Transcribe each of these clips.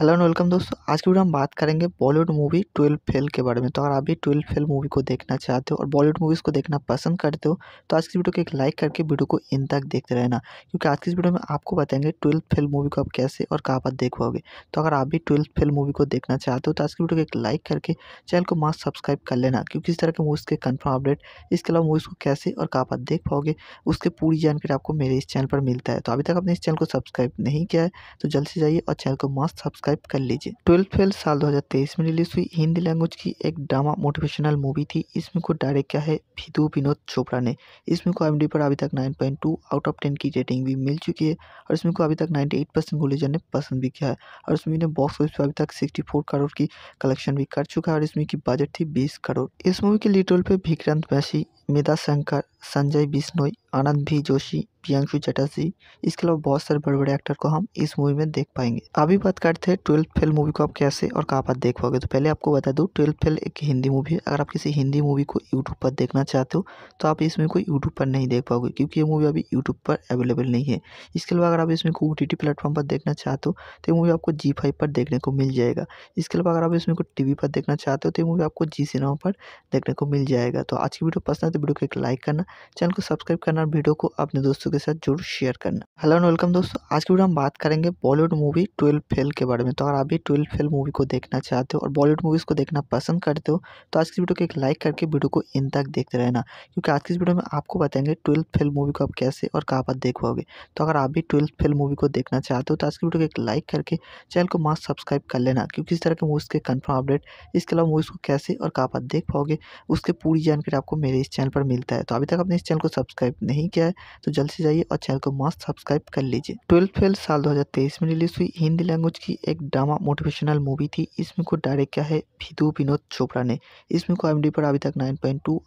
hello and welcome दोस्तों आज की वीडियो हम बात करेंगे बॉलीवुड मूवी ट्वेल्व फेल के बारे में तो अगर आप भी ट्वेल्व फेल मूवी को देखना चाहते हो और बॉलीवुड मूवीज़ को देखना पसंद करते हो तो आज की वीडियो को एक लाइक करके वीडियो को इन तक देखते रहना क्योंकि आज की इस वीडियो में आपको बताएंगे ट्वेल्थ फेल मूवी को आप कैसे और कहाँ पर पाओगे तो अगर आप भी ट्वेल्थ फेल मूवी को देखना चाहते हो तो आज की वीडियो को एक लाइक करके चैनल को मास्क सब्सक्राइब कर लेना क्योंकि इस तरह के मूवीज़ के कन्फर्म अपडेट इसके अलावा मूवीज़ को कैसे और कहाँ पर देख पाओगे उसके पूरी जानकारी आपको मेरे इस चैनल पर मिलता है तो अभी तक आपने इस चैनल को सब्सक्राइब नहीं किया है तो जल्द से जाइए और चैनल को मास्क सब्सक्राइब सब्सक्राइब कर लीजिए ट्वेल्थ फेल साल 2023 में रिलीज हुई हिंदी लैंग्वेज की एक ड्रामा मोटिवेशनल मूवी थी इसमें को डायरेक्ट किया है विधु विनोद चोपड़ा ने इसमें को एम पर अभी तक 9.2 आउट ऑफ 10 की रेटिंग भी मिल चुकी है और इसमें को अभी तक 98 परसेंट गुलेजन ने पसंद भी किया है और इसमें ने बॉक्स ऑफिस पर अभी तक सिक्सटी करोड़ की कलेक्शन भी कर चुका है और इसमें की बजट थी बीस करोड़ इस मूवी के लीड रोल पर विक्रांत मैसी मेधा शंकर संजय बिश्नोई आनंद भी जोशी प्रियांशु चटर्जी इसके अलावा बहुत सारे बड़े बड़े एक्टर को हम इस मूवी में देख पाएंगे अभी बात करते हैं ट्वेल्थ फेल मूवी को आप कैसे और कहाँ पर देख पाओगे तो पहले आपको बता दूँ ट्वेल्थ फेल एक हिंदी मूवी है अगर आप किसी हिंदी मूवी को यूट्यूब पर देखना चाहते हो तो आप इसमें को यूट्यूब पर नहीं देख पाओगे क्योंकि ये मूवी अभी यूट्यूब पर अवेलेबल नहीं है इसके अलावा अगर आप इसमें को ओ टी प्लेटफॉर्म पर देखना चाहते हो तो ये मूवी आपको जी फाइव पर देखने को मिल जाएगा इसके अलावा अगर आप इसमें को टी पर देखना चाहते हो तो ये मूवी आपको जी सिनेमा पर देखने को मिल जाएगा तो आज की वीडियो पसंद है वीडियो को एक लाइक करना चैनल को सब्सक्राइब करना और वीडियो को अपने दोस्तों के साथ जरूर शेयर करना हेलो एंड वेलकम दोस्तों आज की वीडियो हम बात करेंगे बॉलीवुड मूवी ट्वेल्व फेल के बारे में तो अगर आप भी ट्वेल्व फेल मूवी को देखना चाहते हो और बॉलीवुड मूवीज़ को देखना पसंद करते हो तो आज की वीडियो को एक लाइक करके वीडियो को इन तक देखते रहना क्योंकि आज की वीडियो में आपको बताएंगे ट्वेल्थ फेल मूवी को आप कैसे और कहाँ पर देख पाओगे तो अगर आप भी ट्वेल्थ फेल मूवी को देखना चाहते हो तो आज की वीडियो को एक लाइक करके चैनल को मास्क सब्सक्राइब कर लेना क्योंकि इस तरह के मूवीज़ के कन्फर्म अपडेट इसके अलावा मूवीज़ को कैसे और कहाँ पर देख पाओगे उसके पूरी जानकारी आपको मेरे इस चैनल चैनल पर मिलता है तो अभी तक आपने इस चैनल को सब्सक्राइब नहीं किया है तो जल्द से जाइए और चैनल को मस्त सब्सक्राइब कर लीजिए ट्वेल्थ फेल साल 2023 में रिलीज हुई हिंदी लैंग्वेज की एक ड्रामा मोटिवेशनल मूवी थी इसमें को डायरेक्ट किया है विधु विनोद चोपड़ा ने इसमें को एम पर अभी तक नाइन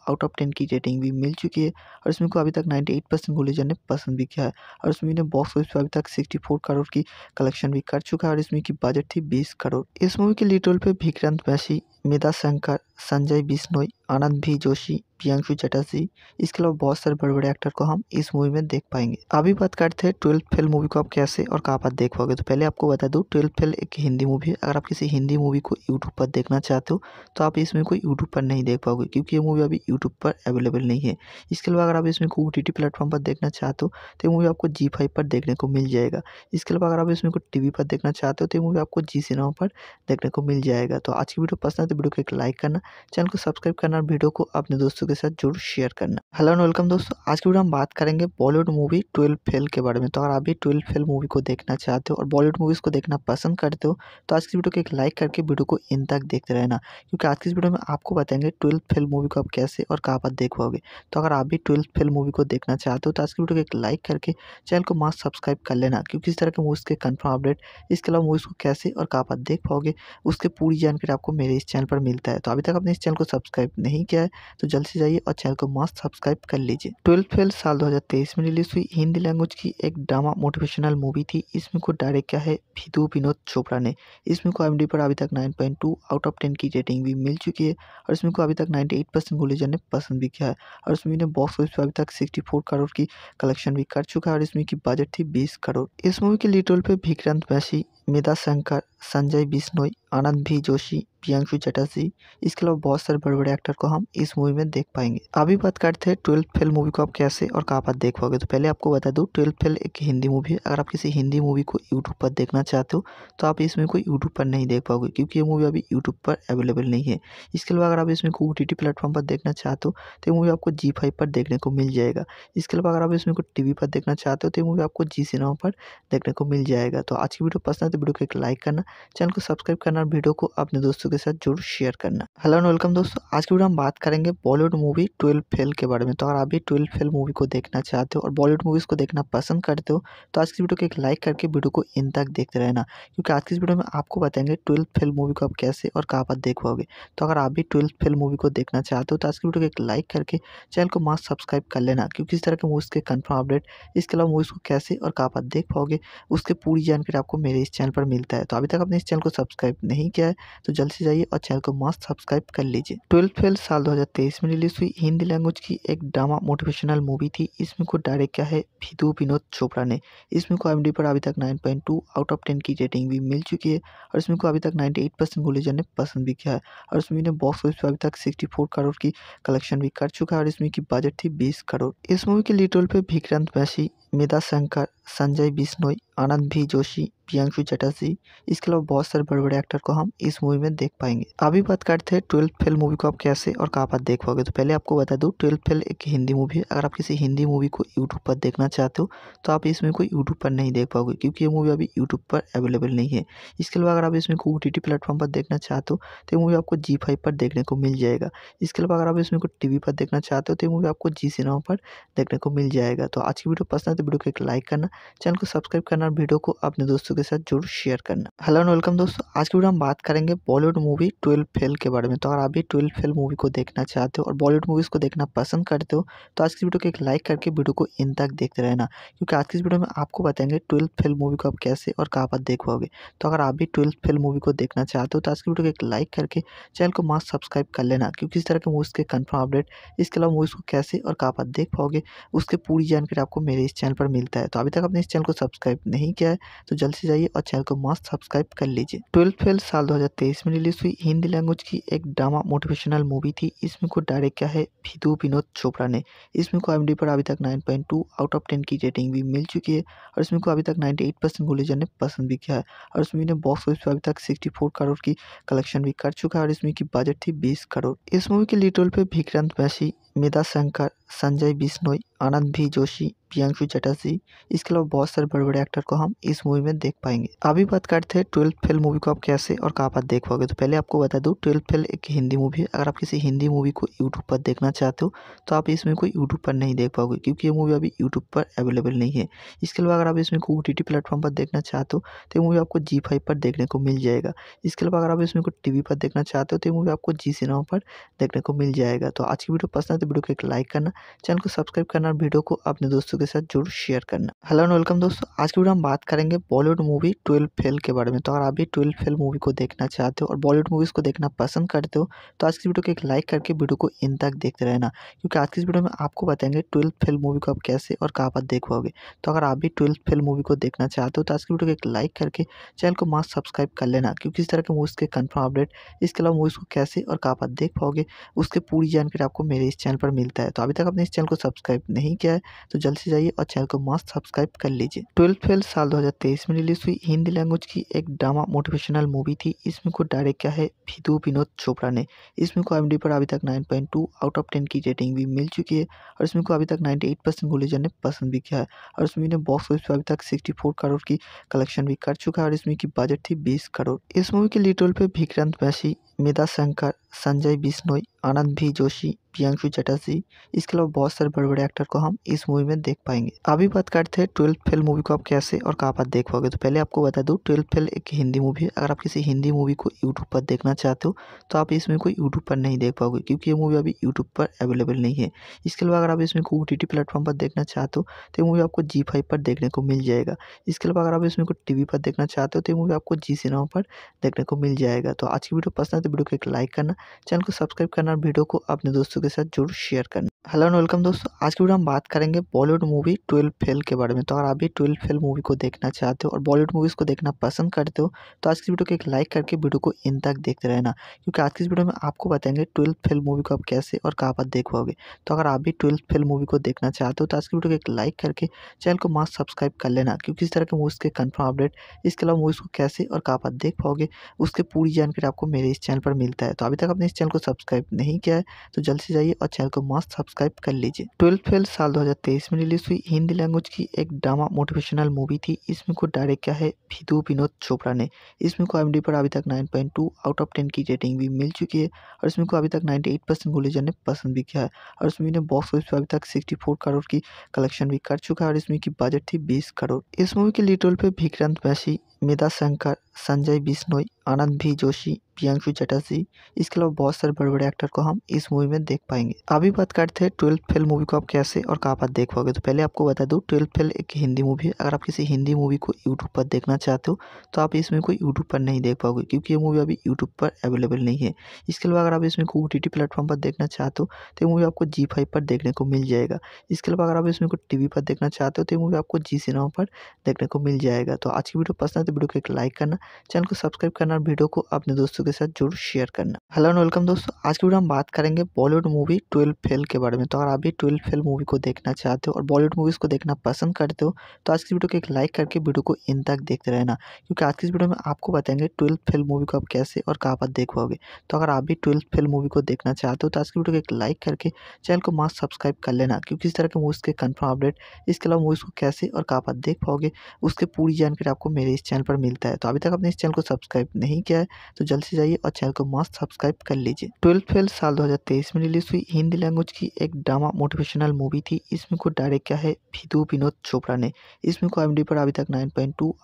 आउट ऑफ टेन की रेटिंग भी मिल चुकी है और इसमें को अभी तक नाइन्टी परसेंट ने पसंद भी किया है और इसमें बॉक्स ऑफिस पर अभी तक सिक्सटी करोड़ की कलेक्शन भी कर चुका है और इसमें की बजट थी बीस करोड़ इस मूवी के लीड रोल पर विक्रांत वैसी मेधा शंकर संजय बिश्नोई आनंद भी जोशी प्रियांशु चटर्जी इसके अलावा बहुत सारे बड़े बड़े एक्टर को हम इस मूवी में देख पाएंगे अभी बात करते हैं ट्वेल्थ फेल मूवी को आप कैसे और कहाँ पर देख पाओगे तो पहले आपको बता दूँ ट्वेल्थ फेल एक हिंदी मूवी है अगर आप किसी हिंदी मूवी को यूट्यूब पर देखना चाहते हो तो आप इसमें कोई यूट्यूब पर नहीं देख पाओगे क्योंकि ये मूवी अभी यूट्यूब पर अवेलेबल नहीं है इसके अलावा अगर आप इसमें को ओ टी प्लेटफॉर्म पर देखना चाहते हो तो ये मूवी आपको जी फाइव पर देखने को मिल जाएगा इसके अलावा अगर आप इसमें को टी पर देखना चाहते हो तो ये मूवी आपको जी सिनेमा पर देखने को मिल जाएगा तो आज की वीडियो पसंद तो वीडियो को एक लाइक करना चैनल को सब्सक्राइब करना और वीडियो को अपने दोस्तों के साथ जरूर शेयर करना हेलो एंड वेलकम दोस्तों आज की वीडियो हम बात करेंगे बॉलीवुड मूवी ट्वेल्व फेल के बारे में तो अगर आप भी ट्वेल्व फेल मूवी को देखना चाहते हो और बॉलीवुड मूवीज़ को देखना पसंद करते हो तो आज की वीडियो को एक लाइक करके वीडियो को इन तक देखते रहना क्योंकि आज की इस वीडियो में आपको बताएंगे ट्वेल्थ फेल मूवी को आप कैसे और कहाँ पर देख पाओगे तो अगर आप भी ट्वेल्थ फेल मूवी को देखना चाहते हो तो आज की वीडियो को एक लाइक करके चैनल को मस्त सब्सक्राइब कर लेना क्योंकि इस तरह के मूवीज़ के कन्फर्म अपडेट इसके अलावा मूवीज़ को कैसे और कहाँ पर देख पाओगे उसके पूरी जानकारी आपको मेरे इस चैनल चैनल पर मिलता है तो अभी तक आपने इस चैनल को सब्सक्राइब नहीं किया है तो जल्द से जाइए और चैनल को मस्त सब्सक्राइब कर लीजिए ट्वेल्थ फेल साल 2023 में रिलीज हुई हिंदी लैंग्वेज की एक ड्रामा मोटिवेशनल मूवी थी इसमें को डायरेक्ट किया है विधु विनोद चोपड़ा ने इसमें को एम पर अभी तक नाइन आउट ऑफ टेन की रेटिंग भी मिल चुकी है और इसमें को अभी तक नाइन्टी एट ने पसंद भी किया है और इसमें ने बॉक्स ऑफिस पर अभी तक सिक्सटी करोड़ की कलेक्शन भी कर चुका है और इसमें की बजट थी बीस करोड़ इस मूवी के लिटोल पर विक्रांत बैसी मेधा शंकर संजय बिश्नोई आनंद भी जोशी प्रियांशु चटर्जी इसके अलावा बहुत सारे बड़े बड़े एक्टर को हम इस मूवी में देख पाएंगे अभी बात करते हैं ट्वेल्थ फेल मूवी को आप कैसे और कहाँ पर देख पाओगे तो पहले आपको बता दूँ ट्वेल्थ फेल एक हिंदी मूवी है अगर आप किसी हिंदी मूवी को यूट्यूब पर देखना चाहते हो तो आप इसमें कोई यूट्यूब पर नहीं देख पाओगे क्योंकि ये मूवी अभी यूट्यूब पर अवेलेबल नहीं है इसके अलावा अगर आप इसमें को ओ टी प्लेटफॉर्म पर देखना चाहते हो तो ये मूवी आपको जी फाइव पर देखने को मिल जाएगा इसके अलावा अगर आप इसमें को टी पर देखना चाहते हो तो ये मूवी आपको जी सिनेमा पर देखने को मिल जाएगा तो आज की वीडियो पसंद है तो वीडियो को एक लाइक करना चैनल को सब्सक्राइब करना और वीडियो को अपने दोस्तों के साथ जरूर शेयर करना हेलो एंड वेलकम दोस्तों आज की वीडियो हम बात करेंगे बॉलीवुड मूवी ट्वेल्व फेल के बारे में तो अगर आप भी ट्वेल्व फेल मूवी को देखना चाहते हो और बॉलीवुड मूवीज़ को देखना पसंद करते हो तो आज की वीडियो को एक लाइक करके वीडियो को इन तक देखते रहना क्योंकि आज की इस वीडियो में आपको बताएंगे ट्वेल्थ फेल मूवी को आप कैसे और कहाँ पर देख पाओगे तो अगर आप भी ट्वेल्थ फेल मूवी को देखना चाहते हो तो आज की वीडियो को एक लाइक करके चैनल को मास्क सब्सक्राइब कर लेना क्योंकि इस तरह के मूवीज़ के कन्फर्म अपडेट इसके अलावा मूवीज़ को कैसे और कहाँ पर देख पाओगे उसके पूरी जानकारी आपको मेरे इस चैनल पर मिलता है तो अभी तक आपने इस चैनल को सब्सक्राइब नहीं किया है तो जल्द से नीचे जाइए और चैनल को मस्त सब्सक्राइब कर लीजिए ट्वेल्थ फेल साल 2023 में रिलीज हुई हिंदी लैंग्वेज की एक ड्रामा मोटिवेशनल मूवी थी इसमें को डायरेक्ट किया है विधु विनोद चोपड़ा ने इसमें को एम पर अभी तक 9.2 आउट ऑफ 10 की रेटिंग भी मिल चुकी है और इसमें को अभी तक नाइन्टी एट ने पसंद भी किया है और इसमें बॉक्स ऑफिस पर अभी तक सिक्सटी करोड़ की कलेक्शन भी कर चुका है और इसमें की बजट थी बीस करोड़ इस मूवी के लिटोल रोल पर विक्रांत मैसी मेधा शंकर संजय बिश्नोई आनंद भी जोशी प्रियांशु चटर्जी इसके अलावा बहुत सारे बड़े बड़े एक्टर को हम इस मूवी में देख पाएंगे अभी बात करते हैं ट्वेल्थ फेल मूवी को आप कैसे और कहाँ पर देख पाओगे तो पहले आपको बता दूँ ट्वेल्थ फेल एक हिंदी मूवी है अगर आप किसी हिंदी मूवी को यूट्यूब पर देखना चाहते हो तो आप इसमें को यूट्यूब पर नहीं देख पाओगे क्योंकि ये मूवी अभी यूट्यूब पर अवेलेबल नहीं है इसके अलावा अगर आप इसमें को ओ टी प्लेटफॉर्म पर देखना चाहते हो तो ये मूवी आपको जी फाइव पर देखने को मिल जाएगा इसके अलावा अगर आप इसमें को टी पर देखना चाहते हो तो ये मूवी आपको जी सिनेमा पर देखने को मिल जाएगा तो आज की वीडियो पसंद है तो वीडियो को एक लाइक करना चैनल को सब्सक्राइब करना और वीडियो को अपने दोस्तों दोस्तों के साथ जरूर शेयर करना हेलो एंड वेलकम दोस्तों आज की वीडियो हम बात करेंगे बॉलीवुड मूवी ट्वेल्व फेल के बारे में तो अगर आप भी ट्वेल्व फेल मूवी को देखना चाहते हो और बॉलीवुड मूवीज़ को देखना पसंद करते हो तो आज की वीडियो को एक लाइक करके वीडियो को इन तक देखते रहना क्योंकि आज की वीडियो में आपको बताएंगे ट्वेल्थ फेल मूवी को आप कैसे और कहाँ पर देख पाओगे तो अगर आप भी ट्वेल्थ फेल मूवी को देखना चाहते हो तो आज की वीडियो को एक लाइक करके चैनल को मास्क सब्सक्राइब कर लेना क्योंकि इस तरह के मूवीज़ के कन्फर्म अपडेट इसके अलावा मूवीज़ को कैसे और कहाँ पर देख पाओगे उसके पूरी जानकारी आपको मेरे इस चैनल पर मिलता है तो अभी तक आपने इस चैनल को सब्सक्राइब नहीं किया है तो जल्द से से जाइए और चैनल को मस्त सब्सक्राइब कर लीजिए ट्वेल्थ फेल साल 2023 में रिलीज हुई हिंदी लैंग्वेज की एक ड्रामा मोटिवेशनल मूवी थी इसमें को डायरेक्ट किया है विदु विनोद चोपड़ा ने इसमें को एम पर अभी तक 9.2 आउट ऑफ 10 की रेटिंग भी मिल चुकी है और इसमें को अभी तक एट परसेंट ने पसंद भी किया है और इसमें ने बॉक्स ऑफिस पर अभी तक सिक्सटी करोड़ की कलेक्शन भी कर चुका है और इसमें की बजट थी बीस करोड़ इस मूवी के लीड रोल पर विक्रांत मैसी मेधा शंकर संजय बिश्नोई आनंद भी जोशी प्रियांशु चटर्जी इसके अलावा बहुत सारे बड़े बड़े एक्टर को हम इस मूवी में देख पाएंगे अभी बात करते हैं ट्वेल्थ फेल मूवी को आप कैसे और कहाँ पर देख पाओगे तो पहले आपको बता दूँ ट्वेल्थ फेल एक हिंदी मूवी है अगर आप किसी हिंदी मूवी को यूट्यूब पर देखना चाहते हो तो आप इसमें कोई यूट्यूब पर नहीं देख पाओगे क्योंकि ये मूवी अभी यूट्यूब पर अवेलेबल नहीं है इसके अलावा अगर आप इसमें को ओ टी प्लेटफॉर्म पर देखना चाहते हो तो ये मूवी आपको जी फाइव पर देखने को मिल जाएगा इसके अलावा अगर आप इसमें को टी पर देखना चाहते हो तो ये मूवी आपको जी सिनेमा पर देखने को मिल जाएगा तो आज की वीडियो पसंद तो वीडियो को एक लाइक करना चैनल को सब्सक्राइब करना और वीडियो को अपने दोस्तों के साथ जरूर शेयर करना हेलो एंड वेलकम दोस्तों आज की वीडियो हम बात करेंगे बॉलीवुड मूवी ट्वेल्व फेल के बारे में तो अगर आप भी ट्वेल्व फेल मूवी को देखना चाहते हो और बॉलीवुड मूवीज़ को देखना पसंद करते हो तो आज की वीडियो को एक लाइक करके वीडियो को इन तक देखते रहना क्योंकि आज की इस वीडियो में आपको बताएंगे ट्वेल्थ फेल मूवी को आप कैसे और कहाँ पर देख पाओगे तो अगर आप भी ट्वेल्थ फेल मूवी को देखना चाहते हो तो आज की वीडियो को एक लाइक करके चैनल को मास्क सब्सक्राइब कर लेना क्योंकि इस तरह के मूवीज़ के कन्फर्म अपडेट इसके अलावा मूवीज़ को कैसे और कहाँ पर देख पाओगे उसके पूरी जानकारी आपको मेरे इस चैनल चैनल पर मिलता है तो अभी तक आपने इस चैनल को सब्सक्राइब नहीं किया है तो जल्द से जाइए और चैनल को मस्त सब्सक्राइब कर लीजिए ट्वेल्थ फेल साल 2023 में रिलीज हुई हिंदी लैंग्वेज की एक ड्रामा मोटिवेशनल मूवी थी इसमें को डायरेक्ट किया है विधु विनोद चोपड़ा ने इसमें को एम पर अभी तक नाइन आउट ऑफ टेन की रेटिंग भी मिल चुकी है और इसमें को अभी तक नाइन्टी एट परसेंट ने पसंद भी किया है और इसमें ने बॉक्स ऑफिस पर अभी तक सिक्सटी करोड़ की कलेक्शन भी कर चुका है और इसमें की बजट थी बीस करोड़ इस मूवी के लिटोल पर विक्रांत मैसी मेधा शंकर संजय बिश्नोई आनंद भी जोशी प्रियांशु चटर्जी इसके अलावा बहुत सारे बड़े बड़े एक्टर को हम इस मूवी में देख पाएंगे अभी बात करते हैं ट्वेल्थ फेल मूवी को आप कैसे और कहाँ पर देख पाओगे तो पहले आपको बता दूँ ट्वेल्थ फेल एक हिंदी मूवी है अगर आप किसी हिंदी मूवी को यूट्यूब पर देखना चाहते हो तो आप इसमें कोई यूट्यूब पर नहीं देख पाओगे क्योंकि ये मूवी अभी यूट्यूब पर अवेलेबल नहीं है इसके अलावा अगर आप इसमें को ओ टी प्लेटफॉर्म पर देखना चाहते हो तो ये मूवी आपको जी फाइव पर देखने को मिल जाएगा इसके अलावा अगर आप इसमें को टी पर देखना चाहते हो तो ये मूवी आपको जी सिनेमा पर देखने को मिल जाएगा तो आज की वीडियो पसंद है तो वीडियो को एक लाइक करना चैनल को सब्सक्राइब करना वीडियो को अपने दोस्तों के साथ जरूर शेयर करना हेलो एंड वेलकम दोस्तों आज की वीडियो हम बात करेंगे बॉलीवुड मूवी ट्वेल्व फेल के बारे में तो अगर आप भी ट्वेल्व फेल मूवी को देखना चाहते हो और बॉलीवुड मूवीज़ को देखना पसंद करते हो तो आज की वीडियो को एक लाइक करके वीडियो को इन तक देखते रहना क्योंकि आज की इस वीडियो में आपको बताएंगे ट्वेल्व फेल मूवी को आप कैसे और कहाँ पर देख पाओगे तो अगर आप भी ट्वेल्व फेल मूवी को देखना चाहते हो तो आज की वीडियो को एक लाइक करके चैनल को मास्क सब्सक्राइब कर लेना क्योंकि इस तरह के मूवीज़ के कन्फर्म अपडेट इसके अलावा मूवीज़ को कैसे और कहाँ पर देख पाओगे उसके पूरी जानकारी आपको मेरे इस चैनल पर मिलता है तो अभी तक आपने इस चैनल को सब्सक्राइब नहीं किया है तो जल्द से जाइए और चैनल को मास्क सब्सक्राइब सब्सक्राइब कर लीजिए ट्वेल्थ फेल साल 2023 में रिलीज हुई हिंदी लैंग्वेज की एक ड्रामा मोटिवेशनल मूवी थी इसमें को डायरेक्ट किया है विधु विनोद चोपड़ा ने इसमें को एम पर अभी तक 9.2 आउट ऑफ 10 की रेटिंग भी मिल चुकी है और इसमें को अभी तक 98 परसेंट गुलेजर ने पसंद भी किया है और इसमें ने बॉक्स ऑफिस पर अभी तक सिक्सटी करोड़ की कलेक्शन भी कर चुका है और इसमें की बजट थी बीस करोड़ इस मूवी के लीड पर विक्रांत मैसी मेधा शंकर संजय बिश्नोई आनंद भी जोशी प्रियांशु चटर्जी इसके अलावा बहुत सारे बड़े बड़े एक्टर को हम इस मूवी में देख पाएंगे अभी बात करते हैं ट्वेल्थ फेल मूवी को आप कैसे और कहाँ पर देख पाओगे तो पहले आपको बता दूँ ट्वेल्थ फेल एक हिंदी मूवी है अगर आप किसी हिंदी मूवी को यूट्यूब पर देखना चाहते हो तो आप इसमें कोई यूट्यूब पर नहीं देख पाओगे क्योंकि ये मूवी अभी यूट्यूब पर अवेलेबल नहीं है इसके अलावा अगर आप इसमें को ओ प्लेटफॉर्म पर देखना चाहते हो तो ये मूवी आपको जी फाइव पर देखने को मिल जाएगा इसके अलावा अगर आप इसमें को टी पर देखना चाहते हो तो ये मूवी आपको जी सिनेमा पर देखने को मिल जाएगा तो आज की वीडियो पसंद है वीडियो को एक लाइक करना चैनल को सब्सक्राइब करना और वीडियो को अपने दोस्तों के साथ जरूर शेयर करना हेलो एंड वेलकम दोस्तों आज की वीडियो हम बात करेंगे बॉलीवुड मूवी ट्वेल्व फेल के बारे में तो अगर आप भी ट्वेल्व फेल मूवी को देखना चाहते हो और बॉलीवुड मूवीज़ को देखना पसंद करते हो तो आज की वीडियो को एक लाइक करके वीडियो को इन तक देखते रहना क्योंकि आज की वीडियो में आपको बताएंगे ट्वेल्थ फेल मूवी को आप कैसे और कहाँ पर देख पाओगे तो अगर आप भी ट्वेल्थ फेल मूवी को देखना चाहते हो तो आज की वीडियो को एक लाइक करके चैनल को मास्क सब्सक्राइब कर लेना क्योंकि इस तरह के मूवीज़ के कन्फर्म अपडेट इसके अलावा मूवीज़ को कैसे और कहाँ पर देख पाओगे उसके पूरी जानकारी आपको मेरे इस चैनल पर मिलता है तो अभी तक आपने इस चैनल को सब्सक्राइब नहीं किया है तो जल्द से जाइए और चैनल को मस्त सब्सक्राइब कर लीजिए ट्वेल्थ फेल साल 2023 में रिलीज हुई हिंदी लैंग्वेज की एक ड्रामा मोटिवेशनल मूवी थी इसमें को डायरेक्ट किया है विधु विनोद चोपड़ा ने इसमें को एम पर अभी तक नाइन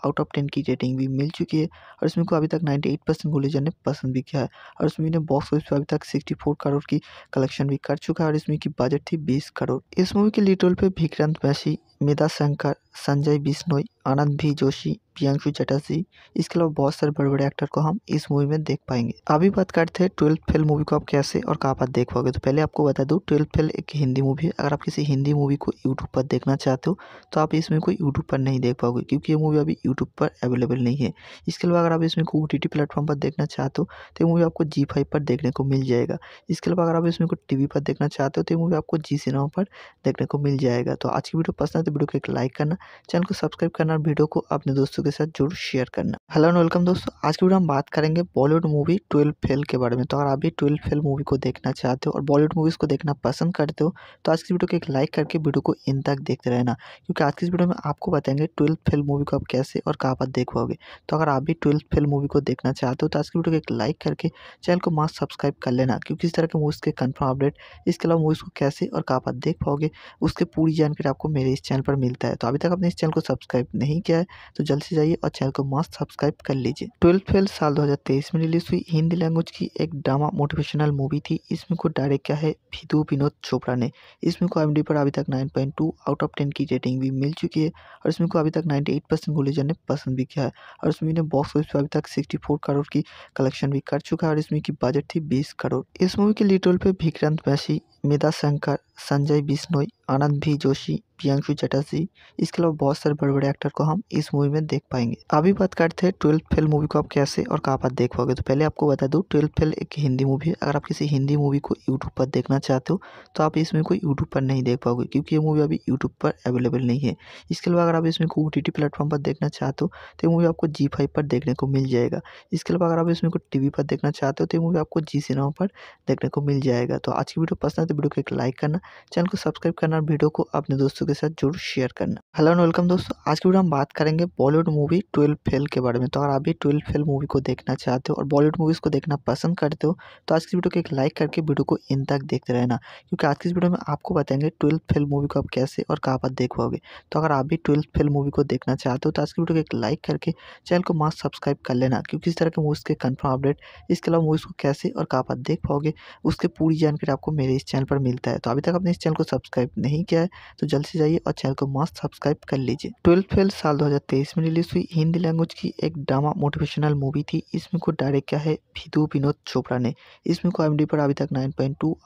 आउट ऑफ टेन की रेटिंग भी मिल चुकी है और इसमें को अभी तक नाइन्टी परसेंट ने पसंद भी किया है और इसमें मूवी ने बॉक्स ऑफिस पर अभी तक सिक्सटी करोड़ की कलेक्शन भी कर चुका है और इसमें की बजट थी बीस करोड़ इस मूवी के लिटोल रोल पर विक्रांत बैसी मेधा शंकर संजय बिश्नोई आनंद भी जोशी प्रियांशु चटर्जी इसके अलावा बहुत सारे बड़े बड़े एक्टर को हम इस मूवी में देख पाएंगे अभी बात करते हैं ट्वेल्थ फेल मूवी को आप कैसे और कहाँ पर देख पाओगे तो पहले आपको बता दूँ ट्वेल्थ फेल एक हिंदी मूवी है अगर आप किसी हिंदी मूवी को यूट्यूब पर देखना चाहते हो तो आप इसमें कोई यूट्यूब पर नहीं देख पाओगे क्योंकि ये मूवी अभी यूट्यूब पर अवेलेबल नहीं है इसके अलावा अगर आप इसमें को ओ टी प्लेटफॉर्म पर देखना चाहते हो तो ये मूवी आपको जी फाइव पर देखने को मिल जाएगा इसके अलावा अगर आप इसमें को टी पर देखना चाहते हो तो ये मूवी आपको जी सिनेमा पर देखने को मिल जाएगा तो आज की वीडियो पसंद है तो वीडियो को एक लाइक करना चैनल को सब्सक्राइब करना और वीडियो को अपने दोस्तों के साथ जरूर शेयर करना हेलो एंड वेलकम दोस्तों आज की वीडियो हम बात करेंगे बॉलीवुड मूवी ट्वेल्व फेल के बारे में तो अगर आप भी ट्वेल्व फेल मूवी को देखना चाहते हो और बॉलीवुड मूवीज़ को देखना पसंद करते हो तो आज की वीडियो को एक लाइक करके वीडियो को इन तक देखते रहना क्योंकि आज की इस वीडियो में आपको बताएंगे ट्वेल्थ फेल मूवी को आप कैसे और कहाँ पर देख पाओगे तो अगर आप भी ट्वेल्थ फेल मूवी को देखना चाहते हो तो आज की वीडियो को एक लाइक करके चैनल को मास्क सब्सक्राइब कर लेना क्योंकि इस तरह के मूवीज़ के कन्फर्म अपडेट इसके अलावा मूवीज़ को कैसे और कहाँ पर देख पाओगे उसके पूरी जानकारी आपको मेरे इस चैनल पर मिलता है तो अभी तक आपने इस चैनल को सब्सक्राइब नहीं किया है तो जल्द से जाइए और चैनल को मस्त सब्सक्राइब कर लीजिए ट्वेल्थ फेल साल 2023 में रिलीज हुई हिंदी लैंग्वेज की एक ड्रामा मोटिवेशनल मूवी थी इसमें को डायरेक्ट किया है विधु विनोद चोपड़ा ने इसमें को एम पर अभी तक 9.2 आउट ऑफ 10 की रेटिंग भी मिल चुकी है और इसमें को अभी तक नाइन्टी एट ने पसंद भी किया है और इसमें ने बॉक्स ऑफिस पर अभी तक सिक्सटी करोड़ की कलेक्शन भी कर चुका है और इसमें की बजट थी बीस करोड़ इस मूवी के लीड पर विक्रांत मैसी मेधा शंकर संजय बिश्नोई आनंद भी जोशी प्रियांशु चटर्जी इसके अलावा बहुत सारे बड़े बड़े एक्टर को हम इस मूवी में देख पाएंगे अभी बात करते हैं ट्वेल्थ फेल मूवी को आप कैसे और कहाँ पर देख पाओगे तो पहले आपको बता दूँ ट्वेल्थ फेल एक हिंदी मूवी है अगर आप किसी हिंदी मूवी को यूट्यूब पर देखना चाहते हो तो आप इसमें कोई यूट्यूब पर नहीं देख पाओगे क्योंकि ये मूवी अभी यूट्यूब पर अवेलेबल नहीं है इसके अलावा अगर आप इसमें को ओ टी प्लेटफॉर्म पर देखना चाहते हो तो ये मूवी आपको जी फाइव पर देखने को मिल जाएगा इसके अलावा अगर आप इसमें को टी पर देखना चाहते हो तो ये मूवी आपको जी सिनेमा पर देखने को मिल जाएगा तो आज की वीडियो पसंद है तो वीडियो को एक लाइक करना चैनल को सब्सक्राइब करना और वीडियो को अपने दोस्तों के साथ जरूर शेयर करना हेलो एंड वेलकम दोस्तों आज की वीडियो हम बात करेंगे बॉलीवुड मूवी ट्वेल्व फेल के बारे में तो अगर आप भी ट्वेल्व फेल मूवी को देखना चाहते हो और बॉलीवुड मूवीज़ को देखना पसंद करते हो तो आज की वीडियो को एक लाइक करके वीडियो को इन तक देखते रहना क्योंकि आज की इस वीडियो में आपको बताएंगे ट्वेल्थ फेल मूवी को आप कैसे और कहाँ पर देख पाओगे तो अगर आप भी ट्वेल्थ फेल मूवी को देखना चाहते हो तो आज की वीडियो को एक लाइक करके चैनल को मास्क सब्सक्राइब कर लेना क्योंकि इस तरह के मूवीज़ के कन्फर्म अपडेट इसके अलावा मूवीज़ को कैसे और कहाँ पर देख पाओगे उसके पूरी जानकारी आपको मेरे इस चैनल पर मिलता है तो अभी तक आपने इस चैनल को सब्सक्राइब नहीं किया है तो जल्द से जाइए और चैनल को मस्त सब्सक्राइब कर लीजिए ट्वेल्थ फेल साल 2023 में रिलीज हुई हिंदी लैंग्वेज की एक ड्रामा मोटिवेशनल मूवी थी इसमें को डायरेक्ट किया है भिदू विनोद चोपड़ा ने इसमें को एम पर अभी तक नाइन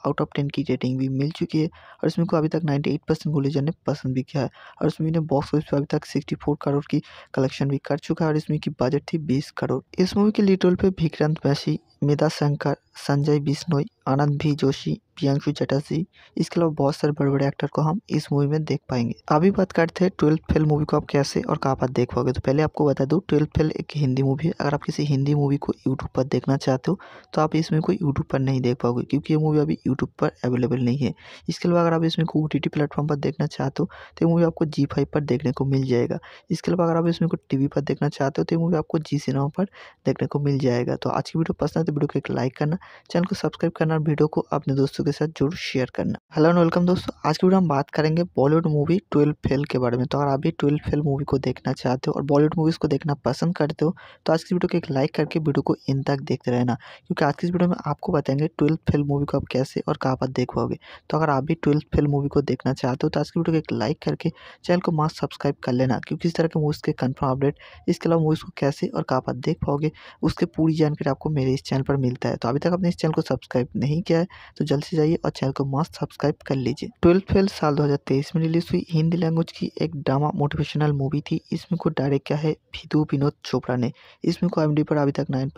आउट ऑफ टेन की रेटिंग भी मिल चुकी है और इसमें को अभी तक नाइन्टी एट ने पसंद भी किया है और इसमें ने बॉक्स ऑफिस पर अभी तक सिक्सटी करोड़ की कलेक्शन भी कर चुका है और इसमें की बजट थी बीस करोड़ इस मूवी के लीड रोल पर विक्रांत मैसी मेधा शंकर संजय बिश्नोई आनंद भी जोशी प्रियांशु चटर्जी इसके अलावा बहुत सारे बड़े बड़े एक्टर को हम इस मूवी में देख पाएंगे अभी बात करते हैं ट्वेल्थ फेल मूवी को आप कैसे और कहाँ पर देख पाओगे तो पहले आपको बता दूँ ट्वेल्थ फेल एक हिंदी मूवी है अगर आप किसी हिंदी मूवी को यूट्यूब पर देखना चाहते हो तो आप इसमें को यूट्यूब पर नहीं देख पाओगे क्योंकि ये मूवी अभी यूट्यूब पर अवेलेबल नहीं है इसके अलावा अगर आप इसमें को ओ टी प्लेटफॉर्म पर देखना चाहते हो तो ये मूवी आपको जी फाइव पर देखने को मिल जाएगा इसके अलावा अगर आप इसमें को टी पर देखना चाहते हो तो ये मूवी आपको जी सिनेमा पर देखने को मिल जाएगा तो आज की वीडियो पसंद है वीडियो को एक लाइक करना चैनल को सब्सक्राइब करना और वीडियो को अपने दोस्तों के साथ जरूर शेयर करना हेलो एंड वेलकम दोस्तों आज की वीडियो हम बात करेंगे बॉलीवुड मूवी ट्वेल्व फेल के बारे में तो अगर आप भी ट्वेल्व फेल मूवी को देखना चाहते हो और बॉलीवुड मूवीज़ को देखना पसंद करते हो तो आज की वीडियो को एक लाइक करके वीडियो को इन तक देखते रहना क्योंकि आज की इस वीडियो में आपको बताएंगे ट्वेल्थ फेल मूवी को आप कैसे और कहाँ पर देख पाओगे तो अगर आप भी ट्वेल्थ फेल मूवी को देखना चाहते हो तो आज की वीडियो को एक लाइक करके चैनल को मास्क सब्सक्राइब कर लेना क्योंकि इस तरह के मूवीज़ के कन्फर्म अपडेट इसके अलावा मूवीज़ को कैसे और कहाँ पर देख पाओगे उसके पूरी जानकारी आपको मेरे इस चैनल पर मिलता है तो अभी तक आपने इस चैनल को सब्सक्राइब नहीं किया है तो जल्द से जाइए और चैनल को मस्त सब्सक्राइब कर लीजिए ट्वेल्थ फेल साल 2023 में रिलीज हुई हिंदी लैंग्वेज की एक ड्रामा मोटिवेशनल मूवी थी इसमें को डायरेक्ट किया है विधु विनोद चोपड़ा ने इसमें को एम पर अभी तक नाइन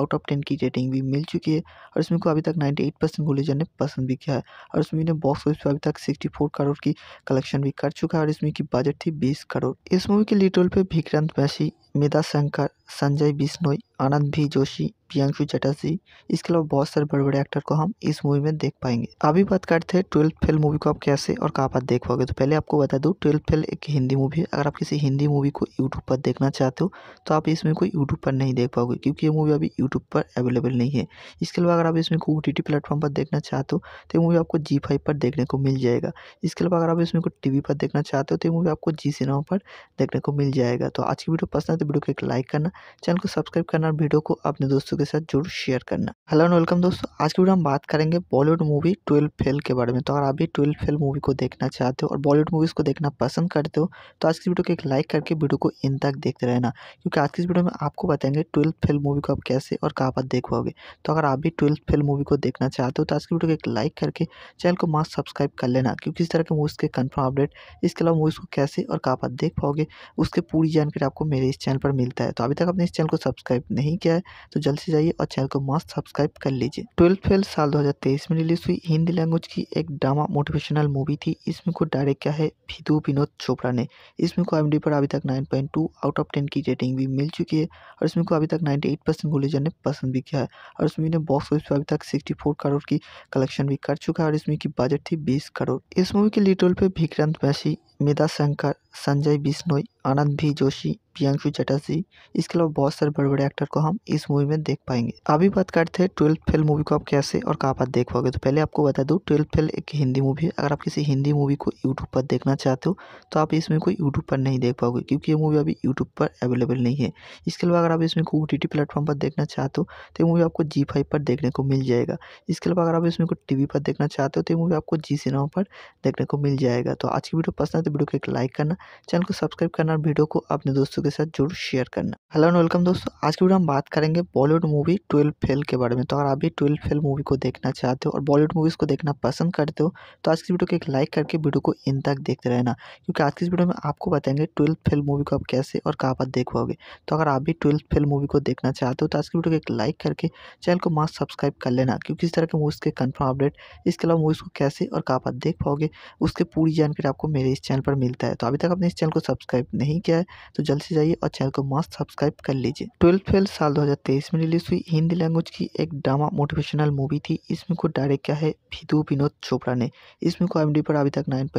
आउट ऑफ टेन की रेटिंग भी मिल चुकी है और इसमें को अभी तक नाइन्टी एट परसेंट ने पसंद भी किया है और इस मूवी ने बॉक्स ऑफिस पर अभी तक सिक्सटी फोर करोड़ की कलेक्शन भी कर चुका है और इसमें की बजट थी बीस करोड़ इस मूवी के लिटोल रोल पर विक्रांत बैसी मेधा शंकर संजय बिश्नोई आनंद भी जोशी प्रियांशु चटर्जी इसके अलावा बहुत सारे बड़े बड़े एक्टर को हम इस मूवी में देख पाएंगे अभी बात करते हैं ट्वेल्थ फेल मूवी को आप कैसे और कहाँ पर देख पाओगे तो पहले आपको बता दूँ ट्वेल्थ फेल एक हिंदी मूवी है अगर आप किसी हिंदी मूवी को यूट्यूब पर देखना चाहते हो तो आप इसमें कोई यूट्यूब पर नहीं देख पाओगे क्योंकि ये मूवी अभी यूट्यूब पर अवेलेबल नहीं है इसके अलावा अगर आप इसमें को ओ टी प्लेटफॉर्म पर देखना चाहते हो तो ये मूवी आपको जी फाइव पर देखने को मिल जाएगा इसके अलावा अगर आप इसमें को टी पर देखना चाहते हो तो ये मूवी आपको जी सिनेमा पर देखने को मिल जाएगा तो आज की वीडियो पसंद है तो वीडियो को एक लाइक करना चैनल को सब्सक्राइब करना वीडियो को अपने दोस्तों के के साथ जरूर शेयर करना हेलो एंड वेलकम दोस्तों आज की वीडियो हम बात करेंगे बॉलीवुड मूवी ट्वेल्व फेल के बारे में तो अगर आप भी ट्वेल्व फेल मूवी को देखना चाहते हो और बॉलीवुड मूवीज़ को देखना पसंद करते हो तो आज की वीडियो को एक लाइक करके वीडियो को इन तक देखते रहना क्योंकि आज की इस वीडियो में आपको बताएंगे ट्वेल्थ फेल मूवी को आप कैसे और कहाँ पर देख पाओगे तो अगर आप भी ट्वेल्थ फेल मूवी को देखना चाहते हो तो आज की वीडियो को एक लाइक करके चैनल को मास्क सब्सक्राइब कर लेना क्योंकि इस तरह के मूवीज़ के कन्फर्म अपडेट इसके अलावा मूवीज़ को कैसे और कहाँ पर देख पाओगे उसके पूरी जानकारी आपको मेरे इस चैनल पर मिलता है तो अभी तक आपने इस चैनल को सब्सक्राइब नहीं किया है तो जल्द से जाइए और चैनल को मस्त सब्सक्राइब कर लीजिए ट्वेल्थ फेल साल 2023 में रिलीज हुई हिंदी लैंग्वेज की एक ड्रामा मोटिवेशनल मूवी थी इसमें को डायरेक्ट किया है विधु विनोद चोपड़ा ने इसमें को एम पर अभी तक नाइन आउट ऑफ टेन की रेटिंग भी मिल चुकी है और इसमें को अभी तक नाइन्टी एट ने पसंद भी किया है और इसमें ने बॉक्स ऑफिस पर अभी तक सिक्सटी करोड़ की कलेक्शन भी कर चुका है और इसमें की बजट थी बीस करोड़ इस मूवी के लीड रोल पर विक्रांत मैसी मेधा शंकर संजय बिश्नोई आनंद भी जोशी प्रियांशु चटर्जी इसके अलावा बहुत सारे बड़े बड़े एक्टर को हम इस मूवी में देख पाएंगे अभी बात करते हैं ट्वेल्थ फेल मूवी को आप कैसे और कहाँ पर देख पाओगे तो पहले आपको बता दूँ ट्वेल्थ फेल एक हिंदी मूवी है अगर आप किसी हिंदी मूवी को यूट्यूब पर देखना चाहते हो तो आप इसमें कोई यूट्यूब पर नहीं देख पाओगे क्योंकि ये मूवी अभी यूट्यूब पर अवेलेबल नहीं है इसके अलावा अगर आप इसमें को ओ टी प्लेटफॉर्म पर देखना चाहते हो तो ये मूवी आपको जी फाइव पर देखने को मिल जाएगा इसके अलावा अगर आप इसमें को टी पर देखना चाहते हो तो ये मूवी आपको जी सिनेमा पर देखने को मिल जाएगा तो आज की वीडियो पसंद तो वीडियो को एक लाइक करना चैनल को सब्सक्राइब करना और वीडियो को अपने दोस्तों के साथ जरूर शेयर करना हेलो एंड वेलकम दोस्तों आज की वीडियो हम बात करेंगे बॉलीवुड मूवी ट्वेल्व फेल के बारे में तो अगर आप भी ट्वेल्व फेल मूवी को देखना चाहते हो और बॉलीवुड मूवीज़ को देखना पसंद करते हो तो आज की वीडियो को एक लाइक करके वीडियो को इन तक देखते रहना क्योंकि आज की वीडियो में आपको बताएंगे ट्वेल्थ फेल मूवी को आप कैसे और कहाँ पर देख पाओगे तो अगर आप भी ट्वेल्थ फेल मूवी को देखना चाहते हो तो आज की वीडियो को एक लाइक करके चैनल को मास्क सब्सक्राइब कर लेना क्योंकि इस तरह के मूवीज़ के कन्फर्म अपडेट इसके अलावा मूवीज़ को कैसे और कहाँ पर देख पाओगे उसके पूरी जानकारी आपको मेरे इस चैनल चैनल पर मिलता है तो अभी तक आपने इस चैनल को सब्सक्राइब नहीं किया है तो जल्द से जाइए और चैनल को मस्त सब्सक्राइब कर लीजिए ट्वेल्थ फेल साल 2023 में रिलीज हुई हिंदी लैंग्वेज की एक ड्रामा मोटिवेशनल मूवी थी इसमें को डायरेक्ट किया है विधु विनोद चोपड़ा ने इसमें को एम पर अभी तक नाइन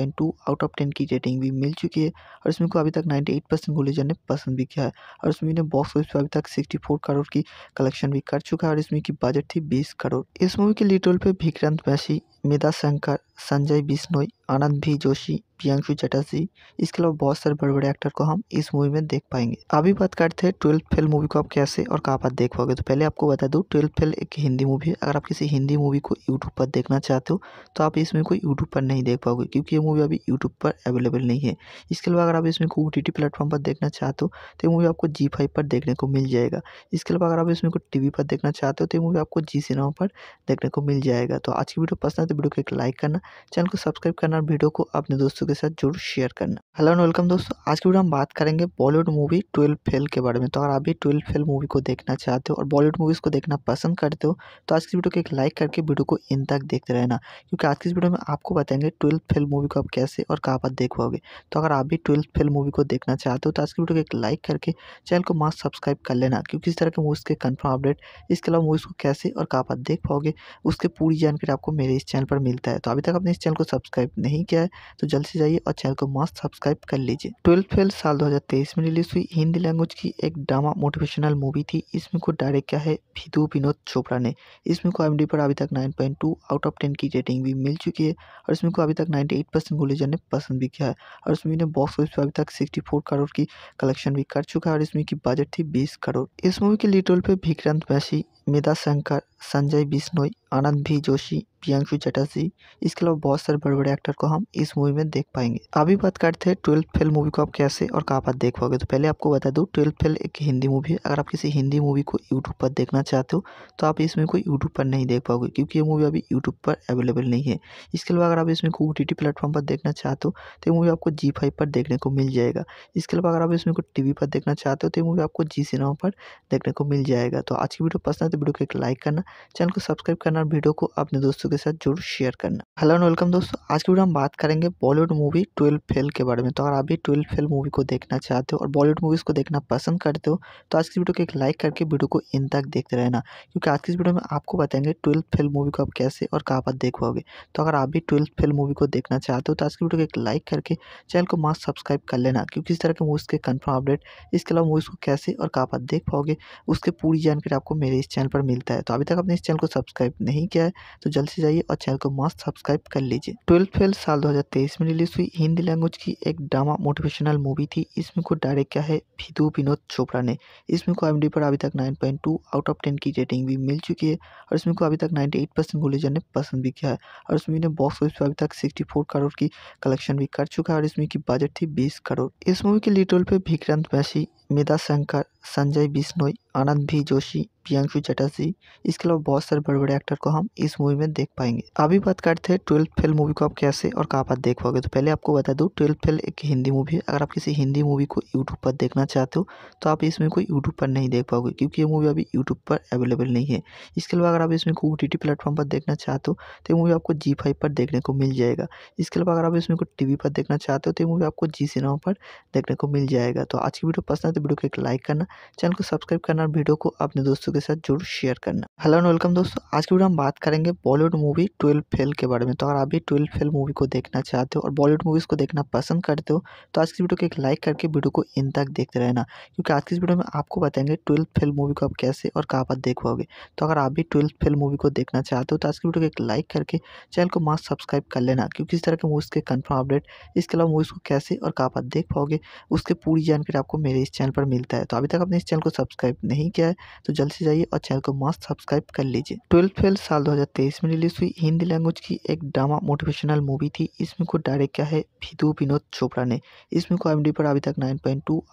आउट ऑफ टेन की रेटिंग भी मिल चुकी है और इसमें को अभी तक नाइन्टी एट ने पसंद भी किया है और इसमें ने बॉक्स ऑफिस पर अभी तक सिक्सटी करोड़ की कलेक्शन भी कर चुका है और इसमें की बजट थी बीस करोड़ इस मूवी के लीड रोल पर विक्रांत वैसी मेधा शंकर संजय बिश्नोई आनंद भी जोशी प्रियांशु चटर्जी इसके अलावा बहुत सारे बड़े बड़े एक्टर को हम इस मूवी में देख पाएंगे अभी बात करते हैं ट्वेल्थ फेल मूवी को आप कैसे और कहाँ पर देख पाओगे तो पहले आपको बता दूँ ट्वेल्थ फेल एक हिंदी मूवी है अगर आप किसी हिंदी मूवी को यूट्यूब पर देखना चाहते हो तो आप इसमें को यूट्यूब पर नहीं देख पाओगे क्योंकि ये मूवी अभी यूट्यूब पर अवेलेबल नहीं है इसके अलावा अगर आप इसमें को ओ प्लेटफॉर्म पर देखना चाहते हो तो ये मूवी आपको जी फाइव पर देखने को मिल जाएगा इसके अलावा अगर आप इसमें को टी पर देखना चाहते हो तो ये मूवी आपको जी सिनेमा पर देखने को मिल जाएगा तो आज की वीडियो पसंद है वीडियो को एक लाइक करना चैनल को सब्सक्राइब करना और वीडियो को अपने दोस्तों के साथ जरूर शेयर करना हेलो एंड वेलकम दोस्तों आज की वीडियो हम बात करेंगे बॉलीवुड मूवी ट्वेल्व फेल के बारे में तो अगर आप भी ट्वेल्व फेल मूवी को देखना चाहते हो और बॉलीवुड मूवीज़ को देखना पसंद करते हो तो आज की वीडियो को एक लाइक करके वीडियो को इन तक देखते रहना क्योंकि आज की वीडियो में आपको बताएंगे ट्वेल्व फेल मूवी को आप कैसे और कहाँ पर देख पाओगे तो अगर आप भी ट्वेल्थ फेल मूवी को देखना चाहते हो तो आज की वीडियो को एक लाइक करके चैनल को मास्क सब्सक्राइब कर लेना क्योंकि इस तरह के मूवीज़ के कन्फर्म अपडेट इसके अलावा मूवीज़ को कैसे और कहाँ पर देख पाओगे उसके पूरी जानकारी आपको मेरे इस चैनल चैनल पर मिलता है तो अभी तक आपने इस चैनल को सब्सक्राइब नहीं किया है तो जल्द से जाइए और चैनल को मस्त सब्सक्राइब कर लीजिए ट्वेल्थ फेल साल 2023 में रिलीज हुई हिंदी लैंग्वेज की एक ड्रामा मोटिवेशनल मूवी थी इसमें को डायरेक्ट किया है विधु विनोद चोपड़ा ने इसमें को एम पर अभी तक नाइन आउट ऑफ टेन की रेटिंग भी मिल चुकी है और इसमें को अभी तक 98 परसेंट ने पसंद भी किया है और इसमें ने बॉक्स ऑफिस पर अभी तक सिक्सटी करोड़ की कलेक्शन भी कर चुका है और इसमें की बजट थी बीस करोड़ इस मूवी के लीड रोल पर विक्रांत बैसी मेधा शंकर संजय बिश्नोई आनंद भी जोशी प्रियांशु चटर्जी इसके अलावा बहुत सारे बड़े बड़े एक्टर को हम इस मूवी में देख पाएंगे अभी बात करते हैं ट्वेल्थ फेल मूवी को आप कैसे और कहाँ पर देख पाओगे तो पहले आपको बता दूँ ट्वेल्थ फेल एक हिंदी मूवी है अगर आप किसी हिंदी मूवी को यूट्यूब पर देखना चाहते हो तो आप इसमें कोई यूट्यूब पर नहीं देख पाओगे क्योंकि ये मूवी अभी यूट्यूब पर अवेलेबल नहीं है इसके अलावा अगर आप इसमें को ओ टी प्लेटफॉर्म पर देखना चाहते हो तो ये मूवी आपको जी फाइव पर देखने को मिल जाएगा इसके अलावा अगर आप इसमें को टी पर देखना चाहते हो तो ये मूवी आपको जी सिनेमा पर देखने को मिल जाएगा तो आज की वीडियो पसंद है तो वीडियो को एक लाइक करना चैनल को सब्सक्राइब करना और वीडियो को अपने दोस्तों के साथ जरूर शेयर करना हेलो एंड वेलकम दोस्तों आज की वीडियो हम बात करेंगे बॉलीवुड मूवी ट्वेल्व फेल के बारे में तो अगर आप भी ट्वेल्व फेल मूवी को देखना चाहते हो और बॉलीवुड मूवीज़ को देखना पसंद करते हो तो आज की वीडियो को एक लाइक करके वीडियो को इन तक देखते रहना क्योंकि आज की इस वीडियो में आपको बताएंगे ट्वेल्थ फेल मूवी को आप कैसे और कहाँ पर देख पाओगे तो अगर आप भी ट्वेल्थ फेल मूवी को देखना चाहते हो तो आज की वीडियो को एक लाइक करके चैनल को मास्क सब्सक्राइब कर लेना क्योंकि इस तरह के मूवीज़ के कन्फर्म अपडेट इसके अलावा मूवीज़ को कैसे और कहाँ पर देख पाओगे उसके पूरी जानकारी आपको मेरे इस चैनल पर मिलता है तो अभी तक तक आपने इस चैनल को सब्सक्राइब नहीं किया है तो जल्द से जाइए और चैनल को मस्त सब्सक्राइब कर लीजिए ट्वेल्थ फेल साल 2023 में रिलीज हुई हिंदी लैंग्वेज की एक ड्रामा मोटिवेशनल मूवी थी इसमें को डायरेक्ट किया है विधु विनोद चोपड़ा ने इसमें को एम पर अभी तक नाइन आउट ऑफ टेन की रेटिंग भी मिल चुकी है और इसमें को अभी तक नाइन्टी एट परसेंट ने पसंद भी किया है और इसमें ने बॉक्स ऑफिस पर अभी तक सिक्सटी करोड़ की कलेक्शन भी कर चुका है और इसमें की बजट थी बीस करोड़ इस मूवी के लीड रोल पर विक्रांत मैसी मेधा शंकर संजय बिश्नोई आनंद भी जोशी प्रियांशु चटर्जी इसके अलावा बहुत सारे बड़े बड़े एक्टर को हम इस मूवी में देख पाएंगे अभी बात करते हैं ट्वेल्थ फेल मूवी को आप कैसे और कहाँ पर देख पाओगे तो पहले आपको बता दूँ ट्वेल्थ फेल एक हिंदी मूवी है अगर आप किसी हिंदी मूवी को यूट्यूब पर देखना चाहते हो तो आप इसमें कोई यूट्यूब पर नहीं देख पाओगे क्योंकि ये मूवी अभी यूट्यूब पर अवेलेबल नहीं है इसके अलावा अगर आप इसमें को ओ टी प्लेटफॉर्म पर देखना चाहते हो तो ये मूवी आपको जी फाइव पर देखने को मिल जाएगा इसके अलावा अगर आप इसमें को टी पर देखना चाहते हो तो ये मूवी आपको जी सिनेमा पर देखने को मिल जाएगा तो आज की वीडियो पसंद तो वीडियो को एक लाइक करना चैनल को सब्सक्राइब करना और वीडियो को अपने दोस्तों के साथ जरूर शेयर करना हेलो एंड वेलकम दोस्तों आज की वीडियो हम बात करेंगे बॉलीवुड मूवी ट्वेल्व फेल के बारे में तो अगर आप भी ट्वेल्व फेल मूवी को देखना चाहते हो और बॉलीवुड मूवीज़ को देखना पसंद करते हो तो आज की वीडियो को एक लाइक करके वीडियो को इन तक देखते रहना क्योंकि आज की इस वीडियो में आपको बताएंगे ट्वेल्थ फेल मूवी को आप कैसे और कहाँ पर देखोगे तो अगर आप भी ट्वेल्थ फेल मूवी को देखना चाहते हो तो आज की वीडियो को एक लाइक करके चैनल को मास्क सब्सक्राइब कर लेना क्योंकि इस तरह के मूवीज़ के कन्फर्म अपडेट इसके अलावा मूवीज़ को कैसे और कहाँ पर देख पाओगे उसके पूरी जानकारी आपको मेरे इस चैनल चैनल पर मिलता है तो अभी तक आपने इस चैनल को सब्सक्राइब नहीं किया है तो जल्द से जाइए और चैनल को मस्त सब्सक्राइब कर लीजिए ट्वेल्थ फेल साल 2023 में रिलीज हुई हिंदी लैंग्वेज की एक ड्रामा मोटिवेशनल मूवी थी इसमें को डायरेक्ट किया है विधु विनोद चोपड़ा ने इसमें को एम पर अभी तक नाइन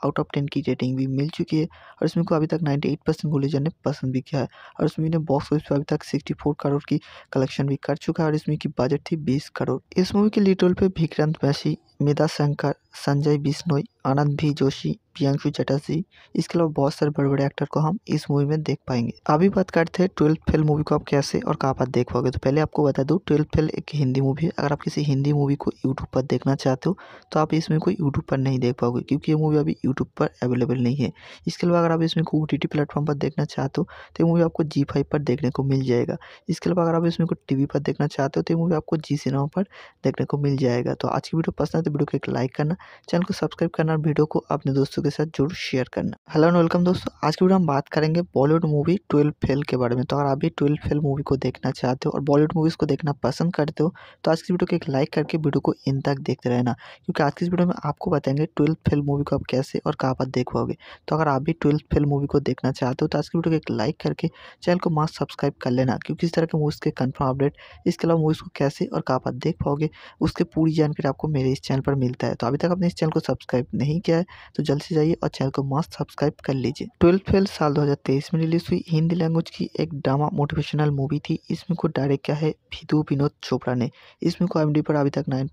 आउट ऑफ टेन की रेटिंग भी मिल चुकी है और इसमें को अभी तक नाइन्टी एट ने पसंद भी किया है और इसमें ने बॉक्स ऑफिस पर अभी तक सिक्सटी करोड़ की कलेक्शन भी कर चुका है और इसमें की बजट थी बीस करोड़ इस मूवी के लीड रोल पर विक्रांत वैसी मेधा शंकर संजय बिश्नोई आनंद भी जोशी प्रियांशु चटर्जी इसके अलावा बहुत सारे बड़े बड़े एक्टर को हम इस मूवी में देख पाएंगे अभी बात करते हैं ट्वेल्थ फेल मूवी को आप कैसे और कहाँ पर देख पाओगे तो पहले आपको बता दूँ ट्वेल्थ फेल एक हिंदी मूवी है अगर आप किसी हिंदी मूवी को यूट्यूब पर देखना चाहते हो तो आप इसमें कोई यूट्यूब पर नहीं देख पाओगे क्योंकि ये मूवी अभी यूट्यूब पर अवेलेबल नहीं है इसके अलावा अगर आप इसमें को ओ टी प्लेटफॉर्म पर देखना चाहते हो तो ये मूवी आपको जी फाइव पर देखने को मिल जाएगा इसके अलावा अगर आप इसमें को टी पर देखना चाहते हो तो ये मूवी आपको जी सिनेमा पर देखने को मिल जाएगा तो आज की वीडियो पसंद है वीडियो को एक लाइक करना चैनल को सब्सक्राइब करना और वीडियो को अपने दोस्तों के साथ जरूर शेयर करना हेलो एंड वेलकम दोस्तों आज की वीडियो हम बात करेंगे बॉलीवुड मूवी ट्वेल्व फेल के बारे में तो अगर आप भी ट्वेल्व फेल मूवी को देखना चाहते हो और बॉलीवुड मूवीज़ को देखना पसंद करते हो तो आज की वीडियो को एक लाइक करके वीडियो को इन तक देखते रहना क्योंकि आज की इस वीडियो में आपको बताएंगे ट्वेल्थ फेल मूवी को आप कैसे और कहाँ पर देख पाओगे तो अगर आप भी ट्वेल्थ फेल मूवी को देखना चाहते हो तो आज की वीडियो को एक लाइक करके चैनल को मास्क सब्सक्राइब कर लेना क्योंकि इस तरह के मूवीज़ के कन्फर्म अपडेट इसके अलावा मूवीज़ को कैसे और कहाँ पर देख पाओगे उसके पूरी जानकारी आपको मेरे इस चैनल चैनल पर मिलता है तो अभी तक आपने इस चैनल को सब्सक्राइब नहीं किया है तो जल्द से जाइए और चैनल को मस्त सब्सक्राइब कर लीजिए ट्वेल्थ फेल साल 2023 में रिलीज हुई हिंदी लैंग्वेज की एक ड्रामा मोटिवेशनल मूवी थी इसमें को डायरेक्ट किया है विधु विनोद चोपड़ा ने इसमें को एम पर अभी तक नाइन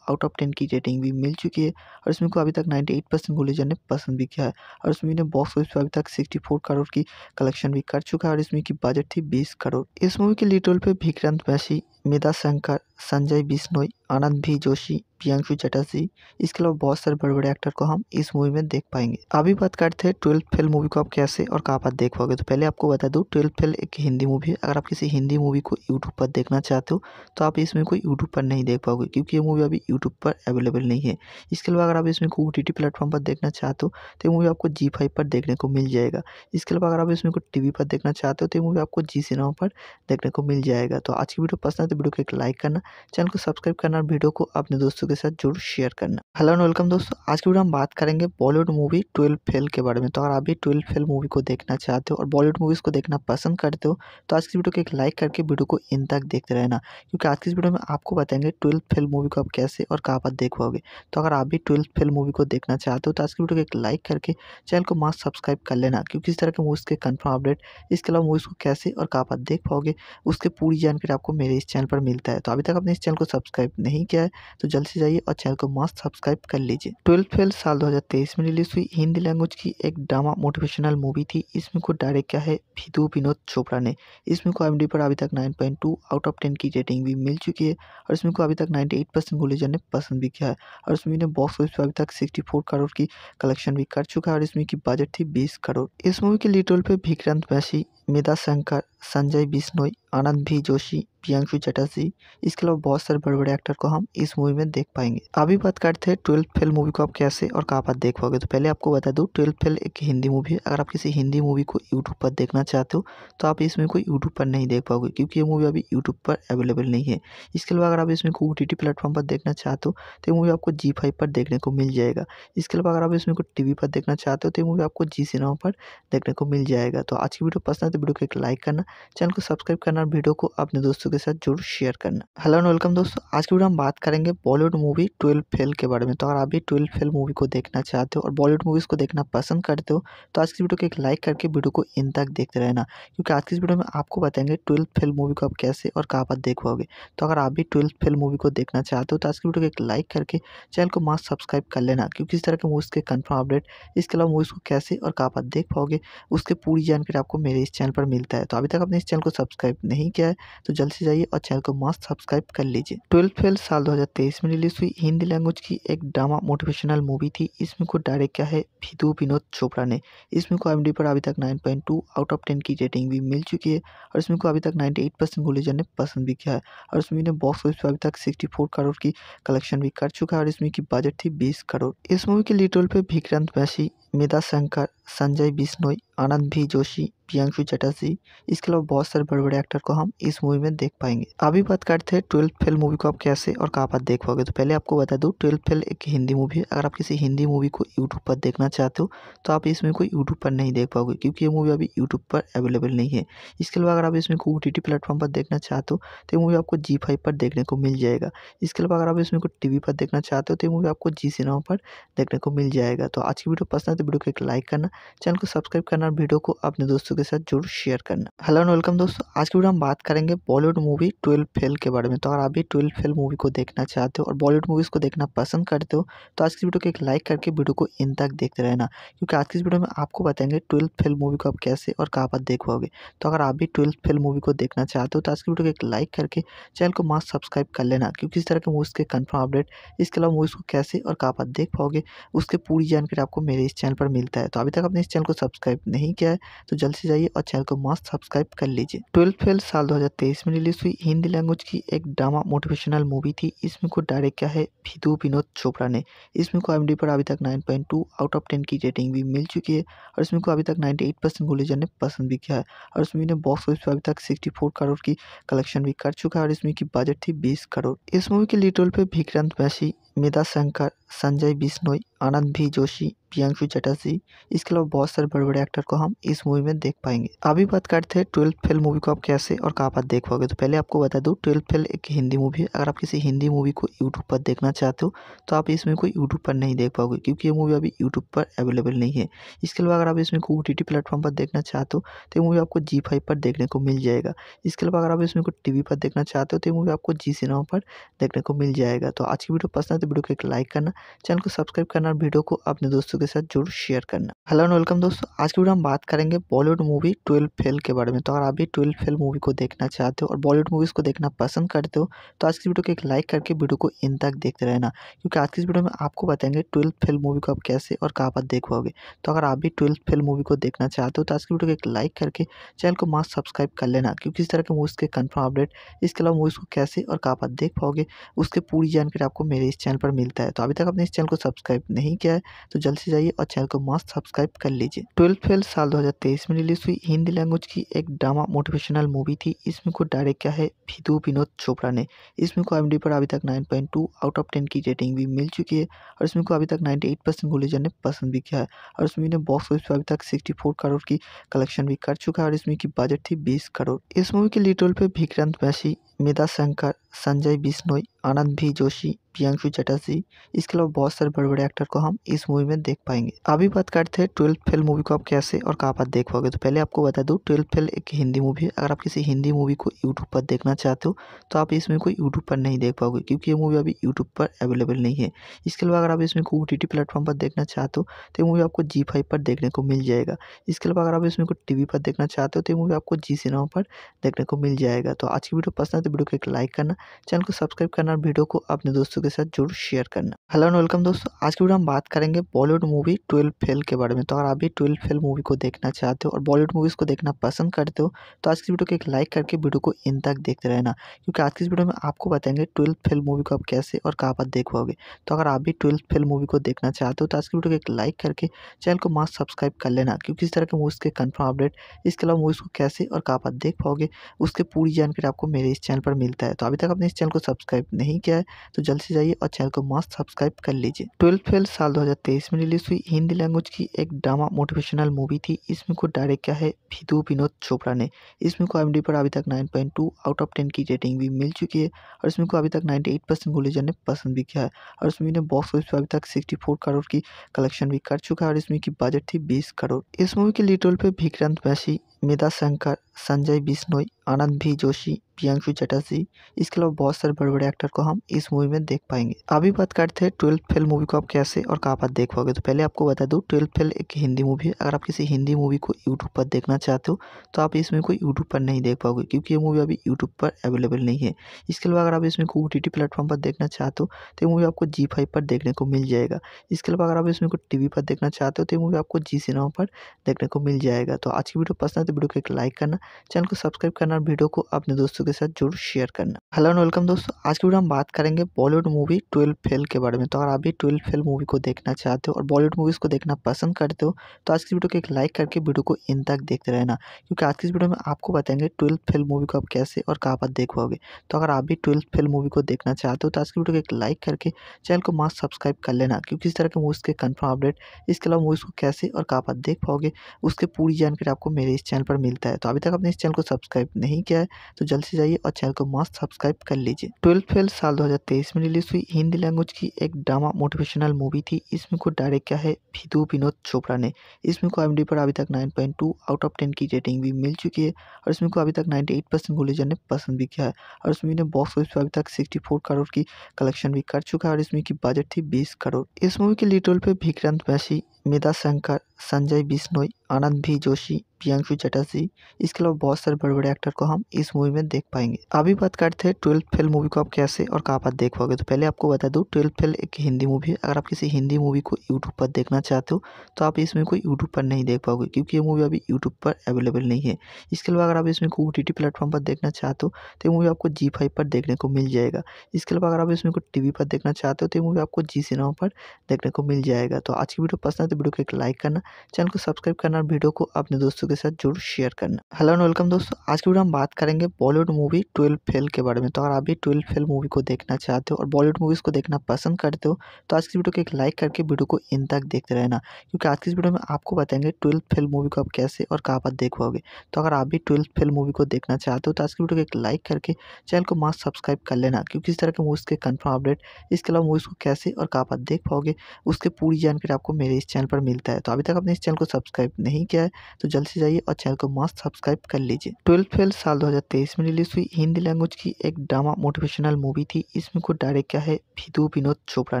आउट ऑफ टेन की रेटिंग भी मिल चुकी है और इसमें को अभी तक नाइन्टी एट ने पसंद भी किया है और इसमें बॉक्स ऑफिस पर अभी तक सिक्सटी करोड़ की कलेक्शन भी कर चुका है और इसमें की बजट थी बीस करोड़ इस मूवी के लिटोल रोल पर विक्रांत बैसी मेधा शंकर संजय बिश्नोई आनंद भी जोशी प्रियांशु चटर्जी इसके अलावा बहुत सारे बड़े बड़े एक्टर को हम इस मूवी में देख पाएंगे अभी बात करते हैं ट्वेल्थ फेल मूवी को आप कैसे और कहाँ पर देख पाओगे तो पहले आपको बता दूँ ट्वेल्थ फेल एक हिंदी मूवी है अगर आप किसी हिंदी मूवी को यूट्यूब पर देखना चाहते हो तो आप इसमें को यूट्यूब पर नहीं देख पाओगे क्योंकि ये मूवी अभी यूट्यूब पर अवेलेबल नहीं है इसके अलावा अगर आप इसमें को ओ टी प्लेटफॉर्म पर देखना चाहते हो तो ये मूवी आपको जी फाइव पर देखने को मिल जाएगा इसके अलावा अगर आप इसमें को टी पर देखना चाहते हो तो ये मूवी आपको जी सिनेमा पर देखने को मिल जाएगा तो आज की वीडियो पसंद है तो वीडियो को एक लाइक करना चैनल को सब्सक्राइब करना वीडियो को अपने दोस्तों दोस्तों के साथ जरूर शेयर करना हेलो एंड वेलकम दोस्तों आज की वीडियो हम बात करेंगे बॉलीवुड मूवी ट्वेल्व फेल के बारे में तो अगर आप भी ट्वेल्व फेल मूवी को देखना चाहते हो और बॉलीवुड मूवीज़ को देखना पसंद करते हो तो आज की वीडियो को एक लाइक करके वीडियो को इन तक देखते रहना क्योंकि आज की इस वीडियो में आपको बताएंगे ट्वेल्थ फेल मूवी को आप कैसे और कहाँ पर देख पाओगे तो अगर आप भी ट्वेल्थ फेल मूवी को देखना चाहते हो तो आज की वीडियो को एक लाइक करके चैनल को मास्क सब्सक्राइब कर लेना क्योंकि इस तरह के मूवीज़ के कन्फर्म अपडेट इसके अलावा मूवीज़ को कैसे और कहाँ पर देख पाओगे उसके पूरी जानकारी आपको मेरे इस चैनल पर मिलता है तो अभी तक आपने इस चैनल को सब्सक्राइब नहीं किया है तो जल्द से से जाइए और चैनल को मस्त सब्सक्राइब कर लीजिए ट्वेल्थ फेल साल 2023 में रिलीज हुई हिंदी लैंग्वेज की एक ड्रामा मोटिवेशनल मूवी थी इसमें को डायरेक्ट किया है विधु विनोद चोपड़ा ने इसमें को एम पर अभी तक नाइन आउट ऑफ टेन की रेटिंग भी मिल चुकी है और इसमें को अभी तक नाइन्टी परसेंट ने पसंद भी किया है और इसमें ने बॉक्स ऑफिस पर अभी तक सिक्सटी करोड़ की कलेक्शन भी कर चुका है और इसमें की बजट थी बीस करोड़ इस मूवी के लिटोल पर विक्रांत मैसी मेधा शंकर संजय बिश्नोई आनंद भी जोशी प्रियांशु चटर्जी इसके अलावा बहुत सारे बड़े बड़े एक्टर को हम इस मूवी में देख पाएंगे अभी बात करते हैं ट्वेल्थ फेल मूवी को आप कैसे और कहाँ पर देख पाओगे तो पहले आपको बता दूँ ट्वेल्थ फेल एक हिंदी मूवी है अगर आप किसी हिंदी मूवी को यूट्यूब पर देखना चाहते हो तो आप इसमें कोई यूट्यूब पर नहीं देख पाओगे क्योंकि ये मूवी अभी यूट्यूब पर अवेलेबल नहीं है इसके अलावा अगर आप इसमें को ओ टी प्लेटफॉर्म पर देखना चाहते हो तो ये मूवी आपको जी फाइव पर देखने को मिल जाएगा इसके अलावा अगर आप इसमें को टी पर देखना चाहते हो तो ये मूवी आपको जी सिनेमा पर देखने को मिल जाएगा तो आज की वीडियो पसंद है तो वीडियो को एक लाइक करना चैनल को सब्सक्राइब करना और वीडियो को अपने दोस्तों के साथ जरूर शेयर करना हेलो एंड वेलकम दोस्तों आज की वीडियो हम बात करेंगे बॉलीवुड मूवी ट्वेल्व फेल के बारे में तो अगर आप भी ट्वेल्व फेल मूवी को देखना चाहते हो और बॉलीवुड मूवीज़ को देखना पसंद करते हो तो आज की वीडियो को एक लाइक करके वीडियो को इन तक देखते रहना क्योंकि आज की वीडियो में आपको बताएंगे ट्वेल्थ फेल मूवी को आप कैसे और कहाँ पर देख पाओगे तो अगर आप भी ट्वेल्थ फेल मूवी को देखना चाहते हो तो आज की वीडियो को एक लाइक करके चैनल को मास्क सब्सक्राइब कर लेना क्योंकि इस तरह के मूवीज़ के कन्फर्म अपडेट इसके अलावा मूवीज़ को कैसे और कहाँ पर देख पाओगे उसके पूरी जानकारी आपको मेरे इस चैनल पर मिलता है तो अभी तक आपने इस चैनल को सब्सक्राइब नहीं किया है तो जल्द से नीचे जाइए और चैनल को मस्त सब्सक्राइब कर लीजिए ट्वेल्थ फेल साल 2023 में रिलीज हुई हिंदी लैंग्वेज की एक ड्रामा मोटिवेशनल मूवी थी इसमें को डायरेक्ट किया है विधु विनोद चोपड़ा ने इसमें को एम पर अभी तक 9.2 आउट ऑफ 10 की रेटिंग भी मिल चुकी है और इसमें को अभी तक नाइन्टी एट ने पसंद भी किया है और इसमें बॉक्स ऑफिस पर अभी तक सिक्सटी करोड़ की कलेक्शन भी कर चुका है और इसमें की बजट थी बीस करोड़ इस मूवी के लीड रोल पर विक्रांत वैसी मेधा शंकर संजय बिश्नोई आनंद भी जोशी प्रियांशु चटर्जी इसके अलावा बहुत सारे बड़े बड़े एक्टर को हम इस मूवी में देख पाएंगे अभी बात करते हैं ट्वेल्थ फेल मूवी को आप कैसे और कहाँ पर देख पाओगे तो पहले आपको बता दूँ ट्वेल्थ फेल एक हिंदी मूवी है अगर आप किसी हिंदी मूवी को यूट्यूब पर देखना चाहते हो तो आप इसमें को यूट्यूब पर नहीं देख पाओगे क्योंकि ये मूवी अभी यूट्यूब पर अवेलेबल नहीं है इसके अलावा अगर आप इसमें को ओ प्लेटफॉर्म पर देखना चाहते हो तो ये मूवी आपको जी फाइव पर देखने को मिल जाएगा इसके अलावा अगर आप इसमें को टी पर देखना चाहते हो तो ये मूवी आपको जी सिनेमा पर देखने को मिल जाएगा तो आज की वीडियो पसंद है तो वीडियो को एक लाइक करना चैनल को सब्सक्राइब करना और वीडियो को अपने दोस्तों के साथ जरूर शेयर करना हेलो एंड वेलकम दोस्तों आज की वीडियो हम बात करेंगे बॉलीवुड मूवी ट्वेल्व फेल के बारे में तो अगर आप भी ट्वेल्व फेल मूवी को देखना चाहते हो और बॉलीवुड मूवीज़ को देखना पसंद करते हो तो आज की वीडियो को एक लाइक करके वीडियो को इन तक देखते रहना क्योंकि आज की इस वीडियो में आपको बताएंगे ट्वेल्थ फेल मूवी को आप कैसे और कहाँ पर देख पाओगे तो अगर आप भी ट्वेल्थ फेल मूवी को देखना चाहते हो तो आज की वीडियो को एक लाइक करके चैनल को मास्क सब्सक्राइब कर लेना क्योंकि इस तरह के मूवीज़ के कन्फर्म अपडेट इसके अलावा मूवीज़ को कैसे और कहाँ पर देख पाओगे उसके पूरी जानकारी आपको मेरे इस चैनल चैनल पर मिलता है तो अभी तक आपने इस चैनल को सब्सक्राइब नहीं किया है तो जल्द से जाइए और चैनल को मस्त सब्सक्राइब कर लीजिए ट्वेल्थ फेल साल 2023 में रिलीज हुई हिंदी लैंग्वेज की एक ड्रामा मोटिवेशनल मूवी थी इसमें को डायरेक्ट किया है विदु विनोद चोपड़ा ने इसमें को एम पर अभी तक नाइन आउट ऑफ टेन की रेटिंग भी मिल चुकी है और इसमें को अभी तक नाइन्टी एट परसेंट ने पसंद भी किया है और इसमें ने बॉक्स ऑफिस पर अभी तक सिक्सटी करोड़ की कलेक्शन भी कर चुका है और इसमें की बजट थी बीस करोड़ इस मूवी के लिटोल रोल पर विक्रांत वैसी मेधा शंकर संजय बिश्नोई आनंद भी जोशी प्रियांशु चटर्जी इसके अलावा बहुत सारे बड़े बड़े एक्टर को हम इस मूवी में देख पाएंगे अभी बात करते हैं ट्वेल्थ फेल मूवी को आप कैसे और कहाँ पर देख पाओगे तो पहले आपको बता दूँ ट्वेल्थ फेल एक हिंदी मूवी है अगर आप किसी हिंदी मूवी को यूट्यूब पर देखना चाहते हो तो आप इसमें को यूट्यूब पर नहीं देख पाओगे क्योंकि ये मूवी अभी यूट्यूब पर अवेलेबल नहीं है इसके अलावा अगर आप इसमें को ओ टी पर देखना चाहते हो तो ये मूवी आपको जी फाइव पर देखने को मिल जाएगा इसके अलावा अगर आप इसमें को टी पर देखना चाहते हो तो ये मूवी आपको जी सिनेमा पर देखने को मिल जाएगा तो आज की वीडियो पसंद तो वीडियो को एक लाइक करना चैनल को सब्सक्राइब करना और वीडियो को अपने दोस्तों के साथ जरूर शेयर करना हेलो एंड वेलकम दोस्तों आज की वीडियो हम बात करेंगे बॉलीवुड मूवी ट्वेल्व फेल के बारे में तो अगर आप भी ट्वेल्व फेल मूवी को देखना चाहते हो और बॉलीवुड मूवीज़ को देखना पसंद करते हो तो आज की वीडियो को एक लाइक करके वीडियो को इन तक देखते रहना क्योंकि आज की इस वीडियो में आपको बताएंगे ट्वेल्थ फेल मूवी को आप कैसे और कहाँ पर देख पाओगे तो अगर आप भी ट्वेल्थ फेल मूवी को देखना चाहते हो तो आज की वीडियो को एक लाइक करके चैनल को मास्क सब्सक्राइब कर लेना क्योंकि इस तरह के मूवीज़ के कन्फर्म अपडेट इसके अलावा मूवीज़ को कैसे और कहाँ पर देख पाओगे उसके पूरी जानकारी आपको मेरे इस चैनल चैनल पर मिलता है तो अभी तक आपने इस चैनल को सब्सक्राइब नहीं किया है तो जल्द से जाइए और चैनल को मस्त सब्सक्राइब कर लीजिए ट्वेल्थ फेल साल 2023 में रिलीज हुई हिंदी लैंग्वेज की एक ड्रामा मोटिवेशनल मूवी थी इसमें को डायरेक्ट किया है विधु विनोद चोपड़ा ने इसमें को एम पर अभी तक नाइन आउट ऑफ टेन की रेटिंग भी मिल चुकी है और इसमें को अभी तक नाइन्टी एट परसेंट ने पसंद भी किया है और इसमें ने बॉक्स ऑफिस पर अभी तक सिक्सटी करोड़ की कलेक्शन भी कर चुका है और इसमें की बजट थी बीस करोड़ इस मूवी के लिटोल पर भिक्रांत मैसी मेधा शंकर संजय बिश्नोई आनंद भी जोशी प्रियांशु चटर्जी इसके अलावा बहुत सारे बड़े बड़े एक्टर को हम इस मूवी में देख पाएंगे अभी बात करते हैं ट्वेल्थ फेल मूवी को आप कैसे और कहाँ पर देख पाओगे तो पहले आपको बता दूँ ट्वेल्थ फेल एक हिंदी मूवी है अगर आप किसी हिंदी मूवी को यूट्यूब पर देखना चाहते हो तो आप इसमें कोई यूट्यूब पर नहीं देख पाओगे क्योंकि ये मूवी अभी यूट्यूब पर अवेलेबल नहीं है इसके अलावा अगर आप इसमें को ओ टी प्लेटफॉर्म पर देखना चाहते हो तो ये मूवी आपको जी फाइव पर देखने को मिल जाएगा इसके अलावा अगर आप इसमें को टी पर देखना चाहते हो तो ये मूवी आपको जी सिनेमा पर देखने को मिल जाएगा तो आज की वीडियो पसंद है तो वीडियो को एक लाइक करना चैनल को सब्सक्राइब करना और वीडियो को अपने दोस्तों के साथ जरूर शेयर करना हेलो एंड वेलकम दोस्तों आज की वीडियो हम बात करेंगे बॉलीवुड मूवी ट्वेल्व फेल के बारे में तो अगर आप भी ट्वेल्व फेल मूवी को देखना चाहते हो और बॉलीवुड मूवीज़ को देखना पसंद करते हो तो आज की वीडियो को एक लाइक करके वीडियो को इन तक देखते रहना क्योंकि आज की इस वीडियो में आपको बताएंगे ट्वेल्थ फेल मूवी को आप कैसे और कहाँ पर देखोगे तो अगर आप भी ट्वेल्थ फेल मूवी को देखना चाहते हो तो आज की वीडियो को एक लाइक करके चैनल को मास्क सब्सक्राइब कर लेना क्योंकि इस तरह के मूवीज़ के कन्फर्म अपडेट इसके अलावा मूवीज़ को कैसे और कहाँ पर देख पाओगे उसके पूरी जानकारी आपको मेरे इस चैनल पर मिलता है तो अभी तक आपने इस चैनल को सब्सक्राइब नहीं किया है तो जल्द से जाइए और चैनल को मस्त सब्सक्राइब कर लीजिए ट्वेल्थ फेल साल 2023 में रिलीज हुई हिंदी लैंग्वेज की एक ड्रामा मोटिवेशनल मूवी थी इसमें को डायरेक्ट किया है भिदु विनोद चोपड़ा ने इसमें को एम पर अभी तक 9.2 आउट ऑफ 10 की रेटिंग भी मिल चुकी है और इसमें को अभी तक नाइन्टी एट ने पसंद भी किया है और इसमें ने बॉक्स ऑफिस पर अभी तक सिक्सटी करोड़ की कलेक्शन भी कर चुका है और इसमें की बजट थी बीस करोड़ इस मूवी के लीड रोल पर विक्रांत मैसी मेधा शंकर संजय बिश्नोई आनंद भी जोशी प्रियांशु चटर्जी इसके अलावा बहुत सारे बड़े बड़े एक्टर को हम इस मूवी में देख पाएंगे अभी बात करते हैं ट्वेल्थ फेल मूवी को आप कैसे और कहाँ पर देख पाओगे तो पहले आपको बता दूँ ट्वेल्थ फेल एक हिंदी मूवी है अगर आप किसी हिंदी मूवी को यूट्यूब पर देखना चाहते हो तो आप इसमें को यूट्यूब पर नहीं देख पाओगे क्योंकि ये मूवी अभी यूट्यूब पर अवेलेबल नहीं है इसके अलावा अगर आप इसमें को ओ टी प्लेटफॉर्म पर देखना चाहते हो तो ये मूवी आपको जी फाइव पर देखने को मिल जाएगा इसके अलावा अगर आप इसमें को टी पर देखना चाहते हो तो ये मूवी आपको जी सिनेमा पर देखने को मिल जाएगा तो आज की वीडियो पसंद है वीडियो को एक लाइक करना चैनल को सब्सक्राइब करना और वीडियो को अपने दोस्तों के साथ जरूर शेयर करना हेलो एंड वेलकम दोस्तों आज की वीडियो हम बात करेंगे बॉलीवुड मूवी ट्वेल्व फेल के बारे में तो अगर आप भी ट्वेल्व फेल मूवी को देखना चाहते हो और बॉलीवुड मूवीज़ को देखना पसंद करते हो तो आज की वीडियो को एक लाइक करके वीडियो को इन तक देखते रहना क्योंकि आज की वीडियो में आपको बताएंगे ट्वेल्थ फेल मूवी को आप कैसे और कहाँ पर देख पाओगे तो अगर आप भी ट्वेल्थ फेल मूवी को देखना चाहते हो तो आज की वीडियो को एक लाइक करके चैनल को मास्क सब्सक्राइब कर लेना क्योंकि इस तरह के मूवीज़ के कन्फर्म अपडेट इसके अलावा मूवीज़ को कैसे और कहाँ पर देख पाओगे उसके पूरी जानकारी आपको मेरे इस चैनल पर मिलता है तो अभी तक आपने इस चैनल को सब्सक्राइब नहीं किया है तो जल्द से जाइए और चैनल को मस्त सब्सक्राइब कर लीजिए ट्वेल्थ फेल साल 2023 में रिलीज हुई हिंदी लैंग्वेज की एक ड्रामा मोटिवेशनल मूवी थी इसमें को डायरेक्ट किया है विधु विनोद चोपड़ा ने इसमें को एम पर अभी तक nine point two out of ten की रेटिंग भी मिल चुकी है और इसमें को अभी तक नाइन्टी एट परसेंट ने पसंद भी किया है और इसमें ने बॉक्स ऑफिस पर अभी तक सिक्सटी फोर करोड़ की कलेक्शन भी कर चुका है और इसमें की बजट थी बीस करोड़ इस मूवी के लिटोल रोल पर विक्रांत वैसी मेधा शंकर संजय बिश्नोई आनंद भी जोशी प्रियांशु चटर्जी इसके अलावा बहुत सारे बड़े बड़े एक्टर को हम इस मूवी में देख पाएंगे अभी बात करते हैं ट्वेल्थ फेल मूवी को आप कैसे और कहाँ पर देख पाओगे तो पहले आपको बता दूँ ट्वेल्थ फेल एक हिंदी मूवी है अगर आप किसी हिंदी मूवी को यूट्यूब पर देखना चाहते हो तो आप इसमें कोई यूट्यूब पर नहीं देख पाओगे क्योंकि ये मूवी अभी यूट्यूब पर अवेलेबल नहीं है इसके अलावा अगर आप इसमें को ओ टी प्लेटफॉर्म पर देखना चाहते हो तो ये मूवी आपको जी फाइव पर देखने को मिल जाएगा इसके अलावा अगर आप इसमें को टी पर देखना चाहते हो तो ये मूवी आपको जी सिनेमा पर देखने को मिल जाएगा तो आज की वीडियो पसंद है तो वीडियो को एक लाइक करना चैनल को सब्सक्राइब करना और वीडियो को अपने दोस्तों के साथ जरूर शेयर करना हेलो एंड वेलकम दोस्तों आज की वीडियो हम बात करेंगे बॉलीवुड मूवी ट्वेल्व फेल के बारे में तो अगर आप भी ट्वेल्व फेल मूवी को देखना चाहते हो और बॉलीवुड मूवीज़ को देखना पसंद करते हो तो आज की वीडियो को एक लाइक करके वीडियो को इन तक देखते रहना क्योंकि आज की इस वीडियो में आपको बताएंगे ट्वेल्थ फेल मूवी को आप कैसे और कहाँ पर देख पाओगे तो अगर आप भी ट्वेल्थ फेल मूवी को देखना चाहते हो तो आज की वीडियो को एक लाइक करके चैनल को मास्क सब्सक्राइब कर लेना क्योंकि इस तरह के मूवीज़ के कन्फर्म अपडेट इसके अलावा मूवीज़ को कैसे और कहाँ पर देख पाओगे उसके पूरी जानकारी आपको मेरे इस चैनल पर मिलता है तो अभी तक आपने इस चैनल को सब्सक्राइब नहीं किया है तो जल्द से जाइए और चैनल को मास्ट सब्सक्राइब कर लीजिए ट्वेल्थ फेल साल 2023 में रिलीज हुई हिंदी लैंग्वेज की एक ड्रामा मोटिवेशनल मूवी थी इसमें को डायरेक्ट किया है विधु विनोद चोपड़ा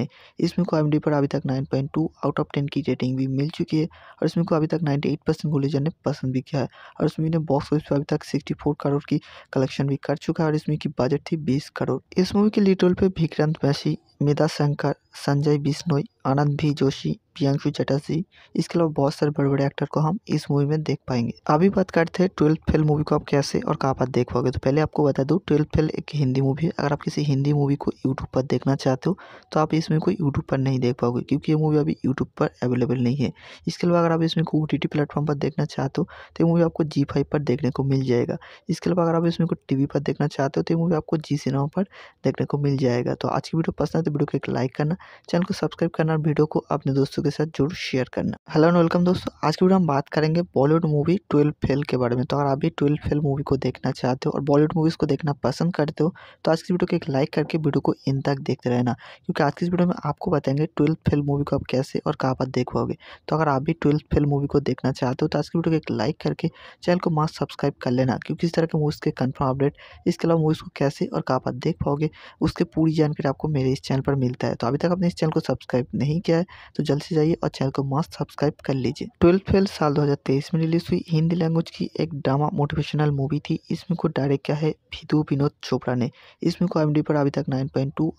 ने इसमें को एम पर अभी तक 9.2 आउट ऑफ 10 की रेटिंग भी मिल चुकी है और इसमें को अभी तक नाइन्टी एट ने पसंद भी किया है और इसमें ने बॉक्स ऑफिस पर अभी तक सिक्सटी करोड़ की कलेक्शन भी कर चुका है और इसमें की बजट थी बीस करोड़ इस मूवी के लीड रोल पर विक्रांत मैसी मेधा शंकर संजय बिश्नोई आनंद भी जोशी प्रियांशु चटर्जी इसके अलावा बहुत सारे बड़े बड़े एक्टर को हम इस मूवी में देख पाएंगे अभी बात करते हैं ट्वेल्थ फेल मूवी को आप कैसे और कहाँ पर देख पाओगे तो पहले आपको बता दूँ ट्वेल्थ फेल एक हिंदी मूवी है अगर आप किसी हिंदी मूवी को यूट्यूब पर देखना चाहते हो तो आप इसमें कोई यूट्यूब पर नहीं देख पाओगे क्योंकि ये मूवी अभी यूट्यूब पर अवेलेबल नहीं है इसके अलावा अगर आप इसमें को ओ टी प्लेटफॉर्म पर देखना चाहते हो तो ये मूवी आपको जी फाइव पर देखने को मिल जाएगा इसके अलावा अगर आप इसमें को टी पर देखना चाहते हो तो ये मूवी आपको जी सिनेमा पर देखने को मिल जाएगा तो आज की वीडियो पसंद है तो वीडियो को एक लाइक करना चैनल को सब्सक्राइब करना और वीडियो को अपने दोस्तों के साथ जरूर शेयर करना हेलो एंड वेलकम दोस्तों आज की वीडियो हम बात करेंगे बॉलीवुड मूवी ट्वेल्व फेल के बारे में तो अगर आप भी ट्वेल्व फेल मूवी को देखना चाहते हो और बॉलीवुड मूवीज़ को देखना पसंद करते हो तो आज की वीडियो को एक लाइक करके वीडियो को इन तक देखते रहना क्योंकि आज की इस वीडियो में आपको बताएंगे ट्वेल्थ फेल मूवी को आप कैसे और कहाँ पर देख पाओगे तो अगर आप भी ट्वेल्थ फेल मूवी को देखना चाहते हो तो आज की वीडियो को एक लाइक करके चैनल को मास्क सब्सक्राइब कर लेना क्योंकि इस तरह के मूवीज़ के कन्फर्म अपडेट इसके अलावा मूवीज़ को कैसे और कहाँ पर देख पाओगे उसके पूरी जानकारी आपको मेरे इस चैनल पर मिलता है तो अभी तक आपने इस चैनल को सब्सक्राइब नहीं किया है तो जल्द से जाइए और चैनल को मस्त सब्सक्राइब कर लीजिए ट्वेल्थ फेल साल 2023 में रिलीज हुई हिंदी लैंग्वेज की एक ड्रामा मोटिवेशनल मूवी थी इसमें को डायरेक्ट किया है विधु विनोद चोपड़ा ने इसमें को एम पर अभी तक नाइन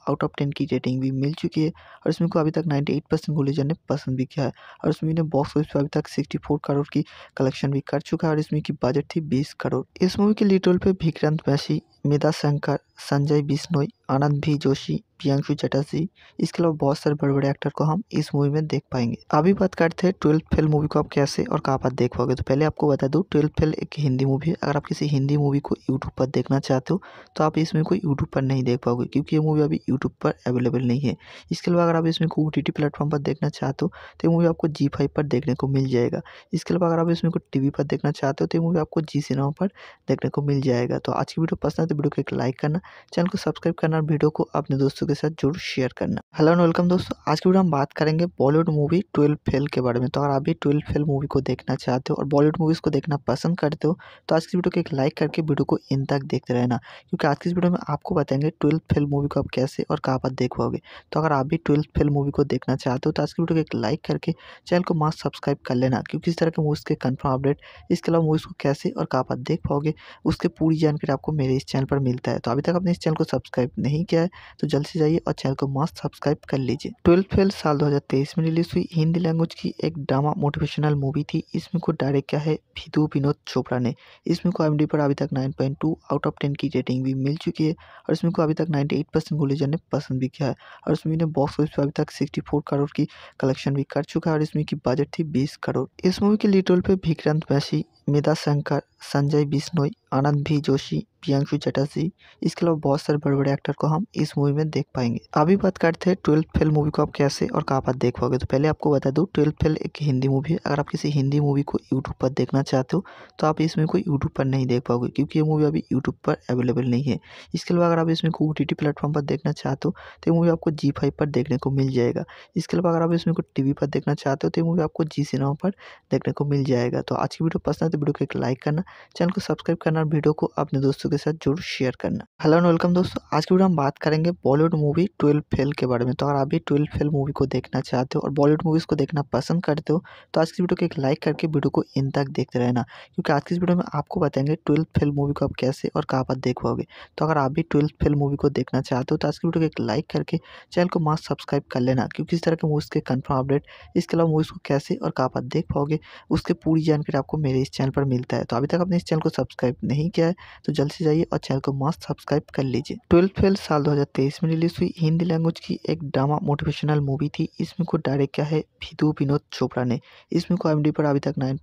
आउट ऑफ टेन की रेटिंग भी मिल चुकी है और इसमें को अभी तक नाइन्टी एट ने पसंद भी किया है और इसमें ने बॉक्स ऑफिस पर अभी तक सिक्सटी करोड़ की कलेक्शन भी कर चुका है और इसमें की बजट थी बीस करोड़ इस मूवी के लीड रोल पर विक्रांत वैसी मेधा शंकर संजय बिश्नोई आनंद भी जोशी प्रियांशु चटर्जी इसके अलावा बहुत सारे बड़े बड़े एक्टर को हम इस मूवी में देख पाएंगे अभी बात करते हैं ट्वेल्थ फेल मूवी को आप कैसे और कहाँ पर देख पाओगे तो पहले आपको बता दूँ ट्वेल्थ फेल एक हिंदी मूवी है अगर आप किसी हिंदी मूवी को यूट्यूब पर देखना चाहते हो तो आप इसमें को यूट्यूब पर नहीं देख पाओगे क्योंकि ये मूवी अभी यूट्यूब पर अवेलेबल नहीं है इसके अलावा अगर आप इसमें को ओ टी प्लेटफॉर्म पर देखना चाहते हो तो ये मूवी आपको जी फाइव पर देखने को मिल जाएगा इसके अलावा अगर आप इसमें को टी पर देखना चाहते हो तो ये मूवी आपको जी सिनेमा पर देखने को मिल जाएगा तो आज की वीडियो पसंद है तो वीडियो को एक लाइक करना चैनल को सब्सक्राइब करना और वीडियो को अपने दोस्तों के साथ जरूर शेयर करना हेलो एंड वेलकम दोस्तों आज की वीडियो हम बात करेंगे बॉलीवुड मूवी ट्वेल्व फेल के बारे में तो अगर आप भी ट्वेल्व फेल मूवी को देखना चाहते हो और बॉलीवुड मूवीज़ को देखना पसंद करते हो तो आज की वीडियो को एक लाइक करके वीडियो को इन तक देखते रहना क्योंकि आज की वीडियो में आपको बताएंगे ट्वेल्थ फेल मूवी को आप कैसे और कहाँ पर देख पाओगे तो अगर आप भी ट्वेल्थ फेल मूवी को देखना चाहते हो तो आज की वीडियो को एक लाइक करके चैनल को मास्क सब्सक्राइब कर लेना क्योंकि इस तरह के मूवीज़ के कन्फर्म अपडेट इसके अलावा मूवीज़ को कैसे और कहाँ पर देख पाओगे उसके पूरी जानकारी आपको मेरे इस चैनल पर मिलता है तो अभी तक आपने इस चैनल को सब्सक्राइब नहीं किया है तो जल्द से जाइए और चैनल को मस्त सब्सक्राइब कर लीजिए ट्वेल्थ फेल साल 2023 में रिलीज हुई हिंदी लैंग्वेज की एक ड्रामा मोटिवेशनल मूवी थी इसमें को डायरेक्ट किया है फिदू विनोद चोपड़ा ने इसमें को एम पर अभी तक nine point two out of ten की रेटिंग भी मिल चुकी है और इसमें को अभी तक नाइन्टी एट परसेंट ने पसंद भी किया है और इसमें बॉक्स ऑफिस पर अभी तक सिक्सटी फोर करोड़ की कलेक्शन भी कर चुका है और इसमें की बजट थी बीस करोड़ इस मूवी के लीड रोल पर विक्रांत वैसी मेधा शंकर संजय बिश्नोई आनंद भी जोशी प्रियांशु चटर्जी इसके अलावा बहुत सारे बड़े बड़े एक्टर को हम इस मूवी में देख पाएंगे अभी बात करते हैं ट्वेल्थ फेल मूवी को आप कैसे और कहाँ पर देख पाओगे तो पहले आपको बता दूँ ट्वेल्थ फेल एक हिंदी मूवी है अगर आप किसी हिंदी मूवी को यूट्यूब पर देखना चाहते हो तो आप इसमें कोई यूट्यूब पर नहीं देख पाओगे क्योंकि ये मूवी अभी यूट्यूब पर अवेलेबल नहीं है इसके अलावा अगर आप इसमें को ओ टी प्लेटफॉर्म पर देखना चाहते हो तो ये मूवी आपको जी फाइव पर देखने को मिल जाएगा इसके अलावा अगर आप इसमें को टी पर देखना चाहते हो तो ये मूवी आपको जी सिनेमा पर देखने को मिल जाएगा तो आज की वीडियो पसंद है तो वीडियो को एक लाइक करना चैनल को सब्सक्राइब करना वीडियो को अपने दोस्तों के के साथ जरूर शेयर करना हेलो एंड वेलकम दोस्तों आज की वीडियो हम बात करेंगे बॉलीवुड मूवी ट्वेल्व फेल के बारे में तो अगर आप भी ट्वेल्व फेल मूवी को देखना चाहते हो और बॉलीवुड मूवीज़ को देखना पसंद करते हो तो आज की वीडियो को एक लाइक करके वीडियो को इन तक देखते रहना क्योंकि आज की इस वीडियो में आपको बताएंगे ट्वेल्थ फेल मूवी को आप कैसे और कहाँ पर देख पाओगे तो अगर आप भी ट्वेल्थ फेल मूवी को देखना चाहते हो तो आज की वीडियो को एक लाइक करके चैनल को मास्क सब्सक्राइब कर लेना क्योंकि इस तरह के मूवीज़ के कन्फर्म अपडेट इसके अलावा मूवीज़ को कैसे और कहाँ पर देख पाओगे उसके पूरी जानकारी आपको मेरे इस चैनल पर मिलता है तो अभी तक आपने इस चैनल को सब्सक्राइब नहीं किया है तो जल्द से जाइए और चैनल को मस्त सब्सक्राइब कर लीजिए ट्वेल्थ फेल साल 2023 में रिलीज हुई हिंदी लैंग्वेज की एक ड्रामा मोटिवेशनल मूवी थी इसमें को डायरेक्ट किया है विधु विनोद चोपड़ा ने इसमें को एम पर अभी तक नाइन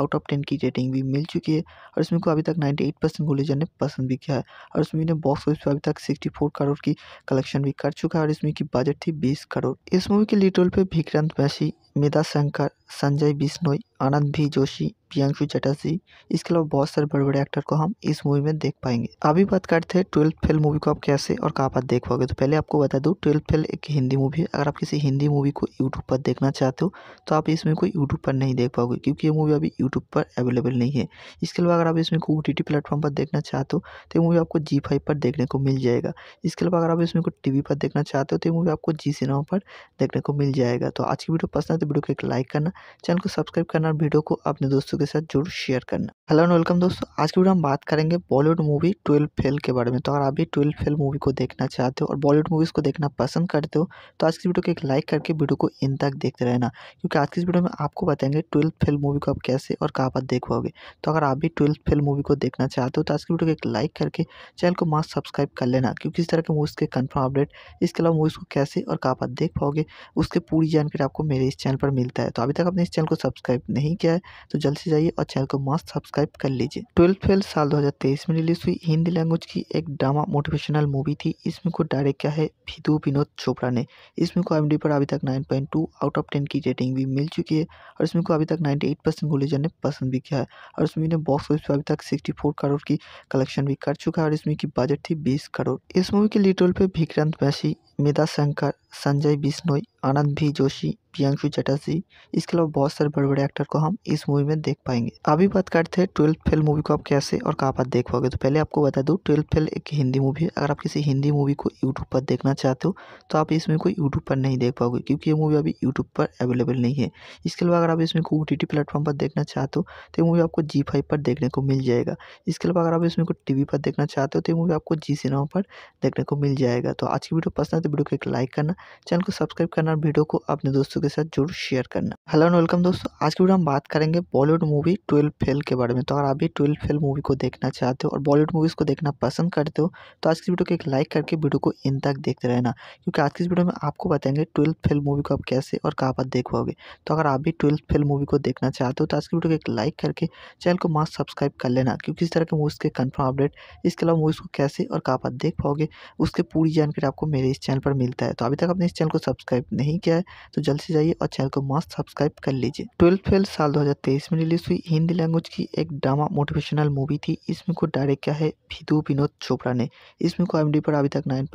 आउट ऑफ टेन की रेटिंग भी मिल चुकी है और इसमें को अभी तक नाइन्टी परसेंट गुलेजर ने पसंद भी किया है और इसमें ने बॉक्स ऑफिस पर अभी तक सिक्सटी करोड़ की कलेक्शन भी कर चुका है और इसमें की बजट थी बीस करोड़ इस मूवी के लीड रोल पर विक्रांत मैसी मेधा शंकर संजय बिश्नोई आनंद भी जोशी प्रियांशु चटर्जी इसके अलावा बहुत सारे बड़े बड़े एक्टर को हम इस मूवी में देख पाएंगे अभी बात करते हैं ट्वेल्थ फेल मूवी को आप कैसे और कहाँ पर देख पाओगे तो पहले आपको बता दूँ ट्वेल्थ फेल एक हिंदी मूवी है अगर आप किसी हिंदी मूवी को यूट्यूब पर देखना चाहते हो तो आप इसमें कोई यूट्यूब पर नहीं देख पाओगे क्योंकि ये मूवी अभी यूट्यूब पर अवेलेबल नहीं है इसके अलावा अगर आप इसमें को ओ टी प्लेटफॉर्म पर देखना चाहते हो तो ये मूवी आपको जी फाइव पर देखने को मिल जाएगा इसके अलावा अगर आप इसमें को टी पर देखना चाहते हो तो ये मूवी आपको जी सिनेमा पर देखने को मिल जाएगा तो आज की वीडियो पसंद है तो वीडियो को एक लाइक करना चैनल को सब्सक्राइब करना और वीडियो को अपने दोस्तों के साथ जरूर शेयर करना हेलो एंड वेलकम दोस्तों आज की वीडियो हम बात करेंगे बॉलीवुड मूवी ट्वेल्व फेल के बारे में तो अगर आप भी ट्वेल्व फेल मूवी को देखना चाहते हो और बॉलीवुड मूवीज़ को देखना पसंद करते हो तो आज की वीडियो को एक लाइक करके वीडियो को इन तक देखते रहना क्योंकि आज की वीडियो में आपको बताएंगे ट्वेल्थ फेल मूवी को आप कैसे और कहाँ पर देख पाओगे तो अगर आप भी ट्वेल्थ फेल मूवी को देखना चाहते हो तो आज की वीडियो को एक लाइक करके चैनल को मास्क सब्सक्राइब कर लेना क्योंकि इस तरह के मूवीज़ के कन्फर्म अपडेट इसके अलावा मूवीज़ को कैसे और कहाँ पर देख पाओगे उसके पूरी जानकारी आपको मेरे इस चैनल पर मिलता है तो अभी तक आपने इस चैनल को सब्सक्राइब नहीं किया है तो जल्द से जाइए और चैनल को मस्त सब्सक्राइब कर लीजिए ट्वेल्थ फेल साल 2023 में रिलीज हुई हिंदी लैंग्वेज की एक ड्रामा मोटिवेशनल मूवी थी इसमें को डायरेक्ट किया है भिदु विनोद चोपड़ा ने इसमें को एम पर अभी तक नाइन आउट ऑफ टेन की रेटिंग भी मिल चुकी है और इसमें को अभी तक नाइन्टी एट ने पसंद भी किया है और इसमें ने बॉक्स ऑफिस पर अभी तक सिक्सटी करोड़ की कलेक्शन भी कर चुका है और इसमें की बजट थी बीस करोड़ इस मूवी के लीड रोल पर विक्रांत मैसी मेधा शंकर संजय बिश्नोई आनंद भी जोशी प्रियांशु चटर्जी इसके अलावा बहुत सारे बड़े बड़े एक्टर को हम इस मूवी में देख पाएंगे अभी बात करते हैं ट्वेल्थ फेल मूवी को आप कैसे और कहाँ पर देख पाओगे तो पहले आपको बता दूँ ट्वेल्थ फेल एक हिंदी मूवी है अगर आप किसी हिंदी मूवी को यूट्यूब पर देखना चाहते हो तो आप इसमें को यूट्यूब पर नहीं देख पाओगे क्योंकि ये मूवी अभी यूट्यूब पर अवेलेबल नहीं है इसके अलावा अगर आप इसमें को ओ टी प्लेटफॉर्म पर देखना चाहते हो तो ये मूवी आपको जी फाइव पर देखने को मिल जाएगा इसके अलावा अगर आप इसमें को टी पर देखना चाहते हो तो ये मूवी आपको जी सिनेमा पर देखने को मिल जाएगा तो आज की वीडियो पसंद है वीडियो को एक लाइक करना चैनल को सब्सक्राइब करना और वीडियो को अपने दोस्तों के साथ जरूर शेयर करना हेलो एंड वेलकम दोस्तों आज की वीडियो हम बात करेंगे बॉलीवुड मूवी ट्वेल्व फेल के बारे में तो अगर आप भी ट्वेल्व फेल मूवी को देखना चाहते हो और बॉलीवुड मूवीज़ को देखना पसंद करते हो तो आज की वीडियो को एक लाइक करके वीडियो को इन तक देखते रहना क्योंकि आज की वीडियो में आपको बताएंगे ट्वेल्थ फेल मूवी को आप कैसे और कहाँ पर देख पाओगे तो अगर आप भी ट्वेल्थ फेल मूवी को देखना चाहते हो तो आज की वीडियो को एक लाइक करके चैनल को मास्क सब्सक्राइब कर लेना क्योंकि इस तरह के मूवीज़ के कन्फर्म अपडेट इसके अलावा मूवीज़ को कैसे और कहाँ पर देख पाओगे उसके पूरी जानकारी आपको मेरे इस चैनल चैनल पर मिलता है तो अभी तक आपने इस चैनल को सब्सक्राइब नहीं किया है तो जल्द से जाइए और चैनल को मस्त सब्सक्राइब कर लीजिए ट्वेल्थ फेल साल 2023 में रिलीज हुई हिंदी लैंग्वेज की एक ड्रामा मोटिवेशनल मूवी थी इसमें को डायरेक्ट किया है विधु विनोद चोपड़ा ने इसमें को एम पर अभी तक नाइन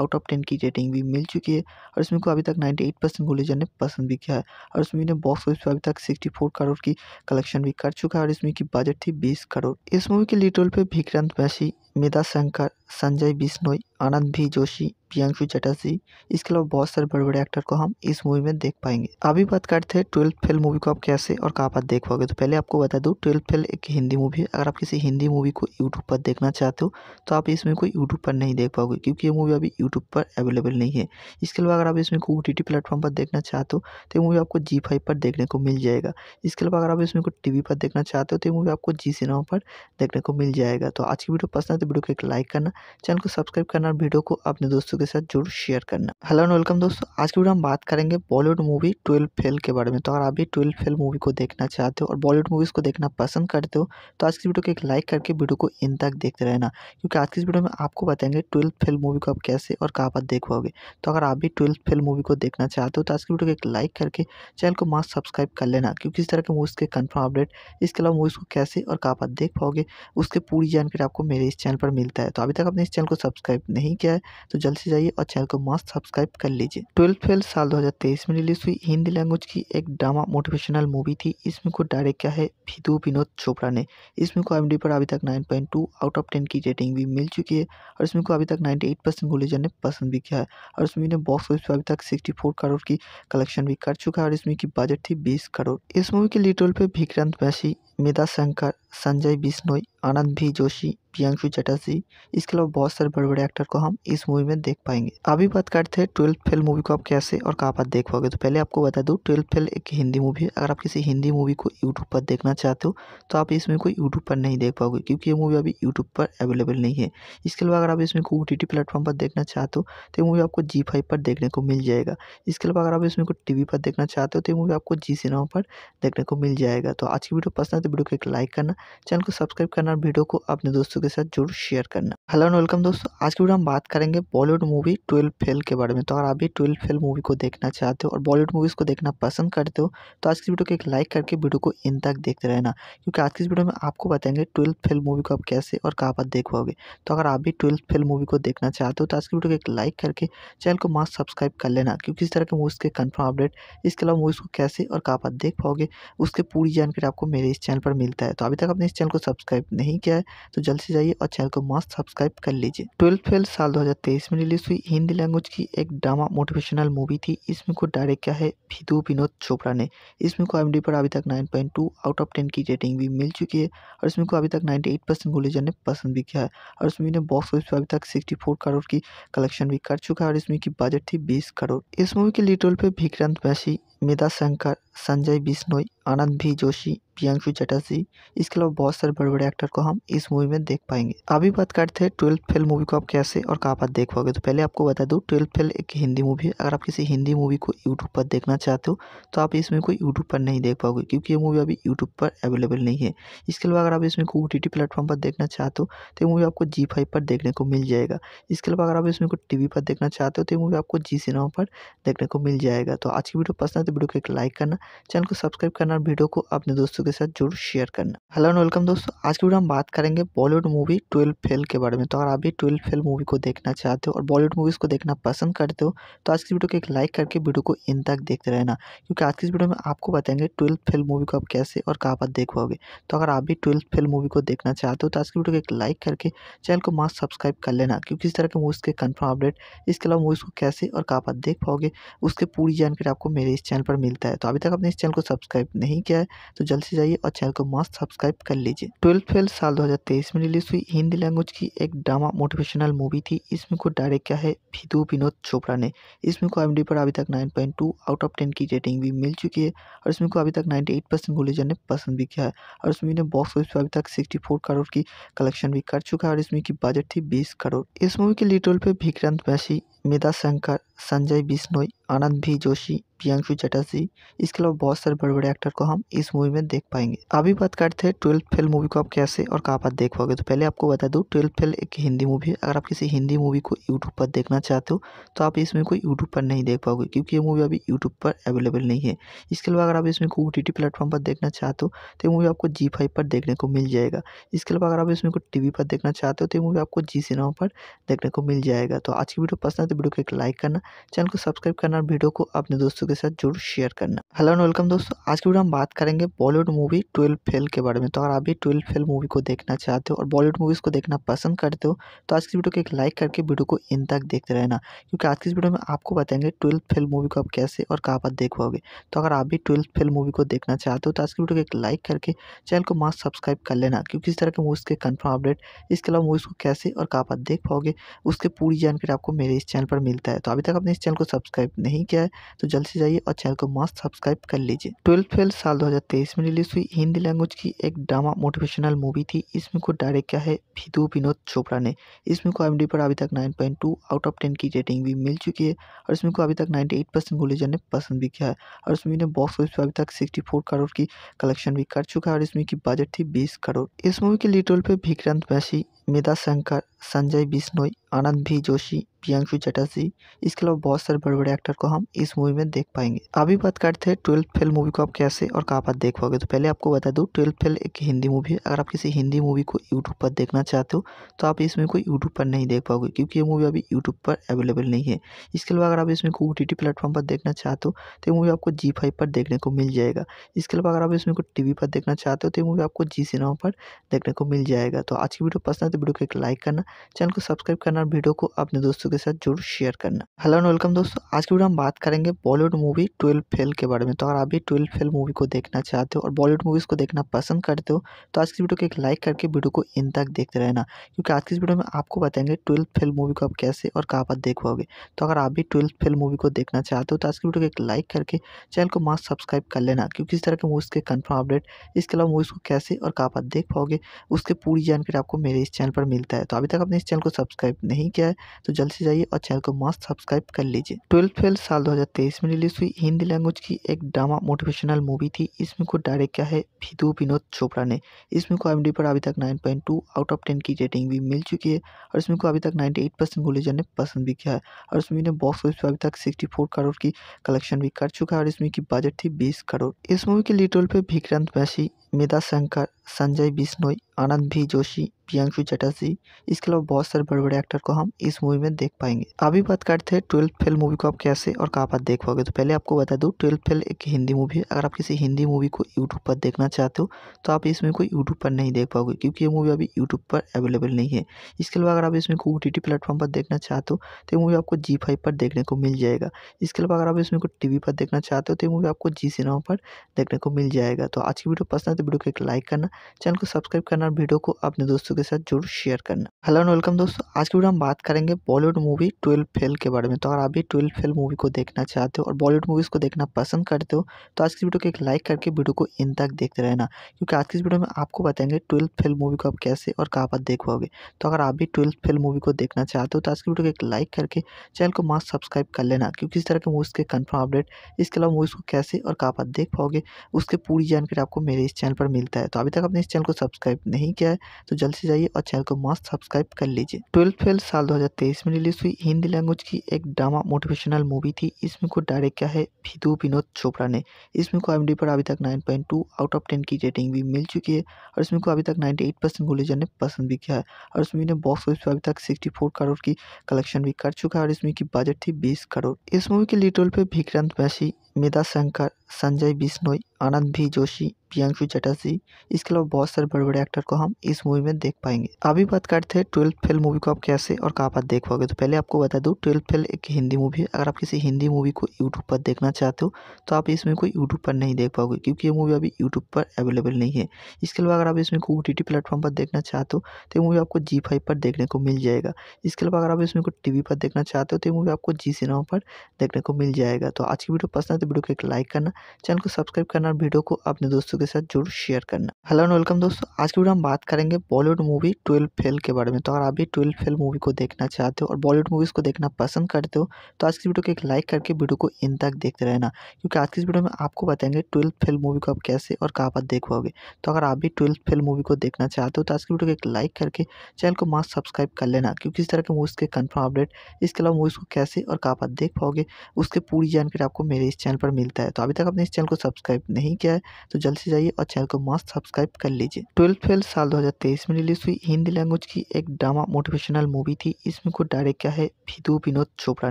आउट ऑफ टेन की रेटिंग भी मिल चुकी है और इसमें को अभी तक नाइन्टी परसेंट ने पसंद भी किया है और इसमें बॉक्स ऑफिस पर अभी तक सिक्सटी करोड़ की कलेक्शन भी कर चुका है और इसमें की बजट थी बीस करोड़ इस मूवी के लीड रोल पर विक्रांत वैसी मेधा शंकर संजय बिश्नोई आनंद भी जोशी प्रियांशु चटर्जी इसके अलावा बहुत सारे बड़े बड़े एक्टर को हम इस मूवी में देख पाएंगे अभी बात करते हैं ट्वेल्थ फेल मूवी को आप कैसे और कहाँ पर देख पाओगे तो पहले आपको बता दूँ ट्वेल्थ फेल एक हिंदी मूवी है अगर आप किसी हिंदी मूवी को यूट्यूब पर देखना चाहते हो तो आप इसमें कोई यूट्यूब पर नहीं देख पाओगे क्योंकि ये मूवी अभी यूट्यूब पर अवेलेबल नहीं है इसके अलावा अगर आप इसमें को ओ टी प्लेटफॉर्म पर देखना चाहते हो तो ये मूवी आपको जी फाइव पर देखने को मिल जाएगा इसके अलावा अगर आप इसमें को टी पर देखना चाहते हो तो ये मूवी आपको जी सिनेमा पर देखने को मिल जाएगा तो आज की वीडियो पसंद तो वीडियो को एक लाइक करना चैनल को सब्सक्राइब करना और वीडियो को अपने दोस्तों के साथ जरूर शेयर करना हेलो एंड वेलकम दोस्तों आज की वीडियो हम बात करेंगे बॉलीवुड मूवी ट्वेल्व फेल के बारे में तो अगर आप भी ट्वेल्व फेल मूवी को देखना चाहते हो और बॉलीवुड मूवीज़ को देखना पसंद करते हो तो आज की वीडियो को एक लाइक करके वीडियो को इन तक देखते रहना क्योंकि आज की इस वीडियो में आपको बताएंगे ट्वेल्थ फेल मूवी को आप कैसे और कहाँ पर देख पाओगे तो अगर आप भी ट्वेल्थ फेल मूवी को देखना चाहते हो तो आज की वीडियो को एक लाइक करके चैनल को मास्क सब्सक्राइब कर लेना क्योंकि इस तरह के मूवीज़ के कन्फर्म अपडेट इसके अलावा मूवीज़ को कैसे और कहाँ पर देख पाओगे उसके पूरी जानकारी आपको मेरे इस चैनल चैनल पर मिलता है तो अभी तक आपने इस चैनल को सब्सक्राइब नहीं किया है तो जल्द से जाइए और चैनल को मस्त सब्सक्राइब कर लीजिए ट्वेल्थ फेल साल 2023 में रिलीज हुई हिंदी लैंग्वेज की एक ड्रामा मोटिवेशनल मूवी थी इसमें को डायरेक्ट किया है विधु विनोद चोपड़ा ने इसमें को एम पर अभी तक नाइन आउट ऑफ टेन की रेटिंग भी मिल चुकी है और इसमें को अभी तक नाइन्टी गुलेजन ने पसंद भी किया है और इसमें ने बॉक्स ऑफिस पर अभी तक सिक्सटी करोड़ की कलेक्शन भी कर चुका है और इसमें की बजट थी बीस करोड़ इस मूवी के लीड पर विक्रांत बैसी मेधा शंकर संजय बिश्नोई आनंद भी जोशी प्रियांशु चटर्जी इसके अलावा बहुत सारे बड़े बड़े एक्टर को हम इस मूवी में देख पाएंगे अभी बात करते हैं ट्वेल्थ फेल मूवी को आप कैसे और कहाँ पर देख पाओगे तो पहले आपको बता दूँ ट्वेल्थ फेल एक हिंदी मूवी है अगर आप किसी हिंदी मूवी को यूट्यूब पर देखना चाहते हो तो आप इसमें कोई यूट्यूब पर नहीं देख पाओगे क्योंकि ये मूवी अभी यूट्यूब पर अवेलेबल नहीं है इसके अलावा अगर आप इसमें को ओ टी प्लेटफॉर्म पर देखना चाहते हो तो ये मूवी आपको जी फाइव पर देखने को मिल जाएगा इसके अलावा अगर आप इसमें को टी पर देखना चाहते हो तो ये मूवी आपको जी सिनेमा पर देखने को मिल जाएगा तो आज की वीडियो पसंद तो वीडियो को एक लाइक करना चैनल को सब्सक्राइब करना और वीडियो को अपने दोस्तों के साथ जरूर शेयर करना हेलो एंड वेलकम दोस्तों आज की वीडियो हम बात करेंगे बॉलीवुड मूवी ट्वेल्व फेल के बारे में तो अगर आप भी ट्वेल्व फेल मूवी को देखना चाहते हो और बॉलीवुड मूवीज़ को देखना पसंद करते हो तो आज की वीडियो को एक लाइक करके वीडियो को इन तक देखते रहना क्योंकि आज की इस वीडियो में आपको बताएंगे ट्वेल्थ फेल मूवी को आप कैसे और कहाँ पर देख पाओगे तो अगर आप भी ट्वेल्थ फेल मूवी को देखना चाहते हो तो आज की वीडियो को एक लाइक करके चैनल को मास्क सब्सक्राइब कर लेना क्योंकि इस तरह के मूवीज़ के कन्फर्म अपडेट इसके अलावा मूवीज़ को कैसे और कहाँ पर देख पाओगे उसके पूरी जानकारी आपको मेरे इस चैनल चैनल पर मिलता है तो अभी तक आपने इस चैनल को सब्सक्राइब नहीं किया है तो जल्द से जाइए और चैनल को मस्त सब्सक्राइब कर लीजिए ट्वेल्थ फेल साल 2023 में रिलीज हुई हिंदी लैंग्वेज की एक ड्रामा मोटिवेशनल मूवी थी इसमें को डायरेक्ट किया है विधु विनोद चोपड़ा ने इसमें को एम पर अभी तक nine two out of ten की रेटिंग भी मिल चुकी है और इसमें को अभी तक नाइन्टी एट परसेंट ने पसंद भी किया है और इसमें ने बॉक्स ऑफिस पर अभी तक सिक्सटी फोर करोड़ की कलेक्शन भी कर चुका है और इसमें की बजट थी बीस करोड़ इस मूवी के लिटोल रोल पर विक्रांत मैसी मेधा शंकर संजय बिश्नोई आनंद भी जोशी प्रियांशु चटर्जी इसके अलावा बहुत सारे बड़े बड़े एक्टर को हम इस मूवी में देख पाएंगे अभी बात करते हैं ट्वेल्थ फेल मूवी को आप कैसे और कहाँ पर देख पाओगे तो पहले आपको बता दूँ ट्वेल्थ फेल एक हिंदी मूवी है अगर आप किसी हिंदी मूवी को यूट्यूब पर देखना चाहते हो तो आप इसमें को यूट्यूब पर नहीं देख पाओगे क्योंकि ये मूवी अभी यूट्यूब पर अवेलेबल नहीं है इसके अलावा अगर आप इसमें को ओ टी प्लेटफॉर्म पर देखना चाहते हो तो ये मूवी आपको जी फाइव पर देखने को मिल जाएगा इसके अलावा अगर आप इसमें को टी पर देखना चाहते हो तो ये मूवी आपको जी सिनेमा पर देखने को मिल जाएगा तो आज की वीडियो पसंद है तो वीडियो को एक लाइक करना चैनल को सब्सक्राइब करना वीडियो को अपने दोस्तों दोस्तों के साथ जरूर शेयर करना हेलो एंड वेलकम दोस्तों आज की वीडियो हम बात करेंगे बॉलीवुड मूवी ट्वेल्व फेल के बारे में तो अगर आप भी ट्वेल्व फेल मूवी को देखना चाहते हो और बॉलीवुड मूवीज़ को देखना पसंद करते हो तो आज की वीडियो को एक लाइक करके वीडियो को इन तक देखते रहना क्योंकि आज की इस वीडियो में आपको बताएंगे ट्वेल्थ फेल मूवी को आप कैसे और कहाँ पर देख पाओगे तो अगर आप भी ट्वेल्थ फेल मूवी को देखना चाहते हो तो आज की वीडियो को एक लाइक करके चैनल को मास्क सब्सक्राइब कर लेना क्योंकि इस तरह के मूवीज़ के कन्फर्म अपडेट इसके अलावा मूवीज़ को कैसे और कहाँ पर देख पाओगे उसके पूरी जानकारी आपको मेरे इस चैनल पर मिलता है तो अभी तक आपने इस चैनल को सब्सक्राइब नहीं किया है तो जल्द से नीचे जाइए और चैनल को मस्त सब्सक्राइब कर लीजिए ट्वेल्थ फेल साल 2023 में रिलीज हुई हिंदी लैंग्वेज की एक ड्रामा मोटिवेशनल मूवी थी इसमें को डायरेक्ट किया है विधु विनोद चोपड़ा ने इसमें को एम पर अभी तक 9.2 आउट ऑफ 10 की रेटिंग भी मिल चुकी है और इसमें को अभी तक नाइन्टी एट ने पसंद भी किया है और इसमें बॉक्स ऑफिस पर अभी तक सिक्सटी करोड़ की कलेक्शन भी कर चुका है और इसमें की बजट थी बीस करोड़ इस मूवी के लीड रोल पर विक्रांत वैसी मेधा शंकर संजय बिश्नोई आनंद भी जोशी प्रियांशु चटर्जी इसके अलावा बहुत सारे बड़े बड़े एक्टर को हम इस मूवी में देख पाएंगे अभी बात करते हैं ट्वेल्थ फेल मूवी को आप कैसे और कहाँ पर देख पाओगे तो पहले आपको बता दूँ ट्वेल्थ फेल एक हिंदी मूवी है अगर आप किसी हिंदी मूवी को यूट्यूब पर देखना चाहते हो तो आप इसमें को यूट्यूब पर नहीं देख पाओगे क्योंकि ये मूवी अभी यूट्यूब पर अवेलेबल नहीं है इसके अलावा अगर आप इसमें को ओ टी प्लेटफॉर्म पर देखना चाहते हो तो ये मूवी आपको जी फाइव पर देखने को मिल जाएगा इसके अलावा अगर आप इसमें को टी पर देखना चाहते हो तो ये मूवी आपको जी सिनेमा पर देखने को मिल जाएगा तो आज की वीडियो पसंद तो वीडियो को एक लाइक करना चैनल को सब्सक्राइब करना और वीडियो को अपने दोस्तों के साथ जरूर शेयर करना हेलो एंड वेलकम दोस्तों आज की वीडियो हम बात करेंगे बॉलीवुड मूवी ट्वेल्व फेल के बारे में तो अगर आप भी ट्वेल्व फेल मूवी को देखना चाहते हो और बॉलीवुड मूवीज़ को देखना पसंद करते हो तो आज की वीडियो को एक लाइक करके वीडियो को इन तक देखते रहना क्योंकि आज की इस वीडियो में आपको बताएंगे ट्वेल्थ फेल मूवी को आप कैसे और कहाँ पर देख पाओगे तो अगर आप भी ट्वेल्थ फेल मूवी को देखना चाहते हो तो आज की वीडियो को एक लाइक करके चैनल को मास्क सब्सक्राइब कर लेना क्योंकि इस तरह के मूवीज़ के कन्फर्म अपडेट इसके अलावा मूवीज़ को कैसे और कहाँ पर देख पाओगे उसके पूरी जानकारी आपको मेरे इस चैनल चैनल पर मिलता है तो अभी तक आपने इस चैनल को सब्सक्राइब नहीं किया है तो जल्द से जाइए और चैनल को मस्त सब्सक्राइब कर लीजिए ट्वेल्थ फेल साल 2023 में रिलीज हुई हिंदी लैंग्वेज की एक ड्रामा मोटिवेशनल मूवी थी इसमें को डायरेक्ट किया है विधु विनोद चोपड़ा ने इसमें को एम पर अभी तक नाइन आउट ऑफ टेन की रेटिंग भी मिल चुकी है और इसमें को अभी तक नाइन्टी एट ने पसंद भी किया है और इसमें ने बॉक्स ऑफिस पर अभी तक सिक्सटी करोड़ की कलेक्शन भी कर चुका है और इसमें की बजट थी बीस करोड़ इस मूवी के लिटोल पर भिक्रांत बैसी मेधा शंकर संजय बिश्नोई आनंद भी जोशी प्रियांशु चटर्जी इसके अलावा बहुत सारे बड़े बड़े एक्टर को हम इस मूवी में देख पाएंगे अभी बात करते हैं ट्वेल्थ फेल मूवी को आप कैसे और कहाँ पर देख पाओगे तो पहले आपको बता दूँ ट्वेल्थ फेल एक हिंदी मूवी है अगर आप किसी हिंदी मूवी को यूट्यूब पर देखना चाहते हो तो आप इसमें को यूट्यूब पर नहीं देख पाओगे क्योंकि ये मूवी अभी यूट्यूब पर अवेलेबल नहीं है इसके अलावा अगर आप इसमें को ओ टी प्लेटफॉर्म पर देखना चाहते हो तो ये मूवी आपको जी फाइव पर देखने को मिल जाएगा इसके अलावा अगर आप इसमें को टी पर देखना चाहते हो तो ये मूवी आपको जी सिनेमा पर देखने को मिल जाएगा तो आज की वीडियो पसंद है तो वीडियो को एक लाइक करना चैनल को सब्सक्राइब करना और वीडियो को अपने दोस्तों के साथ जरूर शेयर करना हेलो एंड वेलकम दोस्तों आज की वीडियो हम बात करेंगे बॉलीवुड मूवी ट्वेल्व फेल के बारे में तो अगर आप भी ट्वेल्व फेल मूवी को देखना चाहते हो और बॉलीवुड मूवीज़ को देखना पसंद करते हो तो आज की वीडियो को एक लाइक करके वीडियो को इन तक देखते रहना क्योंकि आज की वीडियो में आपको बताएंगे ट्वेल्थ फेल मूवी को आप कैसे और कहाँ पर देख पाओगे तो अगर आप भी ट्वेल्थ फेल मूवी को देखना चाहते हो तो आज की वीडियो को एक लाइक करके चैनल को मास्क सब्सक्राइब कर लेना क्योंकि इस तरह के मूवीज़ के कन्फर्म अपडेट इसके अलावा मूवीज़ को कैसे और कहाँ पर देख पाओगे उसकी पूरी जानकारी आपको मेरे इस चैनल पर मिलता है तो अभी तक आपने इस चैनल को सब्सक्राइब नहीं किया है तो जल्द से नीचे जाइए और चैनल को मस्त सब्सक्राइब कर लीजिए ट्वेल्थ फेल साल 2023 में रिलीज हुई हिंदी लैंग्वेज की एक ड्रामा मोटिवेशनल मूवी थी इसमें को डायरेक्ट किया है विधु विनोद चोपड़ा ने इसमें को एम पर अभी तक 9.2 आउट ऑफ 10 की रेटिंग भी मिल चुकी है और इसमें को अभी तक नाइन्टी एट ने पसंद भी किया है और इसमें बॉक्स ऑफिस पर अभी तक सिक्सटी करोड़ की कलेक्शन भी कर चुका है और इसमें की बजट थी बीस करोड़ इस मूवी के लिटोल रोल पर विक्रांत मैसी मेधा शंकर संजय बिश्नोई आनंद भी जोशी प्रियांशु चटर्जी इसके अलावा बहुत सारे बड़े बड़े एक्टर को हम इस मूवी में देख पाएंगे अभी बात करते हैं ट्वेल्थ फेल मूवी को आप कैसे और कहाँ पर देख पाओगे तो पहले आपको बता दूँ ट्वेल्थ फेल एक हिंदी मूवी है अगर आप किसी हिंदी मूवी को यूट्यूब पर देखना चाहते हो तो आप इसमें कोई यूट्यूब पर नहीं देख पाओगे क्योंकि ये मूवी अभी यूट्यूब पर अवेलेबल नहीं है इसके अलावा अगर आप इसमें को ओ टी प्लेटफॉर्म पर देखना चाहते हो तो ये मूवी आपको जी फाइव पर देखने को मिल जाएगा इसके अलावा अगर आप इसमें को टी पर देखना चाहते हो तो ये मूवी आपको जी सिनेमा पर देखने को मिल जाएगा तो आज की वीडियो पसंद है तो वीडियो को एक लाइक करना चैनल को सब्सक्राइब करना वीडियो को अपने दोस्तों दोस्तों के साथ जरूर शेयर करना हेलो एंड वेलकम दोस्तों आज की वीडियो हम बात करेंगे बॉलीवुड मूवी ट्वेल्व फेल के बारे में तो अगर आप भी ट्वेल्व फेल मूवी को देखना चाहते हो और बॉलीवुड मूवीज़ को देखना पसंद करते हो तो आज की वीडियो को एक लाइक करके वीडियो को इन तक देखते रहना क्योंकि आज की वीडियो में आपको बताएंगे ट्वेल्व फेल मूवी को आप कैसे और कहाँ पर देख पाओगे तो अगर आप भी ट्वेल्थ फेल मूवी को देखना चाहते हो तो आज की वीडियो को एक लाइक करके चैनल को मास्क सब्सक्राइब कर लेना क्योंकि इस तरह के मूवीज़ के कन्फर्म अपडेट इसके अलावा मूवीज़ को कैसे और कहाँ पर देख पाओगे उसके पूरी जानकारी आपको मेरे इस चैनल पर मिलता है तो अभी तक आपने इस चैनल को सब्सक्राइब नहीं किया है तो जल्द से नीचे जाइए और चैनल को मस्त सब्सक्राइब कर लीजिए ट्वेल्थ फेल साल 2023 में रिलीज हुई हिंदी लैंग्वेज की एक ड्रामा मोटिवेशनल मूवी थी इसमें को डायरेक्ट किया है विधु विनोद चोपड़ा ने इसमें को एम पर अभी तक 9.2 आउट ऑफ 10 की रेटिंग भी मिल चुकी है और इसमें को अभी तक नाइन्टी परसेंट ने पसंद भी किया है और इसमें बॉक्स ऑफिस पर अभी तक सिक्सटी करोड़ की कलेक्शन भी कर चुका है और इसमें की बजट थी बीस करोड़ इस मूवी के लिटोल रोल पर विक्रांत मैसी मेधा शंकर संजय बिश्नोई आनंद भी जोशी प्रियांशु चटर्जी इसके अलावा बहुत सारे बड़े बड़े एक्टर को हम इस मूवी में देख पाएंगे अभी बात करते हैं ट्वेल्थ फेल मूवी को आप कैसे और कहाँ पर देख पाओगे तो पहले आपको बता दूँ ट्वेल्थ फेल एक हिंदी मूवी है अगर आप किसी हिंदी मूवी को यूट्यूब पर देखना चाहते हो तो आप इसमें कोई यूट्यूब पर नहीं देख पाओगे क्योंकि ये मूवी अभी यूट्यूब पर अवेलेबल नहीं है इसके अलावा अगर आप इसमें को ओ टी प्लेटफॉर्म पर देखना चाहते हो तो ये मूवी आपको जी फाइव पर देखने को मिल जाएगा इसके अलावा अगर आप इसमें को टी पर देखना चाहते हो तो ये मूवी आपको जी सिनेमा पर देखने को मिल जाएगा तो आज की वीडियो पसंद तो वीडियो को एक लाइक करना चैनल को सब्सक्राइब करना और वीडियो को अपने दोस्तों के साथ जरूर शेयर करना हेलो एंड वेलकम दोस्तों आज की वीडियो हम बात करेंगे बॉलीवुड मूवी ट्वेल्व फेल के बारे में तो अगर आप भी ट्वेल्व फेल मूवी को देखना चाहते हो और बॉलीवुड मूवीज़ को देखना पसंद करते हो तो आज की वीडियो को एक लाइक करके वीडियो को इन तक देखते रहना क्योंकि आज की इस वीडियो में आपको बताएंगे ट्वेल्थ फेल मूवी को आप कैसे और कहाँ पर देखवाओगे तो अगर आप भी ट्वेल्थ फेल मूवी को देखना चाहते हो तो आज की वीडियो को एक लाइक करके चैनल को मस्त सब्सक्राइब कर लेना क्योंकि इस तरह के मूवीज़ के कन्फर्म अपडेट इसके अलावा मूवीज़ को कैसे और कहाँ पर देख पाओगे उसके पूरी जानकारी आपको मेरे इस चैनल चैनल पर मिलता है तो अभी तक आपने इस चैनल को सब्सक्राइब नहीं किया है तो जल्द से जाइए और चैनल को मस्त सब्सक्राइब कर लीजिए ट्वेल्थ फेल साल 2023 में रिलीज हुई हिंदी लैंग्वेज की एक ड्रामा मोटिवेशनल मूवी थी इसमें को डायरेक्ट किया है विधु विनोद चोपड़ा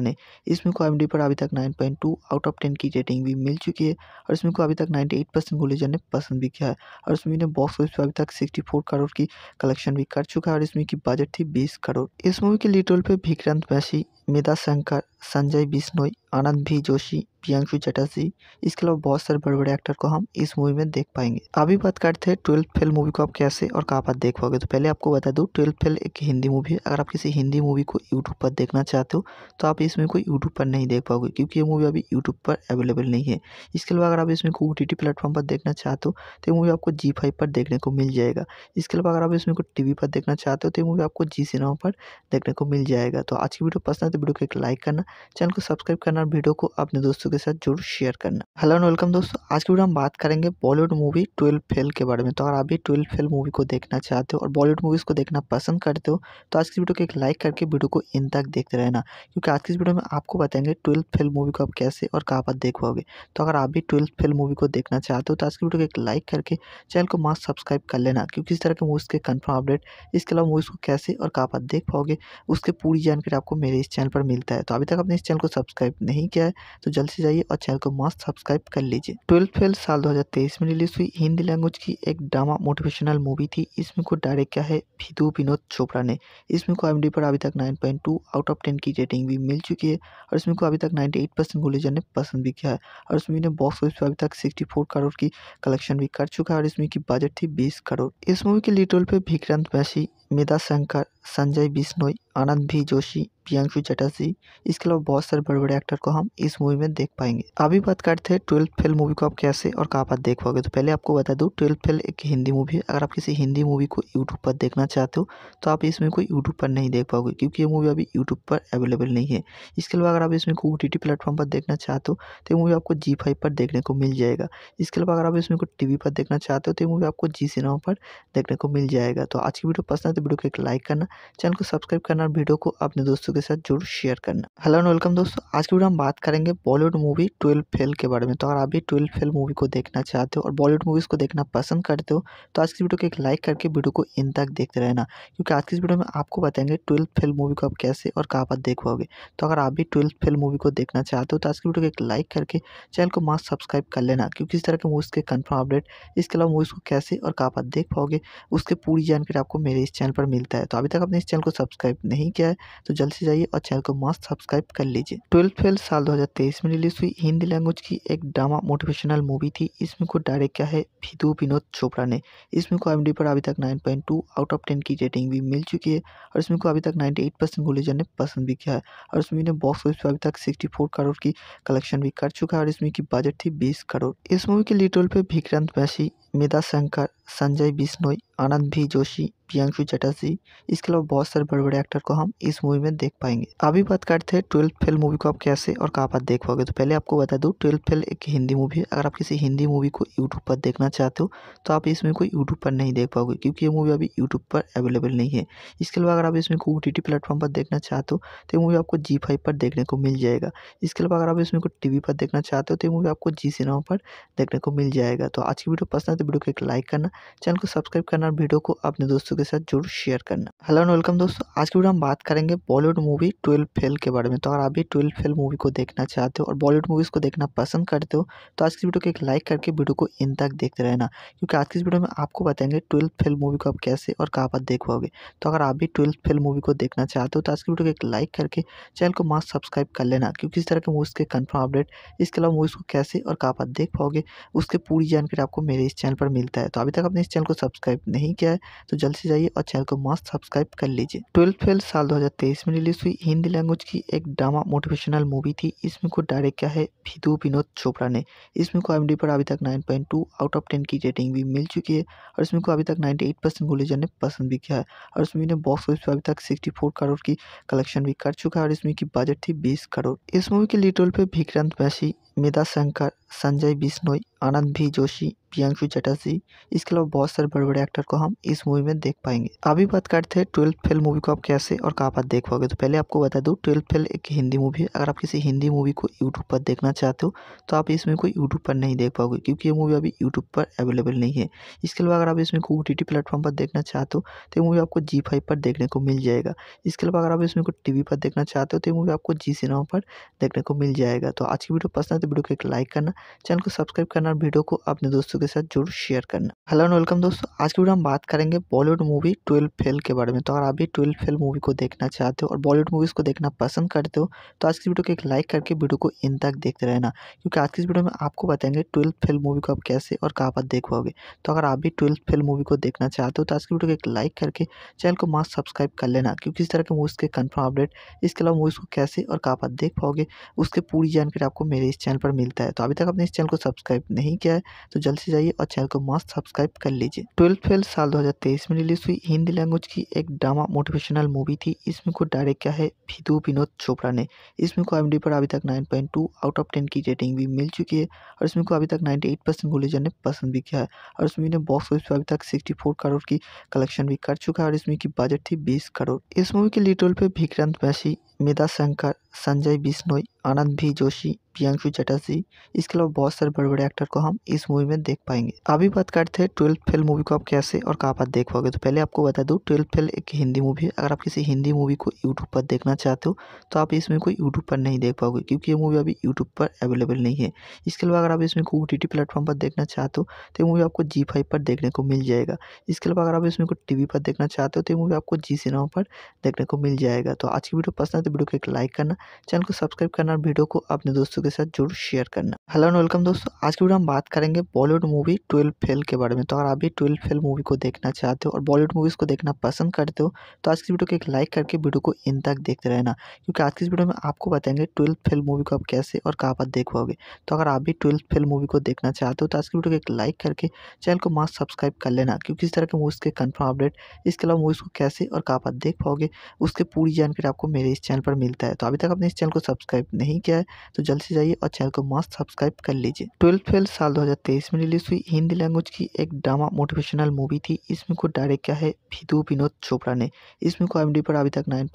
ने इसमें को एम पर अभी तक नाइन आउट ऑफ टेन की रेटिंग भी मिल चुकी है और इसमें को अभी तक नाइन्टी एट ने पसंद भी किया है और इसमें ने बॉक्स ऑफिस पर अभी तक सिक्सटी करोड़ की कलेक्शन भी कर चुका है और इसमें की बजट थी बीस करोड़ इस मूवी के लिटोल रोल पर विक्रांत बैसी मेधा शंकर संजय बिश्नोई आनंद भी जोशी प्रियांशु चटर्जी इसके अलावा बहुत सारे बड़े बड़े एक्टर को हम इस मूवी में देख पाएंगे अभी बात करते हैं ट्वेल्थ फेल मूवी को आप कैसे और कहाँ पर देख पाओगे तो पहले आपको बता दूँ ट्वेल्थ फेल एक हिंदी मूवी है अगर आप किसी हिंदी मूवी को यूट्यूब पर देखना चाहते हो तो आप इसमें कोई यूट्यूब पर नहीं देख पाओगे क्योंकि ये मूवी अभी यूट्यूब पर अवेलेबल नहीं है इसके अलावा अगर आप इसमें को ओ टी प्लेटफॉर्म पर देखना चाहते हो तो ये मूवी आपको जी फाइव पर देखने को मिल जाएगा इसके अलावा अगर आप इसमें को टी पर देखना चाहते हो तो ये मूवी आपको जी सिनेमा पर देखने को मिल जाएगा तो आज की वीडियो पसंद है तो वीडियो को एक लाइक करना चैनल को सब्सक्राइब करना वीडियो को अपने दोस्तों के साथ जरूर शेयर करना हेलो एंड वेलकम दोस्तों आज की वीडियो हम बात करेंगे बॉलीवुड मूवी ट्वेल्व फेल के बारे में तो अगर आप भी ट्वेल्व फेल मूवी को देखना चाहते हो और बॉलीवुड मूवीज़ को देखना पसंद करते हो तो आज की वीडियो को एक लाइक करके वीडियो को इन तक देखते रहना क्योंकि आज की इस वीडियो में आपको बताएंगे ट्वेल्थ फेल मूवी को आप कैसे और कहाँ पर देख पाओगे तो अगर आप भी ट्वेल्थ फेल मूवी को देखना चाहते हो तो आज की वीडियो को एक लाइक करके चैनल को मास्क सब्सक्राइब कर लेना क्योंकि इस तरह के मूवीज़ के कन्फर्म अपडेट इसके अलावा मूवीज़ को कैसे और कहाँ पर देख पाओगे उसके पूरी जानकारी आपको मेरे इस चैनल पर मिलता है तो अभी तक आपने इस चैनल को सब्सक्राइब नहीं किया है तो जल्द से जाइए और चैनल को मस्त सब्सक्राइब कर लीजिए ट्वेल्थ फेल साल 2023 में रिलीज हुई हिंदी लैंग्वेज की एक ड्रामा मोटिवेशनल मूवी थी इसमें को डायरेक्ट किया है विधु विनोद चोपड़ा ने इसमें को एम पर अभी तक नाइन आउट ऑफ टेन की रेटिंग भी मिल चुकी है और इसमें को अभी तक नाइन्टी एट ने पसंद भी किया है और इसमें ने बॉक्स ऑफिस पर अभी तक सिक्सटी करोड़ की कलेक्शन भी कर चुका है और इसमें की बजट थी बीस करोड़ इस मूवी के लीड रोल पर विक्रांत मैसी मृदा शंकर संजय बिश्नोई आनंद भी जोशी प्रियांशु चटर्जी इसके अलावा बहुत सारे बड़े बड़े एक्टर को हम इस मूवी में देख पाएंगे अभी बात करते हैं ट्वेल्थ फेल मूवी को आप कैसे और कहाँ पर देख पाओगे तो पहले आपको बता दूँ ट्वेल्थ फेल एक हिंदी मूवी है अगर आप किसी हिंदी मूवी को यूट्यूब पर देखना चाहते हो तो आप इसमें को यूट्यूब पर नहीं देख पाओगे क्योंकि ये मूवी अभी यूट्यूब पर अवेलेबल नहीं है इसके अलावा अगर आप इसमें को ओ टी प्लेटफॉर्म पर देखना चाहते हो तो ये मूवी आपको जी फाइव पर देखने को मिल जाएगा इसके अलावा अगर आप इसमें को टी पर देखना चाहते हो तो ये मूवी आपको जी सिनेमा पर देखने को मिल जाएगा तो आज की वीडियो पसंद है वीडियो को एक लाइक करना चैनल को सब्सक्राइब करना और वीडियो को अपने दोस्तों के साथ जरूर शेयर करना हेलो एंड वेलकम दोस्तों आज की वीडियो हम बात करेंगे बॉलीवुड मूवी ट्वेल्व फेल के बारे में तो अगर आप भी ट्वेल्व फेल मूवी को देखना चाहते हो और बॉलीवुड मूवीज़ को देखना पसंद करते हो तो आज की वीडियो को एक लाइक करके वीडियो को इन तक देखते रहना क्योंकि आज की इस वीडियो में आपको बताएंगे ट्वेल्थ फेल मूवी को आप कैसे और कहाँ पर देख पाओगे तो अगर आप भी ट्वेल्थ फेल मूवी को देखना चाहते हो तो आज की वीडियो को एक लाइक करके चैनल को मास्क सब्सक्राइब कर लेना क्योंकि इस तरह के मूवीज़ के कन्फर्म अपडेट इसके अलावा मूवीज़ को कैसे और कहाँ पर देख पाओगे उसके पूरी जानकारी आपको मेरे इस चैनल पर मिलता है तो अभी तक आपने इस चैनल को सब्सक्राइब नहीं किया है तो जल्द से जाइए और चैनल को मस्त सब्सक्राइब कर लीजिए ट्वेल्थ फेल साल 2023 में रिलीज हुई हिंदी लैंग्वेज की एक ड्रामा मोटिवेशनल मूवी थी इसमें को डायरेक्ट किया है विधु विनोद चोपड़ा ने इसमें को एम पर अभी तक नाइन आउट ऑफ टेन की रेटिंग भी मिल चुकी है और इसमें को अभी तक नाइन्टी एट परसेंट ने पसंद भी किया है और इसमें ने बॉक्स ऑफिस पर अभी तक सिक्सटी फोर करोड़ की कलेक्शन भी कर चुका है और इसमें की बजट थी बीस करोड़ इस मूवी के लिटोल रोल पर विक्रांत बैसी मेधा शंकर संजय बिश्नोई आनंद भी जोशी प्रियांशु चटर्जी इसके अलावा बहुत सारे बड़े बड़े एक्टर को हम इस मूवी में देख पाएंगे अभी बात करते हैं ट्वेल्थ फेल मूवी को आप कैसे और कहाँ पर देख पाओगे तो पहले आपको बता दूँ ट्वेल्थ फेल एक हिंदी मूवी है अगर आप किसी हिंदी मूवी को यूट्यूब पर देखना चाहते हो तो आप इसमें कोई यूट्यूब पर नहीं देख पाओगे क्योंकि ये मूवी अभी यूट्यूब पर अवेलेबल नहीं है इसके अलावा अगर आप इसमें को ओ टी प्लेटफॉर्म पर देखना चाहते हो तो ये मूवी आपको जी फाइव पर देखने को मिल जाएगा इसके अलावा अगर आप इसमें को टी पर देखना चाहते हो तो ये मूवी आपको जी सिनेमा पर देखने को मिल जाएगा तो आज की वीडियो पसंद है तो वीडियो को एक लाइक करना चैनल को सब्सक्राइब करना वीडियो को अपने दोस्तों के के साथ जरूर शेयर करना हेलो एंड वेलकम दोस्तों आज की वीडियो हम बात करेंगे बॉलीवुड मूवी ट्वेल्व फेल के बारे में तो अगर आप भी ट्वेल्व फेल मूवी को देखना चाहते हो और बॉलीवुड मूवीज़ को देखना पसंद करते हो तो आज की वीडियो को एक लाइक करके वीडियो को इन तक देखते रहना क्योंकि आज की इस वीडियो में आपको बताएंगे ट्वेल्थ फेल मूवी को आप कैसे और कहाँ पर देख पाओगे तो अगर आप भी ट्वेल्थ फेल मूवी को देखना चाहते हो तो आज की वीडियो को एक लाइक करके चैनल को मास्क सब्सक्राइब कर लेना क्योंकि इस तरह के मूवीज़ के कन्फर्म अपडेट इसके अलावा मूवीज़ को कैसे और कहाँ पर देख पाओगे उसके पूरी जानकारी आपको मेरे इस चैनल पर मिलता है तो अभी तक आपने इस चैनल को सब्सक्राइब नहीं किया है तो जल्द से जाइए और चैनल को मस्त सब्सक्राइब कर लीजिए ट्वेल्थ फेल साल 2023 में रिलीज हुई हिंदी लैंग्वेज की एक ड्रामा मोटिवेशनल मूवी थी इसमें को डायरेक्ट किया है विधु विनोद चोपड़ा ने इसमें को एम पर अभी तक नाइन आउट ऑफ टेन की रेटिंग भी मिल चुकी है और इसमें को अभी तक नाइन्टी एट ने पसंद भी किया है और इसमें ने बॉक्स ऑफिस पर अभी तक सिक्सटी करोड़ की कलेक्शन भी कर चुका है और इसमें की बजट थी बीस करोड़ इस मूवी के लिटोल रोल पर विक्रांत बैसी मेधा शंकर संजय बिश्नोई आनंद भी जोशी प्रियांशु चटर्जी इसके अलावा बहुत सारे बड़े बड़े एक्टर को हम इस मूवी में देख पाएंगे अभी बात करते हैं ट्वेल्थ फेल मूवी को आप कैसे और कहाँ पर देख पाओगे तो पहले आपको बता दूँ ट्वेल्थ फेल एक हिंदी मूवी है अगर आप किसी हिंदी मूवी को यूट्यूब पर देखना चाहते हो तो आप इसमें को यूट्यूब पर नहीं देख पाओगे क्योंकि ये मूवी अभी यूट्यूब पर अवेलेबल नहीं है इसके अलावा अगर आप इसमें को ओ टी प्लेटफॉर्म पर देखना चाहते हो तो ये मूवी आपको जी फाइव पर देखने को मिल जाएगा इसके अलावा अगर आप इसमें को टी पर देखना चाहते हो तो ये मूवी आपको जी सिनेमा पर देखने को मिल जाएगा तो आज की वीडियो पसंद है तो वीडियो को एक लाइक करना चैनल को सब्सक्राइब करना और वीडियो को अपने दोस्तों के साथ जरूर शेयर करना हेलो एंड वेलकम दोस्तों आज की वीडियो हम बात करेंगे बॉलीवुड मूवी ट्वेल्व फेल के बारे में तो अगर आप भी ट्वेल्व फेल मूवी को देखना चाहते हो और बॉलीवुड मूवीज़ को देखना पसंद करते हो तो आज की वीडियो को एक लाइक करके वीडियो को इन तक देखते रहना क्योंकि आज की इस वीडियो में आपको बताएंगे ट्वेल्थ फेल मूवी को आप कैसे और कहाँ पर देख पाओगे तो अगर आप भी ट्वेल्थ फेल मूवी को देखना चाहते हो तो आज की वीडियो को एक लाइक करके चैनल को मास्क सब्सक्राइब कर लेना क्योंकि इस तरह के मूवीज़ के कन्फर्म अपडेट इसके अलावा मूवीज़ को कैसे और कहाँ पर देख पाओगे उसके पूरी जानकारी आपको मेरे इस चैनल पर मिलता है तो अभी तक आपने इस चैनल को सब्सक्राइब नहीं किया है तो जल्द से जाइए और चैनल को मस्त सब्सक्राइब कर लीजिए ट्वेल्थ फेल साल 2023 में रिलीज हुई हिंदी लैंग्वेज की एक ड्रामा मोटिवेशनल मूवी थी इसमें को डायरेक्ट किया है विधु विनोद चोपड़ा ने इसमें को एम पर अभी तक नाइन आउट ऑफ टेन की रेटिंग भी मिल चुकी है और इसमें को अभी तक नाइन्टी एट ने पसंद भी किया है और इसमें ने बॉक्स ऑफिस पर अभी तक सिक्सटी करोड़ की कलेक्शन भी कर चुका है और इसमें की बजट थी बीस करोड़ इस मूवी के लीड रोल पर विक्रांत मैसी मेधा शंकर संजय बिश्नोई आनंद भी जोशी प्रियांशु चटर्जी इसके अलावा बहुत सारे बड़े बड़े एक्टर को हम इस मूवी में देख पाएंगे अभी बात करते हैं ट्वेल्थ फेल मूवी को आप कैसे और कहाँ पर देख पाओगे तो पहले आपको बता दूँ ट्वेल्थ फेल एक हिंदी मूवी है अगर आप किसी हिंदी मूवी को यूट्यूब पर देखना चाहते हो तो आप इसमें कोई यूट्यूब पर नहीं देख पाओगे क्योंकि ये मूवी अभी यूट्यूब पर अवेलेबल नहीं है इसके अलावा अगर आप इसमें को ओ टी प्लेटफॉर्म पर देखना चाहते हो तो ये मूवी आपको जी फाइव पर देखने को मिल जाएगा इसके अलावा अगर आप इसमें को टी पर देखना चाहते हो तो ये मूवी आपको जी सिनेमा पर देखने को मिल जाएगा तो आज की वीडियो पसंद है तो वीडियो को एक लाइक करना चैनल को सब्सक्राइब करना और वीडियो को अपने दोस्तों के साथ जरूर शेयर करना हेलो एंड वेलकम दोस्तों आज की वीडियो हम बात करेंगे बॉलीवुड मूवी ट्वेल्व फेल के बारे में तो अगर आप भी ट्वेल्व फेल मूवी को देखना चाहते हो और बॉलीवुड मूवीज़ को देखना पसंद करते हो तो आज की वीडियो को एक लाइक करके वीडियो को इन तक देखते रहना क्योंकि आज की वीडियो में आपको बताएंगे ट्वेल्थ फेल मूवी को आप कैसे और कहाँ पर देख पाओगे तो अगर आप भी ट्वेल्थ फेल मूवी को देखना चाहते हो तो आज की वीडियो को एक लाइक करके चैनल को मास्क सब्सक्राइब कर लेना क्योंकि इस तरह के मूवीज़ के कन्फर्म अपडेट इसके अलावा मूवीज़ को कैसे और कहाँ पर देख पाओगे उसके पूरी जानकारी आपको मेरे इस चैनल पर मिलता है तो अभी तक आपने इस चैनल को सब्सक्राइब नहीं किया है तो जल्द से जाइए और चैनल को मस्त सब्सक्राइब कर लीजिए ट्वेल्थ फेल साल 2023 में रिलीज हुई हिंदी लैंग्वेज की एक ड्रामा मोटिवेशनल मूवी थी इसमें को डायरेक्ट किया है भिधु विनोद चोपड़ा ने इसमें को एम पर अभी तक नाइन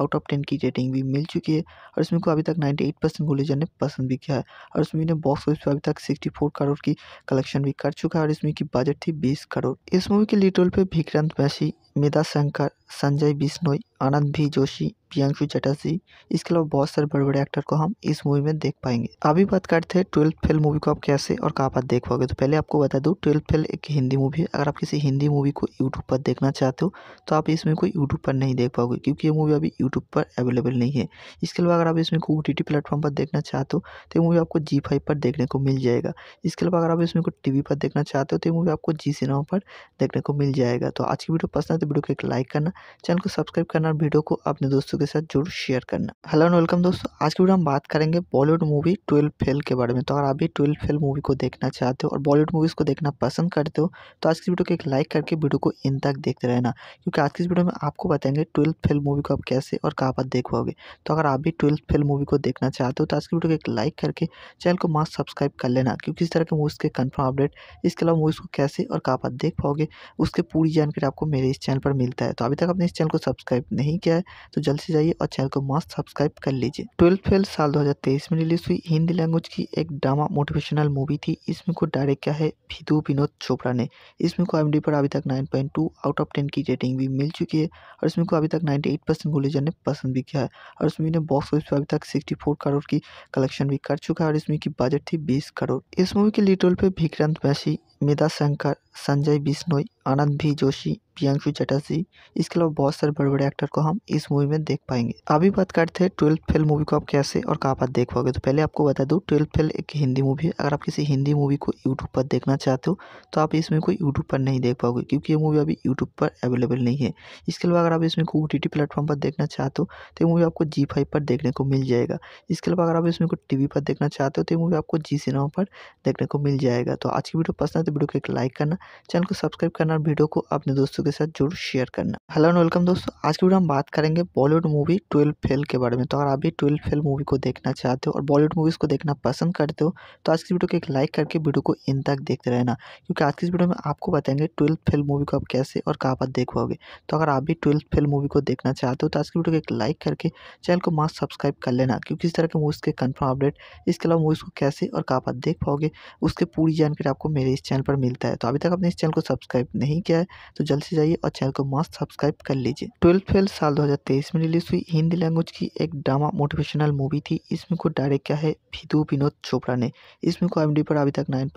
आउट ऑफ टेन की रेटिंग भी मिल चुकी है और इसमें को अभी तक नाइन्टी एट ने पसंद भी किया है और इसमें ने बॉक्स ऑफिस पर अभी तक सिक्सटी करोड़ की कलेक्शन भी कर चुका है और इसमें की बजट थी बीस करोड़ इस मूवी के लिटोल रोल पर विक्रांत मैसी मेधा शंकर संजय बिश्नोई आनंद भी जोशी प्रियांशु चटर्जी इसके अलावा बहुत सारे बड़े बड़े एक्टर को हम इस मूवी में देख पाएंगे अभी बात करते हैं ट्वेल्थ फेल मूवी को आप कैसे और कहाँ पर देख पाओगे तो पहले आपको बता दूँ ट्वेल्थ फेल एक हिंदी मूवी है अगर आप किसी हिंदी मूवी को यूट्यूब पर देखना चाहते हो तो आप इसमें को यूट्यूब पर नहीं देख पाओगे क्योंकि ये मूवी अभी यूट्यूब पर अवेलेबल नहीं है इसके अलावा अगर आप इसमें को ओ टी प्लेटफॉर्म पर देखना चाहते हो तो ये मूवी आपको जी फाइव पर देखने को मिल जाएगा इसके अलावा अगर आप इसमें को टी पर देखना चाहते हो तो ये मूवी आपको जी सिनेमा पर देखने को मिल जाएगा तो आज की वीडियो पसंद है तो वीडियो को एक लाइक करना चैनल को सब्सक्राइब करना और वीडियो को अपने दोस्तों दोस्तों के साथ जरूर शेयर करना हेलो एंड वेलकम दोस्तों आज की वीडियो हम बात करेंगे बॉलीवुड मूवी ट्वेल्व फेल के बारे में तो अगर आप भी ट्वेल्व फेल मूवी को देखना चाहते हो और बॉलीवुड मूवीज़ को देखना पसंद करते हो तो आज की वीडियो को एक लाइक करके वीडियो को इन तक देखते रहना क्योंकि आज की इस वीडियो में आपको बताएंगे ट्वेल्थ फेल मूवी को आप कैसे और कहाँ पर देख पाओगे तो अगर आप भी ट्वेल्थ फेल मूवी को देखना चाहते हो तो आज की वीडियो को एक लाइक करके चैनल को मास्क सब्सक्राइब कर लेना क्योंकि इस तरह के मूवीज़ के कन्फर्म अपडेट इसके अलावा मूवीज़ को कैसे और कहाँ पर देख पाओगे उसके पूरी जानकारी आपको मेरे इस चैनल पर मिलता है तो अभी तक आपने इस चैनल को सब्सक्राइब नहीं किया है तो जल्द से जाइए और चैनल को मस्त सब्सक्राइब कर लीजिए ट्वेल्थ फेल साल 2023 में रिलीज हुई हिंदी लैंग्वेज की एक ड्रामा मोटिवेशनल मूवी थी इसमें को डायरेक्ट किया है विधु विनोद चोपड़ा ने इसमें को एम पर अभी तक नाइन आउट ऑफ टेन की रेटिंग भी मिल चुकी है और इसमें को अभी तक नाइन्टी परसेंट गुलेजर ने पसंद भी किया है और इसमें ने बॉक्स ऑफिस पर अभी तक सिक्सटी करोड़ की कलेक्शन भी कर चुका है और इसमें की बजट थी बीस करोड़ इस मूवी के लीड रोल पर विक्रांत मैसी मेधा शंकर संजय बिश्नोई आनंद भी जोशी प्रियांशु चटर्जी इसके अलावा बहुत सारे बड़े बड़े एक्टर को हम इस मूवी में देख पाएंगे अभी बात करते हैं ट्वेल्थ फेल मूवी को आप कैसे और कहाँ पर देख पाओगे तो पहले आपको बता दूँ ट्वेल्थ फेल एक हिंदी मूवी है अगर आप किसी हिंदी मूवी को यूट्यूब पर देखना चाहते हो तो आप इसमें कोई यूट्यूब पर नहीं देख पाओगे क्योंकि ये मूवी अभी यूट्यूब पर अवेलेबल नहीं है इसके अलावा अगर आप इसमें को ओ टी प्लेटफॉर्म पर देखना चाहते हो तो ये मूवी आपको जी फाइव पर देखने को मिल जाएगा इसके अलावा अगर आप इसमें को टी पर देखना चाहते हो तो ये मूवी आपको जी सिनेमा पर देखने को मिल जाएगा तो आज की वीडियो पसंद है तो वीडियो को एक लाइक करना चैनल को सब्सक्राइब करना और वीडियो को अपने दोस्तों के साथ जरूर शेयर करना हेलो एंड वेलकम दोस्तों आज की वीडियो हम बात करेंगे बॉलीवुड मूवी ट्वेल्व फेल के बारे में तो अगर आप भी ट्वेल्व फेल मूवी को देखना चाहते हो और बॉलीवुड मूवीज़ को देखना पसंद करते हो तो आज की वीडियो को एक लाइक करके वीडियो को इन तक देखते रहना क्योंकि आज की इस वीडियो में आपको बताएंगे ट्वेल्थ फेल मूवी को आप कैसे और कहाँ पर पाओगे तो अगर आप भी ट्वेल्थ फेल मूवी को देखना चाहते हो तो आज की वीडियो को एक लाइक करके चैनल को मास्क सब्सक्राइब कर लेना क्योंकि इस तरह के मूवीज़ के कन्फर्म अपडेट इसके अलावा मूवीज़ को कैसे और कहाँ पर देख पाओगे उसके पूरी जानकारी आपको मेरे इस चैनल पर मिलता है तो अभी तक आपने इस चैनल को सब्सक्राइब नहीं किया है तो जल्द से जाइए और चैनल को मस्त सब्सक्राइब कर लीजिए ट्वेल्थ फेल साल 2023 में रिलीज हुई हिंदी लैंग्वेज की एक ड्रामा मोटिवेशनल मूवी थी इसमें को डायरेक्ट किया है भिदु विनोद चोपड़ा ने इसमें को एम पर अभी तक नाइन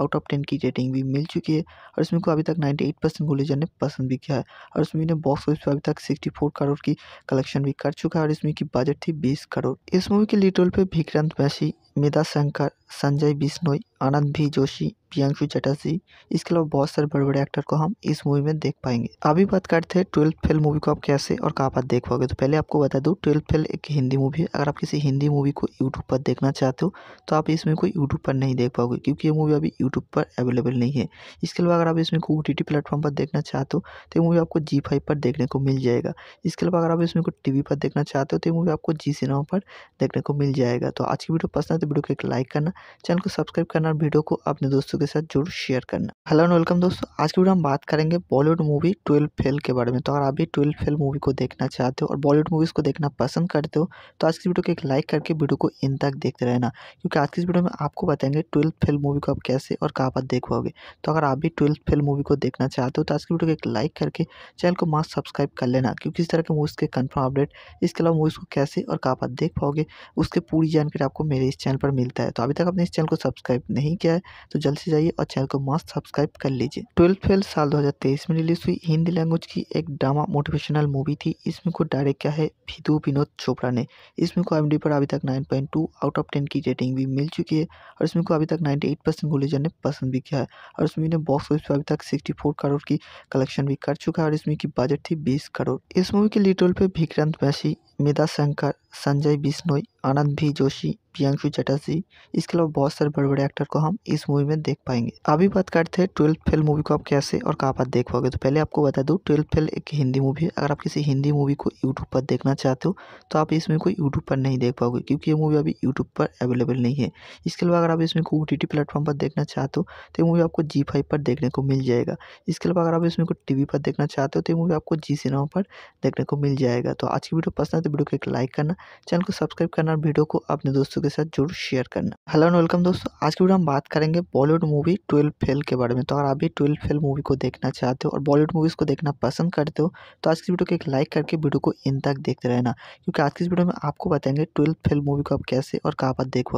आउट ऑफ टेन की रेटिंग भी मिल चुकी है और इसमें को अभी तक नाइन्टी एट ने पसंद भी किया है और इसमें ने बॉक्स ऑफिस पर अभी तक सिक्सटी करोड़ की कलेक्शन भी कर चुका है और इसमें की बजट थी बीस करोड़ इस मूवी के लीड रोल पर विक्रांत वैसी मेधा शंकर संजय बिश्नोई आनंद भी जोशी प्रियांशु चटर्जी इसके अलावा बहुत सारे बड़े बड़े एक्टर को हम इस मूवी में देख पाएंगे अभी बात करते हैं ट्वेल्थ फेल मूवी को आप कैसे और कहाँ पर देख पाओगे तो पहले आपको बता दूँ ट्वेल्थ फेल एक हिंदी मूवी है अगर आप किसी हिंदी मूवी को यूट्यूब पर देखना चाहते हो तो आप इसमें कोई यूट्यूब पर नहीं देख पाओगे क्योंकि ये मूवी अभी यूट्यूब पर अवेलेबल नहीं है इसके अलावा अगर आप इसमें को ओ टी प्लेटफॉर्म पर देखना चाहते हो तो ये मूवी आपको जी फाइव पर देखने को मिल जाएगा इसके अलावा अगर आप इसमें को टी पर देखना चाहते हो तो ये मूवी आपको जी सिनेमा पर देखने को मिल जाएगा तो आज की वीडियो पसंद है वीडियो को एक लाइक करना चैनल को सब्सक्राइब करना और वीडियो को अपने दोस्तों के साथ जरूर शेयर करना हेलो एंड वेलकम दोस्तों आज की वीडियो हम बात करेंगे बॉलीवुड मूवी ट्वेल्व फेल के बारे में तो अगर आप भी ट्वेल्व फेल मूवी को देखना चाहते हो और बॉलीवुड मूवीज़ को देखना पसंद करते हो तो आज की वीडियो को एक लाइक करके वीडियो को इन तक देखते रहना क्योंकि आज की इस वीडियो में आपको बताएंगे ट्वेल्थ फेल मूवी को आप कैसे और कहाँ पर देख पाओगे तो अगर आप भी ट्वेल्थ फेल मूवी को देखना चाहते हो तो आज की वीडियो को एक लाइक करके चैनल को मास्क सब्सक्राइब कर लेना क्योंकि इस तरह के मूवीज़ के कन्फर्म अपडेट इसके अलावा मूवीज़ को कैसे और कहाँ पर देख पाओगे उसके पूरी जानकारी आपको मेरे इस चैनल चैनल पर मिलता है तो अभी तक आपने इस चैनल को सब्सक्राइब नहीं किया है तो जल्द से जाइए और चैनल को मस्त सब्सक्राइब कर लीजिए ट्वेल्थ फेल साल 2023 में रिलीज हुई हिंदी लैंग्वेज की एक ड्रामा मोटिवेशनल मूवी थी इसमें को डायरेक्ट किया है विधु विनोद चोपड़ा ने इसमें को एम पर अभी तक नाइन आउट ऑफ टेन की रेटिंग भी मिल चुकी है और इसमें को अभी तक नाइन्टी एट ने पसंद भी किया है और इसमें बॉक्स ऑफिस पर अभी तक सिक्सटी करोड़ की कलेक्शन भी कर चुका है और इसमें की बजट थी बीस करोड़ इस मूवी के लिटोल रोल पर विक्रांत बैसी मेधा शंकर संजय बिश्नोई आनंद भी जोशी प्रियांशु चटर्जी इसके अलावा बहुत सारे बड़े बड़े एक्टर को हम इस मूवी में देख पाएंगे अभी बात करते हैं ट्वेल्थ फेल मूवी को आप कैसे और कहाँ पर देख पाओगे तो पहले आपको बता दूँ ट्वेल्थ फेल एक हिंदी मूवी है अगर आप किसी हिंदी मूवी को यूट्यूब पर देखना चाहते हो तो आप इसमें कोई यूट्यूब पर नहीं देख पाओगे क्योंकि ये मूवी अभी यूट्यूब पर अवेलेबल नहीं है इसके अलावा अगर आप इसमें को ओ टी प्लेटफॉर्म पर देखना चाहते हो तो ये मूवी आपको जी फाइव पर देखने को मिल जाएगा इसके अलावा अगर आप इसमें को टी पर देखना चाहते हो तो ये मूवी आपको जी सिनेमा पर देखने को मिल जाएगा तो आज की वीडियो पसंद है तो वीडियो को एक लाइक करना चैनल को सब्सक्राइब करना और वीडियो को अपने दोस्तों के के साथ जरूर शेयर करना हेलो एंड वेलकम दोस्तों आज की वीडियो हम बात करेंगे बॉलीवुड मूवी ट्वेल्व फेल के बारे में तो अगर आप भी ट्वेल्व फेल मूवी को देखना चाहते हो और बॉलीवुड मूवीज़ को देखना पसंद करते हो तो आज की वीडियो को एक लाइक करके वीडियो को इन तक देखते रहना क्योंकि आज की इस वीडियो में आपको बताएंगे ट्वेल्थ फेल मूवी को आप कैसे और कहाँ पर देख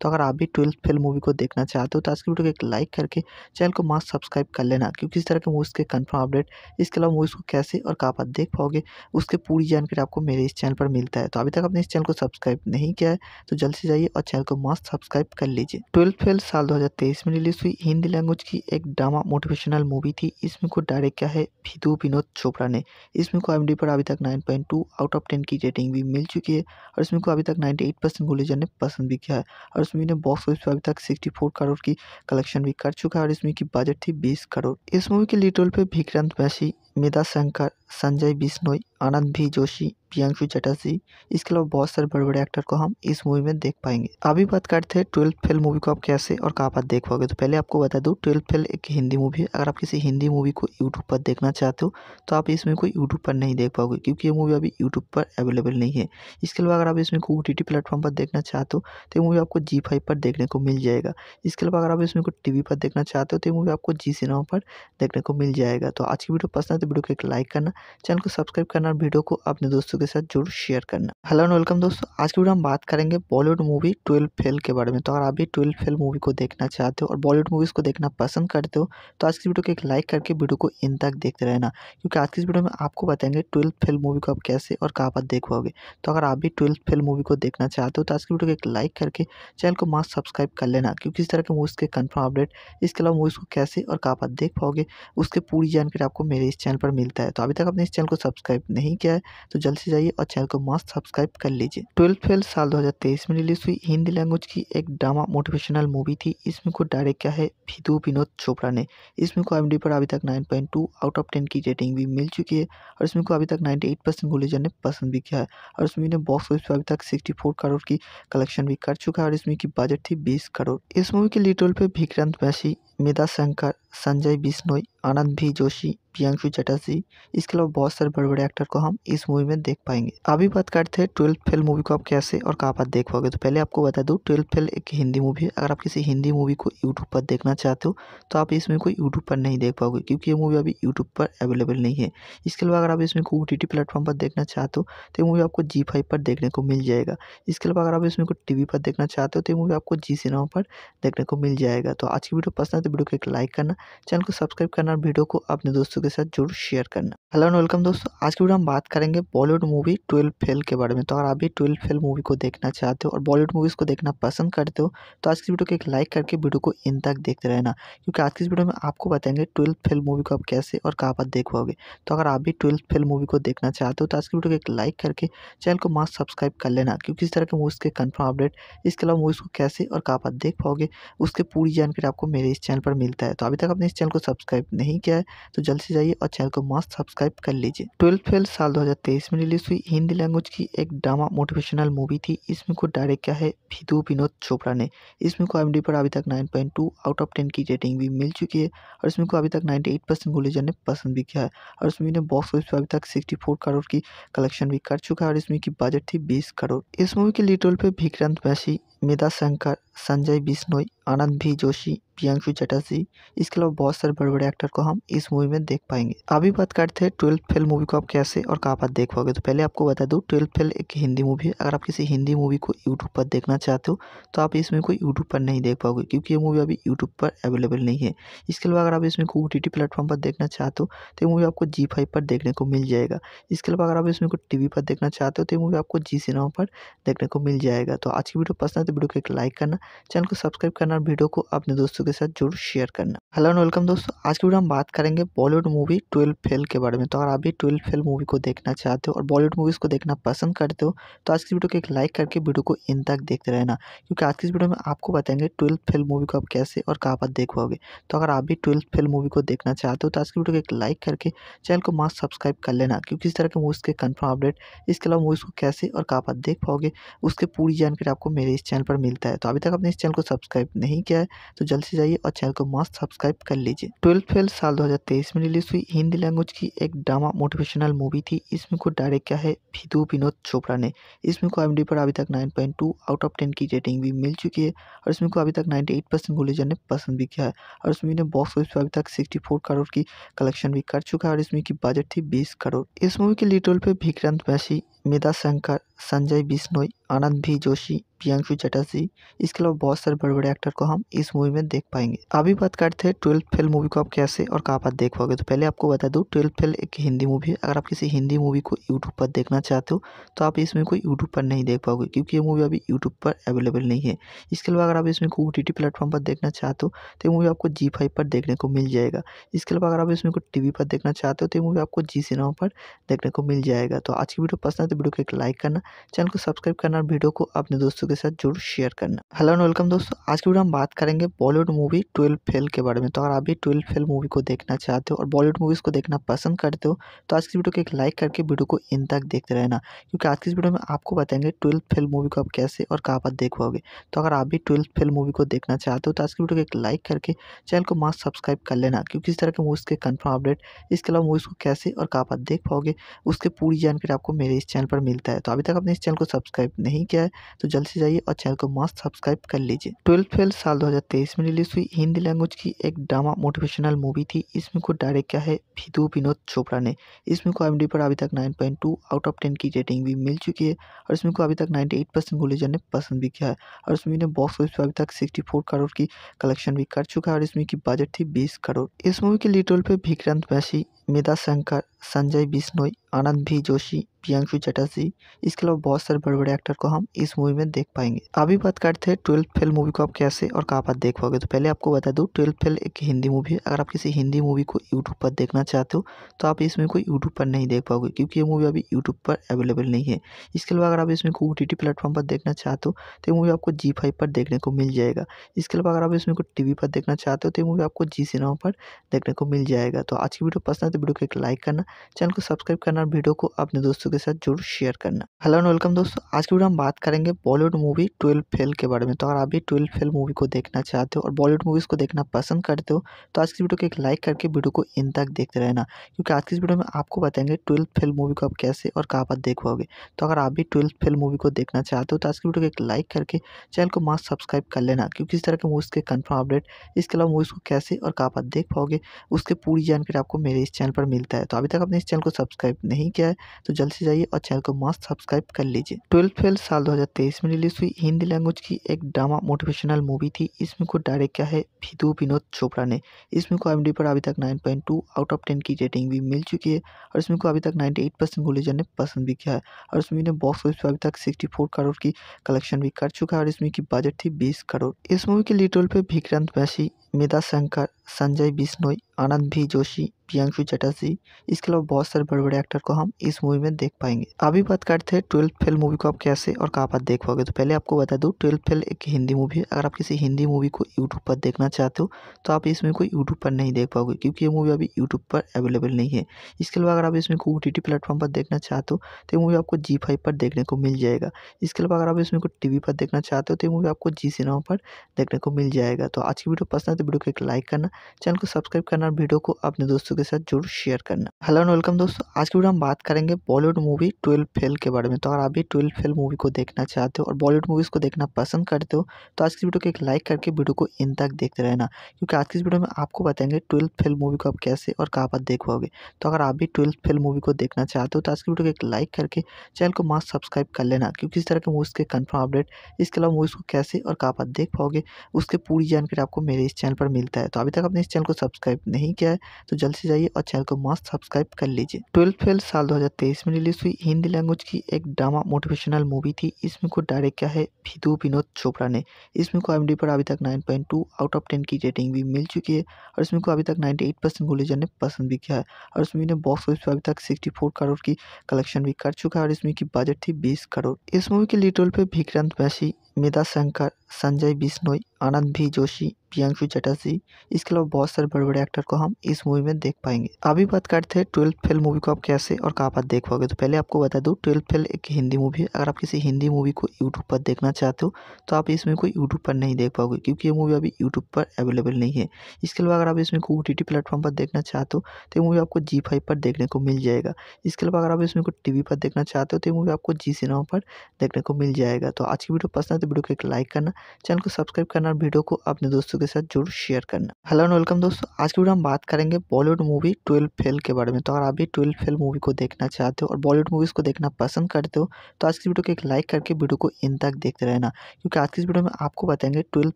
तो अगर आप भी ट्वेल्थ फेल मूवी को देखना चाहते हो तो आज की वीडियो को एक लाइक करके चैनल को मास्क सब्सक्राइब कर लेना क्योंकि इस तरह के मूवीज़ के कन्फर्म अपडेट इसके अलावा मूवीज़ को कैसे और कहाँ पर देख पाओगे उसके पूरी जानकारी आपको मेरे इस चैनल पर मिलता है तो अभी तक आपने इस चैनल को सब्सक्राइब नहीं किया है तो जल्द से जाइए और चैनल को मस्त सब्सक्राइब कर लीजिए ट्वेल्थ फेल साल 2023 में रिलीज हुई हिंदी लैंग्वेज की एक ड्रामा मोटिवेशनल मूवी थी इसमें को डायरेक्ट किया है विधु विनोद चोपड़ा ने इसमें को एम पर अभी तक नाइन आउट ऑफ टेन की रेटिंग भी मिल चुकी है और इसमें को अभी तक नाइन्टी एट ने पसंद भी किया है और इसमें ने बॉक्स ऑफिस पर अभी तक सिक्सटी करोड़ की कलेक्शन भी कर चुका है और इसमें की बजट थी बीस करोड़ इस मूवी के लीड रोल पर विक्रांत बैसी मेधा शंकर संजय बिश्नोई आनंद भी जोशी प्रियांशु चटर्जी इसके अलावा बहुत सारे बड़े बड़े एक्टर को हम इस मूवी में देख पाएंगे अभी बात करते हैं ट्वेल्थ फेल मूवी को आप कैसे और कहाँ पर देख पाओगे तो पहले आपको बता दूँ ट्वेल्थ फेल एक हिंदी मूवी है अगर आप किसी हिंदी मूवी को यूट्यूब पर देखना चाहते हो तो आप इसमें कोई यूट्यूब पर नहीं देख पाओगे क्योंकि ये मूवी अभी यूट्यूब पर अवेलेबल नहीं है इसके अलावा अगर आप इसमें को ओ टी प्लेटफॉर्म पर देखना चाहते हो तो ये मूवी आपको जी फाइव पर देखने को मिल जाएगा इसके अलावा अगर आप इसमें को टी पर देखना चाहते हो तो ये मूवी आपको जी सिनेमा पर देखने को मिल जाएगा तो आज की वीडियो पसंद तो वीडियो को एक लाइक करना चैनल को सब्सक्राइब करना और वीडियो को अपने दोस्तों के साथ जरूर शेयर करना हेलो एंड वेलकम दोस्तों आज की वीडियो हम बात करेंगे बॉलीवुड मूवी ट्वेल्व फेल के बारे में तो अगर आप भी ट्वेल्व फेल मूवी को देखना चाहते हो और बॉलीवुड मूवीज़ को देखना पसंद करते हो तो आज की वीडियो को एक लाइक करके वीडियो को इन तक देखते रहना क्योंकि आज की इस वीडियो में आपको बताएंगे ट्वेल्थ फेल मूवी को आप कैसे और कहाँ पर देख पाओगे तो अगर आप भी ट्वेल्थ फेल मूवी को देखना चाहते हो तो आज की वीडियो को एक लाइक करके चैनल को मास्क सब्सक्राइब कर लेना क्योंकि इस तरह के मूवीज़ के कन्फर्म अपडेट इसके अलावा मूवीज़ को कैसे और कहाँ पर देख पाओगे उसके पूरी जानकारी आपको मेरे इस चैनल चैनल पर मिलता है तो अभी तक आपने इस चैनल को सब्सक्राइब नहीं किया है तो जल्द से जाइए और चैनल को मस्त सब्सक्राइब कर लीजिए ट्वेल्थ फेल साल 2023 में रिलीज हुई हिंदी लैंग्वेज की एक ड्रामा मोटिवेशनल मूवी थी इसमें को डायरेक्ट किया है विधु विनोद चोपड़ा ने इसमें को एम पर अभी तक नाइन आउट ऑफ टेन की रेटिंग भी मिल चुकी है और इसमें को अभी तक नाइन्टी एट ने पसंद भी किया है और इसमें ने बॉक्स ऑफिस पर अभी तक सिक्सटी करोड़ की कलेक्शन भी कर चुका है और इसमें की बजट थी बीस करोड़ इस मूवी के लिटोल रोल पर विक्रांत मैसी मेधा शंकर संजय बिश्नोई आनंद भी जोशी प्रियांशु चटर्जी इसके अलावा बहुत सारे बड़े बड़े एक्टर को हम इस मूवी में देख पाएंगे अभी बात करते हैं ट्वेल्थ फेल मूवी को आप कैसे और कहाँ पर देख पाओगे तो पहले आपको बता दूँ ट्वेल्थ फेल एक हिंदी मूवी है अगर आप किसी हिंदी मूवी को यूट्यूब पर देखना चाहते हो तो आप इसमें को यूट्यूब पर नहीं देख पाओगे क्योंकि ये मूवी अभी यूट्यूब पर अवेलेबल नहीं है इसके अलावा अगर आप इसमें को ओ टी प्लेटफॉर्म पर देखना चाहते हो तो ये मूवी आपको जी फाइव पर देखने को मिल जाएगा इसके अलावा अगर आप इसमें को टी पर देखना चाहते हो तो ये मूवी आपको जी सिनेमा पर देखने को मिल जाएगा तो आज की वीडियो पसंद है तो वीडियो को एक लाइक करना चैनल को सब्सक्राइब करना वीडियो को अपने दोस्तों दोस्तों के साथ जरूर शेयर करना हेलो एंड वेलकम दोस्तों आज की वीडियो हम बात करेंगे बॉलीवुड मूवी ट्वेल्व फेल के बारे में तो अगर आप भी ट्वेल्व फेल मूवी को देखना चाहते हो और बॉलीवुड मूवीज़ को देखना पसंद करते हो तो आज की वीडियो को एक लाइक करके वीडियो को इन तक देखते रहना क्योंकि आज की इस वीडियो में आपको बताएंगे ट्वेल्थ फेल मूवी को आप कैसे और कहाँ पर देख पाओगे तो अगर आप भी ट्वेल्थ फेल मूवी को देखना चाहते हो तो आज की वीडियो को एक लाइक करके चैनल को मास्क सब्सक्राइब कर लेना क्योंकि इस तरह के मूवीज़ के कन्फर्म अपडेट इसके अलावा मूवीज़ को कैसे और कहाँ पर देख पाओगे उसके पूरी जानकारी आपको मेरे इस चैनल पर मिलता है तो अभी तक आपने इस चैनल को सब्सक्राइब नहीं किया है तो जल्द से जाइए और चैनल को मस्त सब्सक्राइब कर लीजिए ट्वेल्थ फेल साल 2023 में रिलीज हुई हिंदी लैंग्वेज की एक ड्रामा मोटिवेशनल मूवी थी इसमें को डायरेक्ट किया है विधु विनोद चोपड़ा ने इसमें को एम पर अभी तक 9.2 आउट ऑफ 10 की रेटिंग भी मिल चुकी है और इसमें को अभी तक 98 परसेंट गुलेजर ने पसंद भी किया है और इसमें बॉक्स ऑफिस पर अभी तक सिक्सटी करोड़ की कलेक्शन भी कर चुका है और इसमें की बजट थी बीस करोड़ इस मूवी के लीड पर विक्रांत वैसी मेधा शंकर संजय बिश्नोई आनंद भी जोशी प्रियांशु चटर्जी इसके अलावा बहुत सारे बड़े बड़े एक्टर को हम इस मूवी में देख पाएंगे अभी बात करते हैं ट्वेल्थ फेल मूवी को आप कैसे और कहाँ पर देख पाओगे तो पहले आपको बता दूँ ट्वेल्थ फेल एक हिंदी मूवी है अगर आप किसी हिंदी मूवी को यूट्यूब पर देखना चाहते हो तो आप इसमें को यूट्यूब पर नहीं देख पाओगे क्योंकि ये मूवी अभी यूट्यूब पर अवेलेबल नहीं है इसके अलावा अगर आप इसमें को ओ टी प्लेटफॉर्म पर देखना चाहते हो तो ये मूवी आपको जी फाइव पर देखने को मिल जाएगा इसके अलावा अगर आप इसमें को टी पर देखना चाहते हो तो ये मूवी आपको जी सिनेमा पर देखने को मिल जाएगा तो आज की वीडियो पसंद तो वीडियो को एक लाइक करना चैनल को सब्सक्राइब करना और वीडियो को अपने दोस्तों के साथ जरूर शेयर करना हेलो एंड वेलकम दोस्तों आज की वीडियो हम बात करेंगे बॉलीवुड मूवी ट्वेल्व फेल के बारे में तो अगर आप भी ट्वेल्व फेल मूवी को देखना चाहते हो और बॉलीवुड मूवीज़ को देखना पसंद करते हो तो आज की वीडियो को एक लाइक करके वीडियो को इन तक देखते रहना क्योंकि आज की वीडियो में आपको बताएंगे ट्वेल्थ फेल मूवी को आप कैसे और कहाँ पर देख पाओगे तो अगर आप भी ट्वेल्थ फेल मूवी को देखना चाहते हो तो आज की वीडियो को एक लाइक करके चैनल को मास्क सब्सक्राइब कर लेना क्योंकि इस तरह के मूवीज़ के कन्फर्म अपडेट इसके अलावा मूवीज़ को कैसे और कहाँ पर देख पाओगे उसके पूरी जानकारी आपको मेरे इस चैनल चैनल पर मिलता है तो अभी तक आपने इस चैनल को सब्सक्राइब नहीं किया है तो जल्द से जाइए और चैनल को मस्त सब्सक्राइब कर लीजिए ट्वेल्थ फेल साल 2023 में रिलीज हुई हिंदी लैंग्वेज की एक ड्रामा मोटिवेशनल मूवी थी इसमें को डायरेक्ट किया है विधु विनोद चोपड़ा ने इसमें को एम पर अभी तक नाइन आउट ऑफ टेन की रेटिंग भी मिल चुकी है और इसमें को अभी तक नाइन्टी एट ने पसंद भी किया है और इसमें ने बॉक्स ऑफिस पर अभी तक सिक्सटी करोड़ की कलेक्शन भी कर चुका है और इसमें की बजट थी बीस करोड़ इस मूवी के लिटोल रोल पर विक्रांत बैसी मेधा शंकर संजय बिश्नोई आनंद भी जोशी प्रियांशु चटर्जी इसके अलावा बहुत सारे बड़े बड़े एक्टर को हम इस मूवी में देख पाएंगे अभी बात करते हैं ट्वेल्थ फेल मूवी को आप कैसे और कहाँ पर देख पाओगे तो पहले आपको बता दूँ ट्वेल्थ फेल एक हिंदी मूवी है अगर आप किसी हिंदी मूवी को यूट्यूब पर देखना चाहते हो तो आप इसमें कोई यूट्यूब पर नहीं देख पाओगे क्योंकि ये मूवी अभी यूट्यूब पर अवेलेबल नहीं है इसके अलावा अगर आप इसमें को ओ टी प्लेटफॉर्म पर देखना चाहते हो तो ये मूवी आपको जी फाइव पर देखने को मिल जाएगा इसके अलावा अगर आप इसमें को टी पर देखना चाहते हो तो ये मूवी आपको जी सिनेमा पर देखने को मिल जाएगा तो आज की वीडियो पसंद है तो वीडियो को एक लाइक करना चैनल को सब्सक्राइब करना और वीडियो को अपने दोस्तों के साथ जरूर शेयर करना हेलो एंड वेलकम दोस्तों आज की वीडियो हम बात करेंगे बॉलीवुड मूवी ट्वेल्व फेल के बारे में तो अगर आप भी ट्वेल्व फेल मूवी को देखना चाहते हो और बॉलीवुड मूवीज़ को देखना पसंद करते हो तो आज की वीडियो को एक लाइक करके वीडियो को इन तक देखते रहना क्योंकि आज की इस वीडियो में आपको बताएंगे ट्वेल्थ फेल मूवी को आप कैसे और कहाँ पर देख पाओगे तो अगर आप भी ट्वेल्थ फेल मूवी को देखना चाहते हो तो आज की वीडियो को एक लाइक करके चैनल को मास्क सब्सक्राइब कर लेना क्योंकि इस तरह के मूवीज़ के कन्फर्म अपडेट इसके अलावा मूवीज़ को कैसे और कहाँ पर देख पाओगे उसके पूरी जानकारी आपको मेरे इस चैनल पर मिलता है तो अभी तक आपने इस चैनल को सब्सक्राइब नहीं किया है तो जल्द से जाइए और चैनल को मस्त सब्सक्राइब कर लीजिए ट्वेल्थ फेल साल 2023 में रिलीज हुई हिंदी लैंग्वेज की एक ड्रामा मोटिवेशनल मूवी थी इसमें को डायरेक्ट किया है विधु विनोद चोपड़ा ने इसमें को एम पर अभी तक नाइन आउट ऑफ टेन की रेटिंग भी मिल चुकी है और इसमें को अभी तक नाइन्टी परसेंट गुलेजर ने पसंद भी किया है और इसमें ने बॉक्स ऑफिस पर अभी तक सिक्सटी करोड़ की कलेक्शन भी कर चुका है और इसमें की बजट थी बीस करोड़ इस मूवी के लीड रोल पर विक्रांत मैसी मिधा शंकर संजय बिश्नोई आनंद भी जोशी प्रियांशु चटर्जी इसके अलावा बहुत सारे बड़े बड़े एक्टर को हम इस मूवी में देख पाएंगे अभी बात करते हैं ट्वेल्थ फेल मूवी को आप कैसे और कहाँ पर देख पाओगे तो पहले आपको बता दूँ ट्वेल्थ फेल एक हिंदी मूवी है अगर आप किसी हिंदी मूवी को यूट्यूब पर देखना चाहते हो तो आप इसमें कोई यूट्यूब पर नहीं देख पाओगे क्योंकि ये मूवी अभी यूट्यूब पर अवेलेबल नहीं है इसके अलावा अगर आप इसमें को ओ टी प्लेटफॉर्म पर देखना चाहते हो तो ये मूवी आपको जी फाइव पर देखने को मिल जाएगा इसके अलावा अगर आप इसमें को टी पर देखना चाहते हो तो ये मूवी आपको जी सिनेमा पर देखने को मिल जाएगा तो आज की वीडियो पसंद तो वीडियो को एक लाइक करना चैनल को सब्सक्राइब करना और वीडियो को अपने दोस्तों के साथ जरूर शेयर करना हेलो एंड वेलकम दोस्तों आज की वीडियो हम बात करेंगे बॉलीवुड मूवी ट्वेल्व फेल के बारे में तो अगर आप भी ट्वेल्व फेल मूवी को देखना चाहते हो और बॉलीवुड मूवीज़ को देखना पसंद करते हो तो आज की वीडियो को एक लाइक करके वीडियो को इन तक देखते रहना क्योंकि आज की वीडियो में आपको बताएंगे ट्वेल्व फेल मूवी को आप कैसे और कहाँ पर देख पाओगे तो अगर आप भी ट्वेल्थ फेल मूवी को देखना चाहते हो तो आज की वीडियो को एक लाइक करके चैनल को मास्क सब्सक्राइब कर लेना क्योंकि इस तरह के मूवीज़ के कन्फर्म अपडेट इसके अलावा मूवीज़ को कैसे और कहाँ पर देख पाओगे उसके पूरी जानकारी आपको मेरे इस चैनल पर मिलता है तो अभी तक आपने इस चैनल को सब्सक्राइब नहीं किया है तो जल्द से जाइए और चैनल को मस्त सब्सक्राइब कर लीजिए ट्वेल्थ फेल साल 2023 में रिलीज हुई हिंदी लैंग्वेज की एक ड्रामा मोटिवेशनल मूवी थी इसमें को डायरेक्ट किया है विधु विनोद चोपड़ा ने इसमें को एम पर अभी तक नाइन आउट ऑफ टेन की रेटिंग भी मिल चुकी है और इसमें को अभी तक नाइन्टी एट ने पसंद भी किया है और इसमें बॉक्स ऑफिस पर अभी तक सिक्सटी करोड़ की कलेक्शन भी कर चुका है और इसमें की बजट थी बीस करोड़ इस मूवी के लीड रोल पर विक्रांत वैसी मेधा शंकर संजय बिश्नोई आनंद भी जोशी प्रियांशु चटर्जी इसके अलावा बहुत सारे बड़े बड़े एक्टर को हम इस मूवी में देख पाएंगे अभी बात करते हैं ट्वेल्थ फेल मूवी को आप कैसे और कहाँ पर देख पाओगे तो पहले आपको बता दूँ ट्वेल्थ फेल एक हिंदी मूवी है अगर आप किसी हिंदी मूवी को यूट्यूब पर देखना चाहते हो तो आप इसमें कोई यूट्यूब पर नहीं देख पाओगे क्योंकि ये मूवी अभी यूट्यूब पर अवेलेबल नहीं है इसके अलावा अगर आप इसमें को ओ टी प्लेटफॉर्म पर देखना चाहते हो तो ये मूवी आपको जी फाइव पर देखने को मिल जाएगा इसके अलावा अगर आप इसमें को टी पर देखना चाहते हो तो ये मूवी आपको जी सिनेमा पर देखने को मिल जाएगा तो आज की वीडियो पसंद तो वीडियो को एक लाइक करना चैनल को सब्सक्राइब करना और वीडियो को अपने दोस्तों के साथ जरूर शेयर करना हेलो एंड वेलकम दोस्तों आज की वीडियो हम बात करेंगे बॉलीवुड मूवी ट्वेल्व फेल के बारे में तो अगर आप भी ट्वेल्व फेल मूवी को देखना चाहते हो और बॉलीवुड मूवीज़ को देखना पसंद करते हो तो आज की वीडियो को एक लाइक करके वीडियो को इन तक देखते रहना क्योंकि आज की इस वीडियो में आपको बताएंगे ट्वेल्थ फेल मूवी को आप कैसे और कहाँ पर देख पाओगे तो अगर आप भी ट्वेल्थ फेल मूवी को देखना चाहते हो तो आज की वीडियो को एक लाइक करके चैनल को मस्त सब्सक्राइब कर लेना क्योंकि इस तरह के मूवीज़ के कन्फर्म अपडेट इसके अलावा मूवीज़ को कैसे और कहाँ पर देख पाओगे उसके पूरी जानकारी आपको मेरे इस चैनल चैनल पर मिलता है तो अभी तक आपने इस चैनल को सब्सक्राइब नहीं किया है तो जल्द से जाइए और चैनल को मस्त सब्सक्राइब कर लीजिए ट्वेल्थ फेल साल 2023 में रिलीज हुई हिंदी लैंग्वेज की एक ड्रामा मोटिवेशनल मूवी थी इसमें को डायरेक्ट किया है विधु विनोद चोपड़ा ने इसमें को एम पर अभी तक नाइन आउट ऑफ टेन की रेटिंग भी मिल चुकी है और इसमें को अभी तक नाइन्टी एट ने पसंद भी किया है और इसमें ने बॉक्स ऑफिस पर अभी तक सिक्सटी करोड़ की कलेक्शन भी कर चुका है और इसमें की बजट थी बीस करोड़ इस मूवी के लिटोल पर विक्रांत बैसी मेधा शंकर संजय बिश्नोई आनंद भी जोशी प्रियांशु चटर्जी इसके अलावा बहुत सारे बड़े बड़े एक्टर को हम इस मूवी में देख पाएंगे अभी बात करते हैं ट्वेल्थ फेल मूवी को आप कैसे और कहाँ पर देख पाओगे तो पहले आपको बता दूँ ट्वेल्थ फेल एक हिंदी मूवी है अगर आप किसी हिंदी मूवी को यूट्यूब पर देखना चाहते हो तो आप इसमें कोई यूट्यूब पर नहीं देख पाओगे क्योंकि ये मूवी अभी यूट्यूब पर अवेलेबल नहीं है इसके अलावा अगर आप इसमें को ओ टी प्लेटफॉर्म पर देखना चाहते हो तो ये मूवी आपको जी फाइव पर देखने को मिल जाएगा इसके अलावा अगर आप इसमें को टी पर देखना चाहते हो तो ये मूवी आपको जी सिनेमा पर देखने को मिल जाएगा तो आज की वीडियो पसंद है तो वीडियो को एक लाइक करना चैनल को सब्सक्राइब करना और वीडियो को अपने दोस्तों के साथ जरूर शेयर करना हेलो एंड वेलकम दोस्तों आज की वीडियो हम बात करेंगे बॉलीवुड मूवी ट्वेल्व फेल के बारे में तो अगर आप भी ट्वेल्व फेल मूवी को देखना चाहते हो और बॉलीवुड मूवीज़ को देखना पसंद करते हो तो आज की वीडियो को एक लाइक करके वीडियो को इन तक देखते रहना क्योंकि आज की इस वीडियो में आपको बताएंगे ट्वेल्थ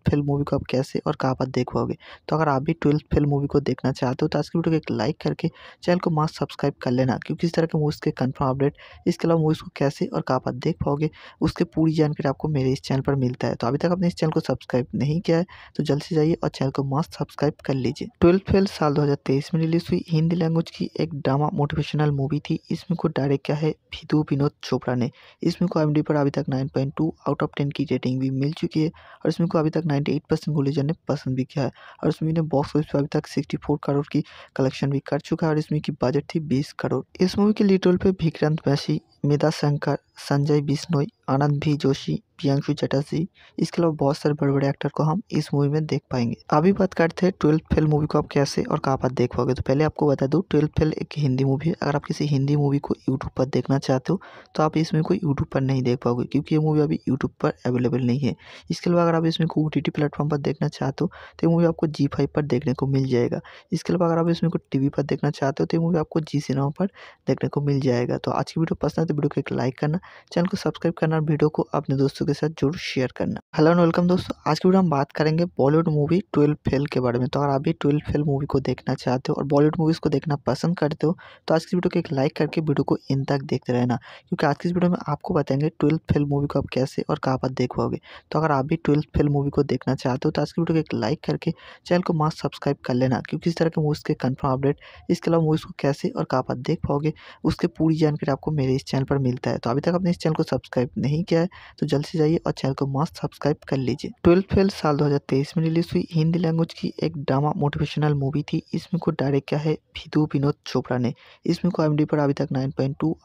फेल मूवी को आप कैसे और कहाँ पर देख पाओगे तो अगर आप भी ट्वेल्थ फेल मूवी को देखना चाहते हो तो आज की वीडियो को एक लाइक करके चैनल को मास्क सब्सक्राइब कर लेना क्योंकि इस तरह के मूवीज़ के कन्फर्म अपडेट इसके अलावा मूवीज़ को कैसे और कहाँ पर देख पाओगे उसके पूरी जानकारी आपको मेरे इस चैनल पर मिलता है तो अभी तक आपने इस चैनल को सब्सक्राइब नहीं किया है तो जल्द से जाइए और चैनल को मास्ट सब्सक्राइब कर लीजिए ट्वेल्थ फेल साल 2023 में रिलीज हुई हिंदी लैंग्वेज की एक ड्रामा मोटिवेशनल मूवी थी इसमें को डायरेक्ट किया है विधु विनोद चोपड़ा ने इसमें को एम पर अभी तक नाइन आउट ऑफ टेन की रेटिंग भी मिल चुकी है और इसमें को अभी तक नाइन्टी एट ने पसंद भी किया है और इसमें ने बॉक्स ऑफिस पर अभी तक सिक्सटी करोड़ की कलेक्शन भी कर चुका है और इसमें की बजट थी बीस करोड़ इस मूवी के लीड रोल पर विक्रांत वैसी मृदा शंकर संजय बिश्नोई आनंद भी जोशी प्रियांशु चटर्जी इसके अलावा बहुत सारे बड़े बड़े एक्टर को हम इस मूवी में देख पाएंगे अभी बात करते हैं ट्वेल्थ फेल मूवी को आप कैसे और कहाँ पर देख पाओगे तो पहले आपको बता दूँ ट्वेल्थ फेल एक हिंदी मूवी है अगर आप किसी हिंदी मूवी को यूट्यूब पर देखना चाहते हो तो आप इसमें को यूट्यूब पर नहीं देख पाओगे क्योंकि ये मूवी अभी यूट्यूब पर अवेलेबल नहीं है इसके अलावा अगर आप इसमें को ओ टी प्लेटफॉर्म पर देखना चाहते हो तो ये मूवी आपको जी फाइव पर देखने को मिल जाएगा इसके अलावा अगर आप इसमें को टी पर देखना चाहते हो तो ये मूवी आपको जी सिनेमा पर देखने को मिल जाएगा तो आज की वीडियो पसंद तो वीडियो को एक लाइक करना चैनल को सब्सक्राइब करना और वीडियो को अपने दोस्तों के साथ जरूर शेयर करना हेलो एंड वेलकम दोस्तों आज की वीडियो हम बात करेंगे बॉलीवुड मूवी ट्वेल्व फेल के बारे में तो अगर आप भी ट्वेल्व फेल मूवी को देखना चाहते हो और बॉलीवुड मूवीज़ को देखना पसंद करते हो तो आज की वीडियो को एक लाइक करके वीडियो को इन तक देखते रहना क्योंकि आज की वीडियो में आपको बताएंगे ट्वेल्थ फेल मूवी को आप कैसे और कहाँ पर देख पाओगे तो अगर आप भी ट्वेल्थ फेल मूवी को देखना चाहते हो तो आज की वीडियो को एक लाइक करके चैनल को मास्क सब्सक्राइब कर लेना क्योंकि इस तरह के मूवीज़ के कन्फर्म अपडेट इसके अलावा मूवीज़ को कैसे और कहाँ पर देख पाओगे उसके पूरी जानकारी आपको मेरे इस चैनल पर मिलता है तो अभी तक आपने इस चैनल को सब्सक्राइब नहीं किया है तो जल्द से जाइए और चैनल को मस्त सब्सक्राइब कर लीजिए ट्वेल्थ फेल साल 2023 में रिलीज हुई हिंदी लैंग्वेज की एक ड्रामा मोटिवेशनल मूवी थी इसमें को डायरेक्ट किया है फिदू विनोद चोपड़ा ने इसमें को एम पर अभी तक नाइन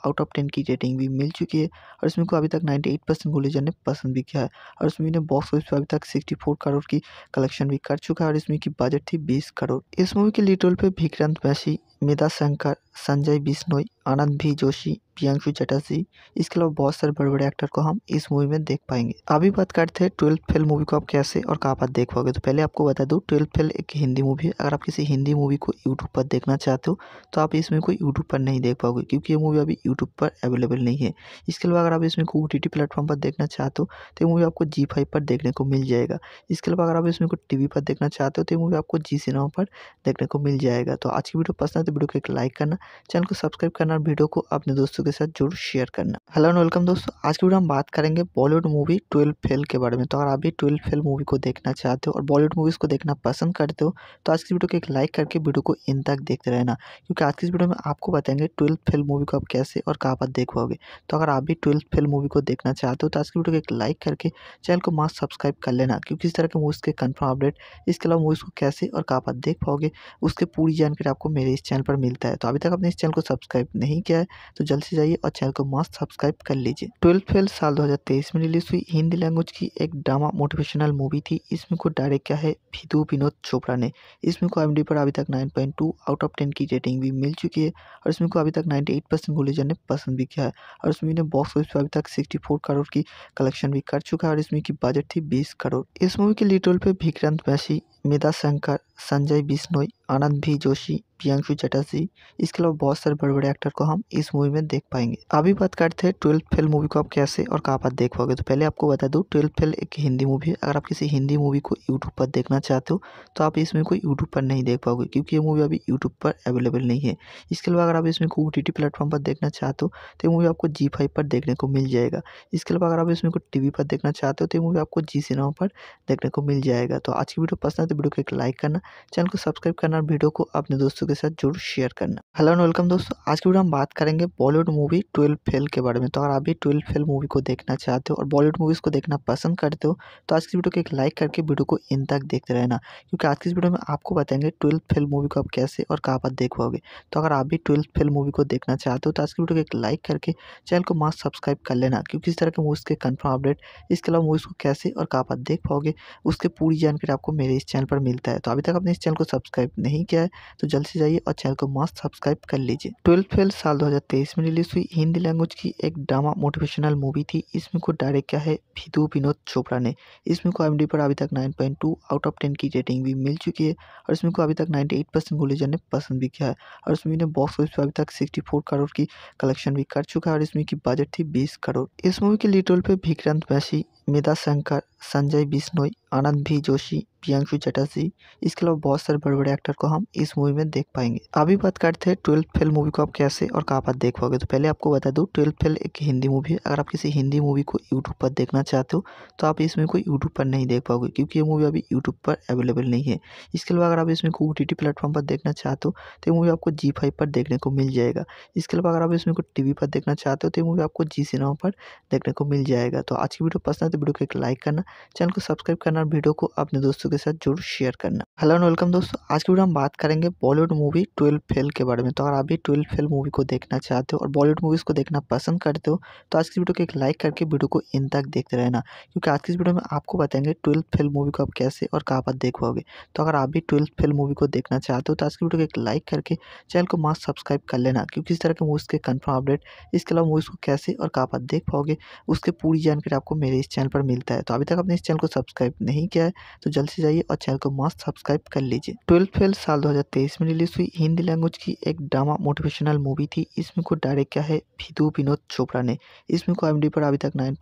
आउट ऑफ टेन की रेटिंग भी मिल चुकी है और इसमें को अभी तक नाइन्टी एट ने पसंद भी किया है और इसमें बॉक्स ऑफिस पर अभी तक सिक्सटी करोड़ की कलेक्शन भी कर चुका है और इसमें की बजट थी बीस करोड़ इस मूवी के लीड रोल पर विक्रांत वैसी मेधा शंकर संजय बिश्नोई आनंद भी जोशी प्रियांशु चटर्जी इसके अलावा बहुत सारे बड़े बड़े एक्टर को हम इस मूवी में देख पाएंगे अभी बात करते हैं ट्वेल्थ फेल मूवी को आप कैसे और कहाँ पर देख पाओगे तो पहले आपको बता दूँ ट्वेल्थ फेल एक हिंदी मूवी है अगर आप किसी हिंदी मूवी को यूट्यूब पर देखना चाहते हो तो आप इसमें को यूट्यूब पर नहीं देख पाओगे क्योंकि ये मूवी अभी यूट्यूब पर अवेलेबल नहीं है इसके अलावा अगर आप इसमें को ओ टी प्लेटफॉर्म पर देखना चाहते हो तो ये मूवी आपको जी फाइव पर देखने को मिल जाएगा इसके अलावा अगर आप इसमें को टी पर देखना चाहते हो तो ये मूवी आपको जी सिनेमा पर देखने को मिल जाएगा तो आज की वीडियो पसंद तो वीडियो को एक लाइक करना चैनल को सब्सक्राइब करना और वीडियो को अपने दोस्तों के साथ जरूर शेयर करना हेलो एंड वेलकम दोस्तों आज की वीडियो हम बात करेंगे बॉलीवुड मूवी ट्वेल्व फेल के बारे में तो अगर आप भी ट्वेल्व फेल मूवी को देखना चाहते हो और बॉलीवुड मूवीज़ को देखना पसंद करते हो तो आज की वीडियो को एक लाइक करके वीडियो को इन तक देखते रहना क्योंकि आज की वीडियो में आपको बताएंगे ट्वेल्थ फेल मूवी को आप कैसे और कहाँ पर देख पाओगे तो अगर आप भी ट्वेल्थ फेल मूवी को देखना चाहते हो तो आज की वीडियो को एक लाइक करके चैनल को मास्क सब्सक्राइब कर लेना क्योंकि इस तरह के मूवीज़ के कन्फर्म अपडेट इसके अलावा मूवीज़ को कैसे और कहाँ पर देख पाओगे उसके पूरी जानकारी आपको मेरे इस चैनल चैनल पर मिलता है तो अभी तक आपने इस चैनल को सब्सक्राइब नहीं किया है तो जल्द से जाइए और चैनल को मस्त सब्सक्राइब कर लीजिए ट्वेल्थ फेल साल 2023 में रिलीज हुई हिंदी लैंग्वेज की एक ड्रामा मोटिवेशनल मूवी थी इसमें को डायरेक्ट किया है विधु विनोद चोपड़ा ने इसमें को एम पर अभी तक नाइन आउट ऑफ टेन की रेटिंग भी मिल चुकी है और इसमें को अभी तक नाइन्टी एट ने पसंद भी किया है और इसमें ने बॉक्स ऑफिस पर अभी तक सिक्सटी करोड़ की कलेक्शन भी कर चुका है और इसमें की बजट थी बीस करोड़ इस मूवी के लीड पर विक्रांत वैसी मेधा शंकर संजय बिश्नोई आनंद भी जोशी प्रियांशु चटर्जी इसके अलावा बहुत सारे बड़े बड़े एक्टर को हम इस मूवी में देख पाएंगे अभी बात करते हैं ट्वेल्थ फेल मूवी को आप कैसे और कहाँ पर देख पाओगे तो पहले आपको बता दूँ ट्वेल्थ फेल एक हिंदी मूवी है अगर आप किसी हिंदी मूवी को यूट्यूब पर देखना चाहते हो तो आप इसमें को यूट्यूब पर नहीं देख पाओगे क्योंकि ये मूवी अभी यूट्यूब पर अवेलेबल नहीं है इसके अलावा अगर आप इसमें को ओ टी प्लेटफॉर्म पर देखना चाहते हो तो ये मूवी आपको जी फाइव पर देखने को मिल जाएगा इसके अलावा अगर आप इसमें को टी पर देखना चाहते हो तो ये मूवी आपको जी सिनेमा पर देखने को मिल जाएगा तो आज की वीडियो पसंद है तो वीडियो को एक लाइक करना चैनल को सब्सक्राइब करना और वीडियो को अपने दोस्तों के साथ जरूर शेयर करना हेलो एंड वेलकम दोस्तों आज की वीडियो हम बात करेंगे बॉलीवुड मूवी ट्वेल्व फेल के बारे में तो अगर आप भी ट्वेल्व फेल मूवी को देखना चाहते हो और बॉलीवुड मूवीज़ को देखना पसंद करते हो तो आज की वीडियो को एक लाइक करके वीडियो को इन तक देखते रहना क्योंकि आज की इस वीडियो में आपको बताएंगे ट्वेल्थ फेल मूवी को आप कैसे और कहाँ पर देख पाओगे तो अगर आप भी ट्वेल्थ फेल मूवी को देखना चाहते हो तो आज की वीडियो को एक लाइक करके चैनल को मास्क सब्सक्राइब कर लेना क्योंकि इस तरह के मूवीज़ के कन्फर्म अपडेट इसके अलावा मूवीज़ को कैसे और कहाँ पर देख पाओगे उसके पूरी जानकारी आपको मेरे इस चैनल पर मिलता है तो अभी तक आपने इस चैनल को सब्सक्राइब नहीं किया है तो जल्द से जाइए और चैनल को मस्त सब्सक्राइब कर लीजिए ट्वेल्थ फेल साल 2023 में रिलीज हुई हिंदी लैंग्वेज की एक ड्रामा मोटिवेशनल मूवी थी इसमें को डायरेक्ट किया है विधु विनोद चोपड़ा ने इसमें को एम पर अभी तक नाइन आउट ऑफ टेन की रेटिंग भी मिल चुकी है और इसमें को अभी तक नाइन्टी परसेंट गुलेजर ने पसंद भी किया है और इसमें ने बॉक्स ऑफिस पर अभी तक सिक्सटी करोड़ की कलेक्शन भी कर चुका है और इसमें की बजट थी बीस करोड़ इस मूवी के लीड रोल पर विक्रांत मैसी मेधा शंकर संजय बिश्नोई आनंद भी जोशी प्रियांशु चटर्जी इसके अलावा बहुत सारे बड़े बड़े एक्टर को हम इस मूवी में देख पाएंगे अभी बात करते हैं ट्वेल्थ फेल मूवी को आप कैसे और कहाँ पर देख पाओगे तो पहले आपको बता दूँ ट्वेल्थ फेल एक हिंदी मूवी है अगर आप किसी हिंदी मूवी को यूट्यूब पर देखना चाहते हो तो आप इसमें कोई यूट्यूब पर नहीं देख पाओगे क्योंकि ये मूवी अभी यूट्यूब पर अवेलेबल नहीं है इसके अलावा अगर आप इसमें को ओ टी प्लेटफॉर्म पर देखना चाहते हो तो ये मूवी आपको जी फाइव पर देखने को मिल जाएगा इसके अलावा अगर आप इसमें को टी पर देखना चाहते हो तो ये मूवी आपको जी सिनेमा पर देखने को मिल जाएगा तो आज की वीडियो पसंद है तो वीडियो को एक लाइक करना चैनल को सब्सक्राइब करना और वीडियो को अपने दोस्तों के साथ जरूर शेयर करना हेलो एंड वेलकम दोस्तों आज की वीडियो हम बात करेंगे बॉलीवुड मूवी ट्वेल्व फेल के बारे में तो अगर आप भी ट्वेल्व फेल मूवी को देखना चाहते हो और बॉलीवुड मूवीज़ को देखना पसंद करते हो तो आज की वीडियो को एक लाइक करके वीडियो को इन तक देखते रहना क्योंकि आज की इस वीडियो में आपको बताएंगे ट्वेल्थ फेल मूवी को आप कैसे और कहाँ पर देख पाओगे तो अगर आप भी ट्वेल्थ फेल मूवी को देखना चाहते हो तो आज की वीडियो को एक लाइक करके चैनल को मास्क सब्सक्राइब कर लेना क्योंकि इस तरह के मूवीज़ के कन्फर्म अपडेट इसके अलावा मूवीज़ को कैसे और कहाँ पर देख पाओगे उसके पूरी जानकारी आपको मेरे इस चैनल चैनल पर मिलता है तो अभी तक आपने इस चैनल को सब्सक्राइब नहीं किया है तो जल्द से जाइए और चैनल को मस्त सब्सक्राइब कर लीजिए ट्वेल्थ फेल साल 2023 में रिलीज हुई हिंदी लैंग्वेज की एक ड्रामा मोटिवेशनल मूवी थी इसमें को डायरेक्ट किया है विधु विनोद चोपड़ा ने इसमें को एम पर अभी तक नाइन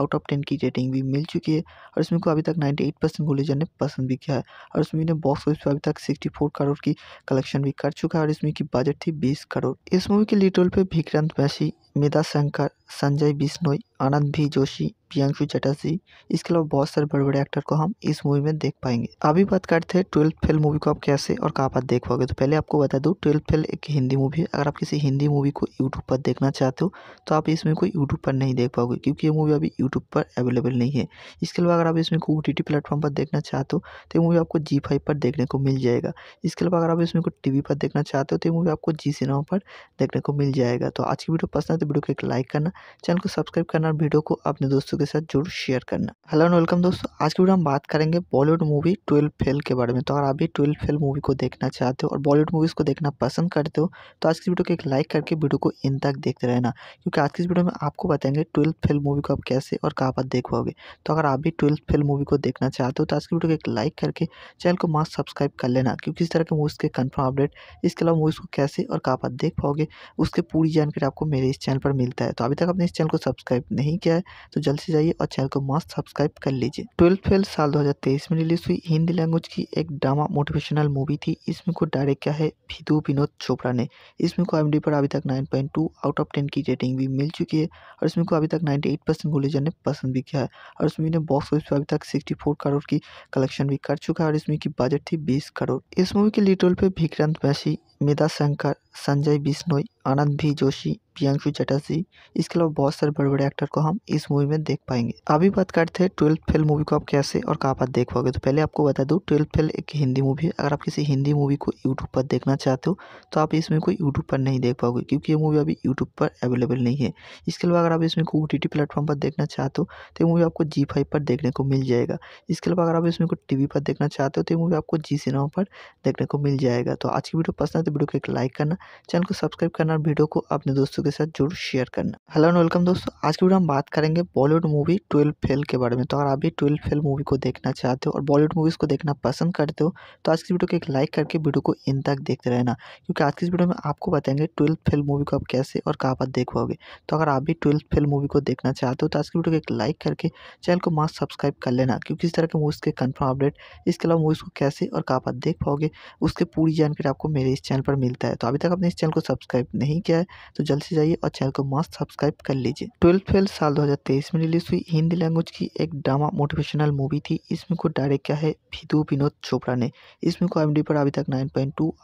आउट ऑफ टेन की रेटिंग भी मिल चुकी है और इसमें को अभी तक नाइन्टी एट ने पसंद भी किया है और इसमें ने बॉक्स ऑफिस पर अभी तक सिक्सटी करोड़ की कलेक्शन भी कर चुका है और इसमें की बजट थी बीस करोड़ इस मूवी के लीड रोल पर विक्रांत मैसी मेधा शंकर संजय बिश्नोई आनंद भी जोशी प्रियांशु चटर्जी इसके अलावा बहुत सारे बड़े बड़े एक्टर को हम इस मूवी में देख पाएंगे अभी बात करते हैं ट्वेल्थ फेल मूवी को आप कैसे और कहाँ पर देख पाओगे तो पहले आपको बता दूँ ट्वेल्थ फेल एक हिंदी मूवी है अगर आप किसी हिंदी मूवी को यूट्यूब पर देखना चाहते हो तो आप इसमें को यूट्यूब पर नहीं देख पाओगे क्योंकि ये मूवी अभी यूट्यूब पर अवेलेबल नहीं है इसके अलावा अगर आप इसमें को ओ टी प्लेटफॉर्म पर देखना चाहते हो तो ये मूवी आपको जी फाइव पर देखने को मिल जाएगा इसके अलावा अगर आप इसमें को टी पर देखना चाहते हो तो ये मूवी आपको जी सिनेमा पर देखने को मिल जाएगा तो आज की वीडियो पसंद है तो वीडियो को एक लाइक करना चैनल को सब्सक्राइब करना और वीडियो को अपने दोस्तों के साथ जरूर शेयर करना हेलो एंड वेलकम दोस्तों आज की वीडियो हम बात करेंगे बॉलीवुड मूवी ट्वेल्व फेल के बारे में तो अगर आप भी ट्वेल्व फेल मूवी को देखना चाहते हो और बॉलीवुड मूवीज़ को देखना पसंद करते हो तो आज की वीडियो को एक लाइक करके वीडियो को इन तक देखते रहना क्योंकि आज की इस वीडियो में आपको बताएंगे ट्वेल्थ फेल मूवी को आप कैसे और कहाँ पर देख पाओगे तो अगर आप भी ट्वेल्थ फेल मूवी को देखना चाहते हो तो आज की वीडियो को एक लाइक करके चैनल को मास्क सब्सक्राइब कर लेना क्योंकि इस तरह के मूवीज़ के कन्फर्म अपडेट इसके अलावा मूवीज़ को कैसे और कहाँ पर देख पाओगे उसके पूरी जानकारी आपको मेरे इस चैनल चैनल पर मिलता है तो अभी तक आपने इस चैनल को सब्सक्राइब नहीं किया है तो जल्द से जाइए और चैनल को मस्त सब्सक्राइब कर लीजिए ट्वेल्थ फेल साल 2023 में रिलीज हुई हिंदी लैंग्वेज की एक ड्रामा मोटिवेशनल मूवी थी इसमें को डायरेक्ट किया है विधु विनोद चोपड़ा ने इसमें को एम पर अभी तक नाइन आउट ऑफ टेन की रेटिंग भी मिल चुकी है और इसमें को अभी तक नाइन्टी गुलेजर ने पसंद भी किया है और इसमें ने बॉक्स ऑफिस पर अभी तक सिक्सटी करोड़ की कलेक्शन भी कर चुका है और इसमें की बजट थी बीस करोड़ इस मूवी के लीड पर विक्रांत बैसी मेधा शंकर संजय बिश्नोई आनंद भी जोशी प्रियांशु चटर्जी इसके अलावा बहुत सारे बड़े बड़े एक्टर को हम इस मूवी में देख पाएंगे अभी बात करते हैं ट्वेल्थ फेल मूवी को आप कैसे और कहाँ पर देख पाओगे तो पहले आपको बता दूँ ट्वेल्थ फेल एक हिंदी मूवी है अगर आप किसी हिंदी मूवी को यूट्यूब पर देखना चाहते हो तो आप इसमें कोई यूट्यूब पर नहीं देख पाओगे क्योंकि ये मूवी अभी यूट्यूब पर अवेलेबल नहीं है इसके अलावा अगर आप इसमें को ओ टी प्लेटफॉर्म पर देखना चाहते हो तो ये मूवी आपको जी फाइव पर देखने को मिल जाएगा इसके अलावा अगर आप इसमें को टी पर देखना चाहते हो तो ये मूवी आपको जी सिनेमा पर देखने को मिल जाएगा तो आज की वीडियो पसंद है तो वीडियो को एक लाइक करना चैनल को सब्सक्राइब करना और वीडियो को अपने दोस्तों के साथ जरूर शेयर करना हेलो एंड वेलकम दोस्तों आज की वीडियो हम बात करेंगे बॉलीवुड मूवी ट्वेल्व फेल के बारे में तो अगर आप भी ट्वेल्व फेल मूवी को देखना चाहते हो और बॉलीवुड मूवीज़ को देखना पसंद करते हो तो आज की वीडियो को एक लाइक करके वीडियो को इन तक देखते रहना क्योंकि आज की इस वीडियो में आपको बताएंगे ट्वेल्थ फेल मूवी को आप कैसे और कहाँ पर देख पाओगे तो अगर आप भी ट्वेल्थ फेल मूवी को देखना चाहते हो तो आज की वीडियो को एक लाइक करके चैनल को मास्क सब्सक्राइब कर लेना क्योंकि इस तरह के मूवीज़ के कन्फर्म अपडेट इसके अलावा मूवीज़ को कैसे और कहाँ पर देख पाओगे उसके पूरी जानकारी आपको मेरे इस चैनल पर मिलता है तो अभी तक आपने इस चैनल को सब्सक्राइब नहीं किया है तो जल्द से जाइए और चैनल को मस्त सब्सक्राइब कर लीजिए ट्वेल्थ फेल साल 2023 में रिलीज हुई हिंदी लैंग्वेज की एक ड्रामा मोटिवेशनल मूवी थी इसमें को डायरेक्ट किया है विदु विनोद चोपड़ा ने इसमें को एम पर अभी तक नाइन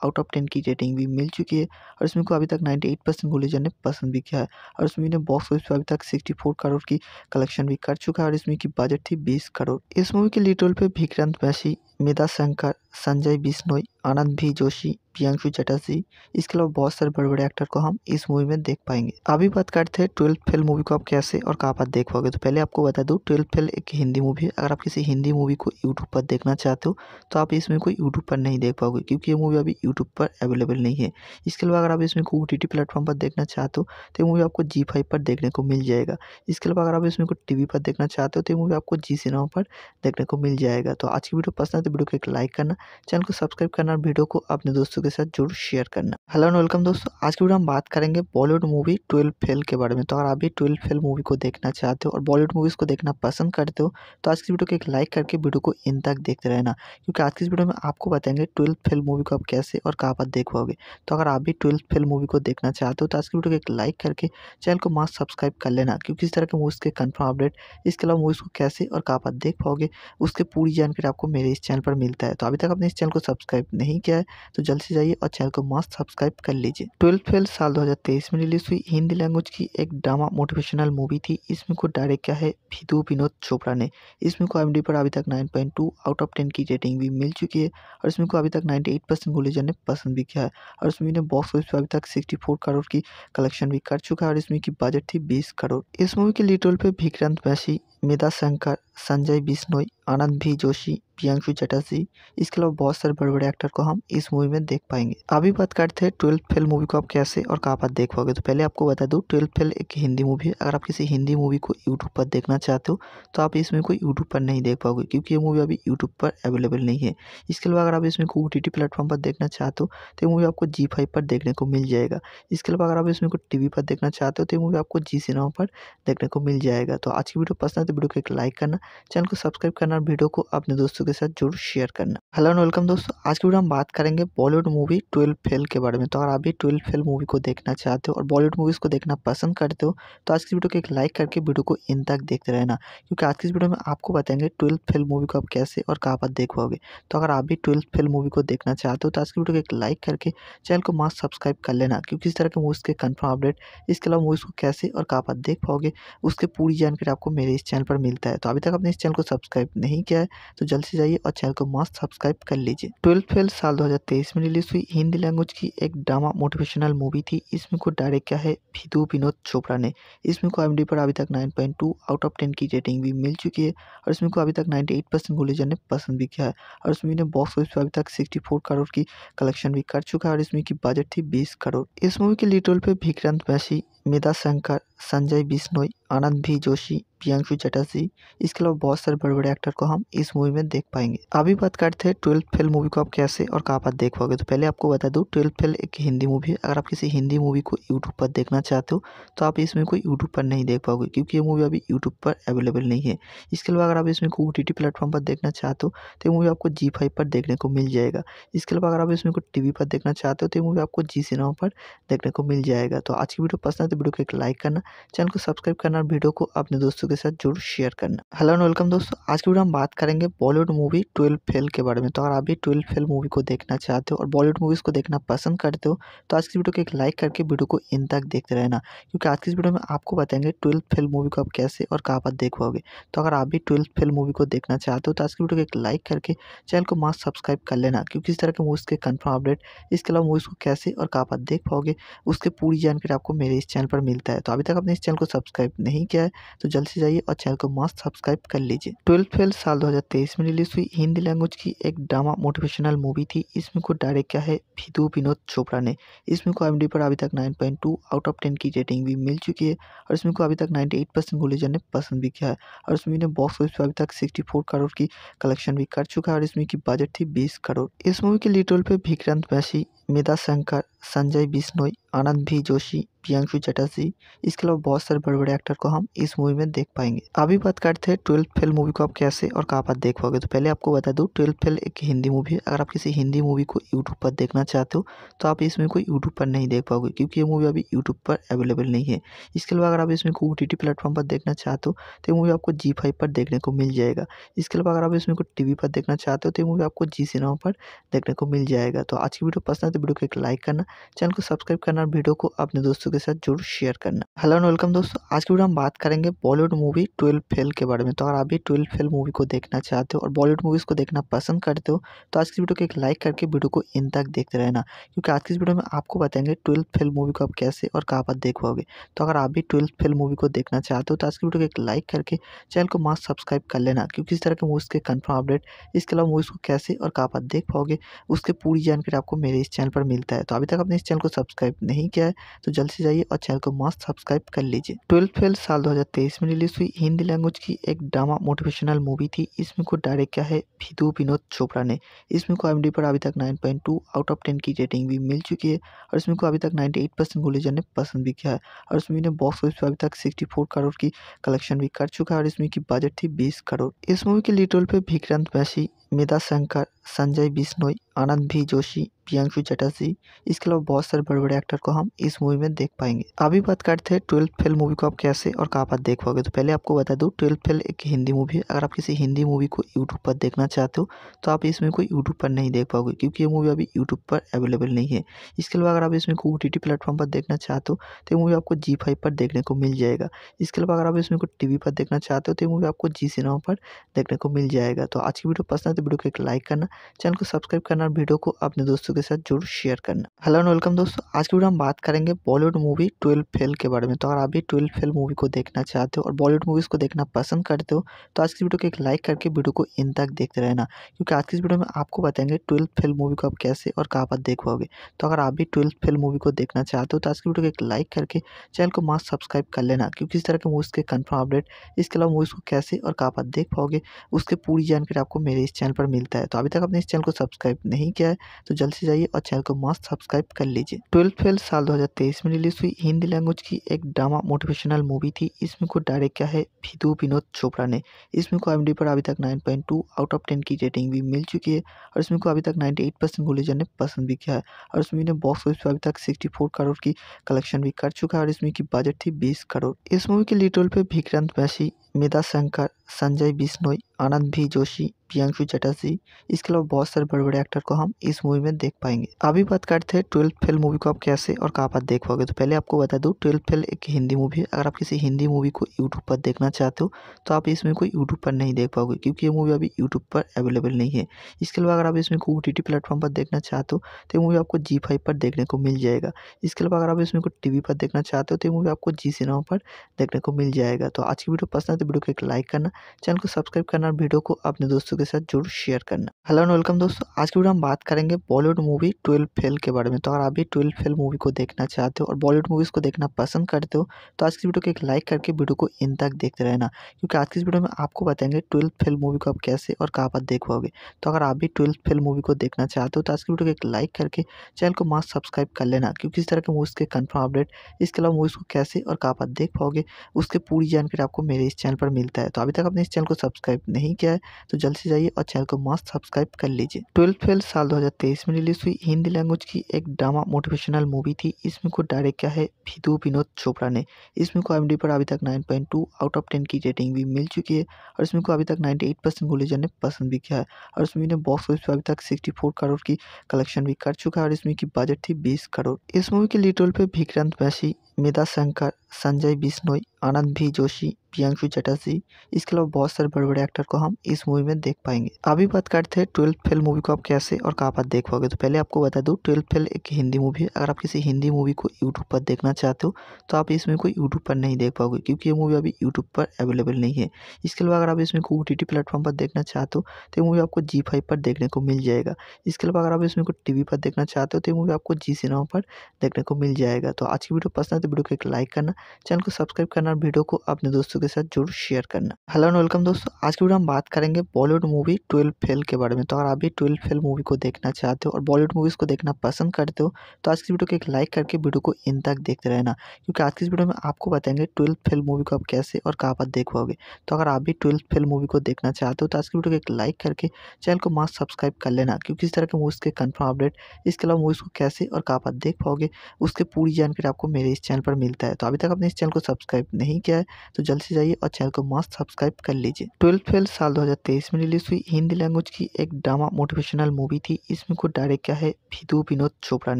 आउट ऑफ टेन की रेटिंग भी मिल चुकी है और इसमें को अभी तक नाइन्टी एट ने पसंद भी किया है और इसमें ने बॉक्स ऑफिस पर अभी तक सिक्सटी करोड़ की कलेक्शन भी कर चुका है और इसमें की बजट थी बीस करोड़ इस मूवी के लीड रोल पर विक्रांत वैसी मेधा शंकर संजय बिश्नोई आनंद भी जोशी प्रियांशु चटर्जी इसके अलावा बहुत सारे बड़े बड़े एक्टर को हम इस मूवी में देख पाएंगे अभी बात करते हैं ट्वेल्थ फेल मूवी को आप कैसे और कहाँ पर देख पाओगे तो पहले आपको बता दूँ ट्वेल्थ फेल एक हिंदी मूवी है अगर आप किसी हिंदी मूवी को यूट्यूब पर देखना चाहते हो तो आप इसमें को यूट्यूब पर नहीं देख पाओगे क्योंकि ये मूवी अभी यूट्यूब पर अवेलेबल नहीं है इसके अलावा अगर आप इसमें को ओ टी प्लेटफॉर्म पर देखना चाहते हो तो ये मूवी आपको जी फाइव पर देखने को मिल जाएगा इसके अलावा अगर आप इसमें को टी पर देखना चाहते हो तो ये मूवी आपको जी सिनेमा पर देखने को मिल जाएगा तो आज की वीडियो पसंद है वीडियो को एक लाइक करना चैनल को सब्सक्राइब करना और वीडियो को अपने दोस्तों के साथ जरूर शेयर करना हेलो एंड वेलकम दोस्तों आज की वीडियो हम बात करेंगे बॉलीवुड मूवी ट्वेल्व फेल के बारे में तो अगर आप भी ट्वेल्व फेल मूवी को देखना चाहते हो और बॉलीवुड मूवीज़ को देखना पसंद करते हो तो आज की वीडियो को एक लाइक करके वीडियो को इन तक देखते रहना क्योंकि आज की वीडियो में आपको बताएंगे ट्वेल्थ फेल मूवी को आप कैसे और कहाँ पर देख पाओगे तो अगर आप भी ट्वेल्थ फेल मूवी को देखना चाहते हो तो आज की वीडियो को एक लाइक करके चैनल को मास्क सब्सक्राइब कर लेना क्योंकि इस तरह के मूवीज़ के कन्फर्म अपडेट इसके अलावा मूवीज़ को कैसे और कहाँ पर देख पाओगे उसके पूरी जानकारी आपको मेरे इस चैनल पर मिलता है तो अभी तक आपने इस चैनल को सब्सक्राइब नहीं किया है तो जल्द से जाइए और चैनल को मस्त सब्सक्राइब कर लीजिए ट्वेल्थ फेल साल 2023 में रिलीज हुई हिंदी लैंग्वेज की एक ड्रामा मोटिवेशनल मूवी थी इसमें को डायरेक्ट किया है विधु विनोद चोपड़ा ने इसमें को एम पर अभी तक nine point two out of ten की रेटिंग भी मिल चुकी है और इसमें को अभी तक नाइन्टी एट परसेंट ने पसंद भी किया है और इस मूवी ने बॉक्स ऑफिस पर अभी तक सिक्सटी फोर करोड़ की कलेक्शन भी कर चुका है और इसमें की बजट थी बीस करोड़ इस मूवी के लिटोल रोल पर विक्रांत बैसी मेधा शंकर संजय बिश्नोई आनंद भी जोशी प्रियांशु चटर्जी इसके अलावा बहुत सारे बड़े बड़े एक्टर को हम इस मूवी में देख पाएंगे अभी बात करते हैं ट्वेल्थ फेल मूवी को आप कैसे और कहाँ पर देख पाओगे तो पहले आपको बता दूँ ट्वेल्थ फेल एक हिंदी मूवी है अगर आप किसी हिंदी मूवी को यूट्यूब पर देखना चाहते हो तो आप इसमें कोई यूट्यूब पर नहीं देख पाओगे क्योंकि ये मूवी अभी यूट्यूब पर अवेलेबल नहीं है इसके अलावा अगर आप इसमें को ओ टी प्लेटफॉर्म पर देखना चाहते हो तो ये मूवी आपको जी फाइव पर देखने को मिल जाएगा इसके अलावा अगर आप इसमें को टी पर देखना चाहते हो तो ये मूवी आपको जी सिनेमा पर देखने को मिल जाएगा तो आज की वीडियो पसंद है तो वीडियो को एक लाइक करना चैनल को सब्सक्राइब करना वीडियो को अपने दोस्तों के के साथ जरूर शेयर करना हेलो एंड वेलकम दोस्तों आज की वीडियो हम बात करेंगे बॉलीवुड मूवी ट्वेल्व फेल के बारे में तो अगर आप भी ट्वेल्व फेल मूवी को देखना चाहते हो और बॉलीवुड मूवीज़ को देखना पसंद करते हो तो आज की वीडियो को एक लाइक करके वीडियो को इन तक देखते रहना क्योंकि आज की वीडियो में आपको बताएंगे ट्वेल्थ फेल मूवी को आप कैसे और कहाँ पर देख पाओगे तो अगर आप भी ट्वेल्थ फेल मूवी को देखना चाहते हो तो आज की वीडियो को एक लाइक करके चैनल को मास्क सब्सक्राइब कर लेना क्योंकि इस तरह के मूवीज़ के कन्फर्म अपडेट इसके अलावा मूवीज़ को कैसे और कहाँ पर देख पाओगे उसके पूरी जानकारी आपको मेरे इस चैनल पर मिलता है तो अभी तक आपने इस चैनल को सब्सक्राइब नहीं किया है तो जल्द से से जाइए और चैनल को मस्त सब्सक्राइब कर लीजिए ट्वेल्थ फेल साल 2023 में रिलीज हुई हिंदी लैंग्वेज की एक ड्रामा मोटिवेशनल मूवी थी इसमें को डायरेक्ट किया है विधु विनोद चोपड़ा ने इसमें को एम पर अभी तक नाइन आउट ऑफ टेन की रेटिंग भी मिल चुकी है और इसमें को अभी तक नाइन्टी परसेंट ने पसंद भी किया है और इसमें ने बॉक्स ऑफिस पर अभी तक सिक्सटी करोड़ की कलेक्शन भी कर चुका है और इसमें की बजट थी बीस करोड़ इस मूवी के लीड रोल पर विक्रांत मैसी मेधा शंकर संजय बिश्नोई आनंद भी जोशी प्रियांशु चटर्जी इसके अलावा बहुत सारे बड़े बड़े एक्टर को हम इस मूवी में देख पाएंगे अभी बात करते हैं ट्वेल्थ फेल मूवी को आप कैसे और कहाँ पर देख पाओगे तो पहले आपको बता दूँ ट्वेल्थ फेल एक हिंदी मूवी है अगर आप किसी हिंदी मूवी को यूट्यूब पर देखना चाहते हो तो आप इसमें को यूट्यूब पर नहीं देख पाओगे क्योंकि ये मूवी अभी यूट्यूब पर अवेलेबल नहीं है इसके अलावा अगर आप इसमें को ओ टी प्लेटफॉर्म पर देखना चाहते हो तो ये मूवी आपको जी फाइव पर देखने को मिल जाएगा इसके अलावा अगर आप इसमें को टी पर देखना चाहते हो तो ये मूवी आपको जी सिनेमा पर देखने को मिल जाएगा तो आज की वीडियो पसंद तो वीडियो को एक लाइक करना चैनल को सब्सक्राइब करना और वीडियो को अपने दोस्तों के साथ जरूर शेयर करना हेलो एंड वेलकम दोस्तों आज की वीडियो हम बात करेंगे बॉलीवुड मूवी ट्वेल्व फेल के बारे में तो अगर आप भी ट्वेल्व फेल मूवी को देखना चाहते हो और बॉलीवुड मूवीज़ को देखना पसंद करते हो तो आज की वीडियो को एक लाइक करके वीडियो को इन तक देखते रहना क्योंकि आज की इस वीडियो में आपको बताएंगे ट्वेल्थ फेल मूवी को आप कैसे और कहाँ पर देख पाओगे तो अगर आप भी ट्वेल्थ फेल मूवी को देखना चाहते हो तो आज की वीडियो को एक लाइक करके चैनल को मास्क सब्सक्राइब कर लेना क्योंकि इस तरह के मूवीज़ के कन्फर्म अपडेट इसके अलावा मूवीज़ को कैसे और कहाँ पर देख पाओगे उसके पूरी जानकारी आपको मेरे इस चैनल चैनल पर मिलता है तो अभी तक आपने इस चैनल को सब्सक्राइब नहीं किया है तो जल्द से जाइए और चैनल को मस्त सब्सक्राइब कर लीजिए ट्वेल्थ फेल साल 2023 में रिलीज हुई हिंदी लैंग्वेज की एक ड्रामा मोटिवेशनल मूवी थी इसमें को डायरेक्ट किया है विधु विनोद चोपड़ा ने इसमें को एम पर अभी तक नाइन आउट ऑफ टेन की रेटिंग भी मिल चुकी है और इसमें को अभी तक नाइन्टी एट ने पसंद भी किया है और इसमें ने बॉक्स ऑफिस पर अभी तक सिक्सटी करोड़ की कलेक्शन भी कर चुका है और इसमें की बजट थी बीस करोड़ इस मूवी के लिटोल रोल पर विक्रांत मैसी मेधा शंकर संजय बिश्नोई आनंद भी जोशी प्रियांशु चटर्जी इसके अलावा बहुत सारे बड़े बड़े एक्टर को हम इस मूवी में देख पाएंगे अभी बात करते हैं ट्वेल्थ फेल मूवी को आप कैसे और कहाँ पर देख पाओगे तो पहले आपको बता दूँ ट्वेल्थ फेल एक हिंदी मूवी है अगर आप किसी हिंदी मूवी को यूट्यूब पर देखना चाहते हो तो आप इसमें कोई यूट्यूब पर नहीं देख पाओगे क्योंकि ये मूवी अभी यूट्यूब पर अवेलेबल नहीं है इसके अलावा अगर आप इसमें को ओ टी प्लेटफॉर्म पर देखना चाहते हो तो ये मूवी आपको जी फाइव पर देखने को मिल जाएगा इसके अलावा अगर आप इसमें को टी पर देखना चाहते हो तो ये मूवी आपको जी सिनेमा पर देखने को मिल जाएगा तो आज की वीडियो पसंद है तो वीडियो को एक लाइक करना चैनल को सब्सक्राइब करना वीडियो को अपने दोस्तों दोस्तों के साथ जरूर शेयर करना हेलो एंड वेलकम दोस्तों आज की वीडियो हम बात करेंगे बॉलीवुड मूवी ट्वेल्व फेल के बारे में तो अगर आप भी ट्वेल्व फेल मूवी को देखना चाहते हो और बॉलीवुड मूवीज़ को देखना पसंद करते हो तो आज की वीडियो को एक लाइक करके वीडियो को इन तक देखते रहना क्योंकि आज की इस वीडियो में आपको बताएंगे ट्वेल्थ फेल मूवी को आप कैसे और कहाँ पर देख पाओगे तो अगर आप भी ट्वेल्थ फेल मूवी को देखना चाहते हो तो आज की वीडियो को एक लाइक करके चैनल को मास्क सब्सक्राइब कर लेना क्योंकि इस तरह के मूवीज़ के कन्फर्म अपडेट इसके अलावा मूवीज़ को कैसे और कहाँ पर देख पाओगे उसके पूरी जानकारी आपको मेरे इस चैनल पर मिलता है तो अभी तक आपने इस चैनल को सब्सक्राइब नहीं किया है तो जल्द से नीचे जाइए और चैनल को मस्त सब्सक्राइब कर लीजिए ट्वेल्थ फेल साल 2023 में रिलीज हुई हिंदी लैंग्वेज की एक ड्रामा मोटिवेशनल मूवी थी इसमें को डायरेक्ट किया है फिदू विनोद चोपड़ा ने इसमें को एम पर अभी तक 9.2 आउट ऑफ 10 की रेटिंग भी मिल चुकी है और इसमें को अभी तक नाइन्टी एट ने पसंद भी किया है और इसमें बॉक्स ऑफिस पर अभी तक सिक्सटी करोड़ की कलेक्शन भी कर चुका है और इसमें की बजट थी बीस करोड़ इस मूवी के लिटोल रोल पर विक्रांत मैसी मेधा शंकर संजय बिश्नोई आनंद भी जोशी प्रियांशु चटर्जी इसके अलावा बहुत सारे बड़े बड़े एक्टर को हम इस मूवी में देख पाएंगे अभी बात करते हैं ट्वेल्थ फेल मूवी को आप कैसे और कहाँ पर देख पाओगे तो पहले आपको बता दूँ ट्वेल्थ फेल एक हिंदी मूवी है अगर आप किसी हिंदी मूवी को यूट्यूब पर देखना चाहते हो तो आप इसमें को यूट्यूब पर नहीं देख पाओगे क्योंकि ये मूवी अभी यूट्यूब पर अवेलेबल नहीं है इसके अलावा अगर आप इसमें को ओ टी प्लेटफॉर्म पर देखना चाहते हो तो ये मूवी आपको जी फाइव पर देखने को मिल जाएगा इसके अलावा अगर आप इसमें को टी पर देखना चाहते हो तो ये मूवी आपको जी सिनेमा पर देखने को मिल जाएगा तो आज की वीडियो पसंद है तो वीडियो को एक लाइक करना चैनल को सब्सक्राइब करना करना और वीडियो को अपने दोस्तों के साथ जरूर शेयर करना हेलो एंड वेलकम दोस्तों आज की वीडियो हम बात करेंगे बॉलीवुड मूवी ट्वेल्व फेल के बारे में तो अगर आप भी ट्वेल्व फेल मूवी को देखना चाहते हो और बॉलीवुड मूवीज़ को देखना पसंद करते हो तो आज की वीडियो को एक लाइक करके वीडियो को इन तक देखते रहना क्योंकि आज की वीडियो में आपको बताएंगे ट्वेल्थ फेल मूवी को आप कैसे और कहाँ पर देख पाओगे तो अगर आप भी ट्वेल्थ फेल मूवी को देखना चाहते हो तो आज की वीडियो को एक लाइक करके चैनल को मास्क सब्सक्राइब कर लेना क्योंकि इस तरह के मूवीज़ के कन्फर्म अपडेट इसके अलावा मूवीज़ को कैसे और कहाँ पर देख पाओगे उसके पूरी जानकारी आपको मेरे इस चैनल पर मिलता है तो अभी तक अपने इस चैनल को सब्सक्राइब नहीं किया है तो जल्द से जाइए और चैनल को मस्त सब्सक्राइब कर लीजिए ट्वेल्थ फेल साल 2023 में रिलीज हुई हिंदी लैंग्वेज की एक ड्रामा मोटिवेशनल मूवी थी इसमें को डायरेक्ट किया है विदु विनोद चोपड़ा ने इसमें को एम पर अभी तक nine point two out of ten की रेटिंग भी मिल चुकी है और इसमें को अभी तक नाइन्टी एट परसेंट ने पसंद भी किया है और इसमें ने बॉक्स ऑफिस पर अभी तक सिक्सटी फोर करोड़ की कलेक्शन भी कर चुका है और इसमें की बजट थी बीस करोड़ इस मूवी के लिटोल रोल पर विक्रांत बैसी मेधा शंकर संजय बिश्नोई आनंद भी जोशी प्रियांशु चटर्जी इसके अलावा बहुत सारे बड़े बड़े एक्टर को हम इस मूवी में देख पाएंगे अभी बात करते हैं ट्वेल्थ फेल मूवी को आप कैसे और कहाँ पर देख पाओगे तो पहले आपको बता दूँ ट्वेल्थ फेल एक हिंदी मूवी है अगर आप किसी हिंदी मूवी को यूट्यूब पर देखना चाहते हो तो आप इसमें कोई यूट्यूब पर नहीं देख पाओगे क्योंकि ये मूवी अभी यूट्यूब पर अवेलेबल नहीं है इसके अलावा अगर आप इसमें को ओ टी प्लेटफॉर्म पर देखना चाहते हो तो ये मूवी आपको जी फाइव पर देखने को मिल जाएगा इसके अलावा अगर आप इसमें को टी पर देखना चाहते हो तो ये मूवी आपको जी सिनेमा पर देखने को मिल जाएगा तो आज की वीडियो पसंद है तो वीडियो को एक लाइक करना चैनल को सब्सक्राइब करना और वीडियो को अपने दोस्तों के साथ जरूर शेयर करना हेलो एंड वेलकम दोस्तों आज की वीडियो हम बात करेंगे बॉलीवुड मूवी ट्वेल्व फेल के बारे में तो अगर आप भी ट्वेल्व फेल मूवी को देखना चाहते हो और बॉलीवुड मूवीज़ को देखना पसंद करते हो तो आज की वीडियो को एक लाइक करके वीडियो को इन तक देखते रहना क्योंकि आज की इस वीडियो में आपको बताएंगे ट्वेल्थ फेल मूवी को आप कैसे और कहाँ पर देख पाओगे तो अगर आप भी ट्वेल्थ फेल मूवी को देखना चाहते हो तो आज की वीडियो को एक लाइक करके चैनल को मास्क सब्सक्राइब कर लेना क्योंकि इस तरह के मूवीज़ के कन्फर्म अपडेट इसके अलावा मूवीज़ को कैसे और कहाँ पर देख पाओगे उसके पूरी जानकारी आपको मेरे इस चैनल पर मिलता है तो अभी तक आपने इस चैनल को सब्सक्राइब नहीं किया है तो जल्द से जाइए और चैनल को मस्त सब्सक्राइब कर लीजिए ट्वेल्थ फेल साल 2023 में रिलीज हुई हिंदी लैंग्वेज की एक ड्रामा मोटिवेशनल मूवी थी इसमें को डायरेक्ट किया है विधु विनोद चोपड़ा ने इसमें को एम पर अभी तक नाइन आउट ऑफ टेन की रेटिंग भी मिल चुकी है और इसमें को अभी तक नाइन्टी परसेंट गुलेजर ने पसंद भी किया है और इसमें ने बॉक्स ऑफिस पर अभी तक सिक्सटी करोड़ की कलेक्शन भी कर चुका है और इसमें की बजट थी बीस करोड़ इस मूवी के लीड रोल पर विक्रांत मैसी मेधा शंकर संजय बिश्नोई आनंद भी जोशी प्रियांशु चटर्जी इसके अलावा बहुत सारे बड़े बड़े एक्टर को हम इस मूवी में देख पाएंगे अभी बात करते हैं ट्वेल्थ फेल मूवी को आप कैसे और कहाँ पर देख पाओगे तो पहले आपको बता दूँ ट्वेल्थ फेल एक हिंदी मूवी है अगर आप किसी हिंदी मूवी को यूट्यूब पर देखना चाहते हो तो आप इसमें कोई यूट्यूब पर नहीं देख पाओगे क्योंकि ये मूवी अभी यूट्यूब पर अवेलेबल नहीं है इसके अलावा अगर आप इसमें को ओ टी प्लेटफॉर्म पर देखना चाहते हो तो ये मूवी आपको जी फाइव पर देखने को मिल जाएगा इसके अलावा अगर आप इसमें को टी पर देखना चाहते हो तो ये मूवी आपको जी सिनेमा पर देखने को मिल जाएगा तो आज की वीडियो पसंद है तो वीडियो को एक लाइक करना चैनल को सब्सक्राइब करना और वीडियो को अपने दोस्तों के साथ जरूर शेयर करना हेलो एंड वेलकम दोस्तों आज की वीडियो हम बात करेंगे बॉलीवुड मूवी ट्वेल्व फेल के बारे में तो अगर आप भी ट्वेल्व फेल मूवी को देखना चाहते हो और बॉलीवुड मूवीज़ को देखना पसंद करते हो तो आज की वीडियो को एक लाइक करके वीडियो को इन तक देखते रहना क्योंकि आज की इस वीडियो में आपको बताएंगे ट्वेल्थ फेल मूवी को आप कैसे और कहाँ पर देख पाओगे तो अगर आप भी ट्वेल्थ फेल मूवी को देखना चाहते हो तो आज की वीडियो को एक लाइक करके चैनल को मास्क सब्सक्राइब कर लेना क्योंकि इस तरह के मूवीज़ के कन्फर्म अपडेट इसके अलावा मूवीज़ को कैसे और कहाँ पर देख पाओगे उसके पूरी जानकारी आपको मेरे इस चैनल पर मिलता है तो अभी तक आपने इस चैनल को सब्सक्राइब नहीं किया है तो जल्द से जाइए और चैनल को मस्त सब्सक्राइब कर लीजिए ट्वेल्थ फेल साल 2023 में रिलीज हुई हिंदी लैंग्वेज की एक ड्रामा मोटिवेशनल मूवी थी इसमें को डायरेक्ट किया है विधु विनोद चोपड़ा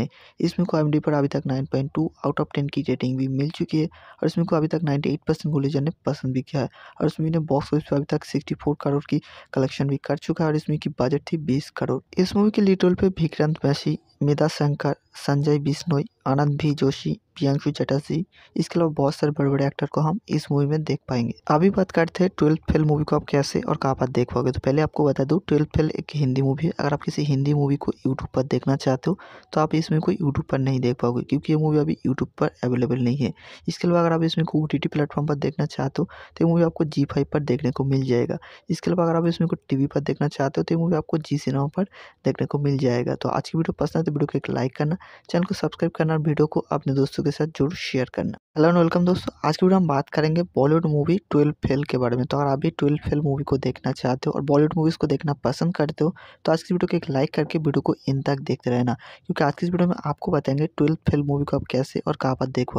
ने इसमें को एम पर अभी तक नाइन आउट ऑफ टेन की रेटिंग भी मिल चुकी है और इसमें को अभी तक नाइन्टी एट ने पसंद भी किया है और इसमें बॉक्स ऑफिस पर अभी तक सिक्सटी करोड़ की कलेक्शन भी कर चुका है और इसमें की बजट थी बीस करोड़ इस मूवी के लीड रोल पर विक्रांत वैसी मेधा शंकर संजय बिश्नोई आनंद भी जोशी प्रियांशु चटर्जी इसके अलावा बहुत सारे बड़े बड़े एक्टर को हम इस मूवी में देख पाएंगे अभी बात करते हैं ट्वेल्थ फेल मूवी को आप कैसे और कहाँ पर देख पाओगे तो पहले आपको बता दूँ ट्वेल्थ फेल एक हिंदी मूवी है अगर आप किसी हिंदी मूवी को यूट्यूब पर देखना चाहते हो तो आप इसमें को यूट्यूब पर नहीं देख पाओगे क्योंकि ये मूवी अभी यूट्यूब पर अवेलेबल नहीं है इसके अलावा अगर आप इसमें को ओ टी प्लेटफॉर्म पर देखना चाहते हो तो ये मूवी आपको जी फाइव पर देखने को मिल जाएगा इसके अलावा अगर आप इसमें को टी पर देखना चाहते हो तो ये मूवी आपको जी सिनेमा पर देखने को मिल जाएगा तो आज की वीडियो पसंद तो वीडियो को एक लाइक करना चैनल को सब्सक्राइब करना और वीडियो को अपने दोस्तों के साथ जरूर शेयर करना हेलो एंड वेलकम दोस्तों आज की वीडियो हम बात करेंगे बॉलीवुड मूवी ट्वेल्व फेल के बारे में तो अगर आप भी ट्वेल्व फेल मूवी को देखना चाहते हो और बॉलीवुड मूवीज़ को देखना पसंद करते हो तो आज की वीडियो को एक लाइक करके वीडियो को इन तक देखते रहना क्योंकि आज की इस वीडियो में आपको बताएंगे ट्वेल्थ फेल मूवी को आप कैसे और कहाँ पर देख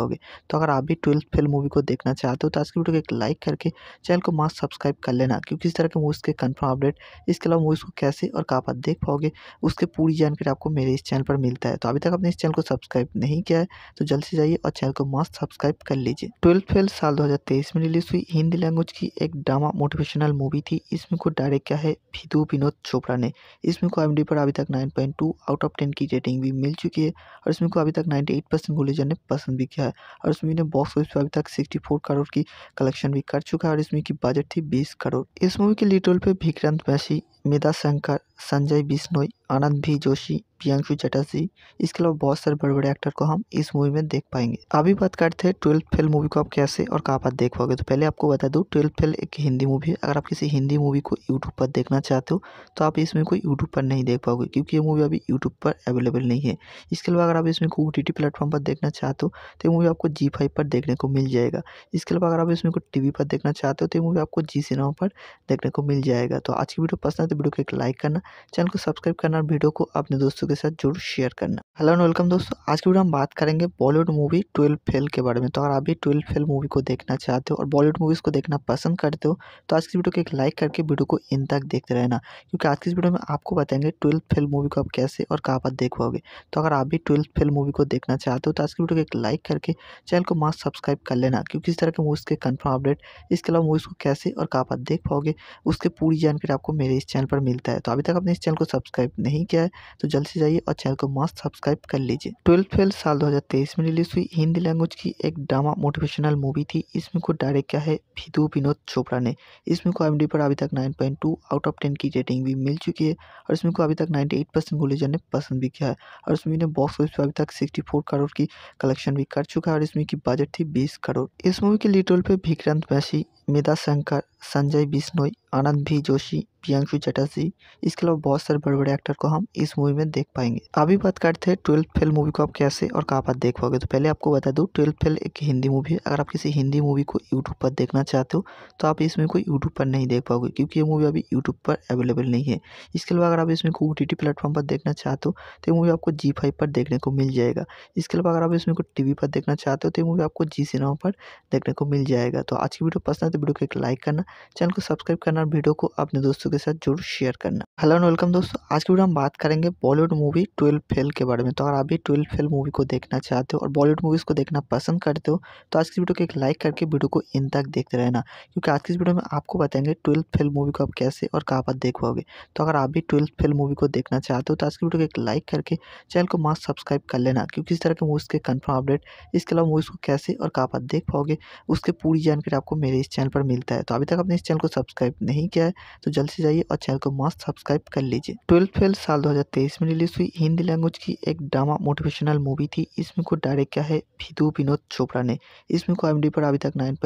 तो अगर आप भी ट्वेल्थ फेल मूवी को देखना चाहते हो तो आज की वीडियो को एक लाइक करके चैनल को मस्त सब्सक्राइब कर लेना क्योंकि इस तरह के मूवीज़ के कन्फर्म अपडेट इसके अलावा मूवीज़ को कैसे और कहाँ पर देख पाओगे उसके पूरी जानकारी आपको मेरे इस चैनल चैनल पर मिलता है तो अभी तक आपने इस चैनल को सब्सक्राइब नहीं किया है तो जल्द से जाइए और चैनल को मस्त सब्सक्राइब कर लीजिए ट्वेल्थ फेल साल 2023 में रिलीज हुई हिंदी लैंग्वेज की एक ड्रामा मोटिवेशनल मूवी थी इसमें को डायरेक्ट किया है विधु विनोद चोपड़ा ने इसमें को एम पर अभी तक नाइन आउट ऑफ टेन की रेटिंग भी मिल चुकी है और इसमें को अभी तक नाइन्टी एट ने पसंद भी किया है और इसमें ने बॉक्स ऑफिस पर अभी तक सिक्सटी करोड़ की कलेक्शन भी कर चुका है और इसमें की बजट थी बीस करोड़ इस मूवी के लिटोल पर भिक्रांत बैसी मेधा शंकर संजय बिश्नोई आनंद भी जोशी प्रियांशु चटर्जी इसके अलावा बहुत सारे बड़े बड़े एक्टर को हम इस मूवी में देख पाएंगे अभी बात करते हैं ट्वेल्थ फेल मूवी को आप कैसे और कहाँ पर देख पाओगे तो पहले आपको बता दूँ ट्वेल्थ फेल एक हिंदी मूवी है अगर आप किसी हिंदी मूवी को यूट्यूब पर देखना चाहते हो तो आप इसमें कोई यूट्यूब पर नहीं देख पाओगे क्योंकि ये मूवी अभी यूट्यूब पर अवेलेबल नहीं है इसके अलावा अगर आप इसमें को ओ टी प्लेटफॉर्म पर देखना चाहते हो तो ये मूवी आपको जी फाइव पर देखने को मिल जाएगा इसके अलावा अगर आप इसमें को टी पर देखना चाहते हो तो ये मूवी आपको जी सिनेमा पर देखने को मिल जाएगा तो आज की वीडियो पसंद है तो वीडियो को एक लाइक करना चैनल को सब्सक्राइब करना और वीडियो को अपने दोस्तों के साथ जरूर शेयर करना हेलो एंड वेलकम दोस्तों आज की वीडियो हम बात करेंगे बॉलीवुड मूवी ट्वेल्व फेल के बारे में तो अगर आप भी ट्वेल्व फेल मूवी को देखना चाहते हो और बॉलीवुड मूवीज़ को देखना पसंद करते हो तो आज की वीडियो को एक लाइक करके वीडियो को इन तक देखते रहना क्योंकि आज की इस वीडियो में आपको बताएंगे ट्वेल्थ फेल मूवी को आप कैसे और कहाँ पर देख पाओगे तो अगर आप भी ट्वेल्थ फेल मूवी को देखना चाहते हो तो आज की वीडियो को एक लाइक करके चैनल को मास्क सब्सक्राइब कर लेना क्योंकि इस तरह के मूवीज़ के कन्फर्म अपडेट इसके अलावा मूवीज़ को कैसे और कहाँ पर देख पाओगे उसके पूरी जानकारी आपको मेरे इस चैनल पर मिलता है तो अभी तक आपने इस चैनल को सब्सक्राइब नहीं किया है तो जल्द से जाइए और चैनल को मस्त सब्सक्राइब कर लीजिए ट्वेल्थ फेल साल 2023 में रिलीज हुई हिंदी लैंग्वेज की एक ड्रामा मोटिवेशनल मूवी थी इसमें को डायरेक्ट किया है विधु विनोद चोपड़ा ने इसमें को एम पर अभी तक नाइन आउट ऑफ टेन की रेटिंग भी मिल चुकी है और इसमें को अभी तक नाइन्टी एट ने पसंद भी किया है और इसमें ने बॉक्स ऑफिस पर अभी तक सिक्सटी करोड़ की कलेक्शन भी कर चुका है और इसमें की बजट थी बीस करोड़ इस मूवी के लीड रोल पर विक्रांत वैसी मेधा शंकर संजय बिश्नोई आनंद भी जोशी प्रियांशु चटर्जी इसके अलावा बहुत सारे बड़े बड़े एक्टर को हम इस मूवी में देख पाएंगे अभी बात करते हैं ट्वेल्थ फेल मूवी को आप कैसे और कहाँ पर देख पाओगे तो पहले आपको बता दूँ ट्वेल्थ फेल एक हिंदी मूवी है अगर आप किसी हिंदी मूवी को यूट्यूब पर देखना चाहते हो तो आप इसमें कोई यूट्यूब पर नहीं देख पाओगे क्योंकि ये मूवी अभी यूट्यूब पर अवेलेबल नहीं है इसके अलावा अगर आप इसमें को ओ टी प्लेटफॉर्म पर देखना चाहते हो तो ये मूवी आपको जी फाइव पर देखने को मिल जाएगा इसके अलावा अगर आप इसमें को टी पर देखना चाहते हो तो ये मूवी आपको जी सिनेमा पर देखने को मिल जाएगा तो आज की वीडियो पसंद तो वीडियो को एक लाइक करना चैनल को सब्सक्राइब करना और वीडियो को अपने दोस्तों के साथ जरूर शेयर करना हेलो एंड वेलकम दोस्तों आज की वीडियो हम बात करेंगे बॉलीवुड मूवी ट्वेल्व फेल के बारे में तो अगर आप भी ट्वेल्व फेल मूवी को देखना चाहते हो और बॉलीवुड मूवीज़ को देखना पसंद करते हो तो आज की वीडियो को एक लाइक करके वीडियो को इन तक देखते रहना क्योंकि आज की वीडियो में आपको बताएंगे ट्वेल्थ फेल मूवी को आप कैसे और कहाँ पर देख पाओगे तो अगर आप भी ट्वेल्थ फेल मूवी को देखना चाहते हो तो आज की वीडियो को एक लाइक करके चैनल को मास्क सब्सक्राइब कर लेना क्योंकि इस तरह के मूवीज़ के कन्फर्म अपडेट इसके अलावा मूवीज़ को कैसे और कहाँ पर देख पाओगे उसके पूरी जानकारी आपको मेरे इस चैनल चैनल पर मिलता है तो अभी तक आपने इस चैनल को सब्सक्राइब नहीं किया है तो जल्द से जाइए और चैनल को मस्त सब्सक्राइब कर लीजिए ट्वेल्थ फेल साल 2023 में रिलीज हुई हिंदी लैंग्वेज की एक ड्रामा मोटिवेशनल मूवी थी इसमें को डायरेक्ट किया है विधु विनोद चोपड़ा ने इसमें को एम पर अभी तक नाइन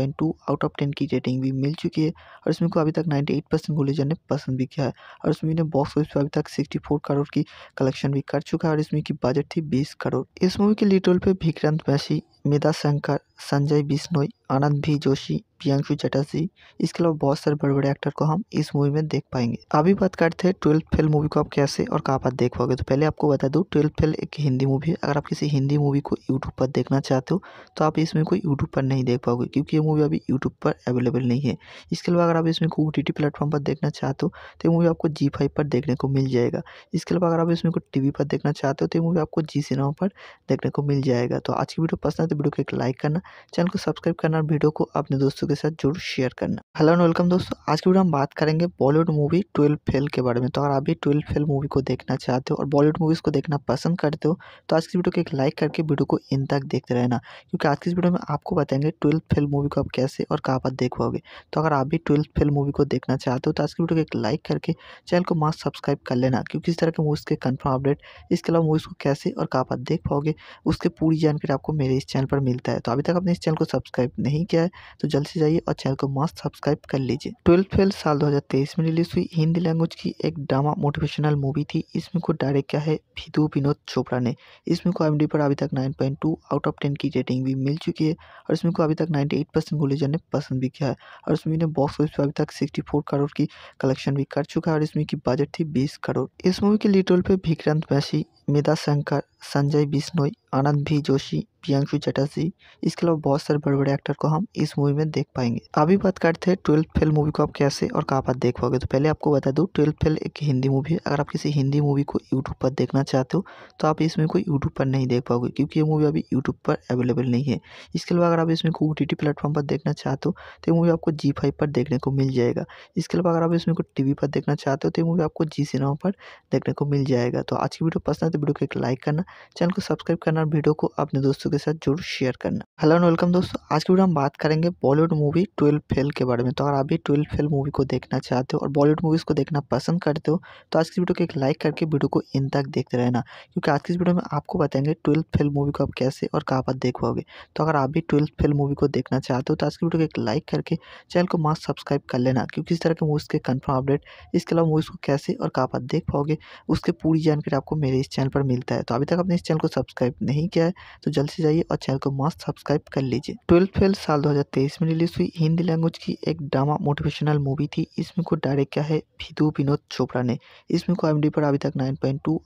आउट ऑफ टेन की रेटिंग भी मिल चुकी है और इसमें को अभी तक नाइन्टी एट ने पसंद भी किया है और इसमें बॉक्स ऑफिस पर अभी तक सिक्सटी करोड़ की कलेक्शन भी कर चुका है और इसमें की बजट थी बीस करोड़ इस मूवी के लीड पर विक्रांत वैसी मेधा शंकर संजय बिश्नोई आनंद भी जोशी प्रियांशु चटर्जी इसके अलावा बहुत सारे बड़े बड़े एक्टर को हम इस मूवी में देख पाएंगे अभी बात करते हैं ट्वेल्थ फेल मूवी को आप कैसे और कहाँ पर देख पाओगे तो पहले आपको बता दूँ ट्वेल्थ फेल एक हिंदी मूवी है अगर आप किसी हिंदी मूवी को यूट्यूब पर देखना चाहते हो तो आप इसमें को यूट्यूब पर नहीं देख पाओगे क्योंकि ये मूवी अभी यूट्यूब पर अवेलेबल नहीं है इसके अलावा अगर आप इसमें को ओ टी प्लेटफॉर्म पर देखना चाहते हो तो ये मूवी आपको जी फाइव पर देखने को मिल जाएगा इसके अलावा अगर आप इसमें को टी पर देखना चाहते हो तो ये मूवी आपको जी सिनेमा पर देखने को मिल जाएगा तो आज की वीडियो पसंद तो वीडियो को एक लाइक करना चैनल को सब्सक्राइब करना और वीडियो को अपने दोस्तों के साथ जरूर शेयर करना हेलो एंड वेलकम दोस्तों आज की वीडियो हम बात करेंगे बॉलीवुड मूवी ट्वेल्व फेल के बारे में तो अगर आप भी ट्वेल्व फेल मूवी को देखना चाहते हो और बॉलीवुड मूवीज़ को देखना पसंद करते हो तो आज की वीडियो को एक लाइक करके वीडियो को इन तक देखते रहना क्योंकि आज की इस वीडियो में आपको बताएंगे ट्वेल्थ फेल मूवी को आप कैसे और कहाँ पर देख पाओगे तो अगर आप भी ट्वेल्थ फेल मूवी को देखना चाहते हो तो आज की वीडियो को एक लाइक करके चैनल को मास्क सब्सक्राइब कर लेना क्योंकि इस तरह के मूवीज़ के कन्फर्म अपडेट इसके अलावा मूवीज़ को कैसे और कहाँ पर देख पाओगे उसके पूरी जानकारी आपको मेरे इस चैनल चैनल पर मिलता है तो अभी तक आपने इस चैनल को सब्सक्राइब नहीं किया है तो जल्द से जाइए और चैनल को मस्त सब्सक्राइब कर लीजिए ट्वेल्थ फेल साल 2023 में रिलीज हुई हिंदी लैंग्वेज की एक ड्रामा मोटिवेशनल मूवी थी इसमें को डायरेक्ट किया है विदु विनोद चोपड़ा ने इसमें को एम पर अभी तक नाइन आउट ऑफ टेन की रेटिंग भी मिल चुकी है और इसमें को अभी तक नाइन्टी एट परसेंट ने पसंद भी किया है और इसमें ने बॉक्स ऑफिस पर अभी तक सिक्सटी करोड़ की कलेक्शन भी कर चुका है और इसमें की बजट थी बीस करोड़ इस मूवी के लीड रोल पर विक्रांत मैसी मेधा शंकर संजय बिश्नोई आनंद भी जोशी प्रियांशु चटर्जी इसके अलावा बहुत सारे बड़े बड़े एक्टर को हम इस मूवी में देख पाएंगे अभी बात करते हैं ट्वेल्थ फेल मूवी को आप कैसे और कहाँ पर देख पाओगे तो पहले आपको बता दूँ ट्वेल्थ फेल एक हिंदी मूवी है अगर आप किसी हिंदी मूवी को यूट्यूब पर देखना चाहते हो तो आप इसमें कोई यूट्यूब पर नहीं देख पाओगे क्योंकि ये मूवी अभी यूट्यूब पर अवेलेबल नहीं है इसके अलावा अगर आप इसमें को ओ टी प्लेटफॉर्म पर देखना चाहते हो तो ये मूवी आपको जी फाइव पर देखने को मिल जाएगा इसके अलावा अगर आप इसमें को टी पर देखना चाहते हो तो ये मूवी आपको जी सिनेमा पर देखने को मिल जाएगा तो आज की वीडियो पसंद है तो वीडियो को एक लाइक करना चैनल को सब्सक्राइब करना और वीडियो को अपने दोस्तों के साथ जरूर शेयर करना हेलो एंड वेलकम दोस्तों आज की वीडियो हम बात करेंगे बॉलीवुड मूवी ट्वेल्व फेल के बारे में तो अगर आप भी ट्वेल्व फेल मूवी को देखना चाहते हो और बॉलीवुड मूवीज़ को देखना पसंद करते हो तो आज की वीडियो को एक लाइक करके वीडियो को इन तक देखते रहना क्योंकि आज की इस वीडियो में आपको बताएंगे ट्वेल्थ फेल मूवी को आप कैसे और कहाँ पर देख पाओगे तो अगर आप भी ट्वेल्थ फेल मूवी को देखना चाहते हो तो आज की वीडियो को एक लाइक करके चैनल को मास्क सब्सक्राइब कर लेना क्योंकि इस तरह के मूवीज़ के कन्फर्म अपडेट इसके अलावा मूवीज़ को कैसे और कहाँ पर देख पाओगे उसके पूरी जानकारी आपको मेरे इस चैनल पर मिलता है तो अभी तक आपने इस चैनल को सब्सक्राइब नहीं किया है तो जल्द से जाइए और चैनल को मस्त सब्सक्राइब कर लीजिए ट्वेल्थ फेल साल 2023 में रिलीज हुई हिंदी लैंग्वेज की एक ड्रामा मोटिवेशनल मूवी थी इसमें को डायरेक्ट किया है विधु विनोद चोपड़ा ने इसमें को एम पर अभी तक नाइन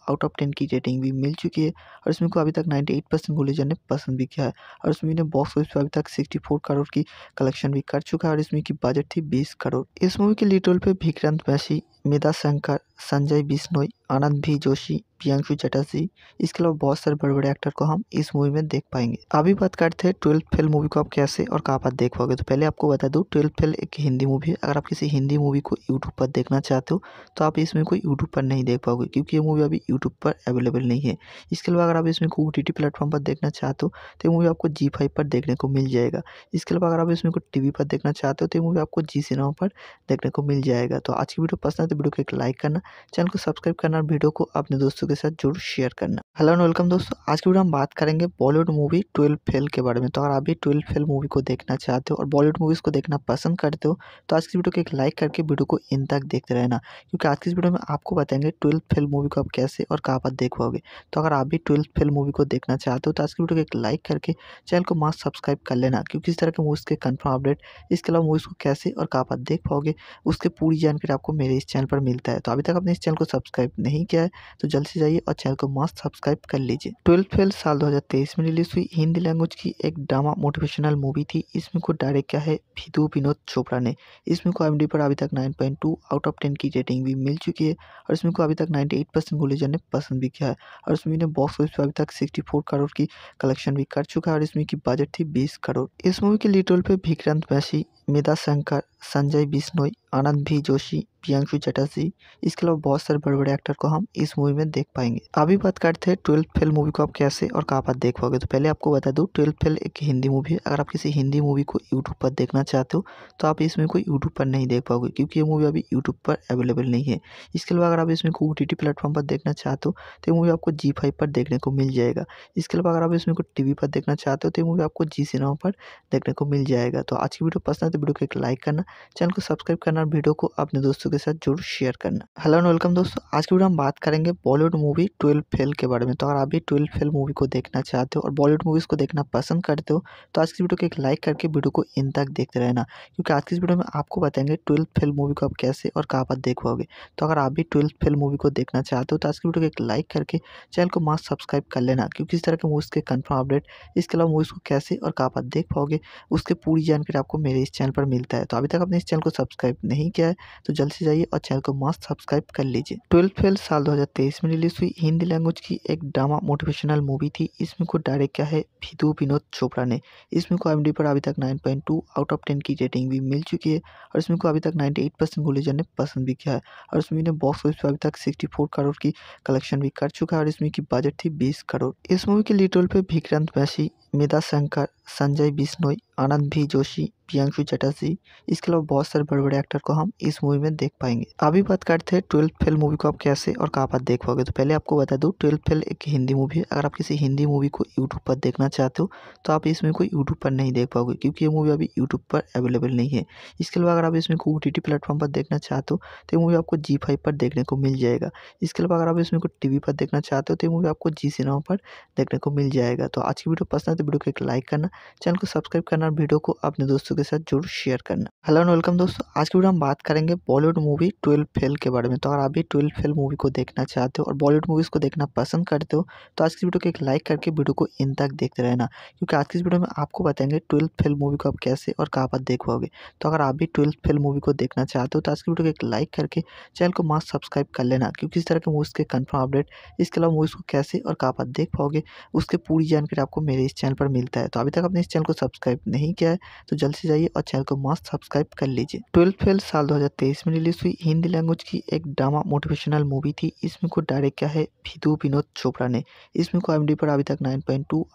आउट ऑफ टेन की रेटिंग भी मिल चुकी है और इसमें को अभी तक नाइन्टी परसेंट गुलेजर ने पसंद भी किया है और इसमें ने बॉक्स ऑफिस पर अभी तक सिक्सटी करोड़ की कलेक्शन भी कर चुका है और इसमें की बजट थी बीस करोड़ इस मूवी के लिटोल रोल पर विक्रांत मैसी मेधा शंकर संजय बिश्नोई आनंद भी जोशी प्रियांशु चटर्जी इसके अलावा बहुत सारे बड़े बड़े एक्टर को हम इस मूवी में देख पाएंगे अभी बात करते हैं ट्वेल्थ फेल मूवी को आप कैसे और कहाँ पर देख पाओगे तो पहले आपको बता दूँ ट्वेल्थ फेल एक हिंदी मूवी है अगर आप किसी हिंदी मूवी को यूट्यूब पर देखना चाहते हो तो आप इसमें कोई यूट्यूब पर नहीं देख पाओगे क्योंकि ये मूवी अभी यूट्यूब पर अवेलेबल नहीं है इसके अलावा अगर आप इसमें को ओ टी प्लेटफॉर्म पर देखना चाहते हो तो ये मूवी आपको जी फाइव पर देखने को मिल जाएगा इसके अलावा अगर आप इसमें को टी पर देखना चाहते हो तो ये मूवी आपको जी सिनेमा पर देखने को मिल जाएगा तो आज की वीडियो पसंद है तो वीडियो को एक लाइक करना चैनल को सब्सक्राइब करना अपना वीडियो को अपने दोस्तों के साथ जरूर शेयर करना हेलो एंड वेलकम दोस्तों आज की वीडियो हम बात करेंगे बॉलीवुड मूवी ट्वेल्व फेल के बारे में तो अगर आप भी ट्वेल्व फेल मूवी को देखना चाहते हो और बॉलीवुड मूवीज़ को देखना पसंद करते हो तो आज की वीडियो को एक लाइक करके वीडियो को इन तक देखते रहना क्योंकि आज की वीडियो में आपको बताएंगे ट्वेल्थ फेल मूवी को आप कैसे और कहाँ पर देख पाओगे तो अगर आप भी ट्वेल्थ फेल मूवी को देखना चाहते हो तो आज की वीडियो को एक लाइक करके चैनल को मास्क सब्सक्राइब कर लेना क्योंकि इस तरह के मूवीज़ के कन्फर्म अपडेट इसके अलावा मूवीज़ को कैसे और कहाँ पर देख पाओगे उसके पूरी जानकारी आपको मेरे इस चैनल पर मिलता है तो अभी तक अपने इस चैनल को सब्सक्राइब नहीं नहीं किया है तो जल्द से जाइए और चैनल को मस्त सब्सक्राइब कर लीजिए ट्वेल्थ फेल साल 2023 में रिलीज हुई हिंदी लैंग्वेज की एक ड्रामा मोटिवेशनल मूवी थी इसमें को डायरेक्ट किया है विधु विनोद चोपड़ा ने इसमें को एम पर अभी तक नाइन आउट ऑफ टेन की रेटिंग भी मिल चुकी है और इसमें को अभी तक नाइन्टी एट ने पसंद भी किया है और इसमें ने बॉक्स ऑफिस पर अभी तक सिक्सटी करोड़ की कलेक्शन भी कर चुका है और इसमें की बजट थी बीस करोड़ इस मूवी के लीड रोल पर विक्रांत वैसी मेधा शंकर संजय बिश्नोई आनंद भी जोशी प्रियांशु चटर्जी इसके अलावा बहुत सारे बड़े बड़े एक्टर को हम इस मूवी में देख पाएंगे अभी बात करते हैं ट्वेल्थ फेल मूवी को आप कैसे और कहाँ पर देख पाओगे तो पहले आपको बता दूँ ट्वेल्थ फेल एक हिंदी मूवी है अगर आप किसी हिंदी मूवी को यूट्यूब पर देखना चाहते हो तो आप इसमें कोई यूट्यूब पर नहीं देख पाओगे क्योंकि ये मूवी अभी यूट्यूब पर अवेलेबल नहीं है इसके अलावा अगर आप इसमें को ओ टी प्लेटफॉर्म पर देखना चाहते हो तो ये मूवी आपको जी फाइव पर देखने को मिल जाएगा इसके अलावा अगर आप इसमें को टी पर देखना चाहते हो तो ये मूवी आपको जी सिनेमा पर देखने को मिल जाएगा तो आज की वीडियो पसंद है वीडियो को एक लाइक करना चैनल को सब्सक्राइब करना और वीडियो को अपने दोस्तों के साथ जरूर शेयर करना हेलो एंड वेलकम दोस्तों आज की वीडियो हम बात करेंगे बॉलीवुड मूवी ट्वेल्व फेल के बारे में तो अगर आप भी ट्वेल्व फेल मूवी को देखना चाहते हो और बॉलीवुड मूवीज़ को देखना पसंद करते हो तो आज की वीडियो को एक लाइक करके वीडियो को इन तक देखते रहना क्योंकि आज की इस वीडियो में आपको बताएंगे ट्वेल्थ फेल मूवी को आप कैसे और कहाँ पर देख पाओगे तो अगर आप भी ट्वेल्थ फेल मूवी को देखना चाहते हो तो आज की वीडियो को एक लाइक करके चैनल को मास्क सब्सक्राइब कर लेना क्योंकि इस तरह के मूवीज़ के कन्फर्म अपडेट इसके अलावा मूवीज़ को कैसे और कहाँ पर देख पाओगे उसके पूरी जानकारी आपको मेरे इस चैनल चैनल पर मिलता है तो अभी तक आपने इस चैनल को सब्सक्राइब नहीं किया है तो जल्द से जाइए और चैनल को मस्त सब्सक्राइब कर लीजिए ट्वेल्थ फेल साल 2023 में रिलीज हुई हिंदी लैंग्वेज की एक ड्रामा मोटिवेशनल मूवी थी इसमें को डायरेक्ट किया है विधु विनोद चोपड़ा ने इसमें को एम पर अभी तक नाइन आउट ऑफ टेन की रेटिंग भी मिल चुकी है और इसमें को अभी तक नाइन्टी एट ने पसंद भी किया है और इसमें ने बॉक्स ऑफिस पर अभी तक सिक्सटी करोड़ की कलेक्शन भी कर चुका है और इसमें की बजट थी बीस करोड़ इस मूवी के लीड रोल पर विक्रांत मैसी मेधा शंकर संजय बिश्नोई आनंद भी जोशी प्रियांशु चटर्जी इसके अलावा बहुत सारे बड़े बड़े एक्टर को हम इस मूवी में देख पाएंगे अभी बात करते हैं ट्वेल्थ फेल मूवी को आप कैसे और कहाँ पर देख पाओगे तो पहले आपको बता दूँ ट्वेल्थ फेल एक हिंदी मूवी है अगर आप किसी हिंदी मूवी को यूट्यूब पर देखना चाहते हो तो आप इसमें कोई यूट्यूब पर नहीं देख पाओगे क्योंकि ये मूवी अभी यूट्यूब पर अवेलेबल नहीं है इसके अलावा अगर आप इसमें को ओ टी प्लेटफॉर्म पर देखना चाहते हो तो ये मूवी आपको जी फाइव पर देखने को मिल जाएगा इसके अलावा अगर आप इसमें को टी पर देखना चाहते हो तो ये मूवी आपको जी सिनेमा पर देखने को मिल जाएगा तो आज की वीडियो पसंद है तो वीडियो को एक लाइक करना चैनल को सब्सक्राइब करना और वीडियो को अपने दोस्तों के साथ जरूर शेयर करना हेलो एंड वेलकम दोस्तों आज की वीडियो हम बात करेंगे बॉलीवुड मूवी ट्वेल्व फेल के बारे में तो अगर आप भी ट्वेल्व फेल मूवी को देखना चाहते हो और बॉलीवुड मूवीज़ को देखना पसंद करते हो तो आज की वीडियो को एक लाइक करके वीडियो को इन तक देखते रहना क्योंकि आज की इस वीडियो में आपको बताएंगे ट्वेल्थ फेल मूवी को आप कैसे और कहाँ पर देख पाओगे तो अगर आप भी ट्वेल्थ फेल मूवी को देखना चाहते हो तो आज की वीडियो को एक लाइक करके चैनल को मास्क सब्सक्राइब कर लेना क्योंकि इस तरह के मूवीज़ के कन्फर्म अपडेट इसके अलावा मूवीज़ को कैसे और कहाँ पर देख पाओगे उसके पूरी जानकारी आपको मेरे इस चैनल पर मिलता है तो अभी तक आपने इस चैनल को सब्सक्राइब नहीं किया है तो जल्द से जाइए और चैनल को मस्त सब्सक्राइब कर लीजिए ट्वेल्थ फेल साल 2023 में रिलीज हुई हिंदी लैंग्वेज की एक ड्रामा मोटिवेशनल मूवी थी इसमें को डायरेक्ट किया है विधु विनोद चोपड़ा ने इसमें को एम पर अभी तक नाइन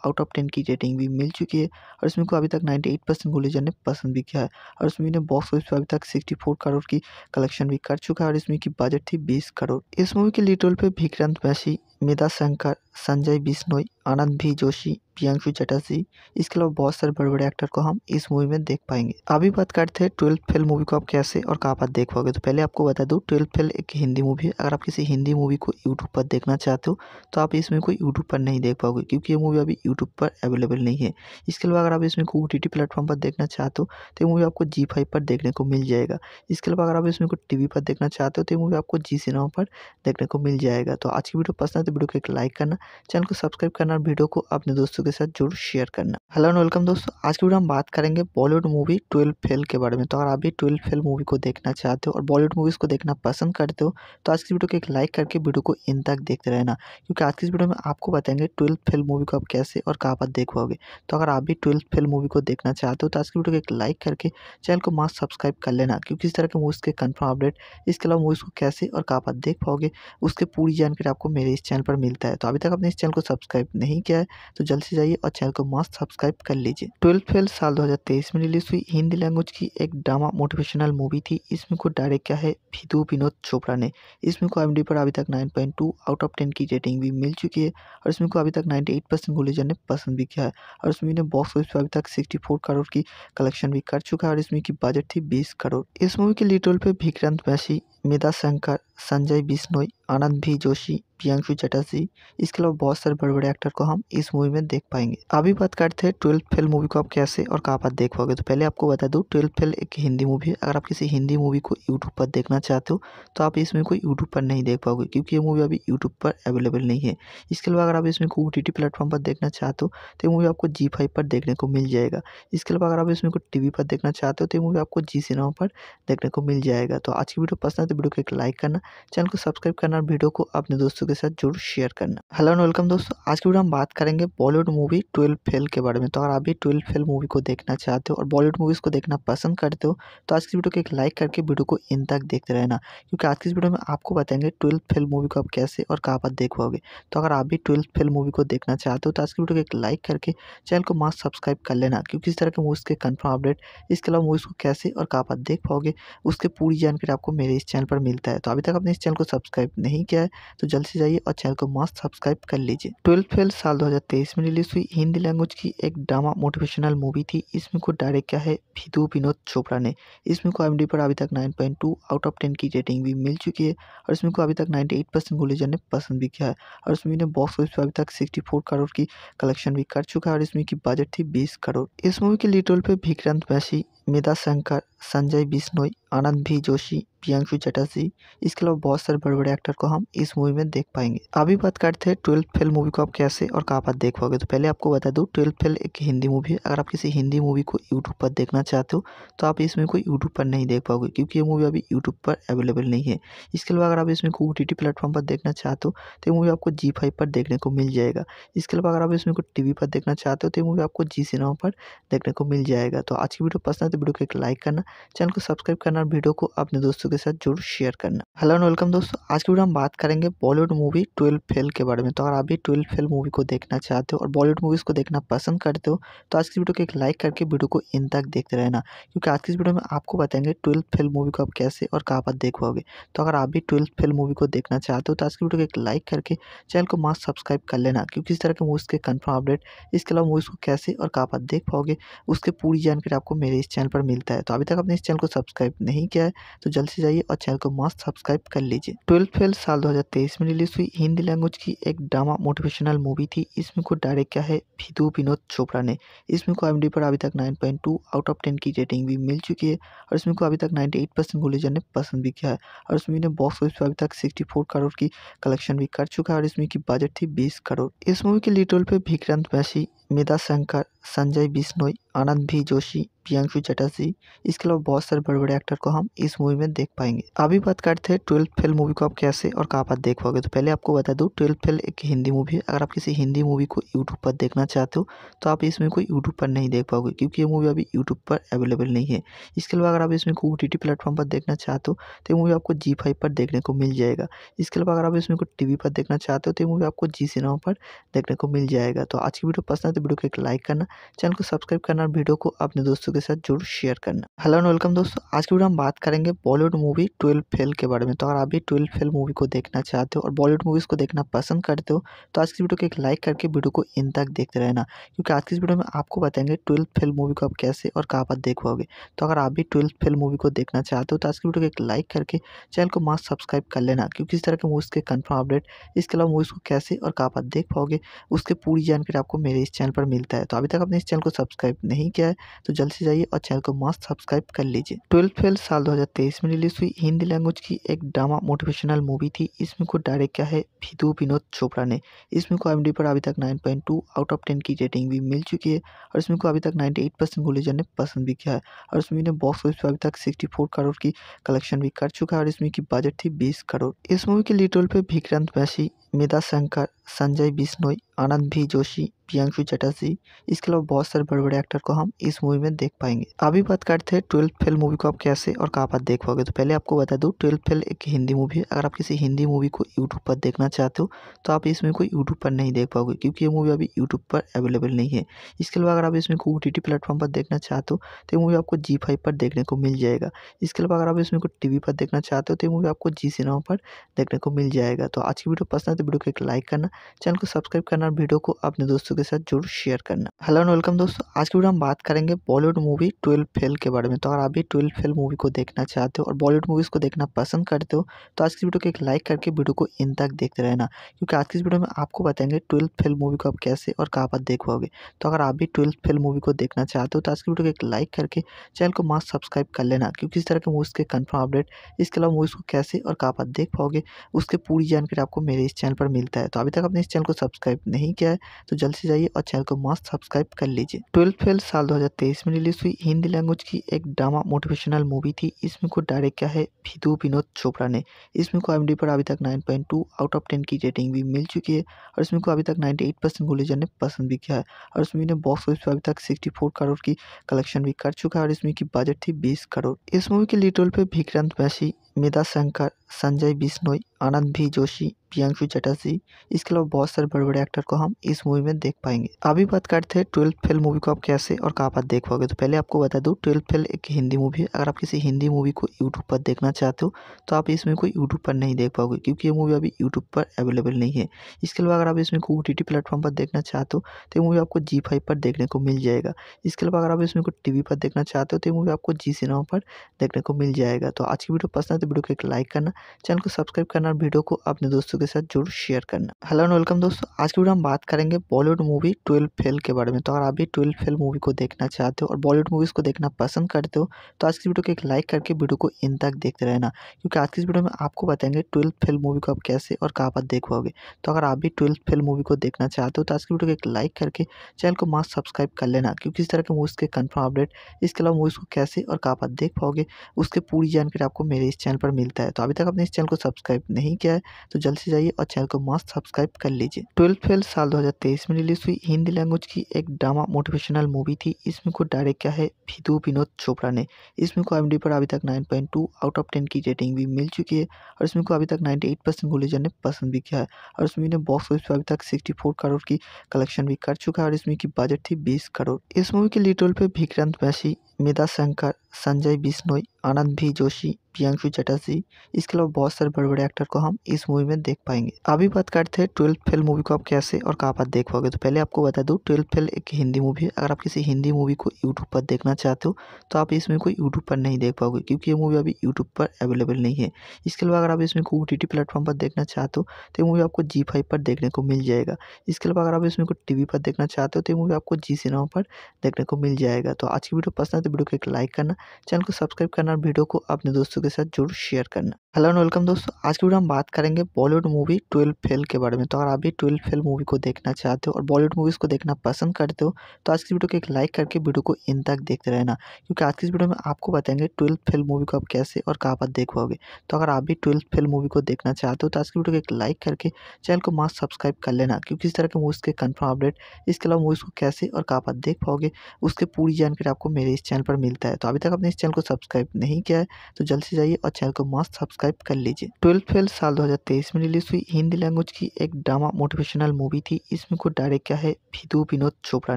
आउट ऑफ टेन की रेटिंग भी मिल चुकी है और इसमें को अभी तक नाइन्टी एट ने पसंद भी किया है और इसमें ने बॉक्स ऑफिस पर अभी तक सिक्सटी करोड़ की कलेक्शन भी कर चुका है और इसमें की बजट थी बीस करोड़ इस मूवी के लीड रोल पर विक्रांत वैसी मेधा शंकर संजय बिश्नोई आनंद भी जोशी प्रियांशु चटर्जी इसके अलावा बहुत सारे बड़े बड़े एक्टर को हम इस मूवी में देख पाएंगे अभी बात करते हैं ट्वेल्थ फेल मूवी को आप कैसे और कहाँ पर देख पाओगे तो पहले आपको बता दूँ ट्वेल्थ फेल एक हिंदी मूवी है अगर आप किसी हिंदी मूवी को यूट्यूब पर देखना चाहते हो तो आप इसमें को यूट्यूब पर नहीं देख पाओगे क्योंकि ये मूवी अभी यूट्यूब पर अवेलेबल नहीं है इसके अलावा अगर आप इसमें को ओ टी प्लेटफॉर्म पर देखना चाहते हो तो ये मूवी आपको जी फाइव पर देखने को मिल जाएगा इसके अलावा अगर आप इसमें को टी पर देखना चाहते हो तो ये मूवी आपको जी सिनेमा पर देखने को मिल जाएगा तो आज की वीडियो पसंद है तो वीडियो को एक लाइक करना चैनल को सब्सक्राइब करना और वीडियो को अपने दोस्तों के साथ जरूर शेयर करना हेलो एंड वेलकम दोस्तों आज की वीडियो हम बात करेंगे बॉलीवुड मूवी ट्वेल्व फेल के बारे में तो अगर आप भी ट्वेल्व फेल मूवी को देखना चाहते हो और बॉलीवुड मूवीज़ को देखना पसंद करते हो तो आज की वीडियो को एक लाइक करके वीडियो को इन तक देखते रहना क्योंकि आज की वीडियो में आपको बताएंगे ट्वेल्थ फेल मूवी को आप कैसे और कहाँ पर देख पाओगे तो अगर आप भी ट्वेल्थ फेल मूवी को देखना चाहते हो तो आज की वीडियो को एक लाइक करके चैनल को मास्क सब्सक्राइब कर लेना क्योंकि इस तरह के मूवीज़ के कन्फर्म अपडेट इसके अलावा मूवीज़ को कैसे और कहाँ पर देख पाओगे उसके पूरी जानकारी आपको मेरे इस चैनल पर मिलता है तो अभी तक आपने इस चैनल को सब्सक्राइब नहीं किया है तो जल्द से जाइए और चैनल को मस्त सब्सक्राइब कर लीजिए ट्वेल्थ फेल साल 2023 में रिलीज हुई हिंदी लैंग्वेज की एक ड्रामा मोटिवेशनल मूवी थी इसमें को डायरेक्ट किया है विधु विनोद चोपड़ा ने इसमें को एम पर अभी तक nine point two out of ten की रेटिंग भी मिल चुकी है और इसमें को अभी तक नाइन्टी एट परसेंट ने पसंद भी किया है और इसमें बॉक्स ऑफिस पर अभी तक सिक्सटी फोर करोड़ की कलेक्शन भी कर चुका है और इसमें की बजट थी बीस करोड़ इस मूवी के लिटोल रोल पर विक्रांत वैसी मेधा शंकर संजय बिश्नोई आनंद भी जोशी प्रियांशु चटर्जी इसके अलावा बहुत सारे बड़े बड़े एक्टर को हम इस मूवी में देख पाएंगे अभी बात करते हैं ट्वेल्थ फेल मूवी को आप कैसे और कहाँ पर देख पाओगे तो पहले आपको बता दूँ ट्वेल्थ फेल एक हिंदी मूवी है अगर आप किसी हिंदी मूवी को यूट्यूब पर देखना चाहते हो तो आप इसमें को यूट्यूब पर नहीं देख पाओगे क्योंकि ये मूवी अभी यूट्यूब पर अवेलेबल नहीं है इसके अलावा अगर आप इसमें को ओ टी प्लेटफॉर्म पर देखना चाहते हो तो ये मूवी आपको जी फाइव पर देखने को मिल जाएगा इसके अलावा अगर आप इसमें को टी पर देखना चाहते हो तो ये मूवी आपको जी सिनेमा पर देखने को मिल जाएगा तो आज की वीडियो पसंद है तो वीडियो को एक लाइक करना चैनल को सब्सक्राइब करना वीडियो को अपने दोस्तों के साथ जरूर शेयर करना हेलो एंड वेलकम दोस्तों आज की वीडियो हम बात करेंगे बॉलीवुड मूवी ट्वेल्व फेल के बारे में तो अगर आप भी ट्वेल्व फेल मूवी को देखना चाहते हो और बॉलीवुड मूवीज़ को देखना पसंद करते हो तो आज की वीडियो को एक लाइक करके वीडियो को इन तक देखते रहना क्योंकि आज की वीडियो में आपको बताएंगे ट्वेल्थ फेल मूवी को आप कैसे और कहाँ पर देख पाओगे तो अगर आप भी ट्वेल्थ फेल मूवी को देखना चाहते हो तो आज की वीडियो को एक लाइक करके चैनल को मास्क सब्सक्राइब कर लेना क्योंकि इस तरह के मूवीज़ के कन्फर्म अपडेट इसके अलावा मूवीज़ को कैसे और कहाँ पर देख पाओगे उसके पूरी जानकारी आपको मेरे इस चैनल पर मिलता है तो अभी तक आपने इस चैनल को सब्सक्राइब नहीं किया है तो जल्द से जाइए और चैनल को मस्त सब्सक्राइब कर लीजिए ट्वेल्थ फेल साल 2023 में रिलीज हुई हिंदी लैंग्वेज की एक ड्रामा मोटिवेशनल मूवी थी इसमें को डायरेक्ट किया है विदु विनोद चोपड़ा ने इसमें को एम पर अभी तक नाइन आउट ऑफ टेन की रेटिंग भी मिल चुकी है और इसमें को अभी तक नाइन्टी परसेंट ने पसंद भी किया है और इसमें ने बॉक्स ऑफिस पर अभी तक सिक्सटी करोड़ की कलेक्शन भी कर चुका है और इसमें की बजट थी बीस करोड़ इस मूवी के लीड रोल पर विक्रांत वैसी मेधा शंकर संजय बिश्नोई आनंद भी जोशी प्रियांशु चटर्जी इसके अलावा बहुत सारे बड़े बड़े एक्टर को हम इस मूवी में देख पाएंगे अभी बात करते हैं ट्वेल्थ फेल मूवी को आप कैसे और कहाँ पर देख पाओगे तो पहले आपको बता दूँ ट्वेल्थ फेल एक हिंदी मूवी है अगर आप किसी हिंदी मूवी को यूट्यूब पर देखना चाहते हो तो आप इसमें को यूट्यूब पर नहीं देख पाओगे क्योंकि ये मूवी अभी यूट्यूब पर अवेलेबल नहीं है इसके अलावा अगर आप इसमें को ओ टी प्लेटफॉर्म पर देखना चाहते हो तो ये मूवी आपको जी फाइव पर देखने को मिल जाएगा इसके अलावा अगर आप इसमें को टी पर देखना चाहते हो तो ये मूवी आपको जी सिनेमा पर देखने को मिल जाएगा तो आज की वीडियो पसंद तो वीडियो को एक लाइक करना चैनल को सब्सक्राइब करना और वीडियो को अपने दोस्तों के साथ जरूर शेयर करना हेलो एंड वेलकम दोस्तों आज की वीडियो हम बात करेंगे बॉलीवुड मूवी ट्वेल्व फेल के बारे में तो अगर आप भी ट्वेल्व फेल मूवी को देखना चाहते हो और बॉलीवुड मूवीज़ को देखना पसंद करते हो तो आज की वीडियो को एक लाइक करके वीडियो को इन तक देखते रहना क्योंकि आज की इस वीडियो में आपको बताएंगे ट्वेल्थ फेल मूवी को आप कैसे और कहाँ पर देख पाओगे तो अगर आप भी ट्वेल्थ फेल मूवी को देखना चाहते हो तो आज की वीडियो को एक लाइक करके चैनल को मास्क सब्सक्राइब कर लेना क्योंकि इस तरह के मूवीज़ के कन्फर्म अपडेट इसके अलावा मूवीज़ को कैसे और कहाँ पर देख पाओगे उसके पूरी जानकारी आपको मेरे इस चैनल चैनल पर मिलता है तो अभी तक आपने इस चैनल को सब्सक्राइब नहीं किया है तो जल्द से जाइए और चैनल को मस्त सब्सक्राइब कर लीजिए ट्वेल्थ फेल साल 2023 में रिलीज हुई हिंदी लैंग्वेज की एक ड्रामा मोटिवेशनल मूवी थी इसमें को डायरेक्ट किया है विधु विनोद चोपड़ा ने इसमें को एम पर अभी तक नाइन आउट ऑफ टेन की रेटिंग भी मिल चुकी है और इसमें को अभी तक नाइन्टी परसेंट गुलेजर ने पसंद भी किया है और इसमें ने बॉक्स ऑफिस पर अभी तक सिक्सटी करोड़ की कलेक्शन भी कर चुका है और इसमें की बजट थी बीस करोड़ इस मूवी के लिटोल पर विक्रांत मैसी मेधा शंकर संजय बिश्नोई आनंद भी जोशी प्रियांशु चटर्जी इसके अलावा बहुत सारे बड़े बड़े एक्टर को हम इस मूवी में देख पाएंगे अभी बात करते हैं ट्वेल्थ फेल मूवी को आप कैसे और कहाँ पर देख पाओगे तो पहले आपको बता दूँ ट्वेल्थ फेल एक हिंदी मूवी है अगर आप किसी हिंदी मूवी को यूट्यूब पर देखना चाहते हो तो आप इसमें कोई यूट्यूब पर नहीं देख पाओगे क्योंकि ये मूवी अभी यूट्यूब पर अवेलेबल नहीं है इसके अलावा अगर आप इसमें को ओ टी प्लेटफॉर्म पर देखना चाहते हो तो ये मूवी आपको जी फाइव पर देखने को मिल जाएगा इसके अलावा अगर आप इसमें को टी पर देखना चाहते हो तो ये मूवी आपको जी सिनेमा पर देखने को मिल जाएगा तो आज की वीडियो पसंद है तो वीडियो को एक लाइक करना चैनल को सब्सक्राइब करना वीडियो को अपने दोस्तों के साथ जरूर शेयर करना हेलो एंड वेलकम दोस्तों आज की वीडियो हम बात करेंगे बॉलीवुड मूवी ट्वेल्व फेल के बारे में तो अगर आप भी ट्वेल्व फेल मूवी को देखना चाहते हो और बॉलीवुड मूवीज़ को देखना पसंद करते हो तो आज की वीडियो को एक लाइक करके वीडियो को इन तक देखते रहना क्योंकि आज की वीडियो में आपको बताएंगे ट्वेल्थ फेल मूवी को आप कैसे और कहाँ पर देख पाओगे तो अगर आप भी ट्वेल्थ फेल मूवी को देखना चाहते हो तो आज की वीडियो को एक लाइक करके चैनल को मास्क सब्सक्राइब कर लेना क्योंकि इस तरह के मूवीज़ के कन्फर्म अपडेट इसके अलावा मूवीज़ को कैसे और कहाँ पर देख पाओगे उसकी पूरी जानकारी आपको मेरे इस चैनल पर मिलता है तो अभी तक आपने इस चैनल को सब्सक्राइब नहीं किया है तो जल्द से जाइए और चैनल को मस्त सब्सक्राइब कर लीजिए ट्वेल्थ फेल साल 2023 में रिलीज हुई हिंदी लैंग्वेज की एक ड्रामा मोटिवेशनल मूवी थी इसमें को डायरेक्ट किया है विधु विनोद चोपड़ा ने इसमें को एम पर अभी तक 9.2 आउट ऑफ 10 की रेटिंग भी मिल चुकी है और इसमें को अभी तक 98 परसेंट गुलेजर ने पसंद भी किया है और इसमें बॉक्स ऑफिस पर अभी तक सिक्सटी करोड़ की कलेक्शन भी कर चुका है और इसमें की बजट थी बीस करोड़ इस मूवी के लीड रोल पर विक्रांत वैसी मेधा शंकर संजय बिश्नोई आनंद भी जोशी प्रियांशु चटर्जी इसके अलावा बहुत सारे बड़े बड़े एक्टर को हम इस मूवी में देख पाएंगे अभी बात करते हैं ट्वेल्थ फेल मूवी को आप कैसे और कहाँ पर देख पाओगे तो पहले आपको बता दूँ ट्वेल्थ फेल एक हिंदी मूवी है अगर आप किसी हिंदी मूवी को यूट्यूब पर देखना चाहते हो तो आप इसमें को यूट्यूब पर नहीं देख पाओगे क्योंकि ये मूवी अभी यूट्यूब पर अवेलेबल नहीं है इसके अलावा अगर आप इसमें को ओ प्लेटफॉर्म पर देखना चाहते हो तो ये मूवी आपको जी फाइव पर देखने को मिल जाएगा इसके अलावा अगर आप इसमें को टी पर देखना चाहते हो तो ये मूवी आपको जी सिनेमा पर देखने को मिल जाएगा तो आज की वीडियो पसंद है वीडियो को एक लाइक करना चैनल को सब्सक्राइब करना और वीडियो को अपने दोस्तों के साथ जरूर शेयर करना हेलो एंड वेलकम दोस्तों आज की वीडियो हम बात करेंगे बॉलीवुड मूवी ट्वेल्व फेल के बारे में तो अगर आप भी ट्वेल्व फेल मूवी को देखना चाहते हो और बॉलीवुड मूवीज़ को देखना पसंद करते हो तो आज की वीडियो को एक लाइक करके वीडियो को इन तक देखते रहना क्योंकि आज की इस वीडियो में आपको बताएंगे ट्वेल्थ फेल मूवी को आप कैसे और कहाँ पर देख पाओगे तो अगर आप भी ट्वेल्थ फेल मूवी को देखना चाहते हो तो आज की वीडियो को एक लाइक करके चैनल को मास्क सब्सक्राइब कर लेना क्योंकि इस तरह के मूवीज़ के कन्फर्म अपडेट इसके अलावा मूवीज़ को कैसे और कहाँ पर देख पाओगे उसके पूरी जानकारी आपको मेरे इस चैनल चैनल पर मिलता है तो अभी तक आपने इस चैनल को सब्सक्राइब नहीं किया है तो जल्द से जाइए और चैनल को मस्त सब्सक्राइब कर लीजिए ट्वेल्थ फेल साल 2023 में रिलीज हुई हिंदी लैंग्वेज की एक ड्रामा मोटिवेशनल मूवी थी इसमें को डायरेक्ट किया है विधु विनोद चोपड़ा ने इसमें को एम पर अभी तक नाइन आउट ऑफ टेन की रेटिंग भी मिल चुकी है और इसमें को अभी तक नाइन्टी एट ने पसंद भी किया है और इसमें ने बॉक्स ऑफिस पर अभी तक सिक्सटी करोड़ की कलेक्शन भी कर चुका है और इसमें की बजट थी बीस करोड़ इस मूवी के लिटोल रोल पर विक्रांत बैसी मेधा शंकर संजय बिश्नोई आनंद भी जोशी प्रियांशु चटर्जी इसके अलावा बहुत सारे बड़े बड़े एक्टर को हम इस मूवी में देख पाएंगे अभी बात करते हैं ट्वेल्थ फेल मूवी को आप कैसे और कहाँ पर देख पाओगे तो पहले आपको बता दूँ ट्वेल्थ फेल एक हिंदी मूवी है अगर आप किसी हिंदी मूवी को यूट्यूब पर देखना चाहते हो तो आप इसमें कोई यूट्यूब पर नहीं देख पाओगे क्योंकि ये मूवी अभी यूट्यूब पर अवेलेबल नहीं है इसके अलावा अगर आप इसमें को ओ टी प्लेटफॉर्म पर देखना चाहते हो तो ये मूवी आपको जी फाइव पर देखने को मिल जाएगा इसके अलावा अगर आप इसमें को टी पर देखना चाहते हो तो ये मूवी आपको जी सिनेमा पर देखने को मिल जाएगा तो आज की वीडियो पसंद है तो वीडियो को एक लाइक करना चैनल को सब्सक्राइब करना और वीडियो को अपने दोस्तों के साथ जरूर शेयर करना हेलो एंड वेलकम दोस्तों आज की वीडियो हम बात करेंगे बॉलीवुड मूवी ट्वेल्व फेल के बारे में तो अगर आप भी ट्वेल्व फेल मूवी को देखना चाहते हो और बॉलीवुड मूवीज़ को देखना पसंद करते हो तो आज की वीडियो को एक लाइक करके वीडियो को इन तक देखते रहना क्योंकि आज की इस वीडियो में आपको बताएंगे ट्वेल्थ फेल मूवी को आप कैसे और कहाँ पर देख पाओगे तो अगर आप भी ट्वेल्थ फेल मूवी को देखना चाहते हो तो आज की वीडियो को एक लाइक करके चैनल को मास्क सब्सक्राइब कर लेना क्योंकि इस तरह के मूवीज़ के कन्फर्म अपडेट इसके अलावा मूवीज़ को कैसे और कहाँ पर देख पाओगे उसके पूरी जानकारी आपको मेरे इस चैनल पर मिलता है तो अभी तक आपने इस चैनल को सब्सक्राइब नहीं किया है तो जल्द से जाइए और चैनल को मस्त सब्सक्राइब कर लीजिए ट्वेल्थ फेल साल 2023 में रिलीज हुई हिंदी लैंग्वेज की एक ड्रामा मोटिवेशनल मूवी थी इसमें को डायरेक्ट किया है विधु विनोद चोपड़ा ने इसमें को एम पर अभी तक 9.2 आउट ऑफ 10 की रेटिंग भी मिल चुकी है और इसमें को अभी तक 98 परसेंट गुलेजर ने पसंद भी किया है और इसमें ने बॉक्स ऑफिस पर अभी तक सिक्सटी करोड़ की कलेक्शन भी कर चुका है और इसमें की बजट थी बीस करोड़ इस मूवी के लीड रोल पर विक्रांत मैसी मेधा शंकर संजय बिश्नोई आनंद भी जोशी प्रियांशु चटर्जी इसके अलावा बहुत सारे बड़े बड़े एक्टर को हम इस मूवी में देख पाएंगे अभी बात करते हैं ट्वेल्थ फेल मूवी को आप कैसे और कहाँ पर देख पाओगे तो पहले आपको बता दूँ ट्वेल्थ फेल एक हिंदी मूवी है अगर आप किसी हिंदी मूवी को यूट्यूब पर देखना चाहते हो तो आप इसमें कोई यूट्यूब पर नहीं देख पाओगे क्योंकि ये मूवी अभी यूट्यूब पर अवेलेबल नहीं है इसके अलावा अगर आप इसमें को ओ टी प्लेटफॉर्म पर देखना चाहते हो तो ये मूवी आपको जी फाइव पर देखने को मिल जाएगा इसके अलावा अगर आप इसमें को टी पर देखना चाहते हो तो ये मूवी आपको जी सिनेमा पर देखने को मिल जाएगा तो आज की वीडियो पसंद वीडियो को एक लाइक करना चैनल को सब्सक्राइब करना और वीडियो को अपने दोस्तों के साथ जरूर शेयर करना हेलो एंड वेलकम दोस्तों आज की वीडियो हम बात करेंगे बॉलीवुड मूवी ट्वेल्व फेल के बारे में तो अगर आप भी ट्वेल्व फेल मूवी को देखना चाहते हो और बॉलीवुड मूवीज़ को देखना पसंद करते हो तो आज की वीडियो को एक लाइक करके वीडियो को इन तक देखते रहना क्योंकि आज की इस वीडियो में आपको बताएंगे ट्वेल्थ फेल मूवी को आप कैसे और कहाँ पर देख पाओगे तो अगर आप भी ट्वेल्थ फेल मूवी को देखना चाहते हो तो आज की वीडियो को एक लाइक करके चैनल को मास्क सब्सक्राइब कर लेना क्योंकि इस तरह के मूवीज़ के कन्फर्म अपडेट इसके अलावा मूवीज़ को कैसे और कहाँ पर देख पाओगे उसके पूरी जानकारी आपको मेरे इस चैनल पर मिलता है तो अभी तक आपने इस चैनल को सब्सक्राइब नहीं किया है तो जल्द से जाइए और चैनल को मास्क सब्सक्राइब सब्सक्राइब कर लीजिए ट्वेल्थ फेल साल 2023 में रिलीज हुई हिंदी लैंग्वेज की एक ड्रामा मोटिवेशनल मूवी थी इसमें को डायरेक्ट किया है विधु विनोद चोपड़ा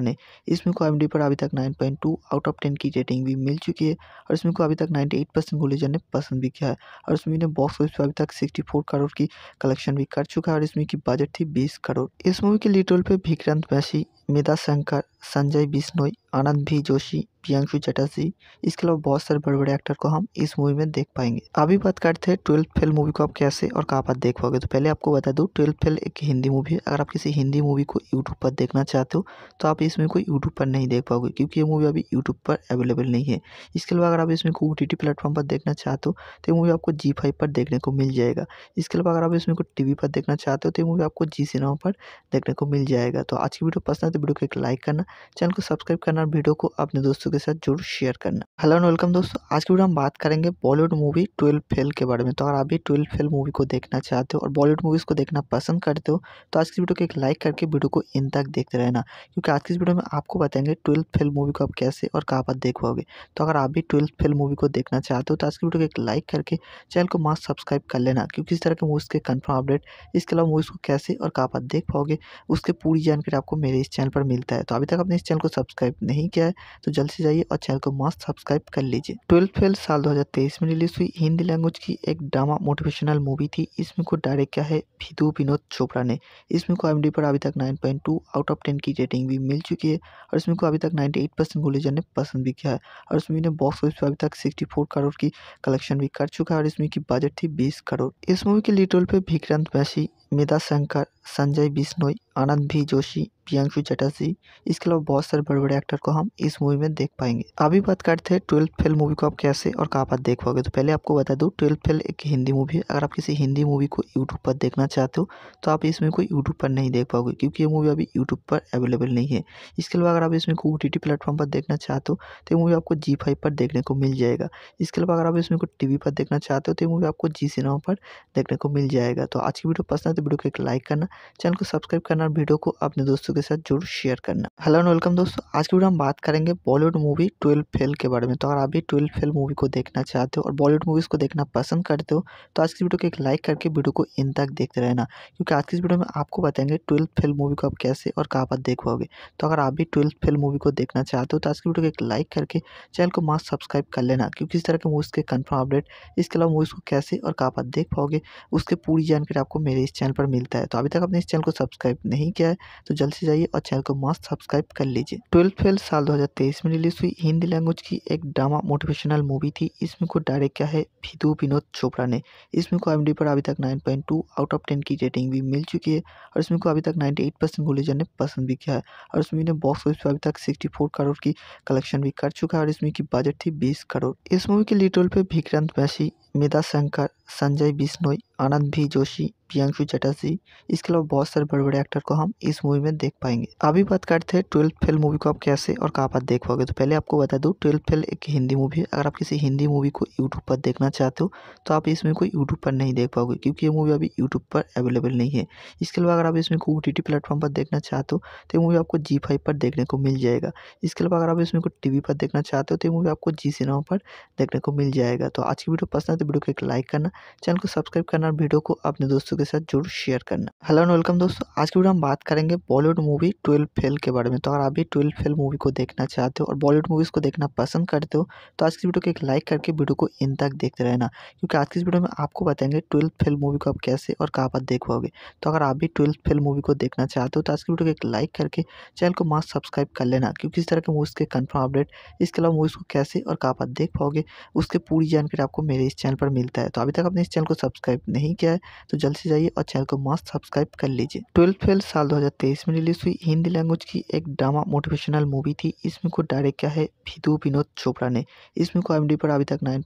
ने इसमें को एम पर अभी तक 9.2 आउट ऑफ 10 की रेटिंग भी मिल चुकी है और इसमें को अभी तक 98 परसेंट गुलेजर ने पसंद भी किया है और इसमें ने बॉक्स ऑफिस पर अभी तक सिक्सटी करोड़ की कलेक्शन भी कर चुका है और इसमें की बजट थी बीस करोड़ इस मूवी के लिटोल रोल पर विक्रांत वैसी मेधा शंकर संजय बिश्नोई आनंद भी जोशी प्रियांशु चटर्जी इसके अलावा बहुत सारे बड़े बड़े एक्टर को हम इस मूवी में देख पाएंगे अभी बात करते हैं ट्वेल्थ फेल मूवी को आप कैसे और कहाँ पर देख पाओगे तो पहले आपको बता दूँ ट्वेल्थ फेल एक हिंदी मूवी है अगर आप किसी हिंदी मूवी को यूट्यूब पर देखना चाहते हो तो आप इसमें को यूट्यूब पर नहीं देख पाओगे क्योंकि ये मूवी अभी यूट्यूब पर अवेलेबल नहीं है इसके अलावा अगर आप इसमें को ओ टी प्लेटफॉर्म पर देखना चाहते हो तो ये मूवी आपको जी फाइव पर देखने को मिल जाएगा इसके अलावा अगर आप इसमें को टी पर देखना चाहते हो तो ये मूवी आपको जी सिनेमा पर देखने को मिल जाएगा तो आज की वीडियो पसंद है तो वीडियो को एक लाइक करना चैनल को सब्सक्राइब करना करना और वीडियो को अपने दोस्तों के साथ जरूर शेयर करना हेलो एंड वेलकम दोस्तों आज की वीडियो हम बात करेंगे बॉलीवुड मूवी ट्वेल्व फेल के बारे में तो अगर आप भी ट्वेल्व फेल मूवी को देखना चाहते हो और बॉलीवुड मूवीज़ को देखना पसंद करते हो तो आज की वीडियो को एक लाइक करके वीडियो को इन तक देखते रहना क्योंकि आज की वीडियो में आपको बताएंगे ट्वेल्थ फेल मूवी को आप कैसे और कहाँ पर देख पाओगे तो अगर आप भी ट्वेल्थ फेल मूवी को देखना चाहते हो तो आज की वीडियो को एक लाइक करके चैनल को मास्क सब्सक्राइब कर लेना क्योंकि इस तरह के मूवीज़ के कन्फर्म अपडेट इसके अलावा मूवीज़ को कैसे और कहाँ पर देख पाओगे उसके पूरी जानकारी आपको मेरे इस चैनल पर मिलता है तो अभी तक अपने इस चैनल को सब्सक्राइब नहीं किया है तो जल्द से जाइए और चैनल को मस्त सब्सक्राइब कर लीजिए ट्वेल्थ फेल साल 2023 में रिलीज हुई हिंदी लैंग्वेज की एक ड्रामा मोटिवेशनल मूवी थी इसमें को डायरेक्ट किया है विदु विनोद चोपड़ा ने इसमें को एम पर अभी तक नाइन आउट ऑफ टेन की रेटिंग भी मिल चुकी है और इसमें को अभी तक नाइन्टी एट ने पसंद भी किया है और इसमें ने बॉक्स ऑफिस पर अभी तक सिक्सटी करोड़ की कलेक्शन भी कर चुका है और इसमें की बजट थी बीस करोड़ इस मूवी के लिटोल पर विक्रांत मैसी मेधा शंकर संजय बिश्नोई आनंद भी जोशी प्रियांशु चटर्जी इसके अलावा बहुत सारे बड़े बड़े एक्टर को हम इस मूवी में देख पाएंगे अभी बात करते हैं ट्वेल्थ फेल मूवी को आप कैसे और कहाँ पर देख पाओगे तो पहले आपको बता दूँ ट्वेल्थ फेल एक हिंदी मूवी है अगर आप किसी हिंदी मूवी को यूट्यूब पर देखना चाहते हो तो आप इसमें को यूट्यूब पर नहीं देख पाओगे क्योंकि ये मूवी अभी यूट्यूब पर अवेलेबल नहीं है इसके अलावा अगर आप इसमें को ओ टी प्लेटफॉर्म पर देखना चाहते हो तो ये मूवी आपको जी फाइव पर देखने को मिल जाएगा इसके अलावा अगर आप इसमें को टी पर देखना चाहते हो तो ये मूवी आपको जी सिनेमा पर देखने को मिल जाएगा तो आज की वीडियो पसंद है तो वीडियो को एक लाइक करना चैनल को सब्सक्राइब करना वीडियो को अपने दोस्तों के साथ जरूर शेयर करना हेलो एंड वेलकम दोस्तों आज की वीडियो हम बात करेंगे बॉलीवुड मूवी ट्वेल्व फेल के बारे में तो अगर आप भी ट्वेल्व फेल मूवी को देखना चाहते हो और बॉलीवुड मूवीज़ को देखना पसंद करते हो तो आज की वीडियो को एक लाइक करके वीडियो को इन तक देखते रहना क्योंकि आज की इस वीडियो में आपको बताएंगे ट्वेल्थ फेल मूवी को आप कैसे और कहाँ पर देख पाओगे तो अगर आप भी ट्वेल्थ फेल मूवी को देखना चाहते हो तो आज की वीडियो को एक लाइक करके चैनल को मास्क सब्सक्राइब कर लेना क्योंकि इस तरह के मूवीज़ के कन्फर्म अपडेट इसके अलावा मूवीज़ को कैसे और कहाँ पर देख पाओगे उसके पूरी जानकारी आपको मेरे इस चैनल पर मिलता है तो अभी तक आपने इस चैनल को सब्सक्राइब नहीं किया है तो जल्द से जाइए और चैनल को मस्त सब्सक्राइब कर लीजिए ट्वेल्थ फेल साल 2023 में रिलीज हुई हिंदी लैंग्वेज की एक ड्रामा मोटिवेशनल मूवी थी इसमें को डायरेक्ट किया है विधु विनोद चोपड़ा ने इसमें को एम पर अभी तक नाइन आउट ऑफ टेन की रेटिंग भी मिल चुकी है और इसमें को अभी तक नाइन्टी परसेंट गुलेजर ने पसंद भी किया है और इसमें ने बॉक्स ऑफिस पर अभी तक सिक्सटी करोड़ की कलेक्शन भी कर चुका है और इसमें की बजट थी बीस करोड़ इस मूवी के लीड रोल पर विक्रांत मैसी मेधा शंकर संजय बिश्नोई आनंद भी जोशी प्रियांशु चटर्जी इसके अलावा बहुत सारे बड़े बड़े एक्टर को हम इस मूवी में देख पाएंगे अभी बात करते हैं ट्वेल्थ फेल मूवी को आप कैसे और कहाँ पर देख पाओगे तो पहले आपको बता दूँ ट्वेल्थ फेल एक हिंदी मूवी है अगर आप किसी हिंदी मूवी को यूट्यूब पर देखना चाहते हो तो आप इसमें कोई यूट्यूब पर नहीं देख पाओगे क्योंकि ये मूवी अभी यूट्यूब पर अवेलेबल नहीं है इसके अलावा अगर आप इसमें को ओ टी प्लेटफॉर्म पर देखना चाहते हो तो ये मूवी आपको जी फाइव पर देखने को मिल जाएगा इसके अलावा अगर आप इसमें को टी पर देखना चाहते हो तो ये मूवी आपको जी सिनेमा पर देखने को मिल जाएगा तो आज की वीडियो पसंद है तो वीडियो को एक लाइक करना चैनल को सब्सक्राइब करना और वीडियो को अपने दोस्तों के साथ जरूर शेयर करना हेलो एंड वेलकम दोस्तों आज की वीडियो हम बात करेंगे बॉलीवुड मूवी ट्वेल्व फेल के बारे में तो अगर आप भी ट्वेल्व फेल मूवी को देखना चाहते हो और बॉलीवुड मूवीज़ को देखना पसंद करते हो तो आज की वीडियो को एक लाइक करके वीडियो को इन तक देखते रहना क्योंकि आज की इस वीडियो में आपको बताएंगे ट्वेल्थ फेल मूवी को आप कैसे और कहाँ पर देख पाओगे तो अगर आप भी ट्वेल्थ फेल मूवी को देखना चाहते हो तो आज की वीडियो को एक लाइक करके चैनल को मास्क सब्सक्राइब कर लेना क्योंकि इस तरह के मूवीज़ के कन्फर्म अपडेट इसके अलावा मूवीज़ को कैसे और कहाँ पर देख पाओगे उसके पूरी जानकारी आपको मेरे इस चैनल पर मिलता है तो अभी तक आपने इस चैनल को सब्सक्राइब नहीं किया है तो जल्द से जाइए और चैनल को मस्त सब्सक्राइब कर लीजिए ट्वेल्थ फेल साल 2023 में रिलीज हुई हिंदी लैंग्वेज की एक ड्रामा मोटिवेशनल मूवी थी इसमें को डायरेक्ट किया है विधु विनोद चोपड़ा ने इसमें को एम पर अभी तक नाइन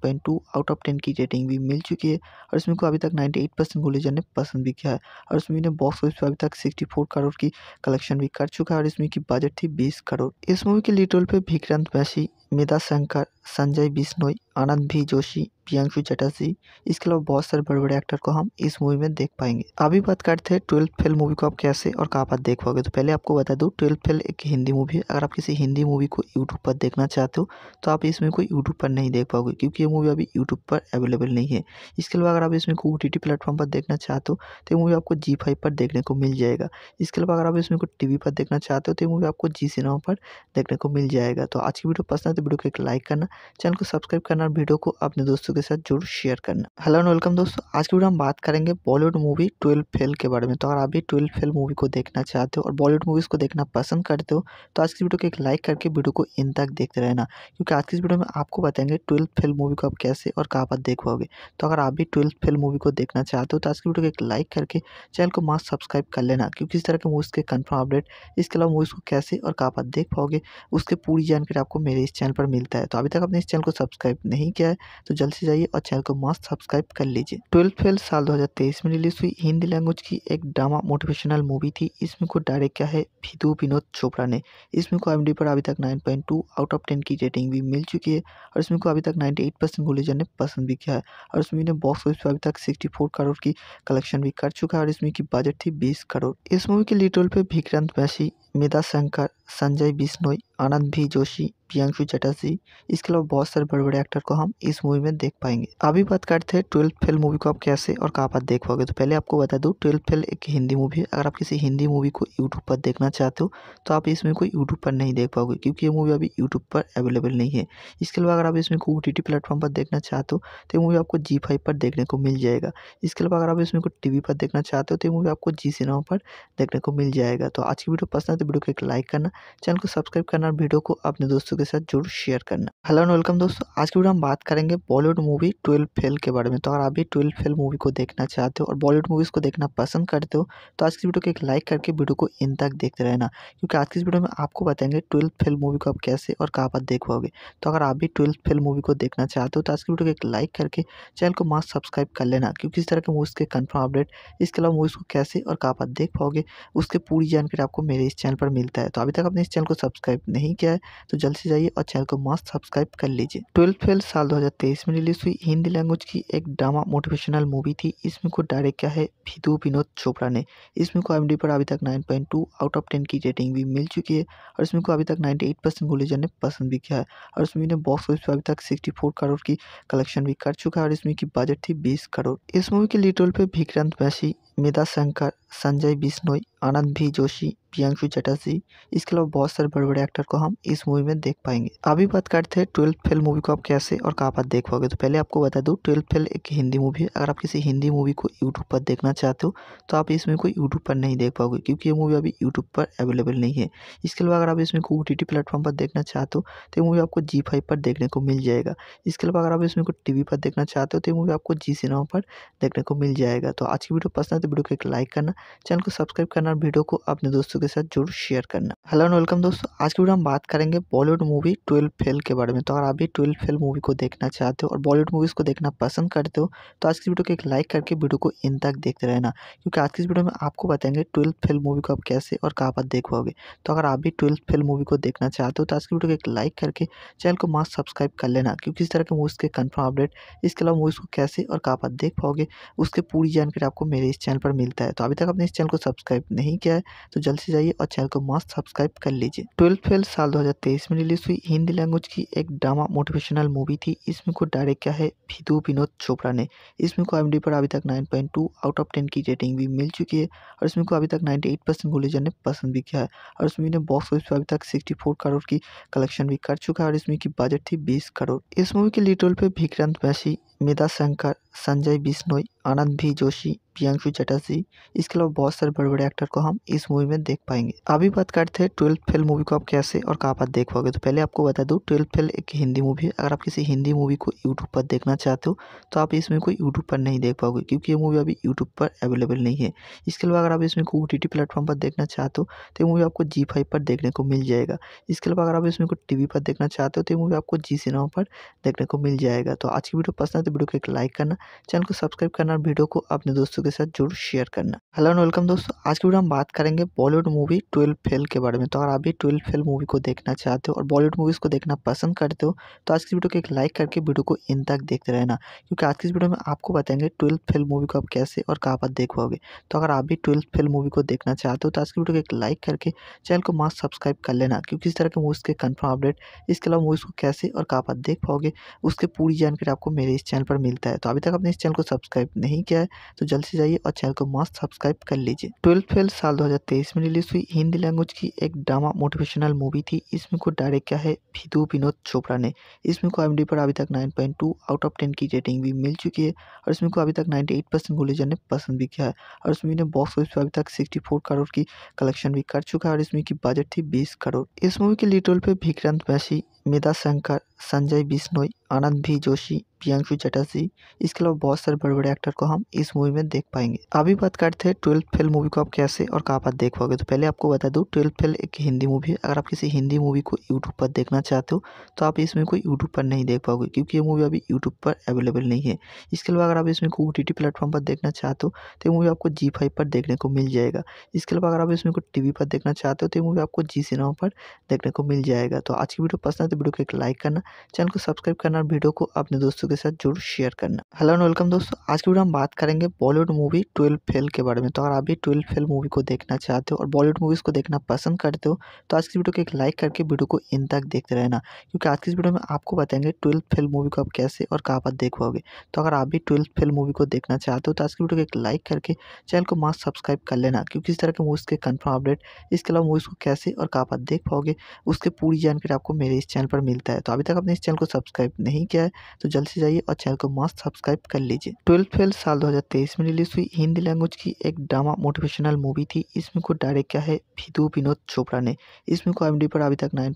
आउट ऑफ टेन की रेटिंग भी मिल चुकी है और इसमें को अभी तक नाइन्टी एट ने पसंद भी किया है और इसमें बॉक्स ऑफिस पर अभी तक सिक्सटी करोड़ की कलेक्शन भी कर चुका है और इसमें की बजट थी बीस करोड़ इस मूवी के लीड रोल पर विक्रांत वैसी मेधा शंकर संजय बिश्नोई आनंद भी जोशी प्रियांशु चटर्जी इसके अलावा बहुत सारे बड़े बड़े एक्टर को हम इस मूवी में देख पाएंगे अभी बात करते हैं ट्वेल्थ फेल मूवी को आप कैसे और कहाँ पर देख पाओगे तो पहले आपको बता दूँ ट्वेल्थ फेल एक हिंदी मूवी है अगर आप किसी हिंदी मूवी को यूट्यूब पर देखना चाहते हो तो आप इसमें को यूट्यूब पर नहीं देख पाओगे क्योंकि ये मूवी अभी यूट्यूब पर अवेलेबल नहीं है इसके अलावा अगर आप इसमें को ओ टी प्लेटफॉर्म पर देखना चाहते हो तो ये मूवी आपको जी फाइव पर देखने को मिल जाएगा इसके अलावा अगर आप इसमें को टी पर देखना चाहते हो तो ये मूवी आपको जी सिनेमा पर देखने को मिल जाएगा तो आज की वीडियो पसंद है तो वीडियो को एक लाइक करना चैनल को सब्सक्राइब करना और वीडियो को अपने दोस्तों के साथ जरूर शेयर करना हेलो एंड वेलकम दोस्तों आज की वीडियो हम बात करेंगे बॉलीवुड मूवी ट्वेल्व फेल के बारे में तो अगर आप भी ट्वेल्व फेल मूवी को देखना चाहते हो और बॉलीवुड मूवीज़ को देखना पसंद करते हो तो आज की वीडियो को एक लाइक करके वीडियो को इन तक देखते रहना क्योंकि आज की इस वीडियो में आपको बताएंगे ट्वेल्थ फेल मूवी को आप कैसे और कहाँ पर देख पाओगे तो अगर आप भी ट्वेल्थ फेल मूवी को देखना चाहते हो तो आज की वीडियो को एक लाइक करके चैनल को मास्क सब्सक्राइब कर लेना क्योंकि इस तरह के मूवीज़ के कन्फर्म अपडेट इसके अलावा मूवीज़ को कैसे और कहाँ पर देख पाओगे उसके पूरी जानकारी आपको मेरे इस चैनल चैनल पर मिलता है तो अभी तक आपने इस चैनल को सब्सक्राइब नहीं किया है तो जल्द से जाइए और चैनल को मस्त सब्सक्राइब कर लीजिए ट्वेल्थ फेल साल 2023 में रिलीज हुई हिंदी लैंग्वेज की एक ड्रामा मोटिवेशनल मूवी थी इसमें को डायरेक्ट किया है विदु विनोद चोपड़ा ने इसमें को एम पर अभी तक नाइन आउट ऑफ टेन की रेटिंग भी मिल चुकी है और इसमें को अभी तक नाइन्टी एट ने पसंद भी किया है और इसमें ने बॉक्स ऑफिस पर अभी तक सिक्सटी करोड़ की कलेक्शन भी कर चुका है और इसमें की बजट थी बीस करोड़ इस मूवी के लिटोल रोल पर विक्रांत बैसी मेधा शंकर संजय बिश्नोई आनंद भी जोशी प्रियांशु चटर्जी इसके अलावा बहुत सारे बड़े बड़े एक्टर को हम इस मूवी में देख पाएंगे अभी बात करते हैं ट्वेल्थ फेल मूवी को आप कैसे और कहाँ पर देख पाओगे तो पहले आपको बता दूँ ट्वेल्थ फेल एक हिंदी मूवी है अगर आप किसी हिंदी मूवी को यूट्यूब पर देखना चाहते हो तो आप इसमें को यूट्यूब पर नहीं देख पाओगे क्योंकि ये मूवी अभी यूट्यूब पर अवेलेबल नहीं है इसके अलावा अगर आप इसमें को ओ टी प्लेटफॉर्म पर देखना चाहते हो तो ये मूवी आपको जी फाइव पर देखने को मिल जाएगा इसके अलावा अगर आप इसमें को टी पर देखना चाहते हो तो ये मूवी आपको जी सिनेमा पर देखने को मिल जाएगा तो आज की वीडियो पसंद है तो वीडियो को एक लाइक करना चैनल को सब्सक्राइब करना और वीडियो को अपने दोस्तों के साथ जरूर शेयर करना हेलो एंड वेलकम दोस्तों आज की वीडियो हम बात करेंगे बॉलीवुड मूवी ट्वेल्व फेल के बारे में तो अगर आप भी ट्वेल्व फेल मूवी को देखना चाहते हो और बॉलीवुड मूवीज़ को देखना पसंद करते हो तो आज की वीडियो को एक लाइक करके वीडियो को इन तक देखते रहना क्योंकि आज की इस वीडियो में आपको बताएंगे ट्वेल्थ फेल मूवी को आप कैसे और कहाँ पर देख पाओगे तो अगर आप भी ट्वेल्थ फेल मूवी को देखना चाहते हो तो आज की वीडियो को एक लाइक करके चैनल को मास्क सब्सक्राइब कर लेना क्योंकि इस तरह के मूवीज़ के कन्फर्म अपडेट इसके अलावा मूवीज़ को कैसे और कहाँ पर देख पाओगे उसके पूरी जानकारी आपको मेरे इस चैनल पर मिलता है तो अभी तक आपने इस चैनल को सब्सक्राइब नहीं किया है तो जल्द से जाइए और चैनल को मस्त सब्सक्राइब कर लीजिए ट्वेल्थ फेल साल 2023 में रिलीज हुई हिंदी लैंग्वेज की एक ड्रामा मोटिवेशनल मूवी थी इसमें को डायरेक्ट किया है विधु विनोद चोपड़ा ने इसमें को एम पर अभी तक nine point two out of ten की रेटिंग भी मिल चुकी है और इसमें को अभी तक नाइन्टी एट परसेंट ने पसंद भी किया है और इसमें ने बॉक्स ऑफिस पर अभी तक सिक्सटी फोर करोड़ की कलेक्शन भी कर चुका है और इसमें की बजट थी बीस करोड़ इस मूवी के लीड रोल पर विक्रांत वैसी मेधा शंकर संजय बिश्नोई आनंद भी जोशी प्रियांशु चटर्जी इसके अलावा बहुत सारे बड़े बड़े एक्टर को हम इस मूवी में देख पाएंगे अभी बात करते हैं ट्वेल्थ फेल मूवी को आप कैसे और कहाँ पर देख पाओगे तो पहले आपको बता दूँ ट्वेल्थ फेल एक हिंदी मूवी है अगर आप किसी हिंदी मूवी को यूट्यूब पर देखना चाहते हो तो आप इसमें कोई यूट्यूब पर नहीं देख पाओगे क्योंकि ये मूवी अभी यूट्यूब पर अवेलेबल नहीं है इसके अलावा अगर आप इसमें को ओ टी प्लेटफॉर्म पर देखना चाहते हो तो ये मूवी आपको जी फाइव पर देखने को मिल जाएगा इसके अलावा अगर आप इसमें को टी पर देखना चाहते हो तो ये मूवी आपको जी सिनेमा पर देखने को मिल जाएगा तो आज की वीडियो पसंद है तो वीडियो को एक लाइक करना चैनल को सब्सक्राइब करना और वीडियो को अपने दोस्तों के साथ जरूर शेयर करना हेलो एंड वेलकम दोस्तों आज की वीडियो हम बात करेंगे बॉलीवुड मूवी ट्वेल्व फेल के बारे में तो अगर आप भी ट्वेल्व फेल मूवी को देखना चाहते हो और बॉलीवुड मूवीज़ को देखना पसंद करते हो तो आज की वीडियो को एक लाइक करके वीडियो को इन तक देखते रहना क्योंकि आज की इस वीडियो में आपको बताएंगे ट्वेल्थ फेल मूवी को आप कैसे और कहाँ पर पाओगे तो अगर आप भी ट्वेल्थ फेल मूवी को देखना चाहते हो तो आज की वीडियो को एक लाइक करके चैनल को मास्क सब्सक्राइब कर लेना क्योंकि इस तरह के मूवीज़ के कन्फर्म अपडेट इसके अलावा मूवीज़ को कैसे और कहाँ पर देख पाओगे उसके पूरी जानकारी आपको मेरे इस चैनल चैनल पर मिलता है तो अभी तक आपने इस चैनल को सब्सक्राइब नहीं किया है तो जल्द से जाइए और चैनल को मस्त सब्सक्राइब कर लीजिए ट्वेल्थ फेल साल 2023 में रिलीज हुई हिंदी लैंग्वेज की एक ड्रामा मोटिवेशनल मूवी थी इसमें को डायरेक्ट किया है विधु विनोद चोपड़ा ने इसमें को एम पर अभी तक नाइन आउट ऑफ टेन की रेटिंग भी मिल चुकी है और इसमें को अभी तक नाइन्टी एट ने पसंद भी किया है और इसमें ने बॉक्स ऑफिस पर अभी तक सिक्सटी करोड़ की कलेक्शन भी कर चुका है और इसमें की बजट थी बीस करोड़ इस मूवी के लिटोल रोल पर विक्रांत मैसी मेधा शंकर संजय बिश्नोई आनंद भी जोशी प्रियांशु चटर्जी इसके अलावा बहुत सारे बड़े बड़े एक्टर को हम इस मूवी में देख पाएंगे अभी बात करते हैं ट्वेल्थ फेल मूवी को आप कैसे और कहाँ पर देख पाओगे तो पहले आपको बता दूँ ट्वेल्थ फेल एक हिंदी मूवी है अगर आप किसी हिंदी मूवी को यूट्यूब पर देखना चाहते हो तो आप इसमें को यूट्यूब पर नहीं देख पाओगे क्योंकि ये मूवी अभी यूट्यूब पर अवेलेबल नहीं है इसके अलावा अगर आप इसमें को ओ टी प्लेटफॉर्म पर देखना चाहते हो तो ये मूवी आपको जी फाइव पर देखने को मिल जाएगा इसके अलावा अगर आप इसमें को टी पर देखना चाहते हो तो ये मूवी आपको जी सिनेमा पर देखने को मिल जाएगा तो आज की वीडियो पसंद है तो वीडियो को एक लाइक करना चैनल को सब्सक्राइब करना वीडियो को अपने दोस्तों दोस्तों के साथ जरूर शेयर करना हेलो एंड वेलकम दोस्तों आज की वीडियो हम बात करेंगे बॉलीवुड मूवी ट्वेल्व फेल के बारे में तो अगर आप भी ट्वेल्व फेल मूवी को देखना चाहते हो और बॉलीवुड मूवीज़ को देखना पसंद करते हो तो आज की वीडियो को एक लाइक करके वीडियो को इन तक देखते रहना क्योंकि आज की वीडियो में आपको बताएंगे ट्वेल्थ फेल मूवी को आप कैसे और कहाँ पर देख पाओगे तो अगर आप भी ट्वेल्थ फेल मूवी को देखना चाहते हो तो आज की वीडियो को एक लाइक करके चैनल को मास्क सब्सक्राइब कर लेना क्योंकि इस तरह के मूवीज़ के कन्फर्म अपडेट इसके अलावा मूवीज़ को कैसे और कहाँ पर देख पाओगे उसके पूरी जानकारी आपको मेरे इस चैनल पर मिलता है तो अभी तक आपने इस चैनल को सब्सक्राइब नहीं किया है तो जल्द से से जाइए और चैनल को मस्त सब्सक्राइब कर लीजिए ट्वेल्थ फेल साल 2023 में रिलीज हुई हिंदी लैंग्वेज की एक ड्रामा मोटिवेशनल मूवी थी इसमें को डायरेक्ट किया है विधु विनोद चोपड़ा ने इसमें को एम पर अभी तक नाइन आउट ऑफ टेन की रेटिंग भी मिल चुकी है और इसमें को अभी तक नाइन्टी परसेंट ने पसंद भी किया है और इसमें ने बॉक्स ऑफिस पर अभी तक सिक्सटी करोड़ की कलेक्शन भी कर चुका है और इसमें की बजट थी बीस करोड़ इस मूवी के लीड रोल पर विक्रांत मैसी मेधा शंकर संजय बिश्नोई आनंद भी जोशी प्रियांशु चटर्जी इसके अलावा बहुत सारे बड़े बड़े एक्टर को हम इस मूवी में देख पाएंगे अभी बात करते हैं ट्वेल्थ फेल मूवी को आप कैसे और कहाँ पर देख पाओगे तो पहले आपको बता दूँ ट्वेल्थ फेल एक हिंदी मूवी है अगर आप किसी हिंदी मूवी को यूट्यूब पर देखना चाहते हो तो आप इसमें को यूट्यूब पर नहीं देख पाओगे क्योंकि ये मूवी अभी यूट्यूब पर अवेलेबल नहीं है इसके अलावा अगर आप इसमें को ओ टी प्लेटफॉर्म पर देखना चाहते हो तो मूवी आपको जी फाइव पर देखने को मिल जाएगा इसके अलावा अगर आप इसमें को टी पर देखना चाहते हो तो मूवी आपको जी सिनेमा पर देखने को मिल जाएगा तो आज की वीडियो पसंद है तो वीडियो को एक लाइक करना चैनल को सब्सक्राइब करना और वीडियो को अपने दोस्तों के साथ जरूर शेयर करना हेलो एंड वेलकम दोस्तों आज की वीडियो हम बात करेंगे बॉलीवुड मूवी ट्वेल्व फेल के बारे में तो अगर आप भी ट्वेल्व फेल मूवी को देखना चाहते हो और बॉलीवुड मूवीज़ को देखना पसंद करते हो तो आज की वीडियो को एक लाइक करके वीडियो को इन तक देखते रहना क्योंकि आज की इस वीडियो में आपको बताएंगे ट्वेल्थ फेल मूवी को आप कैसे और कहाँ पर देख पाओगे तो अगर आप भी ट्वेल्थ फेल मूवी को देखना चाहते हो तो आज की वीडियो को एक लाइक करके चैनल को मास्क सब्सक्राइब कर लेना क्योंकि इस तरह के मूवीज़ के कन्फर्म अपडेट इसके अलावा मूवीज़ को कैसे और कहाँ पर देख पाओगे उसके पूरी जानकारी आपको मेरे इस चैनल पर मिलता है तो अभी तक आपने इस चैनल को सब्सक्राइब नहीं किया है तो जल्द से जाइए और चैनल को मस्त सब्सक्राइब कर लीजिए ट्वेल्थ फेल साल 2023 में रिलीज हुई हिंदी लैंग्वेज की एक ड्रामा मोटिवेशनल मूवी थी इसमें को डायरेक्ट किया है विधु विनोद चोपड़ा ने इसमें को एम पर अभी तक नाइन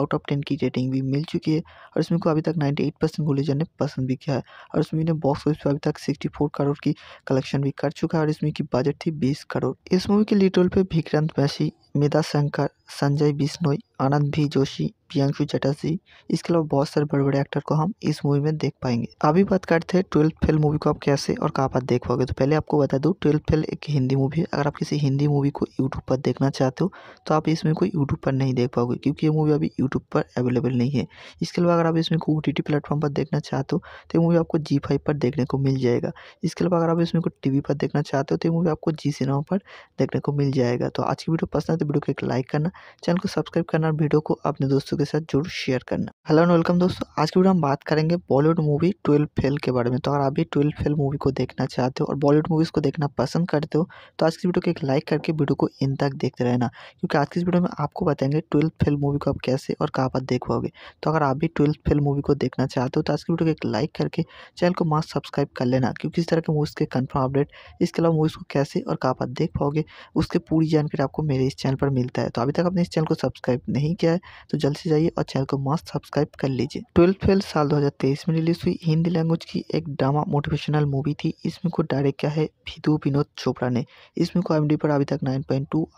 आउट ऑफ टेन की रेटिंग भी मिल चुकी है और इसमें को अभी तक नाइन्टी एट परसेंट ने पसंद भी किया है और इसमें ने बॉक्स ऑफिस पर अभी तक सिक्सटी फोर करोड़ की कलेक्शन भी कर चुका है और इसमें की बजट थी बीस करोड़ इस मूवी के लिटोल रोल पर विक्रांत मैसी मेधा शंकर संजय बिश्नोई आनंद भी जोशी प्रियांशु चटर्जी इसके अलावा बहुत सारे बड़े बड़े एक्टर को हम इस मूवी में देख पाएंगे अभी बात करते हैं ट्वेल्थ फेल मूवी को आप कैसे और कहाँ पर देख पाओगे तो पहले आपको बता दूँ ट्वेल्थ फेल एक हिंदी मूवी है अगर आप किसी हिंदी मूवी को यूट्यूब पर देखना चाहते हो तो आप इसमें कोई यूट्यूब पर नहीं देख पाओगे क्योंकि ये मूवी अभी यूट्यूब पर अवेलेबल नहीं है इसके अलावा अगर आप इसमें को ओ टी प्लेटफॉर्म पर देखना चाहते हो तो ये मूवी आपको जी फाइव पर देखने को मिल जाएगा इसके अलावा अगर आप इसमें को टी पर देखना चाहते हो तो ये मूवी आपको जी सिनेमा पर देखने को मिल जाएगा तो आज की वीडियो पसंद है तो वीडियो को एक लाइक करना चैनल को सब्सक्राइब करना अपना वीडियो को अपने दोस्तों के साथ जरूर शेयर करना हेलो एंड वेलकम दोस्तों आज की वीडियो हम बात करेंगे बॉलीवुड मूवी ट्वेल्व फेल के बारे में तो अगर आप भी ट्वेल्व फेल मूवी को देखना चाहते हो और बॉलीवुड मूवीज़ को देखना पसंद करते हो तो आज की वीडियो को एक लाइक करके वीडियो को इन तक देखते रहना क्योंकि आज की इस वीडियो में आपको बताएंगे ट्वेल्थ फेल मूवी को आप कैसे और कहाँ पर देख पाओगे तो अगर आप भी ट्वेल्थ फेल मूवी को देखना चाहते हो तो आज की वीडियो को एक लाइक करके चैनल को मास्क सब्सक्राइब कर लेना क्योंकि इस तरह के मूवीज़ के कन्फर्म अपडेट इसके अलावा मूवीज़ को कैसे और कहाँ पर देख पाओगे उसके पूरी जानकारी आपको मेरे इस चैनल पर मिलता है तो अभी तक अपने इस चैनल को सब्सक्राइब नहीं नहीं किया है तो जल्द से जाइए और चैनल को मस्त सब्सक्राइब कर लीजिए ट्वेल्थ फेल साल 2023 में रिलीज हुई हिंदी लैंग्वेज की एक ड्रामा मोटिवेशनल मूवी थी इसमें को डायरेक्ट किया है विधु विनोद चोपड़ा ने इसमें को एम पर अभी तक नाइन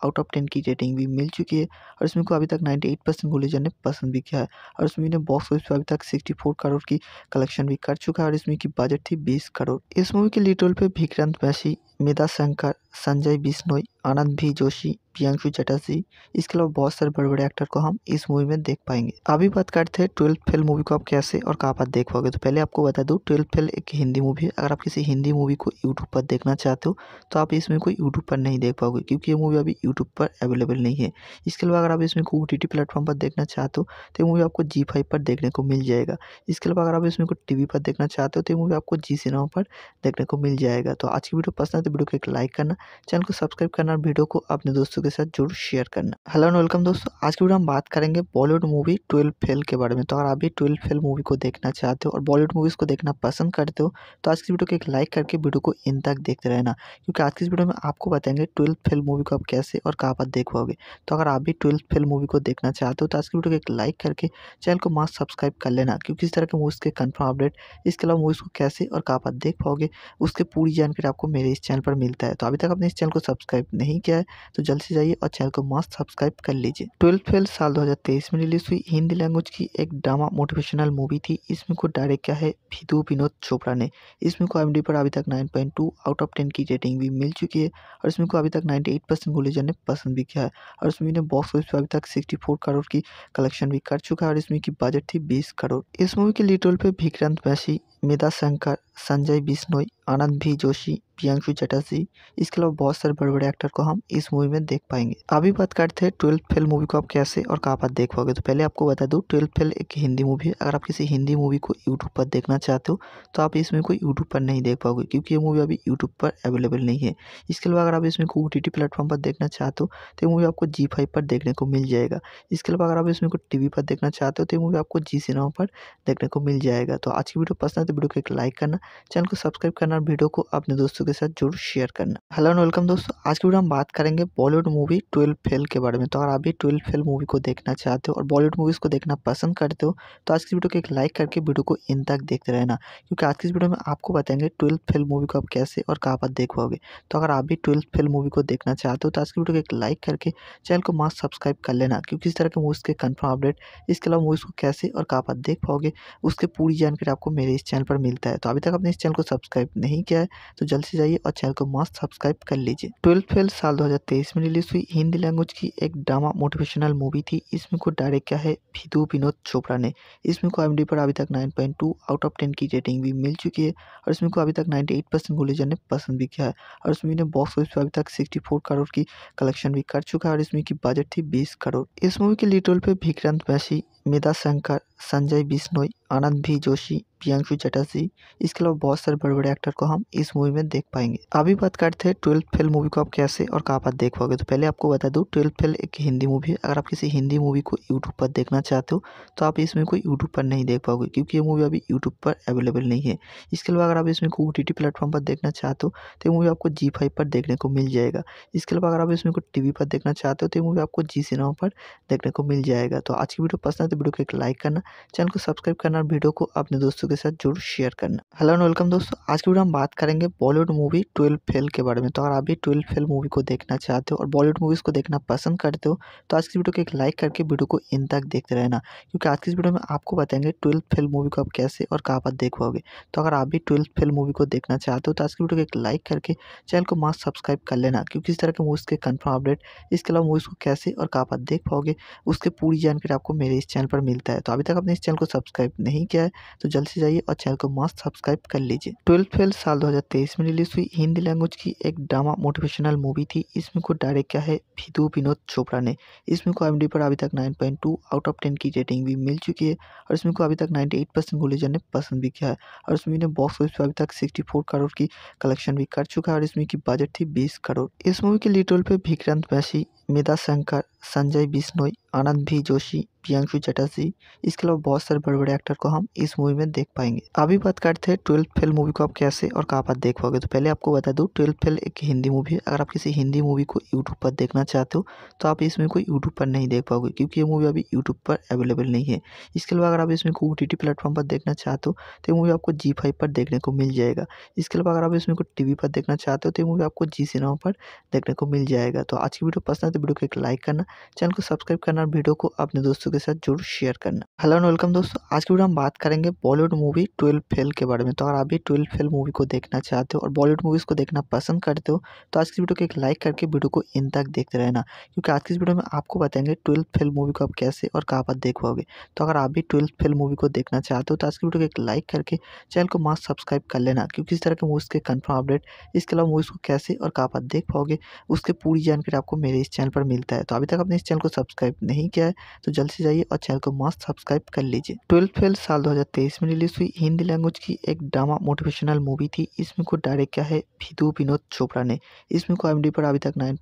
आउट ऑफ टेन की रेटिंग भी मिल चुकी है और इसमें को अभी तक नाइन्टी एट ने पसंद भी किया है और इसमें बॉक्स ऑफिस पर अभी तक सिक्सटी करोड़ की कलेक्शन भी कर चुका है और इसमें की बजट थी बीस करोड़ इस मूवी के लीड पर विक्रांत वैसी मेधा शंकर संजय बिश्नोई आनंद भी जोशी प्रियांशु चटर्जी इसके अलावा बहुत सारे बड़े बड़े एक्टर को हम इस मूवी में देख पाएंगे अभी बात करते हैं ट्वेल्थ फेल मूवी को आप कैसे और कहाँ पर देख पाओगे तो पहले आपको बता दूँ ट्वेल्थ फेल एक हिंदी मूवी है अगर आप किसी हिंदी मूवी को यूट्यूब पर देखना चाहते हो तो आप इसमें को यूट्यूब पर नहीं देख पाओगे क्योंकि ये मूवी अभी यूट्यूब पर अवेलेबल नहीं है इसके अलावा अगर आप इसमें को ओ टी प्लेटफॉर्म पर देखना चाहते हो तो ये मूवी आपको जी फाइव पर देखने को मिल जाएगा इसके अलावा अगर आप इसमें को टी पर देखना चाहते हो तो ये मूवी आपको जी सिनेमा पर देखने को मिल जाएगा तो आज की वीडियो पसंद तो वीडियो को एक लाइक करना चैनल को सब्सक्राइब करना और वीडियो को अपने दोस्तों के साथ जरूर शेयर करना हेलो एंड वेलकम दोस्तों आज की वीडियो हम बात करेंगे बॉलीवुड मूवी ट्वेल्व फेल के बारे में तो अगर आप भी ट्वेल्व फेल मूवी को देखना चाहते हो और बॉलीवुड मूवीज़ को देखना पसंद करते हो तो आज की वीडियो को एक लाइक करके वीडियो को इन तक देखते रहना क्योंकि आज की इस वीडियो में आपको बताएंगे ट्वेल्थ फेल मूवी को आप कैसे और कहाँ पर देख पाओगे तो अगर आप भी ट्वेल्थ फेल मूवी को देखना चाहते हो तो आज की वीडियो को एक लाइक करके चैनल को मास्क सब्सक्राइब कर लेना क्योंकि इस तरह के मूवीज़ के कन्फर्म अपडेट इसके अलावा मूवीज़ को कैसे और कहाँ पर देख पाओगे उसके पूरी जानकारी आपको मेरे इस चैनल चैनल पर मिलता है तो अभी तक आपने इस चैनल को सब्सक्राइब नहीं किया है तो जल्द से जाइए और चैनल को मस्त सब्सक्राइब कर लीजिए ट्वेल्थ फेल साल 2023 में रिलीज हुई हिंदी लैंग्वेज की एक ड्रामा मोटिवेशनल मूवी थी इसमें को डायरेक्ट किया है विधु विनोद चोपड़ा ने इसमें को एम पर अभी तक नाइन आउट ऑफ टेन की रेटिंग भी मिल चुकी है और इसमें को अभी तक नाइन्टी एट ने पसंद भी किया है और इसमें ने बॉक्स ऑफिस पर अभी तक सिक्सटी करोड़ की कलेक्शन भी कर चुका है और इसमें की बजट थी बीस करोड़ इस मूवी के लिटोल रोल पर विक्रांत बैसी मेधा शंकर संजय बिश्नोई आनंद भी जोशी प्रियांशु चटर्जी इसके अलावा बहुत सारे बड़े बड़े एक्टर को हम इस मूवी में देख पाएंगे अभी बात करते हैं ट्वेल्थ फेल मूवी को आप कैसे और कहाँ पर देख पाओगे तो पहले आपको बता दूँ ट्वेल्थ फेल एक हिंदी मूवी है अगर आप किसी हिंदी मूवी को यूट्यूब पर देखना चाहते हो तो आप इसमें कोई यूट्यूब पर नहीं देख पाओगे क्योंकि ये मूवी अभी यूट्यूब पर अवेलेबल नहीं है इसके अलावा अगर आप इसमें को ओ टी प्लेटफॉर्म पर देखना चाहते हो तो ये मूवी आपको जी फाइव पर देखने को मिल जाएगा इसके अलावा अगर आप इसमें को टी पर देखना चाहते हो तो ये मूवी आपको जी सिनेमा पर देखने को मिल जाएगा तो आज की वीडियो पसंद तो वीडियो को एक लाइक करना चैनल को सब्सक्राइब करना और वीडियो को अपने दोस्तों के साथ जरूर शेयर करना हेलो एंड वेलकम दोस्तों आज की वीडियो हम बात करेंगे बॉलीवुड मूवी ट्वेल्व फेल के बारे में तो अगर आप भी ट्वेल्व फेल मूवी को देखना चाहते हो और बॉलीवुड मूवीज़ को देखना पसंद करते हो तो आज की वीडियो को एक लाइक करके वीडियो को इन तक देखते रहना क्योंकि आज की इस वीडियो में आपको बताएंगे ट्वेल्थ फेल मूवी को आप कैसे और कहाँ पर देख पाओगे तो अगर आप भी ट्वेल्थ फेल मूवी को देखना चाहते हो तो आज की वीडियो को एक लाइक करके चैनल को मास्क सब्सक्राइब कर लेना क्योंकि इस तरह के मूवीज़ के कन्फर्म अपडेट इसके अलावा मूवीज़ को कैसे और कहाँ पर देख पाओगे उसके पूरी जानकारी आपको मेरे इस चैनल चैनल पर मिलता है तो अभी तक आपने इस चैनल को सब्सक्राइब नहीं किया है तो जल्द से जाइए और चैनल को मस्त सब्सक्राइब कर लीजिए ट्वेल्थ फेल साल 2023 में रिलीज हुई हिंदी लैंग्वेज की एक ड्रामा मोटिवेशनल मूवी थी इसमें को डायरेक्ट किया है विधु विनोद चोपड़ा ने इसमें को एम पर अभी तक नाइन आउट ऑफ टेन की रेटिंग भी मिल चुकी है और इसमें को अभी तक नाइन्टी एट परसेंट ने पसंद भी किया है और इसमें ने बॉक्स ऑफिस पर अभी तक सिक्सटी करोड़ की कलेक्शन भी कर चुका है और इसमें की बजट थी बीस करोड़ इस मूवी के लिटोल रोल पर विक्रांत मैसी मेधा शंकर संजय बिश्नोई आनंद भी जोशी प्रियांशु चटर्जी इसके अलावा बहुत सारे बड़े बड़े एक्टर को हम इस मूवी में देख पाएंगे अभी बात करते हैं ट्वेल्थ फेल मूवी को आप कैसे और कहाँ पर देख पाओगे तो पहले आपको बता दूँ ट्वेल्थ फेल एक हिंदी मूवी है अगर आप किसी हिंदी मूवी को यूट्यूब पर देखना चाहते हो तो आप इसमें कोई यूट्यूब पर नहीं देख पाओगे क्योंकि ये मूवी अभी यूट्यूब पर अवेलेबल नहीं है इसके अलावा अगर आप इसमें को ओ टी प्लेटफॉर्म पर देखना चाहते हो तो ये मूवी आपको जी फाइव पर देखने को मिल जाएगा इसके अलावा अगर आप इसमें को टी पर देखना चाहते हो तो ये मूवी आपको जी सिनेमा पर देखने को मिल जाएगा तो आज की वीडियो पसंद है तो वीडियो को एक लाइक करना चैनल को सब्सक्राइब करना वीडियो को अपने दोस्तों के साथ जरूर शेयर करना हेलो एंड वेलकम दोस्तों आज की वीडियो हम बात करेंगे बॉलीवुड मूवी ट्वेल्व फेल के बारे में तो अगर आप भी ट्वेल्व फेल मूवी को देखना चाहते हो और बॉलीवुड मूवीज़ को देखना पसंद करते हो तो आज की वीडियो को एक लाइक करके वीडियो को इन तक देखते रहना क्योंकि आज की इस वीडियो में आपको बताएंगे ट्वेल्थ फेल मूवी को आप कैसे और कहाँ पर पाओगे तो अगर आप भी ट्वेल्थ फेल मूवी को देखना चाहते हो तो आज की वीडियो को एक लाइक करके चैनल को मास्क सब्सक्राइब कर लेना क्योंकि इस तरह के मूवीज़ के कन्फर्म अपडेट इसके अलावा मूवीज़ को कैसे और कहाँ पर देख पाओगे उसकी पूरी जानकारी आपको मेरे इस चैनल पर मिलता है तो अभी तक आपने इस चैनल को सब्सक्राइब नहीं किया है तो जल्द से जाइए और चैनल को मस्त सब्सक्राइब कर लीजिए ट्वेल्थ फेल साल 2023 में रिलीज हुई हिंदी लैंग्वेज की एक ड्रामा मोटिवेशनल मूवी थी इसमें को डायरेक्ट किया है विधु विनोद चोपड़ा ने इसमें को एम पर अभी तक 9.2 आउट ऑफ 10 की रेटिंग भी मिल चुकी है और इसमें को अभी तक नाइन्टी एट ने पसंद भी किया है और इसमें बॉक्स ऑफिस पर अभी तक सिक्सटी करोड़ की कलेक्शन भी कर चुका है और इसमें की बजट थी बीस करोड़ इस मूवी के लीड रोल पर विक्रांत मैसी मेधा शंकर संजय बिश्नोई आनंद भी जोशी प्रियांशु चटर्जी इसके अलावा बहुत सारे बड़े बड़े एक्टर को हम इस मूवी में देख पाएंगे अभी बात करते हैं ट्वेल्थ फेल मूवी को आप कैसे और कहाँ पर देख पाओगे तो पहले आपको बता दूँ ट्वेल्थ फेल एक हिंदी मूवी है अगर आप किसी हिंदी मूवी को यूट्यूब पर देखना चाहते हो तो आप इसमें कोई यूट्यूब पर नहीं देख पाओगे क्योंकि ये मूवी अभी यूट्यूब पर अवेलेबल नहीं है इसके अलावा अगर आप इसमें को ओ टी प्लेटफॉर्म पर देखना चाहते हो तो ये मूवी आपको जी फाइव पर देखने को मिल जाएगा इसके अलावा अगर आप इसमें को टी पर देखना चाहते हो तो ये मूवी आपको जी सिनेमा पर देखने को मिल जाएगा तो आज की वीडियो पसंद है वीडियो को एक लाइक करना चैनल को सब्सक्राइब करना और वीडियो को अपने दोस्तों के साथ जरूर शेयर करना हेलो एंड वेलकम दोस्तों आज की वीडियो हम बात करेंगे बॉलीवुड मूवी ट्वेल्व फेल के बारे में तो अगर आप भी ट्वेल्व फेल मूवी को देखना चाहते हो और बॉलीवुड मूवीज़ को देखना पसंद करते हो तो आज की वीडियो को एक लाइक करके वीडियो को इन तक देखते रहना क्योंकि आज की वीडियो में आपको बताएंगे ट्वेल्थ फेल मूवी को आप कैसे और कहाँ पर देख पाओगे तो अगर आप भी ट्वेल्थ फेल मूवी को देखना चाहते हो तो आज की वीडियो को एक लाइक करके चैनल को मास्क सब्सक्राइब कर लेना क्योंकि इस तरह के मूवीज़ के कन्फर्म अपडेट इसके अलावा मूवीज़ को कैसे और कहाँ पर देख पाओगे उसके पूरी जानकारी आपको मेरे इस चैनल पर मिलता है तो अभी तक आपने इस चैनल को सब्सक्राइब नहीं किया है तो जल्द से जाइए और चैनल को मस्त सब्सक्राइब कर लीजिए ट्वेल्थ फेल साल 2023 में रिलीज हुई हिंदी लैंग्वेज की एक ड्रामा मोटिवेशनल मूवी थी इसमें को डायरेक्ट किया है विधु विनोद चोपड़ा ने इसमें को एम पर अभी तक नाइन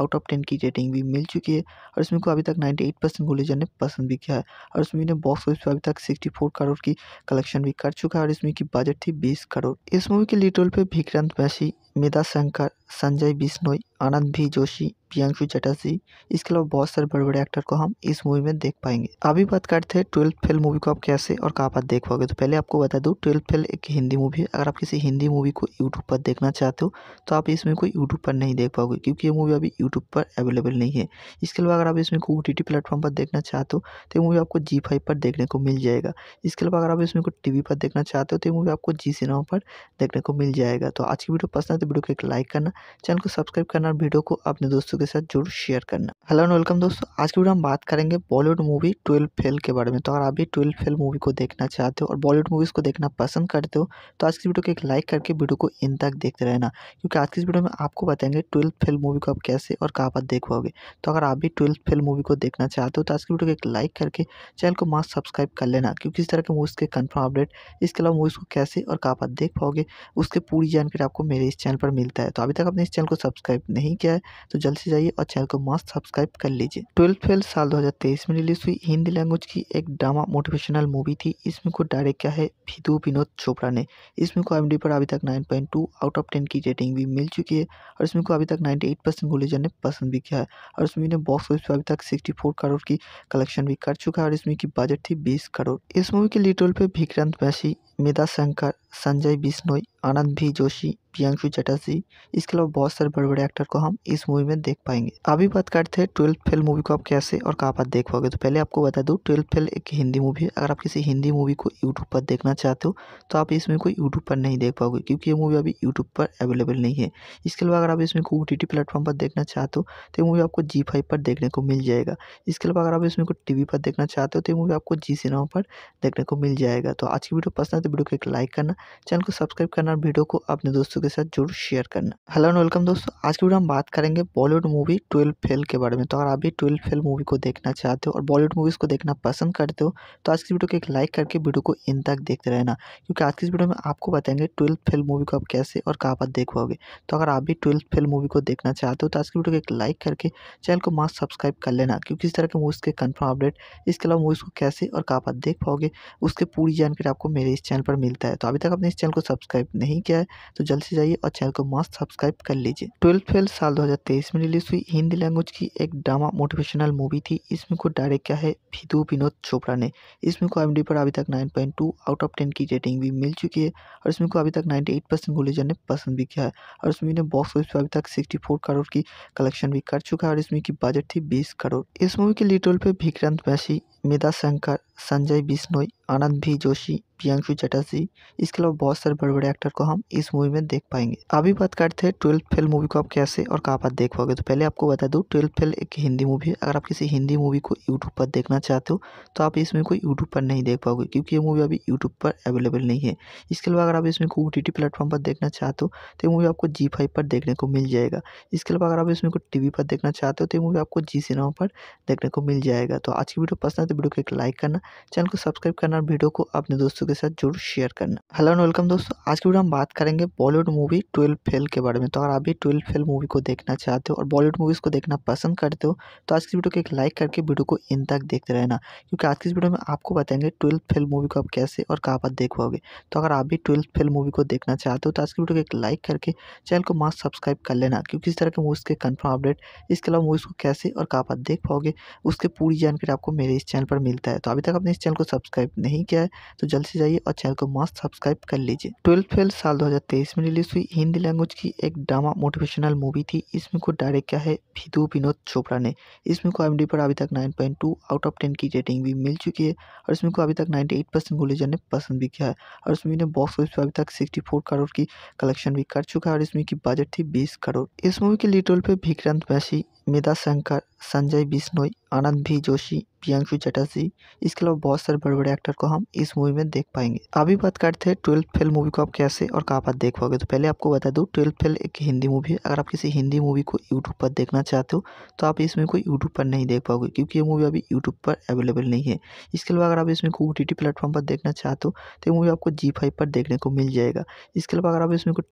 आउट ऑफ टेन की रेटिंग भी मिल चुकी है और इसमें को अभी तक 98 परसेंट ने पसंद भी किया है और इसमें मूवी ने बॉक्स ऑफिस पर अभी तक सिक्सटी करोड़ की कलेक्शन भी कर चुका है और इसमें की बजट थी बीस करोड़ इस मूवी के लिटोल रोल पर विक्रांत बैसी मेधा शंकर संजय बिश्नोई आनंद भी जोशी प्रियांशु चटर्जी इसके अलावा बहुत सारे बड़े बड़े एक्टर को हम इस मूवी में देख पाएंगे अभी बात करते हैं ट्वेल्थ फेल मूवी को आप कैसे और कहाँ पर देख पाओगे तो पहले आपको बता दूँ ट्वेल्थ फेल एक हिंदी मूवी है अगर आप किसी हिंदी मूवी को यूट्यूब पर देखना चाहते हो तो आप इसमें कोई यूट्यूब पर नहीं देख पाओगे क्योंकि ये मूवी अभी यूट्यूब पर अवेलेबल नहीं है इसके अलावा अगर आप इसमें को ओ टी प्लेटफॉर्म पर देखना चाहते हो तो ये मूवी आपको जी फाइव पर देखने को मिल जाएगा इसके अलावा अगर आप इसमें को टी पर देखना चाहते हो तो ये मूवी आपको जी सिनेमा पर देखने को मिल जाएगा तो आज की वीडियो पसंद है तो वीडियो को एक लाइक करना चैनल को सब्सक्राइब करना और वीडियो को अपने दोस्तों के साथ जरूर शेयर करना हेलो एंड वेलकम दोस्तों आज की वीडियो हम बात करेंगे बॉलीवुड मूवी ट्वेल्व फेल के बारे में तो अगर आप भी ट्वेल्व फेल मूवी को देखना चाहते हो और बॉलीवुड मूवीज़ को देखना पसंद करते हो तो आज की वीडियो को एक लाइक करके वीडियो को इन तक देखते रहना क्योंकि आज की इस वीडियो में आपको बताएंगे ट्वेल्थ फेल मूवी को आप कैसे और कहाँ पर देख पाओगे तो अगर आप भी ट्वेल्थ फेल मूवी को देखना चाहते हो तो आज की वीडियो को एक लाइक करके चैनल को मास्क सब्सक्राइब कर लेना क्योंकि इस तरह के मूवीज़ के कन्फर्म अपडेट इसके अलावा मूवीज़ को कैसे और कहाँ पर देख पाओगे उसके पूरी जानकारी आपको मेरे इस चैनल पर मिलता है तो अभी तक आपने इस चैनल को सब्सक्राइब नहीं किया है तो जल्द से जाइए और चैनल को मस्त सब्सक्राइब कर लीजिए ट्वेल्थ फेल साल 2023 में रिलीज हुई हिंदी लैंग्वेज की एक ड्रामा मोटिवेशनल मूवी थी इसमें को डायरेक्ट किया है विधु विनोद चोपड़ा ने इसमें को एम पर अभी तक नाइन आउट ऑफ टेन की रेटिंग भी मिल चुकी है और इसमें को अभी तक नाइन्टी एट ने पसंद भी किया है और इसमें ने बॉक्स ऑफिस पर अभी तक सिक्सटी करोड़ की कलेक्शन भी कर चुका है और इसमें की बजट थी बीस करोड़ इस मूवी के लिटोल रोल पर विक्रांत मैसी मेधा शंकर संजय बिश्नोई आनंद भी जोशी प्रियांशु चटर्जी इसके अलावा बहुत सारे बड़े बड़े एक्टर को हम इस मूवी में देख पाएंगे अभी बात करते हैं ट्वेल्थ फेल मूवी को आप कैसे और कहाँ पर देख पाओगे तो पहले आपको बता दूँ ट्वेल्थ फेल एक हिंदी मूवी है अगर आप किसी हिंदी मूवी को यूट्यूब पर देखना चाहते हो तो आप इसमें कोई यूट्यूब पर नहीं देख पाओगे क्योंकि ये मूवी अभी यूट्यूब पर अवेलेबल नहीं है इसके अलावा अगर आप इसमें को ओ टी प्लेटफॉर्म पर देखना चाहते हो तो ये मूवी आपको जी फाइव पर देखने को मिल जाएगा इसके अलावा अगर आप इसमें को टी पर देखना चाहते हो तो ये मूवी आपको जी सिनेमा पर देखने को मिल जाएगा तो आज की वीडियो पसंद है तो वीडियो को एक लाइक करना चैनल को सब्सक्राइब करना और वीडियो को अपने दोस्तों के साथ जरूर शेयर करना हेलो एंड वेलकम दोस्तों आज की वीडियो हम बात करेंगे बॉलीवुड मूवी ट्वेल्व फेल के बारे में तो अगर आप भी ट्वेल्व फेल मूवी को देखना चाहते हो और बॉलीवुड मूवीज़ को देखना पसंद करते हो तो आज की वीडियो को एक लाइक करके वीडियो को इन तक देखते रहना क्योंकि आज की वीडियो में आपको बताएंगे ट्वेल्थ फेल मूवी को आप कैसे और कहाँ पर देख पाओगे तो अगर आप भी ट्वेल्थ फेल मूवी को देखना चाहते हो तो आज की वीडियो को एक लाइक करके चैनल को मास्क सब्सक्राइब कर लेना क्योंकि इस तरह के मूवीज़ के कन्फर्म अपडेट इसके अलावा मूवीज़ को कैसे और कहाँ पर देख पाओगे उसके पूरी जानकारी आपको मेरे इस चैनल पर मिलता है तो अभी तक आपने इस चैनल को सब्सक्राइब नहीं किया है तो जल्द से जाइए और चैनल को मस्त सब्सक्राइब कर लीजिए ट्वेल्थ फेल साल 2023 में रिलीज हुई हिंदी लैंग्वेज की एक ड्रामा मोटिवेशनल मूवी थी इसमें को डायरेक्ट किया है विधु विनोद चोपड़ा ने इसमें को एम पर अभी तक नाइन आउट ऑफ टेन की रेटिंग भी मिल चुकी है और इसमें को अभी तक नाइन्टी एट ने पसंद भी किया है और इसमें बॉक्स ऑफिस पर अभी तक सिक्सटी करोड़ की कलेक्शन भी कर चुका है और इसमें की बजट थी बीस करोड़ इस मूवी के लीड रोल पर विक्रांत वैसी मेधा शंकर संजय बिश्नोई आनंद भी जोशी प्रियांशु चटर्जी इसके अलावा बहुत सारे बड़े बड़े एक्टर को हम इस मूवी में देख पाएंगे अभी बात करते हैं ट्वेल्थ फेल मूवी को आप कैसे और कहाँ पर देख पाओगे तो पहले आपको बता दूँ ट्वेल्थ फेल एक हिंदी मूवी है अगर आप किसी हिंदी मूवी को यूट्यूब पर देखना चाहते हो तो आप इसमें को यूट्यूब पर नहीं देख पाओगे क्योंकि ये मूवी अभी यूट्यूब पर अवेलेबल नहीं है इसके अलावा अगर आप इसमें को ओ टी प्लेटफॉर्म पर देखना चाहते हो तो ये मूवी आपको जी फाइव पर देखने को मिल जाएगा इसके अलावा अगर आप इसमें को टी पर देखना चाहते हो तो ये मूवी आपको जी सिनेमा पर देखने को मिल जाएगा तो आज की वीडियो पसंद तो वीडियो को एक लाइक करना चैनल को सब्सक्राइब करना और वीडियो को अपने दोस्तों के साथ जरूर शेयर करना हेलो एंड वेलकम दोस्तों आज की वीडियो हम बात करेंगे बॉलीवुड मूवी ट्वेल्व फेल के बारे में तो अगर आप भी ट्वेल्व फेल मूवी को देखना चाहते हो और बॉलीवुड मूवीज़ को देखना पसंद करते हो तो आज की वीडियो को एक लाइक करके वीडियो को इन तक देखते रहना क्योंकि आज की वीडियो में आपको बताएंगे ट्वेल्थ फेल मूवी को आप कैसे और कहाँ पर देख पाओगे तो अगर आप भी ट्वेल्थ फेल मूवी को देखना चाहते हो तो आज की वीडियो को एक लाइक करके चैनल को मास्क सब्सक्राइब कर लेना क्योंकि इस तरह के मूवीज़ के कन्फर्म अपडेट इसके अलावा मूवीज़ को कैसे और कहाँ पर देख पाओगे उसके पूरी जानकारी आपको मेरे इस चैनल चैनल पर मिलता है तो अभी तक आपने इस चैनल को सब्सक्राइब नहीं किया है तो जल्द से जाइए और चैनल को मस्त सब्सक्राइब कर लीजिए ट्वेल्थ फेल साल 2023 में रिलीज हुई हिंदी लैंग्वेज की एक ड्रामा मोटिवेशनल मूवी थी इसमें को डायरेक्ट किया है विदु विनोद चोपड़ा ने इसमें को एम पर अभी तक नाइन आउट ऑफ टेन की रेटिंग भी मिल चुकी है और इसमें को अभी तक नाइन्टी एट ने पसंद भी किया है और इसमें ने बॉक्स ऑफिस पर अभी तक सिक्सटी करोड़ की कलेक्शन भी कर चुका है और इसमें की बजट थी बीस करोड़ इस मूवी के लिटोल रोल पर विक्रांत बैसी मेधा शंकर संजय बिश्नोई आनंद भी जोशी प्रियांशु चटर्जी इसके अलावा बहुत सारे बड़े बड़े एक्टर को हम इस मूवी में देख पाएंगे अभी बात करते हैं ट्वेल्थ फेल मूवी को आप कैसे और कहाँ पर देख पाओगे तो पहले आपको बता दूँ ट्वेल्थ फेल एक हिंदी मूवी है अगर आप किसी हिंदी मूवी को यूट्यूब पर देखना चाहते हो तो आप इसमें कोई यूट्यूब पर नहीं देख पाओगे क्योंकि ये मूवी अभी यूट्यूब पर अवेलेबल नहीं है इसके अलावा अगर आप इसमें को ओ प्लेटफॉर्म पर देखना चाहते हो तो ये मूवी आपको जी फाइव पर देखने को मिल जाएगा इसके अलावा अगर आप इसमें को